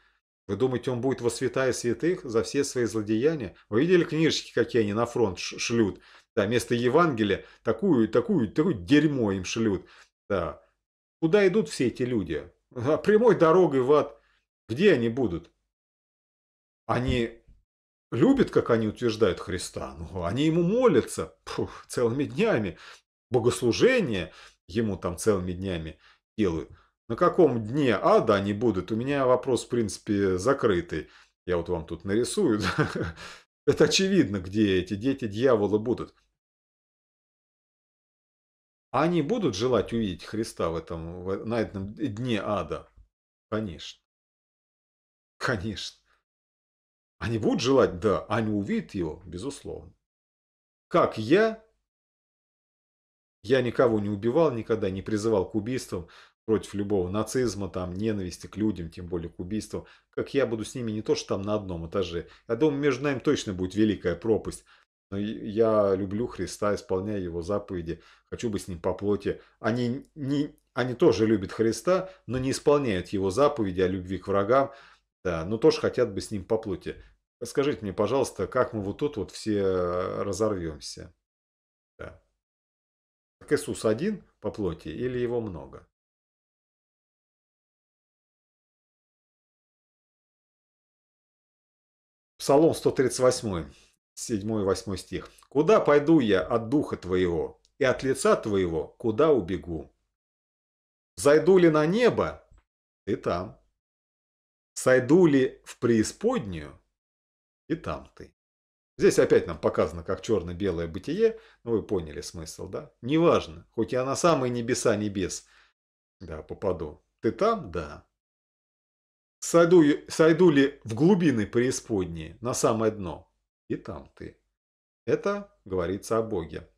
Вы думаете, он будет во святая святых за все свои злодеяния? Вы видели книжечки, какие они на фронт шлют? Да, вместо Евангелия такую, такую, такую дерьмо им шлют. Да. Куда идут все эти люди? А прямой дорогой в ад. Где они будут? Они Любит, как они утверждают Христа, ну, они ему молятся пфу, целыми днями, богослужение ему там целыми днями делают. На каком дне ада они будут? У меня вопрос, в принципе, закрытый. Я вот вам тут нарисую. *laughs* Это очевидно, где эти дети дьявола будут. Они будут желать увидеть Христа в этом, на этом дне ада? Конечно. Конечно. Они будут желать? Да. Они увидят его? Безусловно. Как я? Я никого не убивал никогда, не призывал к убийствам против любого нацизма, там, ненависти к людям, тем более к убийствам. Как я буду с ними не то, что там на одном этаже. Я думаю, между нами точно будет великая пропасть. Но я люблю Христа, исполняю его заповеди, хочу быть с ним по плоти. Они, не, они тоже любят Христа, но не исполняют его заповеди о любви к врагам, да, но тоже хотят быть с ним по плоти. Расскажите мне, пожалуйста, как мы вот тут вот все разорвемся? Да. Так Иисус один по плоти или его много? Псалом 138, 7-8 стих. «Куда пойду я от духа твоего, и от лица твоего куда убегу? Зайду ли на небо? Ты там. Сойду ли в преисподнюю? и там ты. Здесь опять нам показано, как черно-белое бытие, ну, вы поняли смысл, да? Неважно, хоть я на самые небеса небес, да, попаду. Ты там? Да. Сойду, сойду ли в глубины преисподние, на самое дно? И там ты. Это говорится о Боге.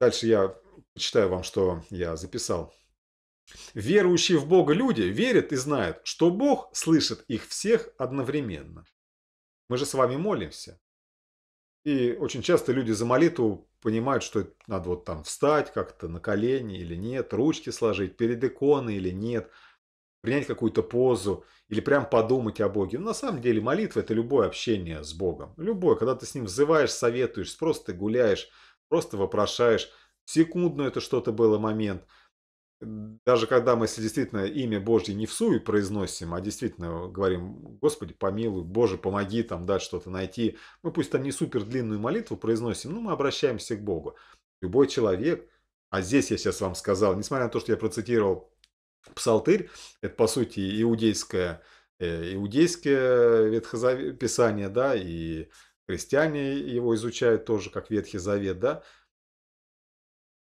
Дальше я читаю вам, что я записал. Верующие в Бога люди верят и знают, что Бог слышит их всех одновременно. Мы же с вами молимся. И очень часто люди за молитву понимают, что надо вот там встать как-то на колени или нет, ручки сложить перед иконой или нет, принять какую-то позу или прям подумать о Боге. Но ну, на самом деле молитва – это любое общение с Богом. Любое, когда ты с Ним взываешь, советуешь, просто гуляешь, просто вопрошаешь. Секундно это что-то было момент – даже когда мы, если действительно имя Божье не в суе произносим, а действительно говорим, Господи, помилуй, Боже, помоги там дать что-то найти, мы пусть там не супер длинную молитву произносим, но мы обращаемся к Богу. Любой человек, а здесь я сейчас вам сказал, несмотря на то, что я процитировал Псалтырь, это по сути иудейское, э, иудейское ветхозав... писание, да, и христиане его изучают тоже как Ветхий Завет, да,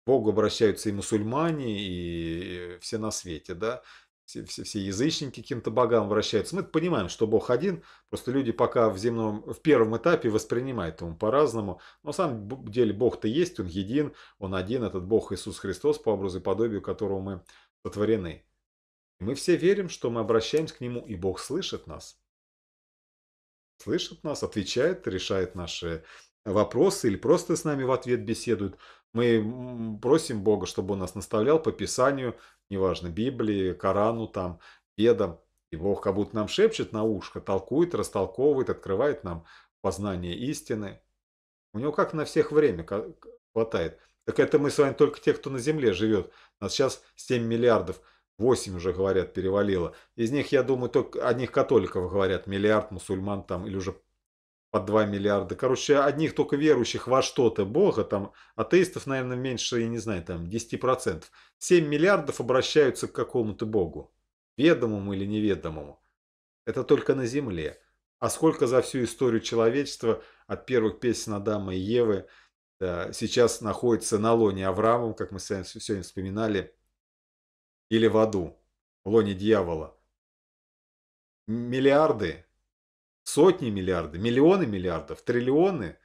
Богу обращаются и мусульмане, и все на свете, да, все, все, все язычники каким-то богам обращаются. Мы понимаем, что Бог один, просто люди пока в земном, в первом этапе воспринимают его по-разному. Но на самом деле Бог-то есть, Он един, Он один, этот Бог Иисус Христос, по образу и подобию которого мы сотворены. мы все верим, что мы обращаемся к Нему, и Бог слышит нас. Слышит нас, отвечает, решает наши вопросы или просто с нами в ответ беседует – мы просим Бога, чтобы Он нас наставлял по Писанию, неважно, Библии, Корану, там, Ведам. И Бог как будто нам шепчет на ушко, толкует, растолковывает, открывает нам познание истины. У него как на всех время хватает. Так это мы с вами только те, кто на земле живет. Нас сейчас 7 миллиардов, 8 уже говорят, перевалило. Из них, я думаю, только одних католиков говорят, миллиард мусульман там или уже под 2 миллиарда. Короче, одних только верующих во что-то Бога, там атеистов, наверное, меньше, я не знаю, там 10%. 7 миллиардов обращаются к какому-то Богу, ведомому или неведомому. Это только на Земле. А сколько за всю историю человечества от первых песен Адама и Евы да, сейчас находится на лоне Авраамом, как мы сегодня вспоминали, или в аду, лоне дьявола. Миллиарды сотни миллиардов, миллионы миллиардов, триллионы,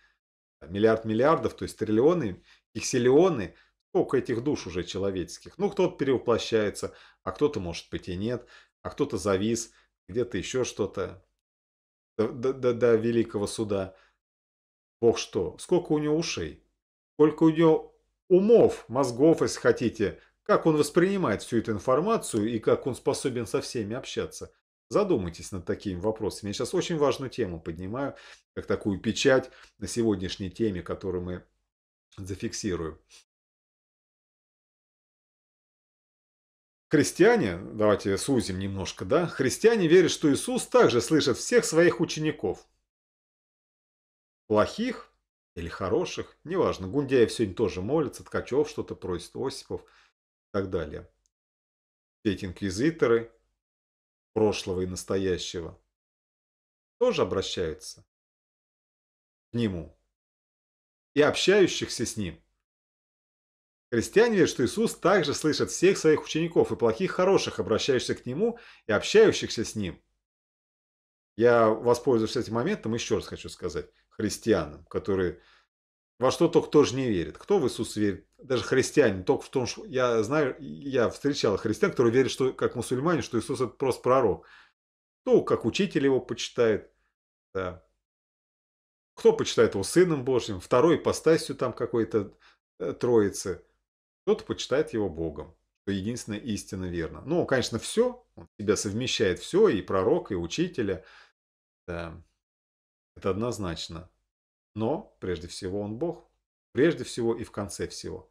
миллиард миллиардов, то есть триллионы, киксиллионы, сколько этих душ уже человеческих. Ну, кто-то перевоплощается, а кто-то, может быть, и нет, а кто-то завис, где-то еще что-то до, до, до великого суда. Бог что, сколько у него ушей, сколько у него умов, мозгов, если хотите, как он воспринимает всю эту информацию и как он способен со всеми общаться. Задумайтесь над такими вопросами. Я сейчас очень важную тему поднимаю, как такую печать на сегодняшней теме, которую мы зафиксируем. Христиане, давайте сузим немножко, да, христиане верят, что Иисус также слышит всех своих учеников. Плохих или хороших, неважно. Гундяев сегодня тоже молится, Ткачев что-то просит, Осипов и так далее. Эти инквизиторы, прошлого и настоящего, тоже обращаются к Нему и общающихся с Ним. Христиане верят, что Иисус также слышит всех своих учеников и плохих, хороших, обращающихся к Нему и общающихся с Ним. Я воспользуюсь этим моментом, еще раз хочу сказать христианам, которые во что только тоже не верит. Кто в Иисуса верит? Даже христиане. Только в том, что я знаю, я встречал христиан, которые верят, что как мусульмане, что Иисус это просто пророк. Кто как учитель его почитает. Да. Кто почитает его сыном Божьим, второй постасью там какой-то э, троицы. Кто-то почитает его Богом, что единственная истина верно. Ну, конечно, все, он себя совмещает все, и пророк, и учителя. Да. Это однозначно. Но прежде всего он Бог. Прежде всего и в конце всего.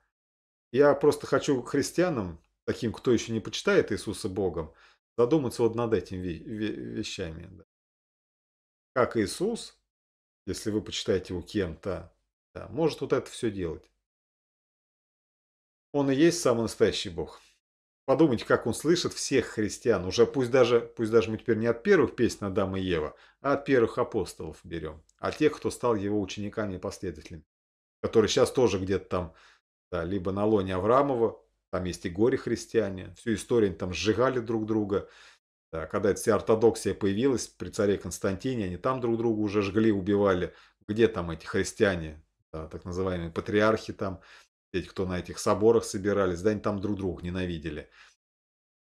Я просто хочу христианам, таким, кто еще не почитает Иисуса Богом, задуматься вот над этими вещами. Как Иисус, если вы почитаете его кем-то, да, может вот это все делать. Он и есть самый настоящий Бог. Подумать, как он слышит всех христиан, уже пусть даже, пусть даже мы теперь не от первых песен Адама и Ева, а от первых апостолов берем, а тех, кто стал его учениками и последователями, которые сейчас тоже где-то там, да, либо на лоне Аврамова, там есть и горе-христиане, всю историю они там сжигали друг друга, да, когда эта вся ортодоксия появилась при царе Константине, они там друг друга уже жгли, убивали, где там эти христиане, да, так называемые патриархи там, эти, кто на этих соборах собирались, да они там друг друга ненавидели.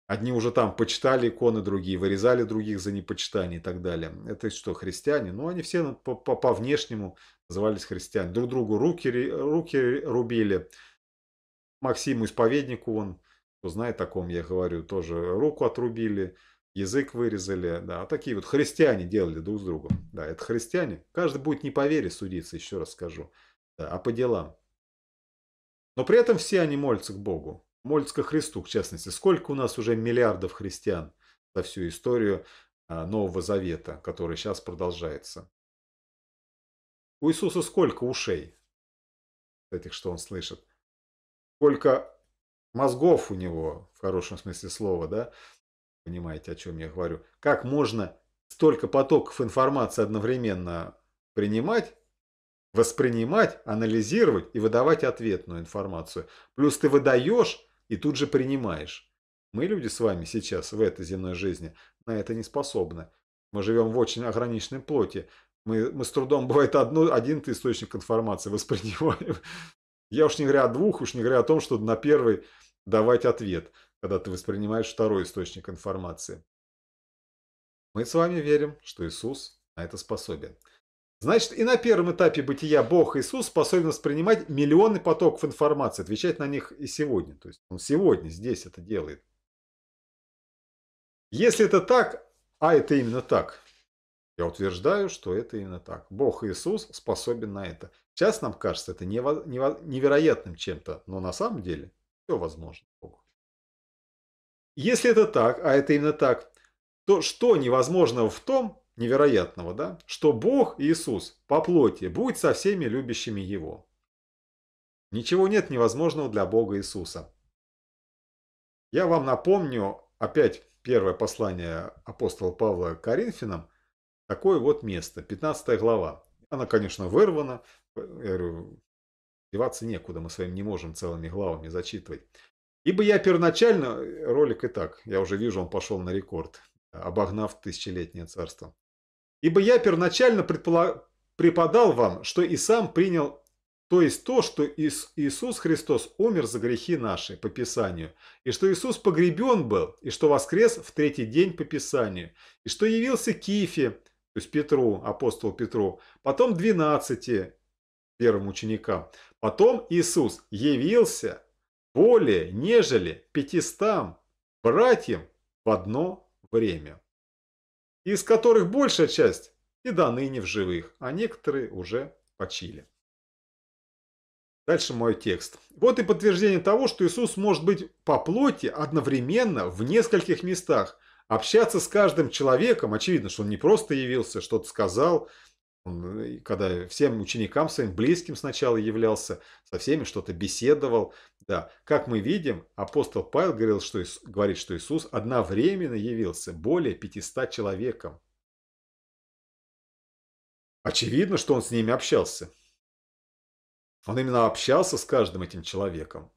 Одни уже там почитали иконы, другие вырезали других за непочитание и так далее. Это что, христиане? Ну, они все ну, по, по, по внешнему назывались христиане. Друг другу руки, руки рубили. Максиму Исповеднику, он, кто знает о ком я говорю, тоже руку отрубили, язык вырезали. Да, а такие вот христиане делали друг с другом. Да, это христиане. Каждый будет не по вере судиться, еще раз скажу, да, а по делам. Но при этом все они молятся к Богу, молятся к Христу, в частности. Сколько у нас уже миллиардов христиан за всю историю а, Нового Завета, который сейчас продолжается. У Иисуса сколько ушей этих, что он слышит? Сколько мозгов у него, в хорошем смысле слова, да? Понимаете, о чем я говорю? Как можно столько потоков информации одновременно принимать, воспринимать, анализировать и выдавать ответную информацию. Плюс ты выдаешь и тут же принимаешь. Мы, люди с вами сейчас в этой земной жизни, на это не способны. Мы живем в очень ограниченной плоти. Мы, мы с трудом, *laughs* бывает, одно, один источник информации воспринимаем. Я уж не говорю о двух, уж не говорю о том, что на первый давать ответ, когда ты воспринимаешь второй источник информации. Мы с вами верим, что Иисус на это способен. Значит, и на первом этапе бытия Бог Иисус способен воспринимать миллионы потоков информации, отвечать на них и сегодня. То есть он сегодня здесь это делает. Если это так, а это именно так, я утверждаю, что это именно так. Бог Иисус способен на это. Сейчас нам кажется это невероятным чем-то, но на самом деле все возможно Богу. Если это так, а это именно так, то что невозможного в том, невероятного, да? Что Бог Иисус по плоти будет со всеми любящими Его. Ничего нет невозможного для Бога Иисуса. Я вам напомню, опять первое послание апостола Павла к Коринфянам, такое вот место, 15 глава. Она, конечно, вырвана, деваться некуда, мы с вами не можем целыми главами зачитывать. Ибо я первоначально, ролик и так, я уже вижу, он пошел на рекорд, обогнав тысячелетнее царство. Ибо я первоначально преподал вам, что и сам принял, то есть то, что Иисус Христос умер за грехи наши по Писанию, и что Иисус погребен был, и что воскрес в третий день по Писанию, и что явился Кифе, то есть Петру, апостолу Петру, потом двенадцати первым ученикам. Потом Иисус явился более нежели пятистам братьям в одно время из которых большая часть и до ныне в живых, а некоторые уже почили. Дальше мой текст. Вот и подтверждение того, что Иисус может быть по плоти одновременно в нескольких местах, общаться с каждым человеком. Очевидно, что он не просто явился, что-то сказал – он, э, когда всем ученикам своим близким сначала являлся, со всеми что-то беседовал. Да. Как мы видим, апостол Павел говорил, что, говорит, что Иисус одновременно явился более 500 человеком. Очевидно, что он с ними общался. Он именно общался с каждым этим человеком.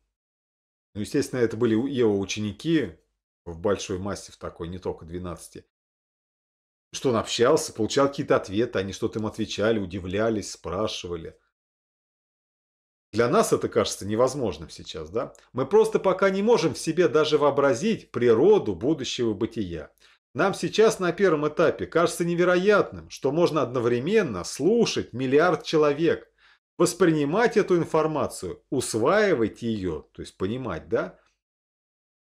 Ну, естественно, это были его ученики в большой массе, в такой, не только 12 что он общался, получал какие-то ответы, они что-то им отвечали, удивлялись, спрашивали. Для нас это кажется невозможным сейчас, да? Мы просто пока не можем в себе даже вообразить природу будущего бытия. Нам сейчас на первом этапе кажется невероятным, что можно одновременно слушать миллиард человек, воспринимать эту информацию, усваивать ее, то есть понимать, да?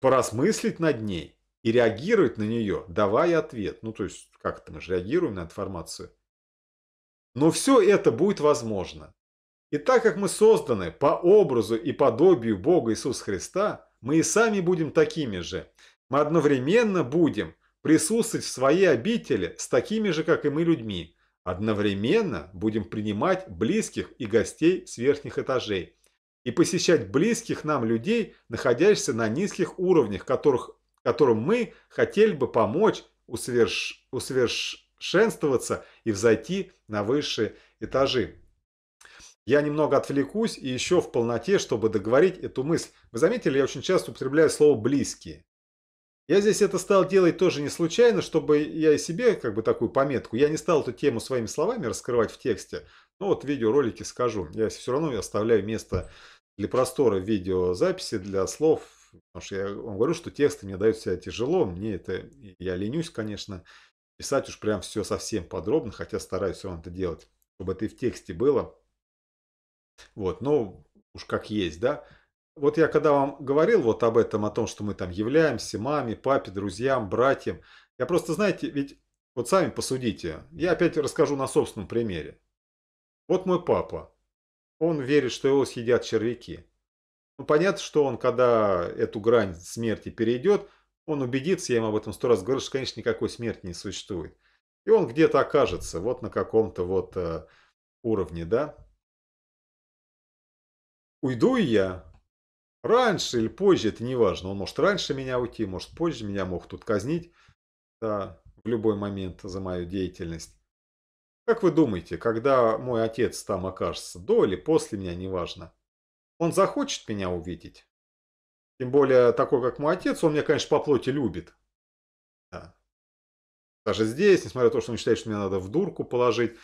Поразмыслить над ней, и реагировать на нее, давая ответ. Ну, то есть, как-то мы же реагируем на информацию. Но все это будет возможно. И так как мы созданы по образу и подобию Бога Иисуса Христа, мы и сами будем такими же. Мы одновременно будем присутствовать в своей обители с такими же, как и мы, людьми. Одновременно будем принимать близких и гостей с верхних этажей. И посещать близких нам людей, находящихся на низких уровнях, которых которым мы хотели бы помочь усоверш... усовершенствоваться и взойти на высшие этажи. Я немного отвлекусь и еще в полноте, чтобы договорить эту мысль. Вы заметили, я очень часто употребляю слово «близкие». Я здесь это стал делать тоже не случайно, чтобы я и себе как бы такую пометку. Я не стал эту тему своими словами раскрывать в тексте, но вот в видеоролике скажу. Я все равно оставляю место для простора видеозаписи, для слов, Потому что я вам говорю, что тексты мне дают себя тяжело, мне это, я ленюсь, конечно, писать уж прям все совсем подробно, хотя стараюсь все равно это делать, чтобы это и в тексте было. Вот, но уж как есть, да. Вот я когда вам говорил вот об этом, о том, что мы там являемся маме, папе, друзьям, братьям, я просто, знаете, ведь вот сами посудите, я опять расскажу на собственном примере. Вот мой папа, он верит, что его съедят червяки. Ну, понятно, что он, когда эту грань смерти перейдет, он убедится, я им об этом сто раз говорю, что, конечно, никакой смерти не существует. И он где-то окажется, вот на каком-то вот э, уровне, да. Уйду я. Раньше или позже, это не важно. Он может раньше меня уйти, может позже меня мог тут казнить да, в любой момент за мою деятельность. Как вы думаете, когда мой отец там окажется, до или после меня, неважно, он захочет меня увидеть. Тем более, такой, как мой отец, он меня, конечно, по плоти любит. Да. Даже здесь, несмотря на то, что он считает, что мне надо в дурку положить,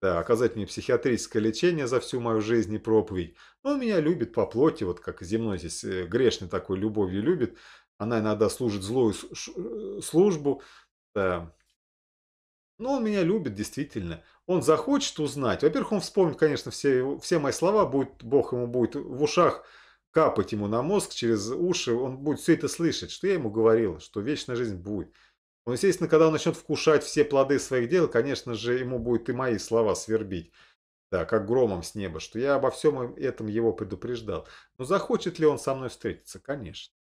да, оказать мне психиатрическое лечение за всю мою жизнь и проповедь. Но он меня любит по плоти, вот как земной здесь э, грешный такой любовью любит. Она иногда служит злую э, службу. Да. Но он меня любит, действительно он захочет узнать. Во-первых, он вспомнит, конечно, все, все мои слова, будет, Бог ему будет в ушах капать ему на мозг через уши, он будет все это слышать, что я ему говорил, что вечная жизнь будет. Он естественно, когда он начнет вкушать все плоды своих дел, конечно же, ему будет и мои слова свербить, да, как громом с неба, что я обо всем этом его предупреждал. Но захочет ли он со мной встретиться? Конечно.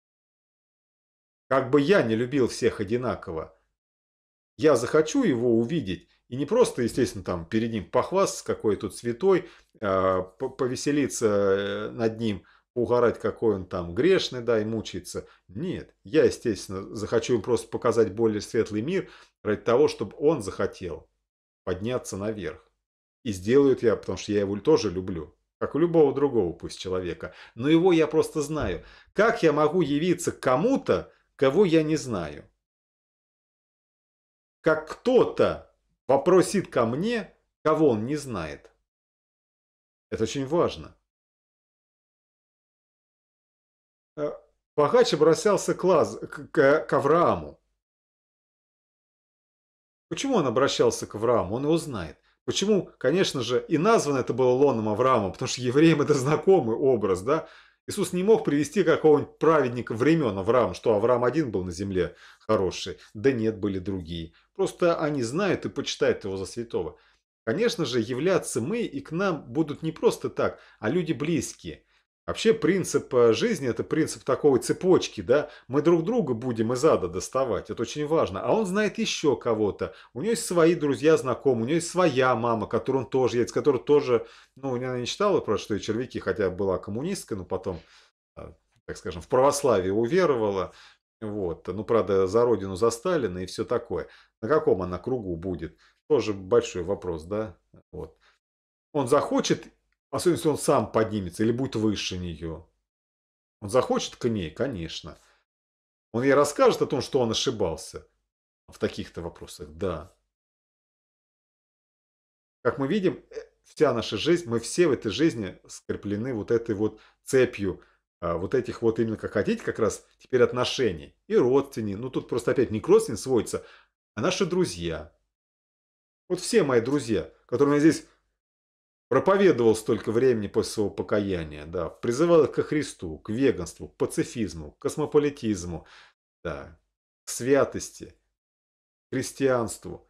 Как бы я не любил всех одинаково, я захочу его увидеть, и не просто, естественно, там перед ним похвастаться, какой тут святой, а, повеселиться э, над ним, угорать, какой он там грешный, да, и мучается. Нет, я, естественно, захочу им просто показать более светлый мир ради того, чтобы он захотел подняться наверх. И сделают я, потому что я его тоже люблю, как у любого другого пусть человека. Но его я просто знаю. Как я могу явиться кому-то, кого я не знаю? Как кто-то Попросит ко мне, кого он не знает. Это очень важно. Богач э, обращался к, Лаз... к... к Аврааму. Почему он обращался к Аврааму? Он его знает. Почему, конечно же, и названо это было лоном Авраама, потому что евреям это знакомый образ, да? Иисус не мог привести какого-нибудь праведника времен Авраама, что Авраам один был на земле хороший, да нет, были другие. Просто они знают и почитают его за святого. Конечно же, являться мы и к нам будут не просто так, а люди близкие. Вообще принцип э, жизни – это принцип такой цепочки, да? Мы друг друга будем из ада доставать, это очень важно. А он знает еще кого-то. У него есть свои друзья, знакомые, у него есть своя мама, которую он тоже едет, которую тоже, ну, она не читала про что и червяки, хотя была коммунисткой, но потом э, так скажем, в православии уверовала, вот. Ну, правда, за родину, за Сталина и все такое. На каком она кругу будет? Тоже большой вопрос, да? Вот. Он захочет, особенно если он сам поднимется или будет выше нее. Он захочет к ней, конечно. Он ей расскажет о том, что он ошибался в таких-то вопросах, да. Как мы видим, э, вся наша жизнь, мы все в этой жизни скреплены вот этой вот цепью а, вот этих вот именно, как хотите, как раз теперь отношений. И родственники, ну тут просто опять не к родственникам сводится, а наши друзья. Вот все мои друзья, которым я здесь проповедовал столько времени после своего покаяния, да, призывал их ко Христу, к веганству, к пацифизму, к космополитизму, да, к святости, к христианству.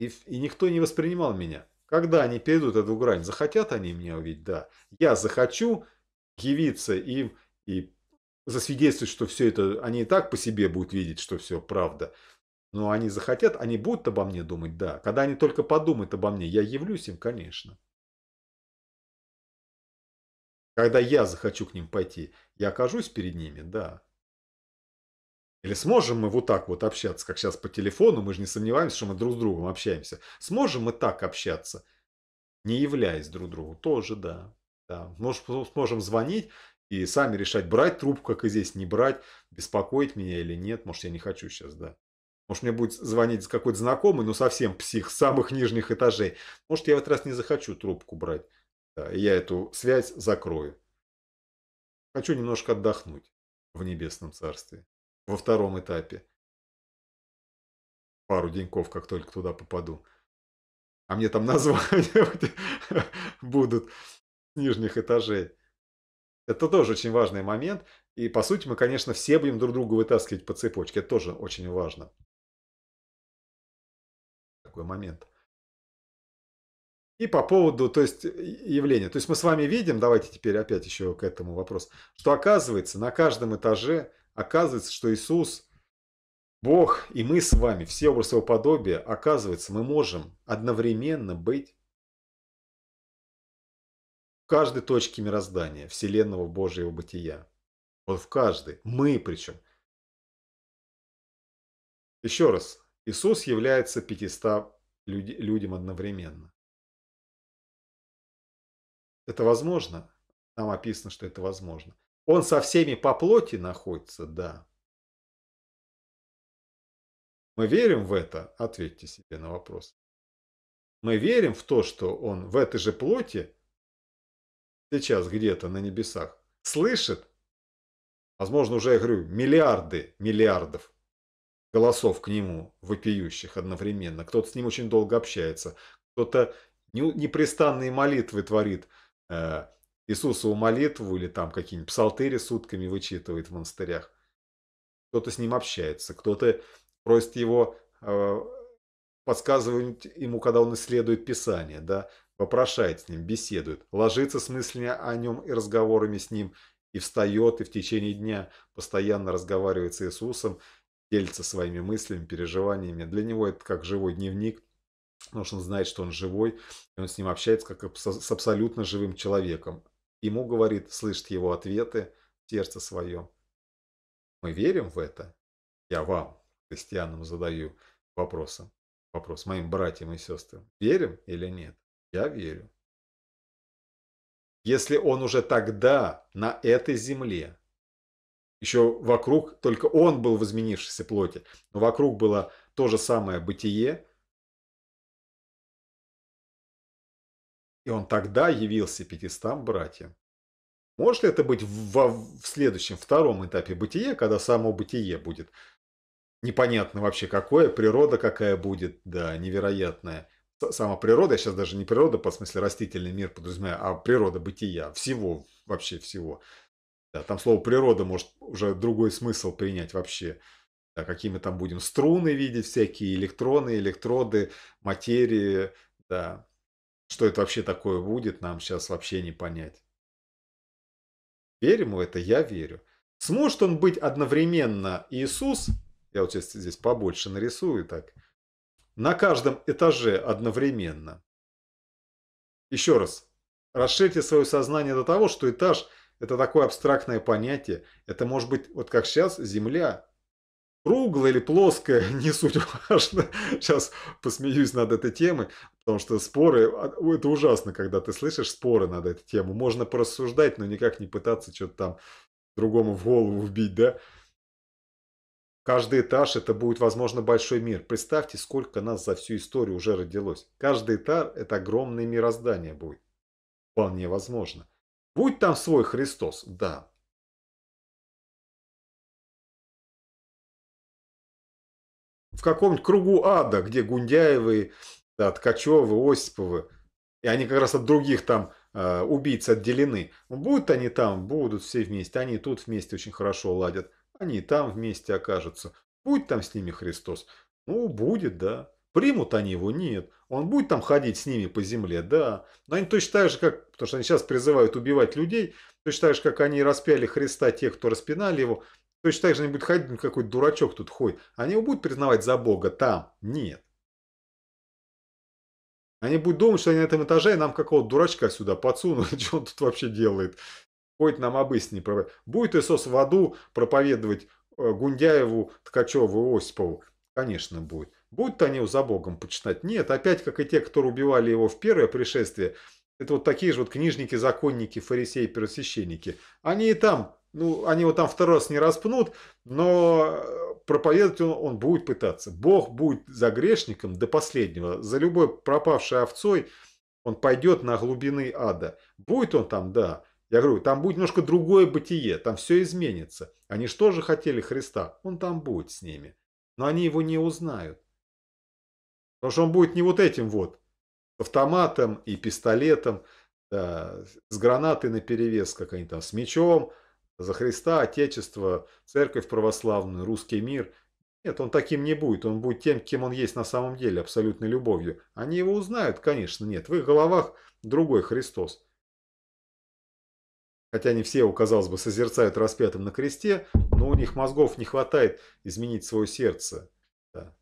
И, и никто не воспринимал меня. Когда они перейдут эту грань, захотят они меня увидеть, да. Я захочу, явиться им и засвидетельствовать, что все это, они и так по себе будут видеть, что все правда. Но они захотят, они будут обо мне думать, да. Когда они только подумают обо мне, я явлюсь им, конечно. Когда я захочу к ним пойти, я окажусь перед ними, да. Или сможем мы вот так вот общаться, как сейчас по телефону, мы же не сомневаемся, что мы друг с другом общаемся. Сможем мы так общаться, не являясь друг другу, тоже да. Да. Может, сможем звонить и сами решать, брать трубку, как и здесь, не брать, беспокоить меня или нет. Может, я не хочу сейчас, да. Может, мне будет звонить какой-то знакомый, но совсем псих, с *laughs* самых нижних этажей. Может, я в этот раз не захочу трубку брать. Да, и я эту связь закрою. Хочу немножко отдохнуть в Небесном Царстве. Во втором этапе. Пару деньков, как только туда попаду. А мне там *laughs* названия *laughs* будут нижних этажей. Это тоже очень важный момент. И по сути мы, конечно, все будем друг друга вытаскивать по цепочке. Это тоже очень важно. Такой момент. И по поводу, то есть, э, явления. То есть мы с вами видим, давайте теперь опять еще к этому вопрос, что оказывается на каждом этаже, оказывается, что Иисус, Бог и мы с вами, все образы его подобия, оказывается, мы можем одновременно быть каждой точке мироздания, вселенного Божьего бытия. Вот в каждой. Мы причем. Еще раз. Иисус является 500 люд людям одновременно. Это возможно? Нам описано, что это возможно. Он со всеми по плоти находится? Да. Мы верим в это? Ответьте себе на вопрос. Мы верим в то, что он в этой же плоти сейчас где-то на небесах, слышит, возможно, уже, я говорю, миллиарды миллиардов голосов к нему вопиющих одновременно. Кто-то с ним очень долго общается, кто-то непрестанные молитвы творит, э, Иисусову молитву или там какие-нибудь псалтыри сутками вычитывает в монастырях. Кто-то с ним общается, кто-то просит его э, подсказывать ему, когда он исследует Писание, да, вопрошает с ним, беседует, ложится с мыслями о нем и разговорами с ним, и встает, и в течение дня постоянно разговаривает с Иисусом, делится своими мыслями, переживаниями. Для него это как живой дневник, потому что он знает, что он живой, и он с ним общается как с абсолютно живым человеком. Ему говорит, слышит его ответы в сердце свое. Мы верим в это? Я вам, христианам, задаю вопросом. Вопрос моим братьям и сестрам. Верим или нет? Я верю. Если он уже тогда на этой земле, еще вокруг, только он был в изменившейся плоти, но вокруг было то же самое бытие, и он тогда явился пятистам братьям. Может ли это быть в, в следующем, втором этапе бытия, когда само бытие будет непонятно вообще какое, природа какая будет, да, невероятная – сама природа, я сейчас даже не природа, по смысле растительный мир подразумеваю, а природа бытия, всего, вообще всего. Да, там слово природа может уже другой смысл принять вообще. Да, какие мы там будем струны видеть всякие, электроны, электроды, материи, да. Что это вообще такое будет, нам сейчас вообще не понять. Верим в это? Я верю. Сможет он быть одновременно Иисус, я вот сейчас здесь побольше нарисую так, на каждом этаже одновременно. Еще раз, расширьте свое сознание до того, что этаж – это такое абстрактное понятие. Это может быть, вот как сейчас, земля. Круглая или плоская, *laughs* не суть важно. Сейчас посмеюсь над этой темой, потому что споры, а, это ужасно, когда ты слышишь споры над этой темой. Можно порассуждать, но никак не пытаться что-то там другому в голову вбить, да? Каждый этаж – это будет, возможно, большой мир. Представьте, сколько нас за всю историю уже родилось. Каждый этаж – это огромное мироздание будет. Вполне возможно. Будь там свой Христос, да. В каком-нибудь кругу ада, где Гундяевы, да, Ткачевы, Осиповы, и они как раз от других там э, убийц отделены. Будут они там, будут все вместе. Они тут вместе очень хорошо ладят они и там вместе окажутся. Будь там с ними Христос. Ну, будет, да. Примут они его? Нет. Он будет там ходить с ними по земле? Да. Но они точно так же, как... Потому что они сейчас призывают убивать людей. Точно так же, как они распяли Христа, тех, кто распинали его. Точно так же они будут ходить, ну, какой-то дурачок тут ходит. Они его будут признавать за Бога там? Нет. Они будут думать, что они на этом этаже и нам какого-то дурачка сюда подсунули, *laughs* что он тут вообще делает. Хоть нам обысь не проповедовать. Будет Иисус в аду проповедовать э, Гундяеву, Ткачеву и Осипову? Конечно, будет. Будут они за Богом почитать? Нет, опять как и те, кто убивали его в первое пришествие. Это вот такие же вот книжники, законники, фарисеи, первосвященники. Они и там, ну, они его там второй раз не распнут, но э, проповедовать он, он будет пытаться. Бог будет за грешником до последнего, за любой пропавшей овцой, он пойдет на глубины ада. Будет он там, да, я говорю, там будет немножко другое бытие, там все изменится. Они что же хотели Христа? Он там будет с ними. Но они его не узнают. Потому что он будет не вот этим вот, автоматом и пистолетом, да, с гранатой наперевес, как они там, с мечом, за Христа, Отечество, Церковь православную, русский мир. Нет, он таким не будет. Он будет тем, кем он есть на самом деле, абсолютной любовью. Они его узнают, конечно, нет. В их головах другой Христос хотя не все казалось бы, созерцают распятым на кресте, но у них мозгов не хватает изменить свое сердце. Да.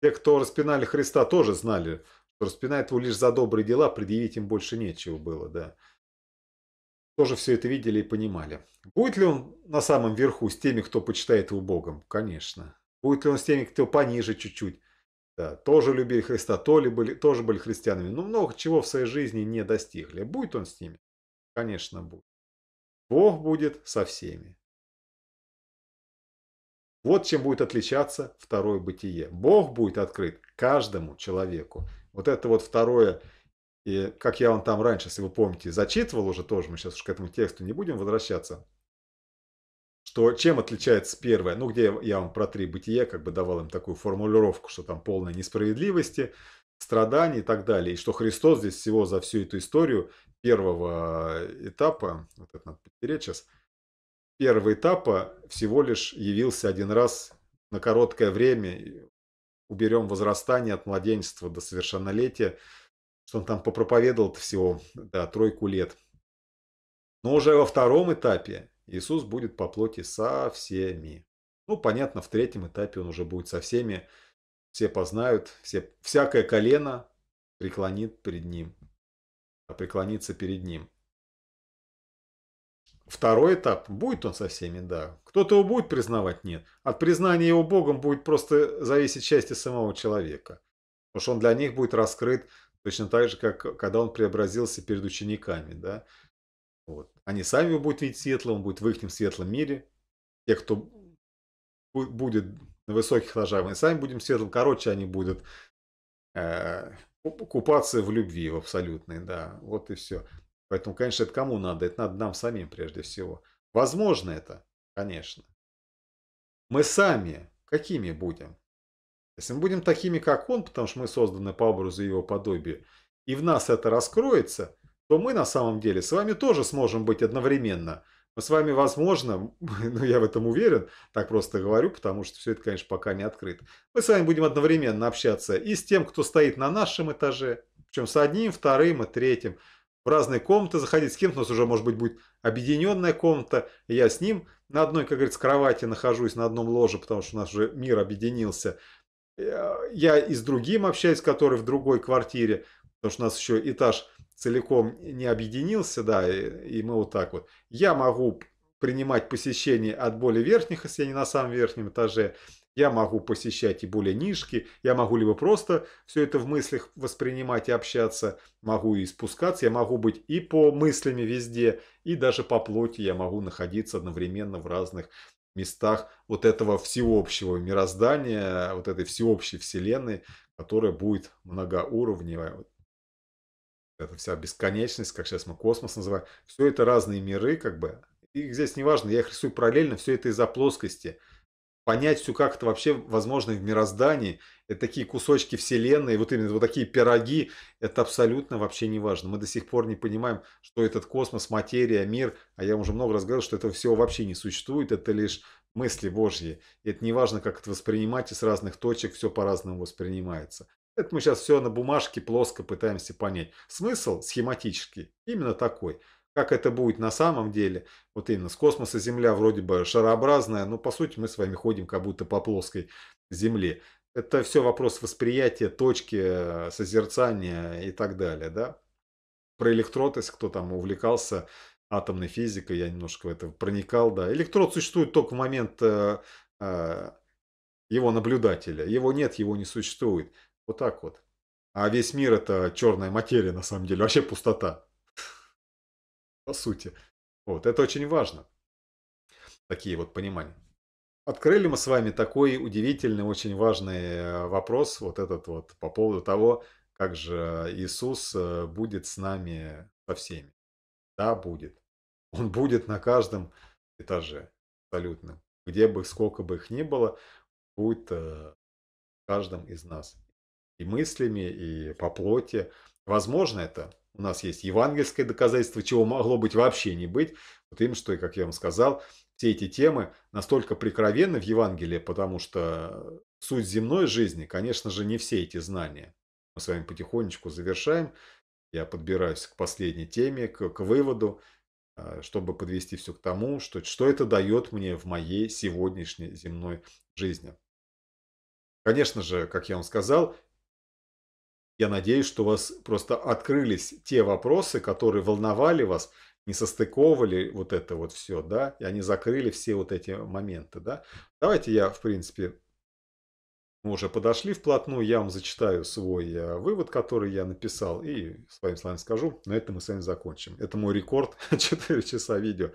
Те, кто распинали Христа, тоже знали, что распинает его лишь за добрые дела, предъявить им больше нечего было, да. Тоже все это видели и понимали. Будет ли он на самом верху с теми, кто почитает его Богом? Конечно. Будет ли он с теми, кто пониже чуть-чуть? Да, тоже любили Христа, то ли были, тоже были христианами, но ну, много чего в своей жизни не достигли. Будет он с ними? конечно, будет. Бог будет со всеми. Вот чем будет отличаться второе бытие. Бог будет открыт каждому человеку. Вот это вот второе, и как я вам там раньше, если вы помните, зачитывал уже тоже, мы сейчас уж к этому тексту не будем возвращаться, что чем отличается первое, ну где я вам про три бытия как бы давал им такую формулировку, что там полная несправедливости, страданий и так далее, и что Христос здесь всего за всю эту историю первого этапа, вот это надо потереть сейчас, первого этапа всего лишь явился один раз на короткое время, уберем возрастание от младенчества до совершеннолетия, что он там попроповедовал всего да, тройку лет. Но уже во втором этапе Иисус будет по плоти со всеми. Ну, понятно, в третьем этапе он уже будет со всеми. Все познают, все, всякое колено преклонит пред ним. А преклониться перед ним. Второй этап. Будет он со всеми, да. Кто-то его будет признавать, нет. От признания его Богом будет просто зависеть счастье самого человека. Потому что он для них будет раскрыт точно так же, как когда он преобразился перед учениками, да. Вот. Они сами его будут видеть светлым, он будет в их светлом мире. Те, кто будет на высоких ложах, мы сами будем светлым. Короче, они будут э, купаться в любви, в абсолютной, да, вот и все. Поэтому, конечно, это кому надо? Это надо нам самим прежде всего. Возможно это, конечно. Мы сами какими будем? Если мы будем такими, как он, потому что мы созданы по образу его подобию, и в нас это раскроется, то мы на самом деле с вами тоже сможем быть одновременно мы «Ну, с вами, возможно, *laughs* ну я в этом уверен, так просто говорю, потому что все это, конечно, пока не открыто. Мы с вами будем одновременно общаться и с тем, кто стоит на нашем этаже, причем с одним, вторым и третьим. В разные комнаты заходить, с кем-то у нас уже, может быть, будет объединенная комната. я с ним на одной, как говорится, кровати нахожусь, на одном ложе, потому что у нас уже мир объединился. Э, я и с другим общаюсь, который в другой квартире, потому что у нас еще этаж целиком не объединился, да, и, и мы вот так вот. Я могу принимать посещение от более верхних, если я не на самом верхнем этаже. Я могу посещать и более нишки. Я могу либо просто все это в мыслях воспринимать и общаться. Могу и спускаться. Я могу быть и по мыслями везде, и даже по плоти я могу находиться одновременно в разных местах вот этого всеобщего мироздания, вот этой всеобщей вселенной, которая будет многоуровневая. Это вся бесконечность, как сейчас мы космос называем, все это разные миры, как бы. Их здесь не важно, я их рисую параллельно, все это из-за плоскости. Понять все, как это вообще возможно в мироздании, это такие кусочки вселенной, вот именно вот такие пироги, это абсолютно вообще не важно. Мы до сих пор не понимаем, что этот космос, материя, мир, а я уже много раз говорил, что этого всего вообще не существует, это лишь мысли Божьи. И это не важно, как это воспринимать, и с разных точек все по-разному воспринимается. Это мы сейчас все на бумажке плоско пытаемся понять. Смысл схематический, именно такой. Как это будет на самом деле, вот именно с космоса Земля вроде бы шарообразная, но по сути мы с вами ходим как будто по плоской Земле. Это все вопрос восприятия, точки, э, созерцания и так далее. Да? Про электрод, если кто там увлекался атомной физикой, я немножко в это проникал. Да. Электрод существует только в момент э, э, его наблюдателя. Его нет, его не существует. Вот так вот. А весь мир это черная материя на самом деле, вообще пустота. По сути. Вот, это очень важно. Такие вот понимания. Открыли мы с вами такой удивительный, очень важный э, вопрос, вот этот вот, по поводу того, как же Иисус э, будет с нами со всеми. Да, будет. Он будет на каждом этаже, абсолютно. Где бы, сколько бы их ни было, будет э, в каждом из нас и мыслями, и по плоти. Возможно, это у нас есть евангельское доказательство, чего могло быть вообще не быть. Вот им, что, и как я вам сказал, все эти темы настолько прикровенны в Евангелии, потому что суть земной жизни, конечно же, не все эти знания. Мы с вами потихонечку завершаем. Я подбираюсь к последней теме, к, к выводу, э, чтобы подвести все к тому, что, что это дает мне в моей сегодняшней земной жизни. Конечно же, как я вам сказал, я надеюсь, что у вас просто открылись те вопросы, которые волновали вас, не состыковывали вот это вот все, да, и они закрыли все вот эти моменты, да. Давайте я, в принципе, мы уже подошли вплотную, я вам зачитаю свой э, вывод, который я написал, и своим словами скажу, на этом мы с вами закончим. Это мой рекорд, 4 *laughs* часа видео.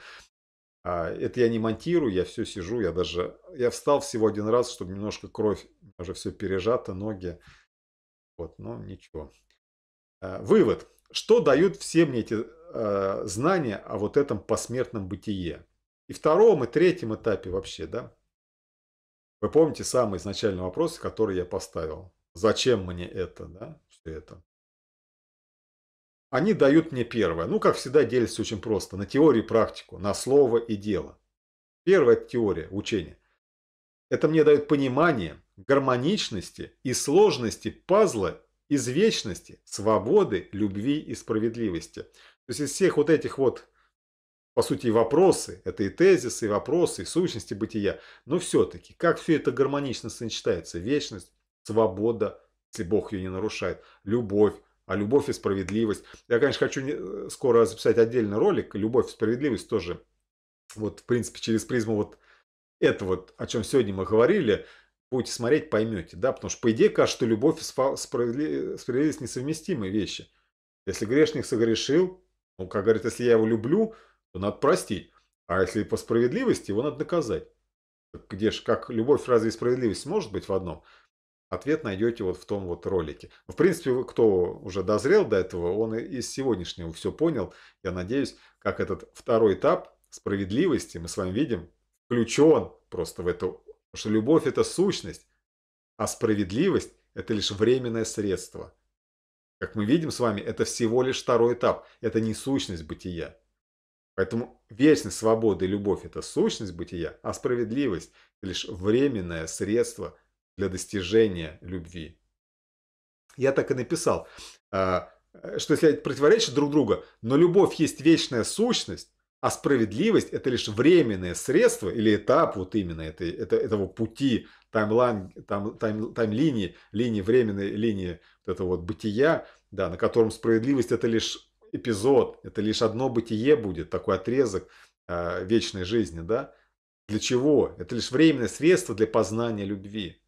А, это я не монтирую, я все сижу, я даже, я встал всего один раз, чтобы немножко кровь, уже все пережато, ноги, вот, но ничего. Э, вывод. Что дают все мне эти э, знания о вот этом посмертном бытие? И втором, и третьем этапе вообще, да? Вы помните самый изначальный вопрос, который я поставил? Зачем мне это, да? Все это. Они дают мне первое. Ну, как всегда, делится очень просто. На теорию и практику, на слово и дело. Первое – теория, учение. Это мне дает понимание – гармоничности и сложности пазла из вечности, свободы, любви и справедливости. То есть из всех вот этих вот, по сути, вопросы, это и тезисы, и вопросы, и сущности бытия, но все-таки, как все это гармонично сочетается? Вечность, свобода, если Бог ее не нарушает, любовь, а любовь и справедливость. Я, конечно, хочу э, скоро записать отдельный ролик, любовь и справедливость тоже, вот, в принципе, через призму вот это вот, о чем сегодня мы говорили, будете смотреть, поймете, да, потому что по идее кажется, что любовь и справедливость несовместимые вещи. Если грешник согрешил, ну, как говорит, если я его люблю, то надо простить, а если по справедливости, его надо наказать. где же, как любовь, разве справедливость может быть в одном? Ответ найдете вот в том вот ролике. В принципе, кто уже дозрел до этого, он из сегодняшнего все понял. Я надеюсь, как этот второй этап справедливости мы с вами видим, включен просто в эту что любовь – это сущность, а справедливость – это лишь временное средство. Как мы видим с вами, это всего лишь второй этап, это не сущность бытия. Поэтому вечность свободы и любовь – это сущность бытия, а справедливость – это лишь временное средство для достижения любви. Я так и написал, а, что если противоречат друг друга, но любовь есть вечная сущность, а справедливость – это лишь временное средство или этап вот именно этой, этого пути таймлайн, тайм, тайм, тайм-линии, линии временной, линии вот этого вот бытия, да, на котором справедливость – это лишь эпизод, это лишь одно бытие будет, такой отрезок э, вечной жизни, да. Для чего? Это лишь временное средство для познания любви.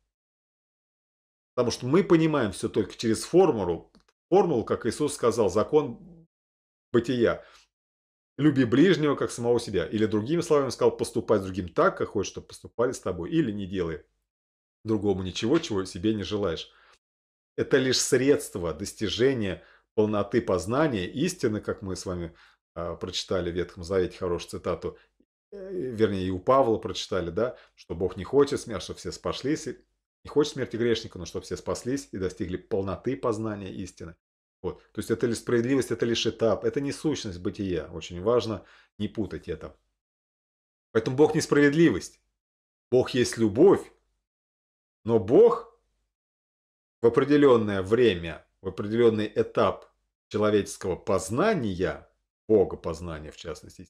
Потому что мы понимаем все только через формулу, формулу, как Иисус сказал, закон бытия – Люби ближнего, как самого себя. Или другими словами сказал, поступай с другим так, как хочешь, чтобы поступали с тобой. Или не делай другому ничего, чего себе не желаешь. Это лишь средство достижения полноты познания истины, как мы с вами э, прочитали в Ветхом Завете хорошую цитату, э, вернее, и у Павла прочитали, да, что Бог не хочет смерти, чтобы все спаслись, не хочет смерти грешника, но чтобы все спаслись и достигли полноты познания истины. Вот. То есть это лишь справедливость, это лишь этап, это не сущность бытия. Очень важно не путать это. Поэтому Бог не справедливость, Бог есть любовь, но Бог в определенное время, в определенный этап человеческого познания, Бога познания в частности,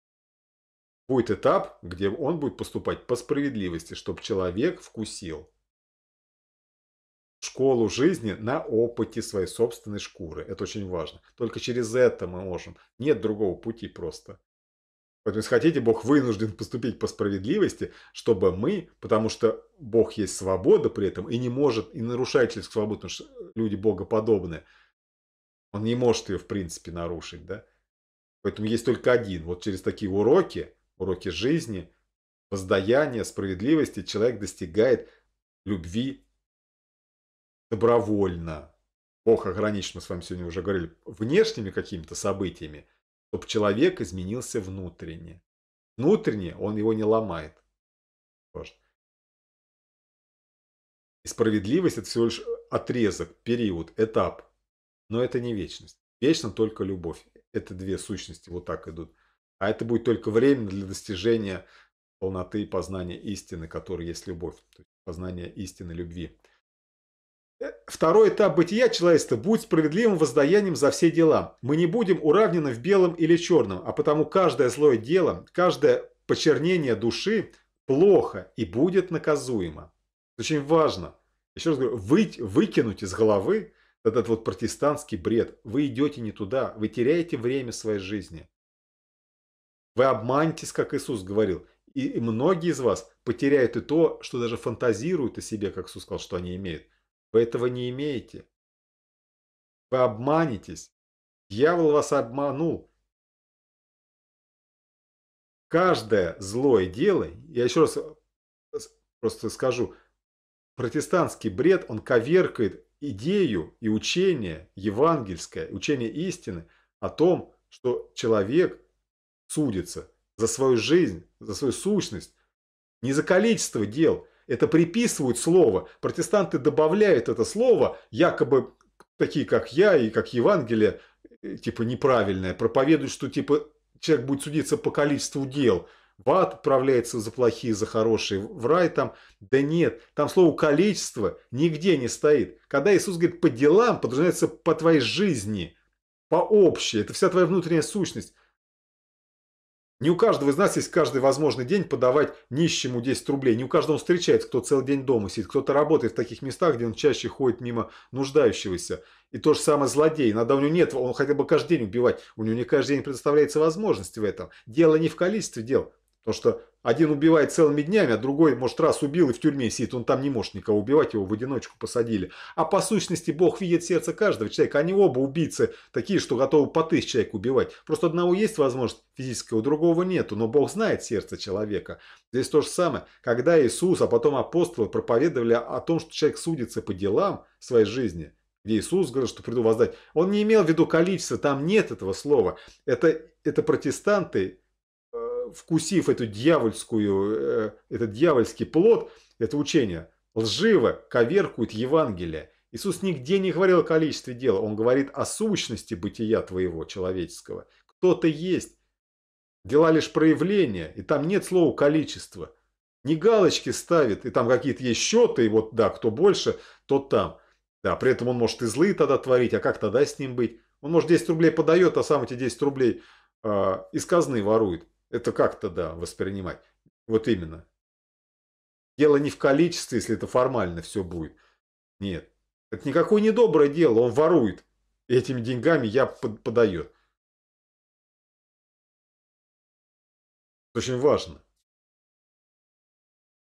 будет этап, где он будет поступать по справедливости, чтобы человек вкусил школу жизни на опыте своей собственной шкуры. Это очень важно. Только через это мы можем. Нет другого пути просто. Поэтому, если хотите, Бог вынужден поступить по справедливости, чтобы мы, потому что Бог есть свобода при этом и не может, и нарушает человек свободу, потому что люди богоподобные, Он не может ее, в принципе, нарушить, да? Поэтому есть только один. Вот через такие уроки, уроки жизни, воздаяния, справедливости человек достигает любви добровольно, ох, ограничен, мы с вами сегодня уже говорили, внешними какими-то событиями, чтобы человек изменился внутренне. Внутренне он его не ломает. И справедливость – это всего лишь отрезок, период, этап. Но это не вечность. Вечно только любовь. Это две сущности вот так идут. А это будет только время для достижения полноты познания истины, которая есть любовь. То есть познание истины любви. Второй этап бытия человечества будет справедливым воздаянием за все дела. Мы не будем уравнены в белом или черном, а потому каждое злое дело, каждое почернение души плохо и будет наказуемо. Очень важно. Еще раз говорю, вы, выкинуть из головы этот вот протестантский бред. Вы идете не туда, вы теряете время своей жизни. Вы обманетесь, как Иисус говорил. И многие из вас потеряют и то, что даже фантазируют о себе, как Иисус сказал, что они имеют – вы этого не имеете. Вы обманетесь. Дьявол вас обманул. Каждое злое дело, я еще раз э, просто скажу, протестантский бред, он коверкает идею и учение евангельское, учение истины о том, что человек судится за свою жизнь, за свою сущность, не за количество дел – это приписывают слово. Протестанты добавляют это слово, якобы такие, как я и как Евангелие, э, типа неправильное, проповедуют, что типа человек будет судиться по количеству дел. В ад отправляется за плохие, за хорошие, в рай там. Да нет, там слово «количество» нигде не стоит. Когда Иисус говорит «по делам», подразумевается «по твоей жизни», по общей. Это вся твоя внутренняя сущность. Не у каждого из нас есть каждый возможный день подавать нищему 10 рублей. Не у каждого он встречается, кто целый день дома сидит. Кто-то работает в таких местах, где он чаще ходит мимо нуждающегося. И то же самое злодей. Иногда у него нет, он хотя бы каждый день убивать. У него не каждый день предоставляется возможность в этом. Дело не в количестве дел, то что один убивает целыми днями, а другой, может, раз убил и в тюрьме сидит, он там не может никого убивать, его в одиночку посадили. А по сущности Бог видит сердце каждого человека, они оба убийцы, такие, что готовы по тысяч человек убивать. Просто одного есть возможность физическая, у другого нету, но Бог знает сердце человека. Здесь то же самое, когда Иисус, а потом апостолы проповедовали о том, что человек судится по делам своей жизни, где Иисус говорил, что приду воздать, он не имел в виду количество, там нет этого слова. Это, это протестанты вкусив эту дьявольскую, э, этот дьявольский плод, это учение, лживо коверкует Евангелие. Иисус нигде не говорил о количестве дел, Он говорит о сущности бытия твоего человеческого. Кто-то есть, дела лишь проявления, и там нет слова «количество». Не галочки ставит, и там какие-то есть счеты, и вот да, кто больше, тот там. Да, при этом он может и злые тогда творить, а как тогда с ним быть? Он, может, 10 рублей подает, а сам эти 10 рублей э, из казны ворует это как-то, да, воспринимать. Вот именно. Дело не в количестве, если это формально все будет. Нет. Это никакое не доброе дело, он ворует. И этими деньгами я под, подает. Очень важно.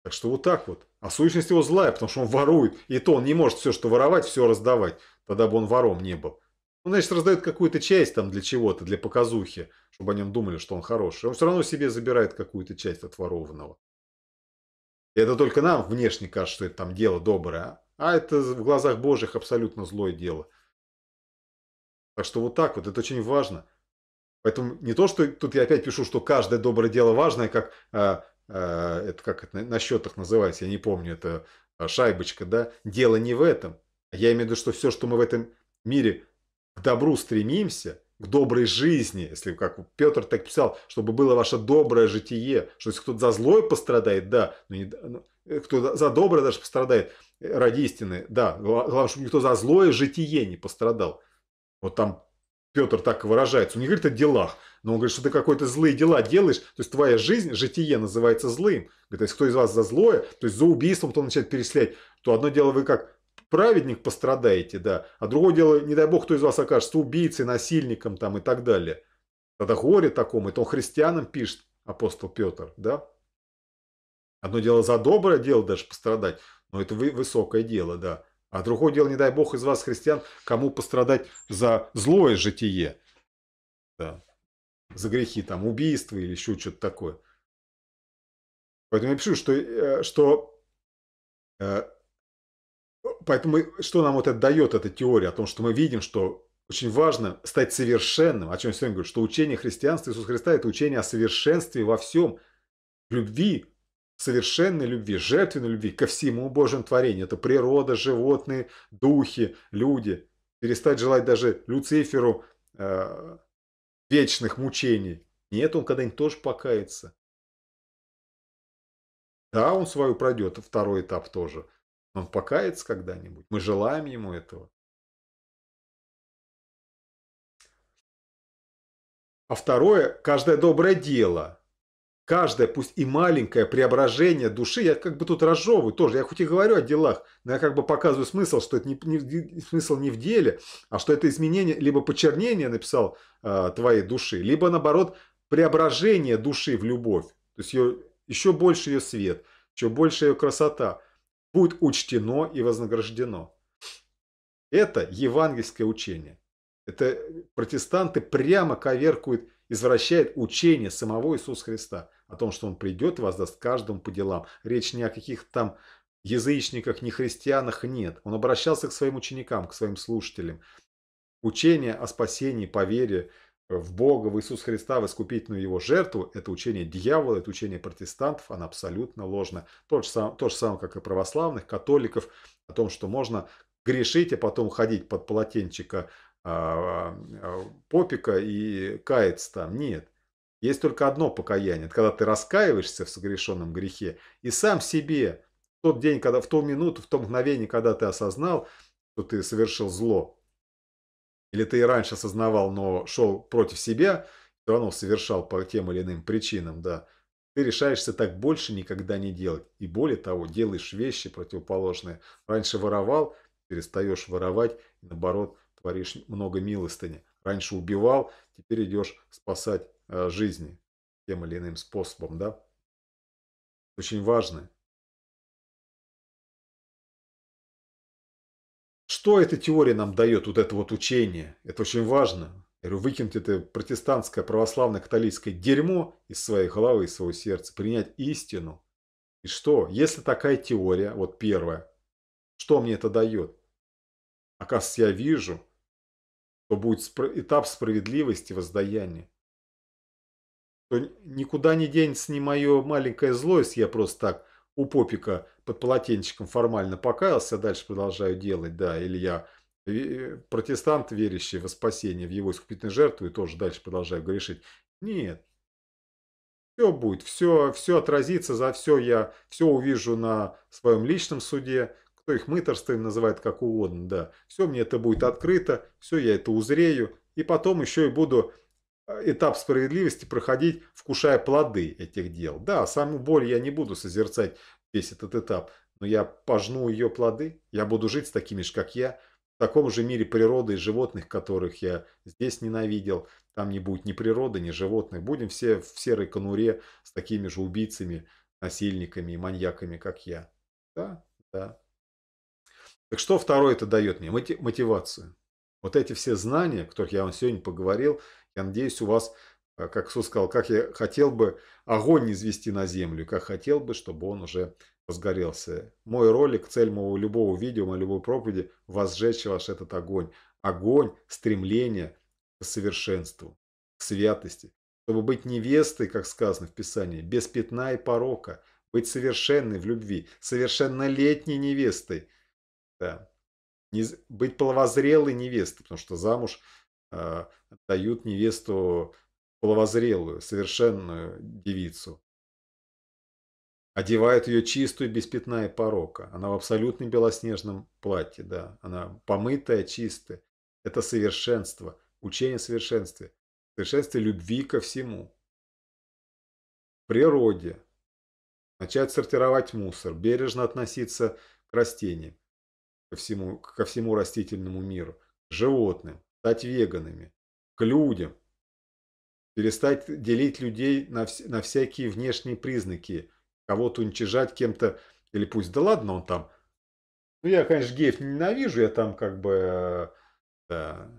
Так что вот так вот. А сущность его злая, потому что он ворует. И то он не может все, что воровать, все раздавать. Тогда бы он вором не был. Он, значит, раздает какую-то часть там для чего-то, для показухи, чтобы о нем думали, что он хороший. Он все равно себе забирает какую-то часть от ворованного. И это только нам внешне кажется, что это там дело доброе. А, а это в глазах божьих абсолютно злое дело. Так что вот так вот, это очень важно. Поэтому не то, что тут я опять пишу, что каждое доброе дело важное, как э, э, это как это на счетах называется, я не помню, это шайбочка, да. Дело не в этом. Я имею в виду, что все, что мы в этом мире к добру стремимся, к доброй жизни, если как Петр так писал, чтобы было ваше доброе житие, что если кто-то за злой пострадает, да, но не, ну, э, кто за доброе даже пострадает э, ради истины, да, главное, чтобы никто за злое житие не пострадал. Вот там Петр так выражается, он не говорит о делах, но он говорит, что ты какие-то злые дела делаешь, то есть твоя жизнь, житие называется злым. Говорит, если кто из вас за злое, то есть за убийством, то он начинает переселять, то одно дело вы как праведник пострадаете, да, а другое дело, не дай бог, кто из вас окажется убийцей, насильником там и так далее. Тогда горе такому, это он христианам пишет, апостол Петр, да. Одно дело за доброе дело даже пострадать, но это высокое дело, да. А другое дело, не дай бог, из вас, христиан, кому пострадать за злое житие, да. за грехи, там, убийство или еще что-то такое. Поэтому я пишу, что, э, что э, Поэтому что нам вот это дает, эта теория о том, что мы видим, что очень важно стать совершенным, о чем я сегодня говорю, что учение христианства Иисуса Христа – это учение о совершенстве во всем, любви, совершенной любви, жертвенной любви ко всему Божьему творению. Это природа, животные, духи, люди. Перестать желать даже Люциферу э, вечных мучений. Нет, он когда-нибудь тоже покается. Да, он свою пройдет, второй этап тоже – он покается когда-нибудь. Мы желаем ему этого. А второе, каждое доброе дело, каждое, пусть и маленькое преображение души, я как бы тут разжевываю тоже, я хоть и говорю о делах, но я как бы показываю смысл, что это не, не, смысл не в деле, а что это изменение, либо почернение, написал э, твоей души, либо наоборот преображение души в любовь, то есть ее, еще больше ее свет, еще больше ее красота будет учтено и вознаграждено. Это евангельское учение. Это протестанты прямо коверкуют, извращают учение самого Иисуса Христа о том, что Он придет и воздаст каждому по делам. Речь ни о каких там язычниках, не христианах нет. Он обращался к своим ученикам, к своим слушателям. Учение о спасении по вере – в Бога, в Иисуса Христа, в искупительную его жертву, это учение дьявола, это учение протестантов, оно абсолютно ложно. То же, сам, то же самое, как и православных, католиков, о том, что можно грешить, а потом ходить под полотенчика а, а, попика и каяться там. Нет. Есть только одно покаяние. Это когда ты раскаиваешься в согрешенном грехе и сам себе в тот день, когда, в ту минуту, в то мгновение, когда ты осознал, что ты совершил зло, или ты и раньше осознавал, но шел против себя, все равно совершал по тем или иным причинам, да, ты решаешься так больше никогда не делать. И более того, делаешь вещи противоположные. Раньше воровал, перестаешь воровать, и наоборот, творишь много милостыни. Раньше убивал, теперь идешь спасать э, жизни тем или иным способом, да. Очень важный Что эта теория нам дает, вот это вот учение? Это очень важно. Я говорю, выкинуть это протестантское, православное, католическое дерьмо из своей головы, из своего сердца, принять истину. И что? Если такая теория, вот первая, что мне это дает? Оказывается, я вижу, то будет этап справедливости воздаяния. То никуда не денется ни мое маленькое злость. я просто так у попика под полотенчиком формально покаялся, а дальше продолжаю делать, да, или я э, протестант, верящий во спасение, в его искупительную жертву, и тоже дальше продолжаю грешить. Нет. Все будет, все, все отразится, за все я все увижу на своем личном суде, кто их мыторством называет как угодно, да. Все мне это будет открыто, все я это узрею, и потом еще и буду э, этап справедливости проходить, вкушая плоды этих дел. Да, саму боль я не буду созерцать весь этот этап, но я пожну ее плоды, я буду жить с такими же, как я, в таком же мире природы и животных, которых я здесь ненавидел. Там не будет ни природы, ни животных. Будем все в серой конуре с такими же убийцами, насильниками и маньяками, как я. Да, да. Так что второе это дает мне? Мотивацию. Вот эти все знания, о которых я вам сегодня поговорил, я надеюсь, у вас а как Иисус сказал, как я хотел бы огонь извести на землю, как хотел бы, чтобы он уже разгорелся. Мой ролик, цель моего любого видео, моей любой проповеди – возжечь ваш этот огонь. Огонь стремления к совершенству, к святости. Чтобы быть невестой, как сказано в Писании, без пятна и порока, быть совершенной в любви, совершеннолетней невестой. Да. Не, быть половозрелой невестой, потому что замуж э, дают невесту половозрелую, совершенную девицу. одевает ее чистую, без пятна и порока. Она в абсолютно белоснежном платье, да. Она помытая, чистая. Это совершенство, учение совершенстве. Совершенстве любви ко всему. природе. Начать сортировать мусор, бережно относиться к растениям, ко всему, ко всему растительному миру, к животным, стать веганами, к людям, перестать делить людей на, вс на всякие внешние признаки, кого-то уничижать кем-то, или пусть, да ладно он там. Ну, я, конечно, геев ненавижу, я там как бы э, да,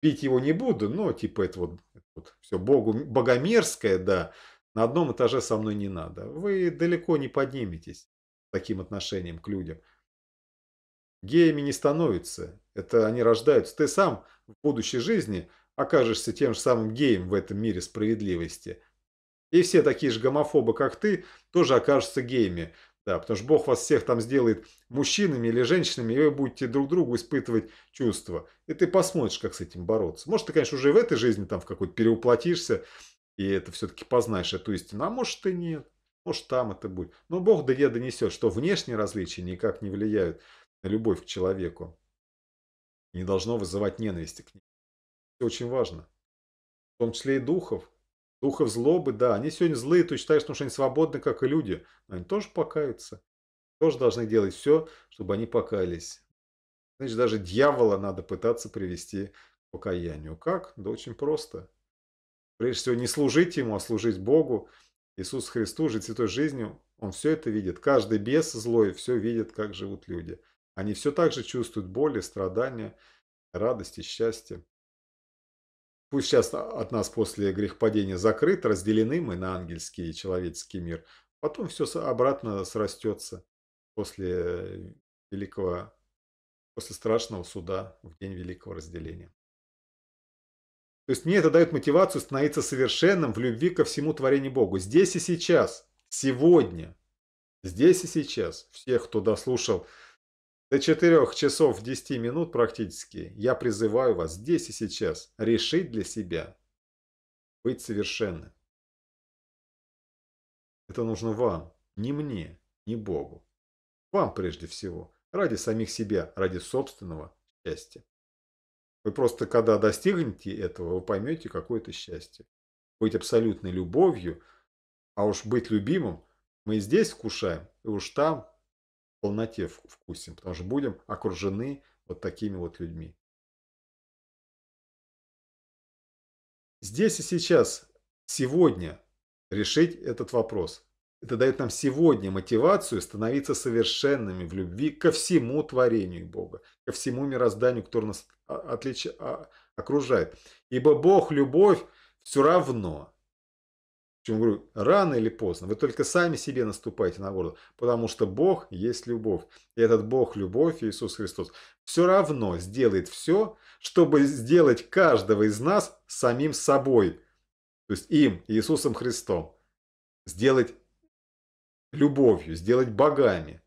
пить его не буду, но типа это вот, это вот все богу, богомерзкое, да, на одном этаже со мной не надо. Вы далеко не подниметесь таким отношением к людям. Геями не становятся, это они рождаются. Ты сам в будущей жизни – окажешься тем же самым геем в этом мире справедливости. И все такие же гомофобы, как ты, тоже окажутся геями. Да, потому что Бог вас всех там сделает мужчинами или женщинами, и вы будете друг другу испытывать чувства. И ты посмотришь, как с этим бороться. Может, ты, конечно, уже в этой жизни там в какой-то переуплотишься, и это все-таки познаешь эту истину. А может и нет. Может, там это будет. Но Бог да я донесет, что внешние различия никак не влияют на любовь к человеку. Не должно вызывать ненависти к ним очень важно. В том числе и духов. Духов злобы, да. Они сегодня злые, ты считаешь, потому что они свободны, как и люди. Но они тоже покаются. Тоже должны делать все, чтобы они покаялись. Значит, даже дьявола надо пытаться привести к покаянию. Как? Да очень просто. Прежде всего, не служить ему, а служить Богу. Иисус Христу, жить святой жизнью, он все это видит. Каждый бес злой все видит, как живут люди. Они все так же чувствуют боль, страдания, радости, и счастье. Пусть сейчас от нас после грехопадения закрыт, разделены мы на ангельский и человеческий мир. Потом все обратно срастется после э, великого, после страшного суда в день великого разделения. То есть мне это дает мотивацию становиться совершенным в любви ко всему творению Богу. Здесь и сейчас, сегодня, здесь и сейчас. Всех, кто дослушал до 4 часов 10 минут практически я призываю вас здесь и сейчас решить для себя быть совершенным. Это нужно вам, не мне, не Богу. Вам прежде всего, ради самих себя, ради собственного счастья. Вы просто, когда достигнете этого, вы поймете какое-то счастье. Быть абсолютной любовью, а уж быть любимым мы здесь вкушаем, и уж там полноте вкусим, потому что будем окружены вот такими вот людьми. Здесь и сейчас, сегодня решить этот вопрос. Это дает нам сегодня мотивацию становиться совершенными в любви ко всему творению Бога, ко всему мирозданию, которое нас а, отлич... А, окружает. Ибо Бог – любовь все равно – Почему говорю, рано или поздно, вы только сами себе наступаете на горло, потому что Бог есть любовь. И этот Бог – любовь, Иисус Христос, все равно сделает все, чтобы сделать каждого из нас самим собой, то есть им, Иисусом Христом, сделать любовью, сделать богами,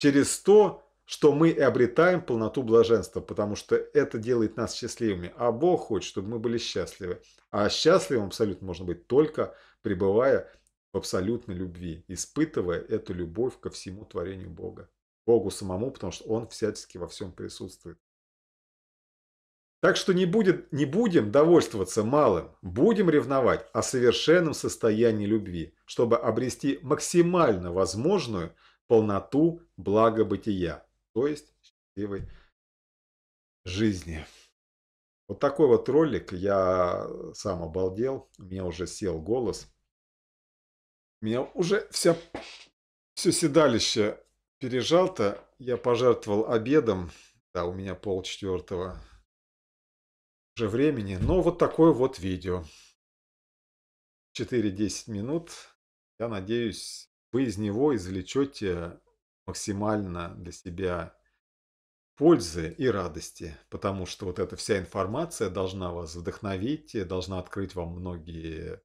через то, что мы обретаем полноту блаженства, потому что это делает нас счастливыми, а Бог хочет, чтобы мы были счастливы. А счастливым абсолютно можно быть только – пребывая в абсолютной любви, испытывая эту любовь ко всему творению Бога. Богу самому, потому что Он всячески во всем присутствует. Так что не, будет, не будем довольствоваться малым, будем ревновать о совершенном состоянии любви, чтобы обрести максимально возможную полноту благобытия, то есть счастливой жизни. Вот такой вот ролик, я э, сам обалдел, у меня уже сел голос. У меня уже вся, все седалище пережал-то, я пожертвовал обедом, да, у меня пол четвертого уже времени, но вот такое вот видео. 4-10 минут, я надеюсь, вы из него извлечете максимально для себя пользы и радости, потому что вот эта вся информация должна вас вдохновить, должна открыть вам многие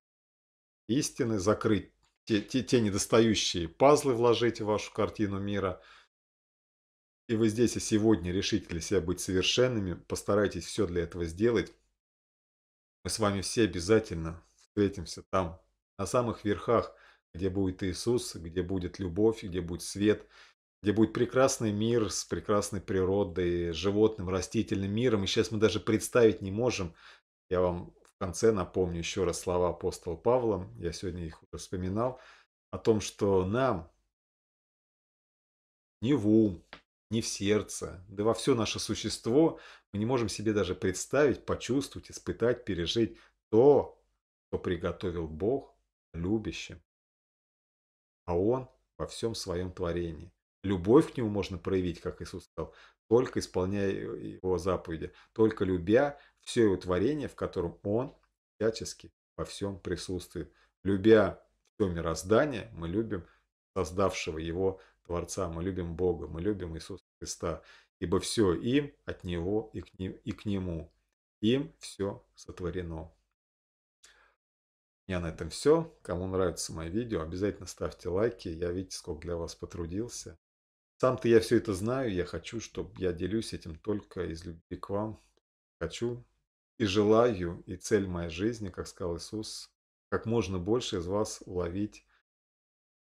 истины, закрыть те, те, те недостающие пазлы, вложить в вашу картину мира. И вы здесь и сегодня решите для себя быть совершенными, постарайтесь все для этого сделать. Мы с вами все обязательно встретимся там, на самых верхах, где будет Иисус, где будет любовь, где будет свет – где будет прекрасный мир с прекрасной природой, животным, растительным миром. И сейчас мы даже представить не можем. Я вам в конце напомню еще раз слова апостола Павла, я сегодня их уже вспоминал, о том, что нам ни в ум, ни в сердце, да во все наше существо мы не можем себе даже представить, почувствовать, испытать, пережить то, что приготовил Бог любящим. А Он во всем своем творении – Любовь к нему можно проявить, как Иисус сказал, только исполняя его заповеди, только любя все его творение, в котором он всячески во всем присутствует. Любя все мироздание, мы любим создавшего его Творца, мы любим Бога, мы любим Иисуса Христа, ибо все им, от Него и к, ним, и к Нему. Им все сотворено. У меня на этом все. Кому нравится мое видео, обязательно ставьте лайки. Я видите, сколько для вас потрудился. Сам-то я все это знаю, я хочу, чтобы я делюсь этим только из любви к вам. Хочу и желаю, и цель моей жизни, как сказал Иисус, как можно больше из вас уловить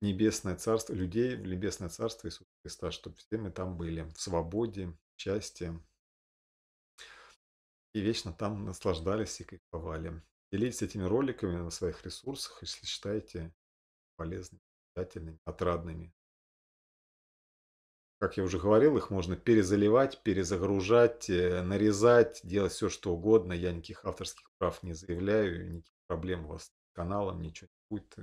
небесное царство, людей в небесное царство Иисуса Христа, чтобы все мы там были, в свободе, счастье. И вечно там наслаждались и кайфовали. Делитесь этими роликами на своих ресурсах, если считаете полезными, питательными, отрадными. Как я уже говорил, их можно перезаливать, перезагружать, э, нарезать, делать все что угодно. Я никаких авторских прав не заявляю, никаких проблем у вас с каналом, ничего не будет.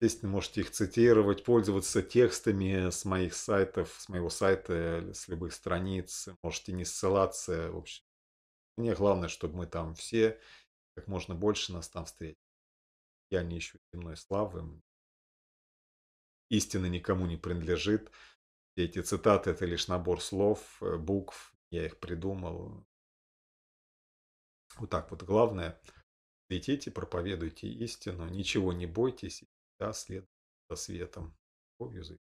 Естественно, можете их цитировать, пользоваться текстами с моих сайтов, с моего сайта, с любых страниц. Можете не ссылаться. В общем, мне главное, чтобы мы там все, как можно больше нас там встретили. Я не ищу земной славы, истина никому не принадлежит. Эти цитаты – это лишь набор слов, э, букв, я их придумал. Вот так вот. Главное – летите, проповедуйте истину, ничего не бойтесь, да, следуйте за светом. Любовью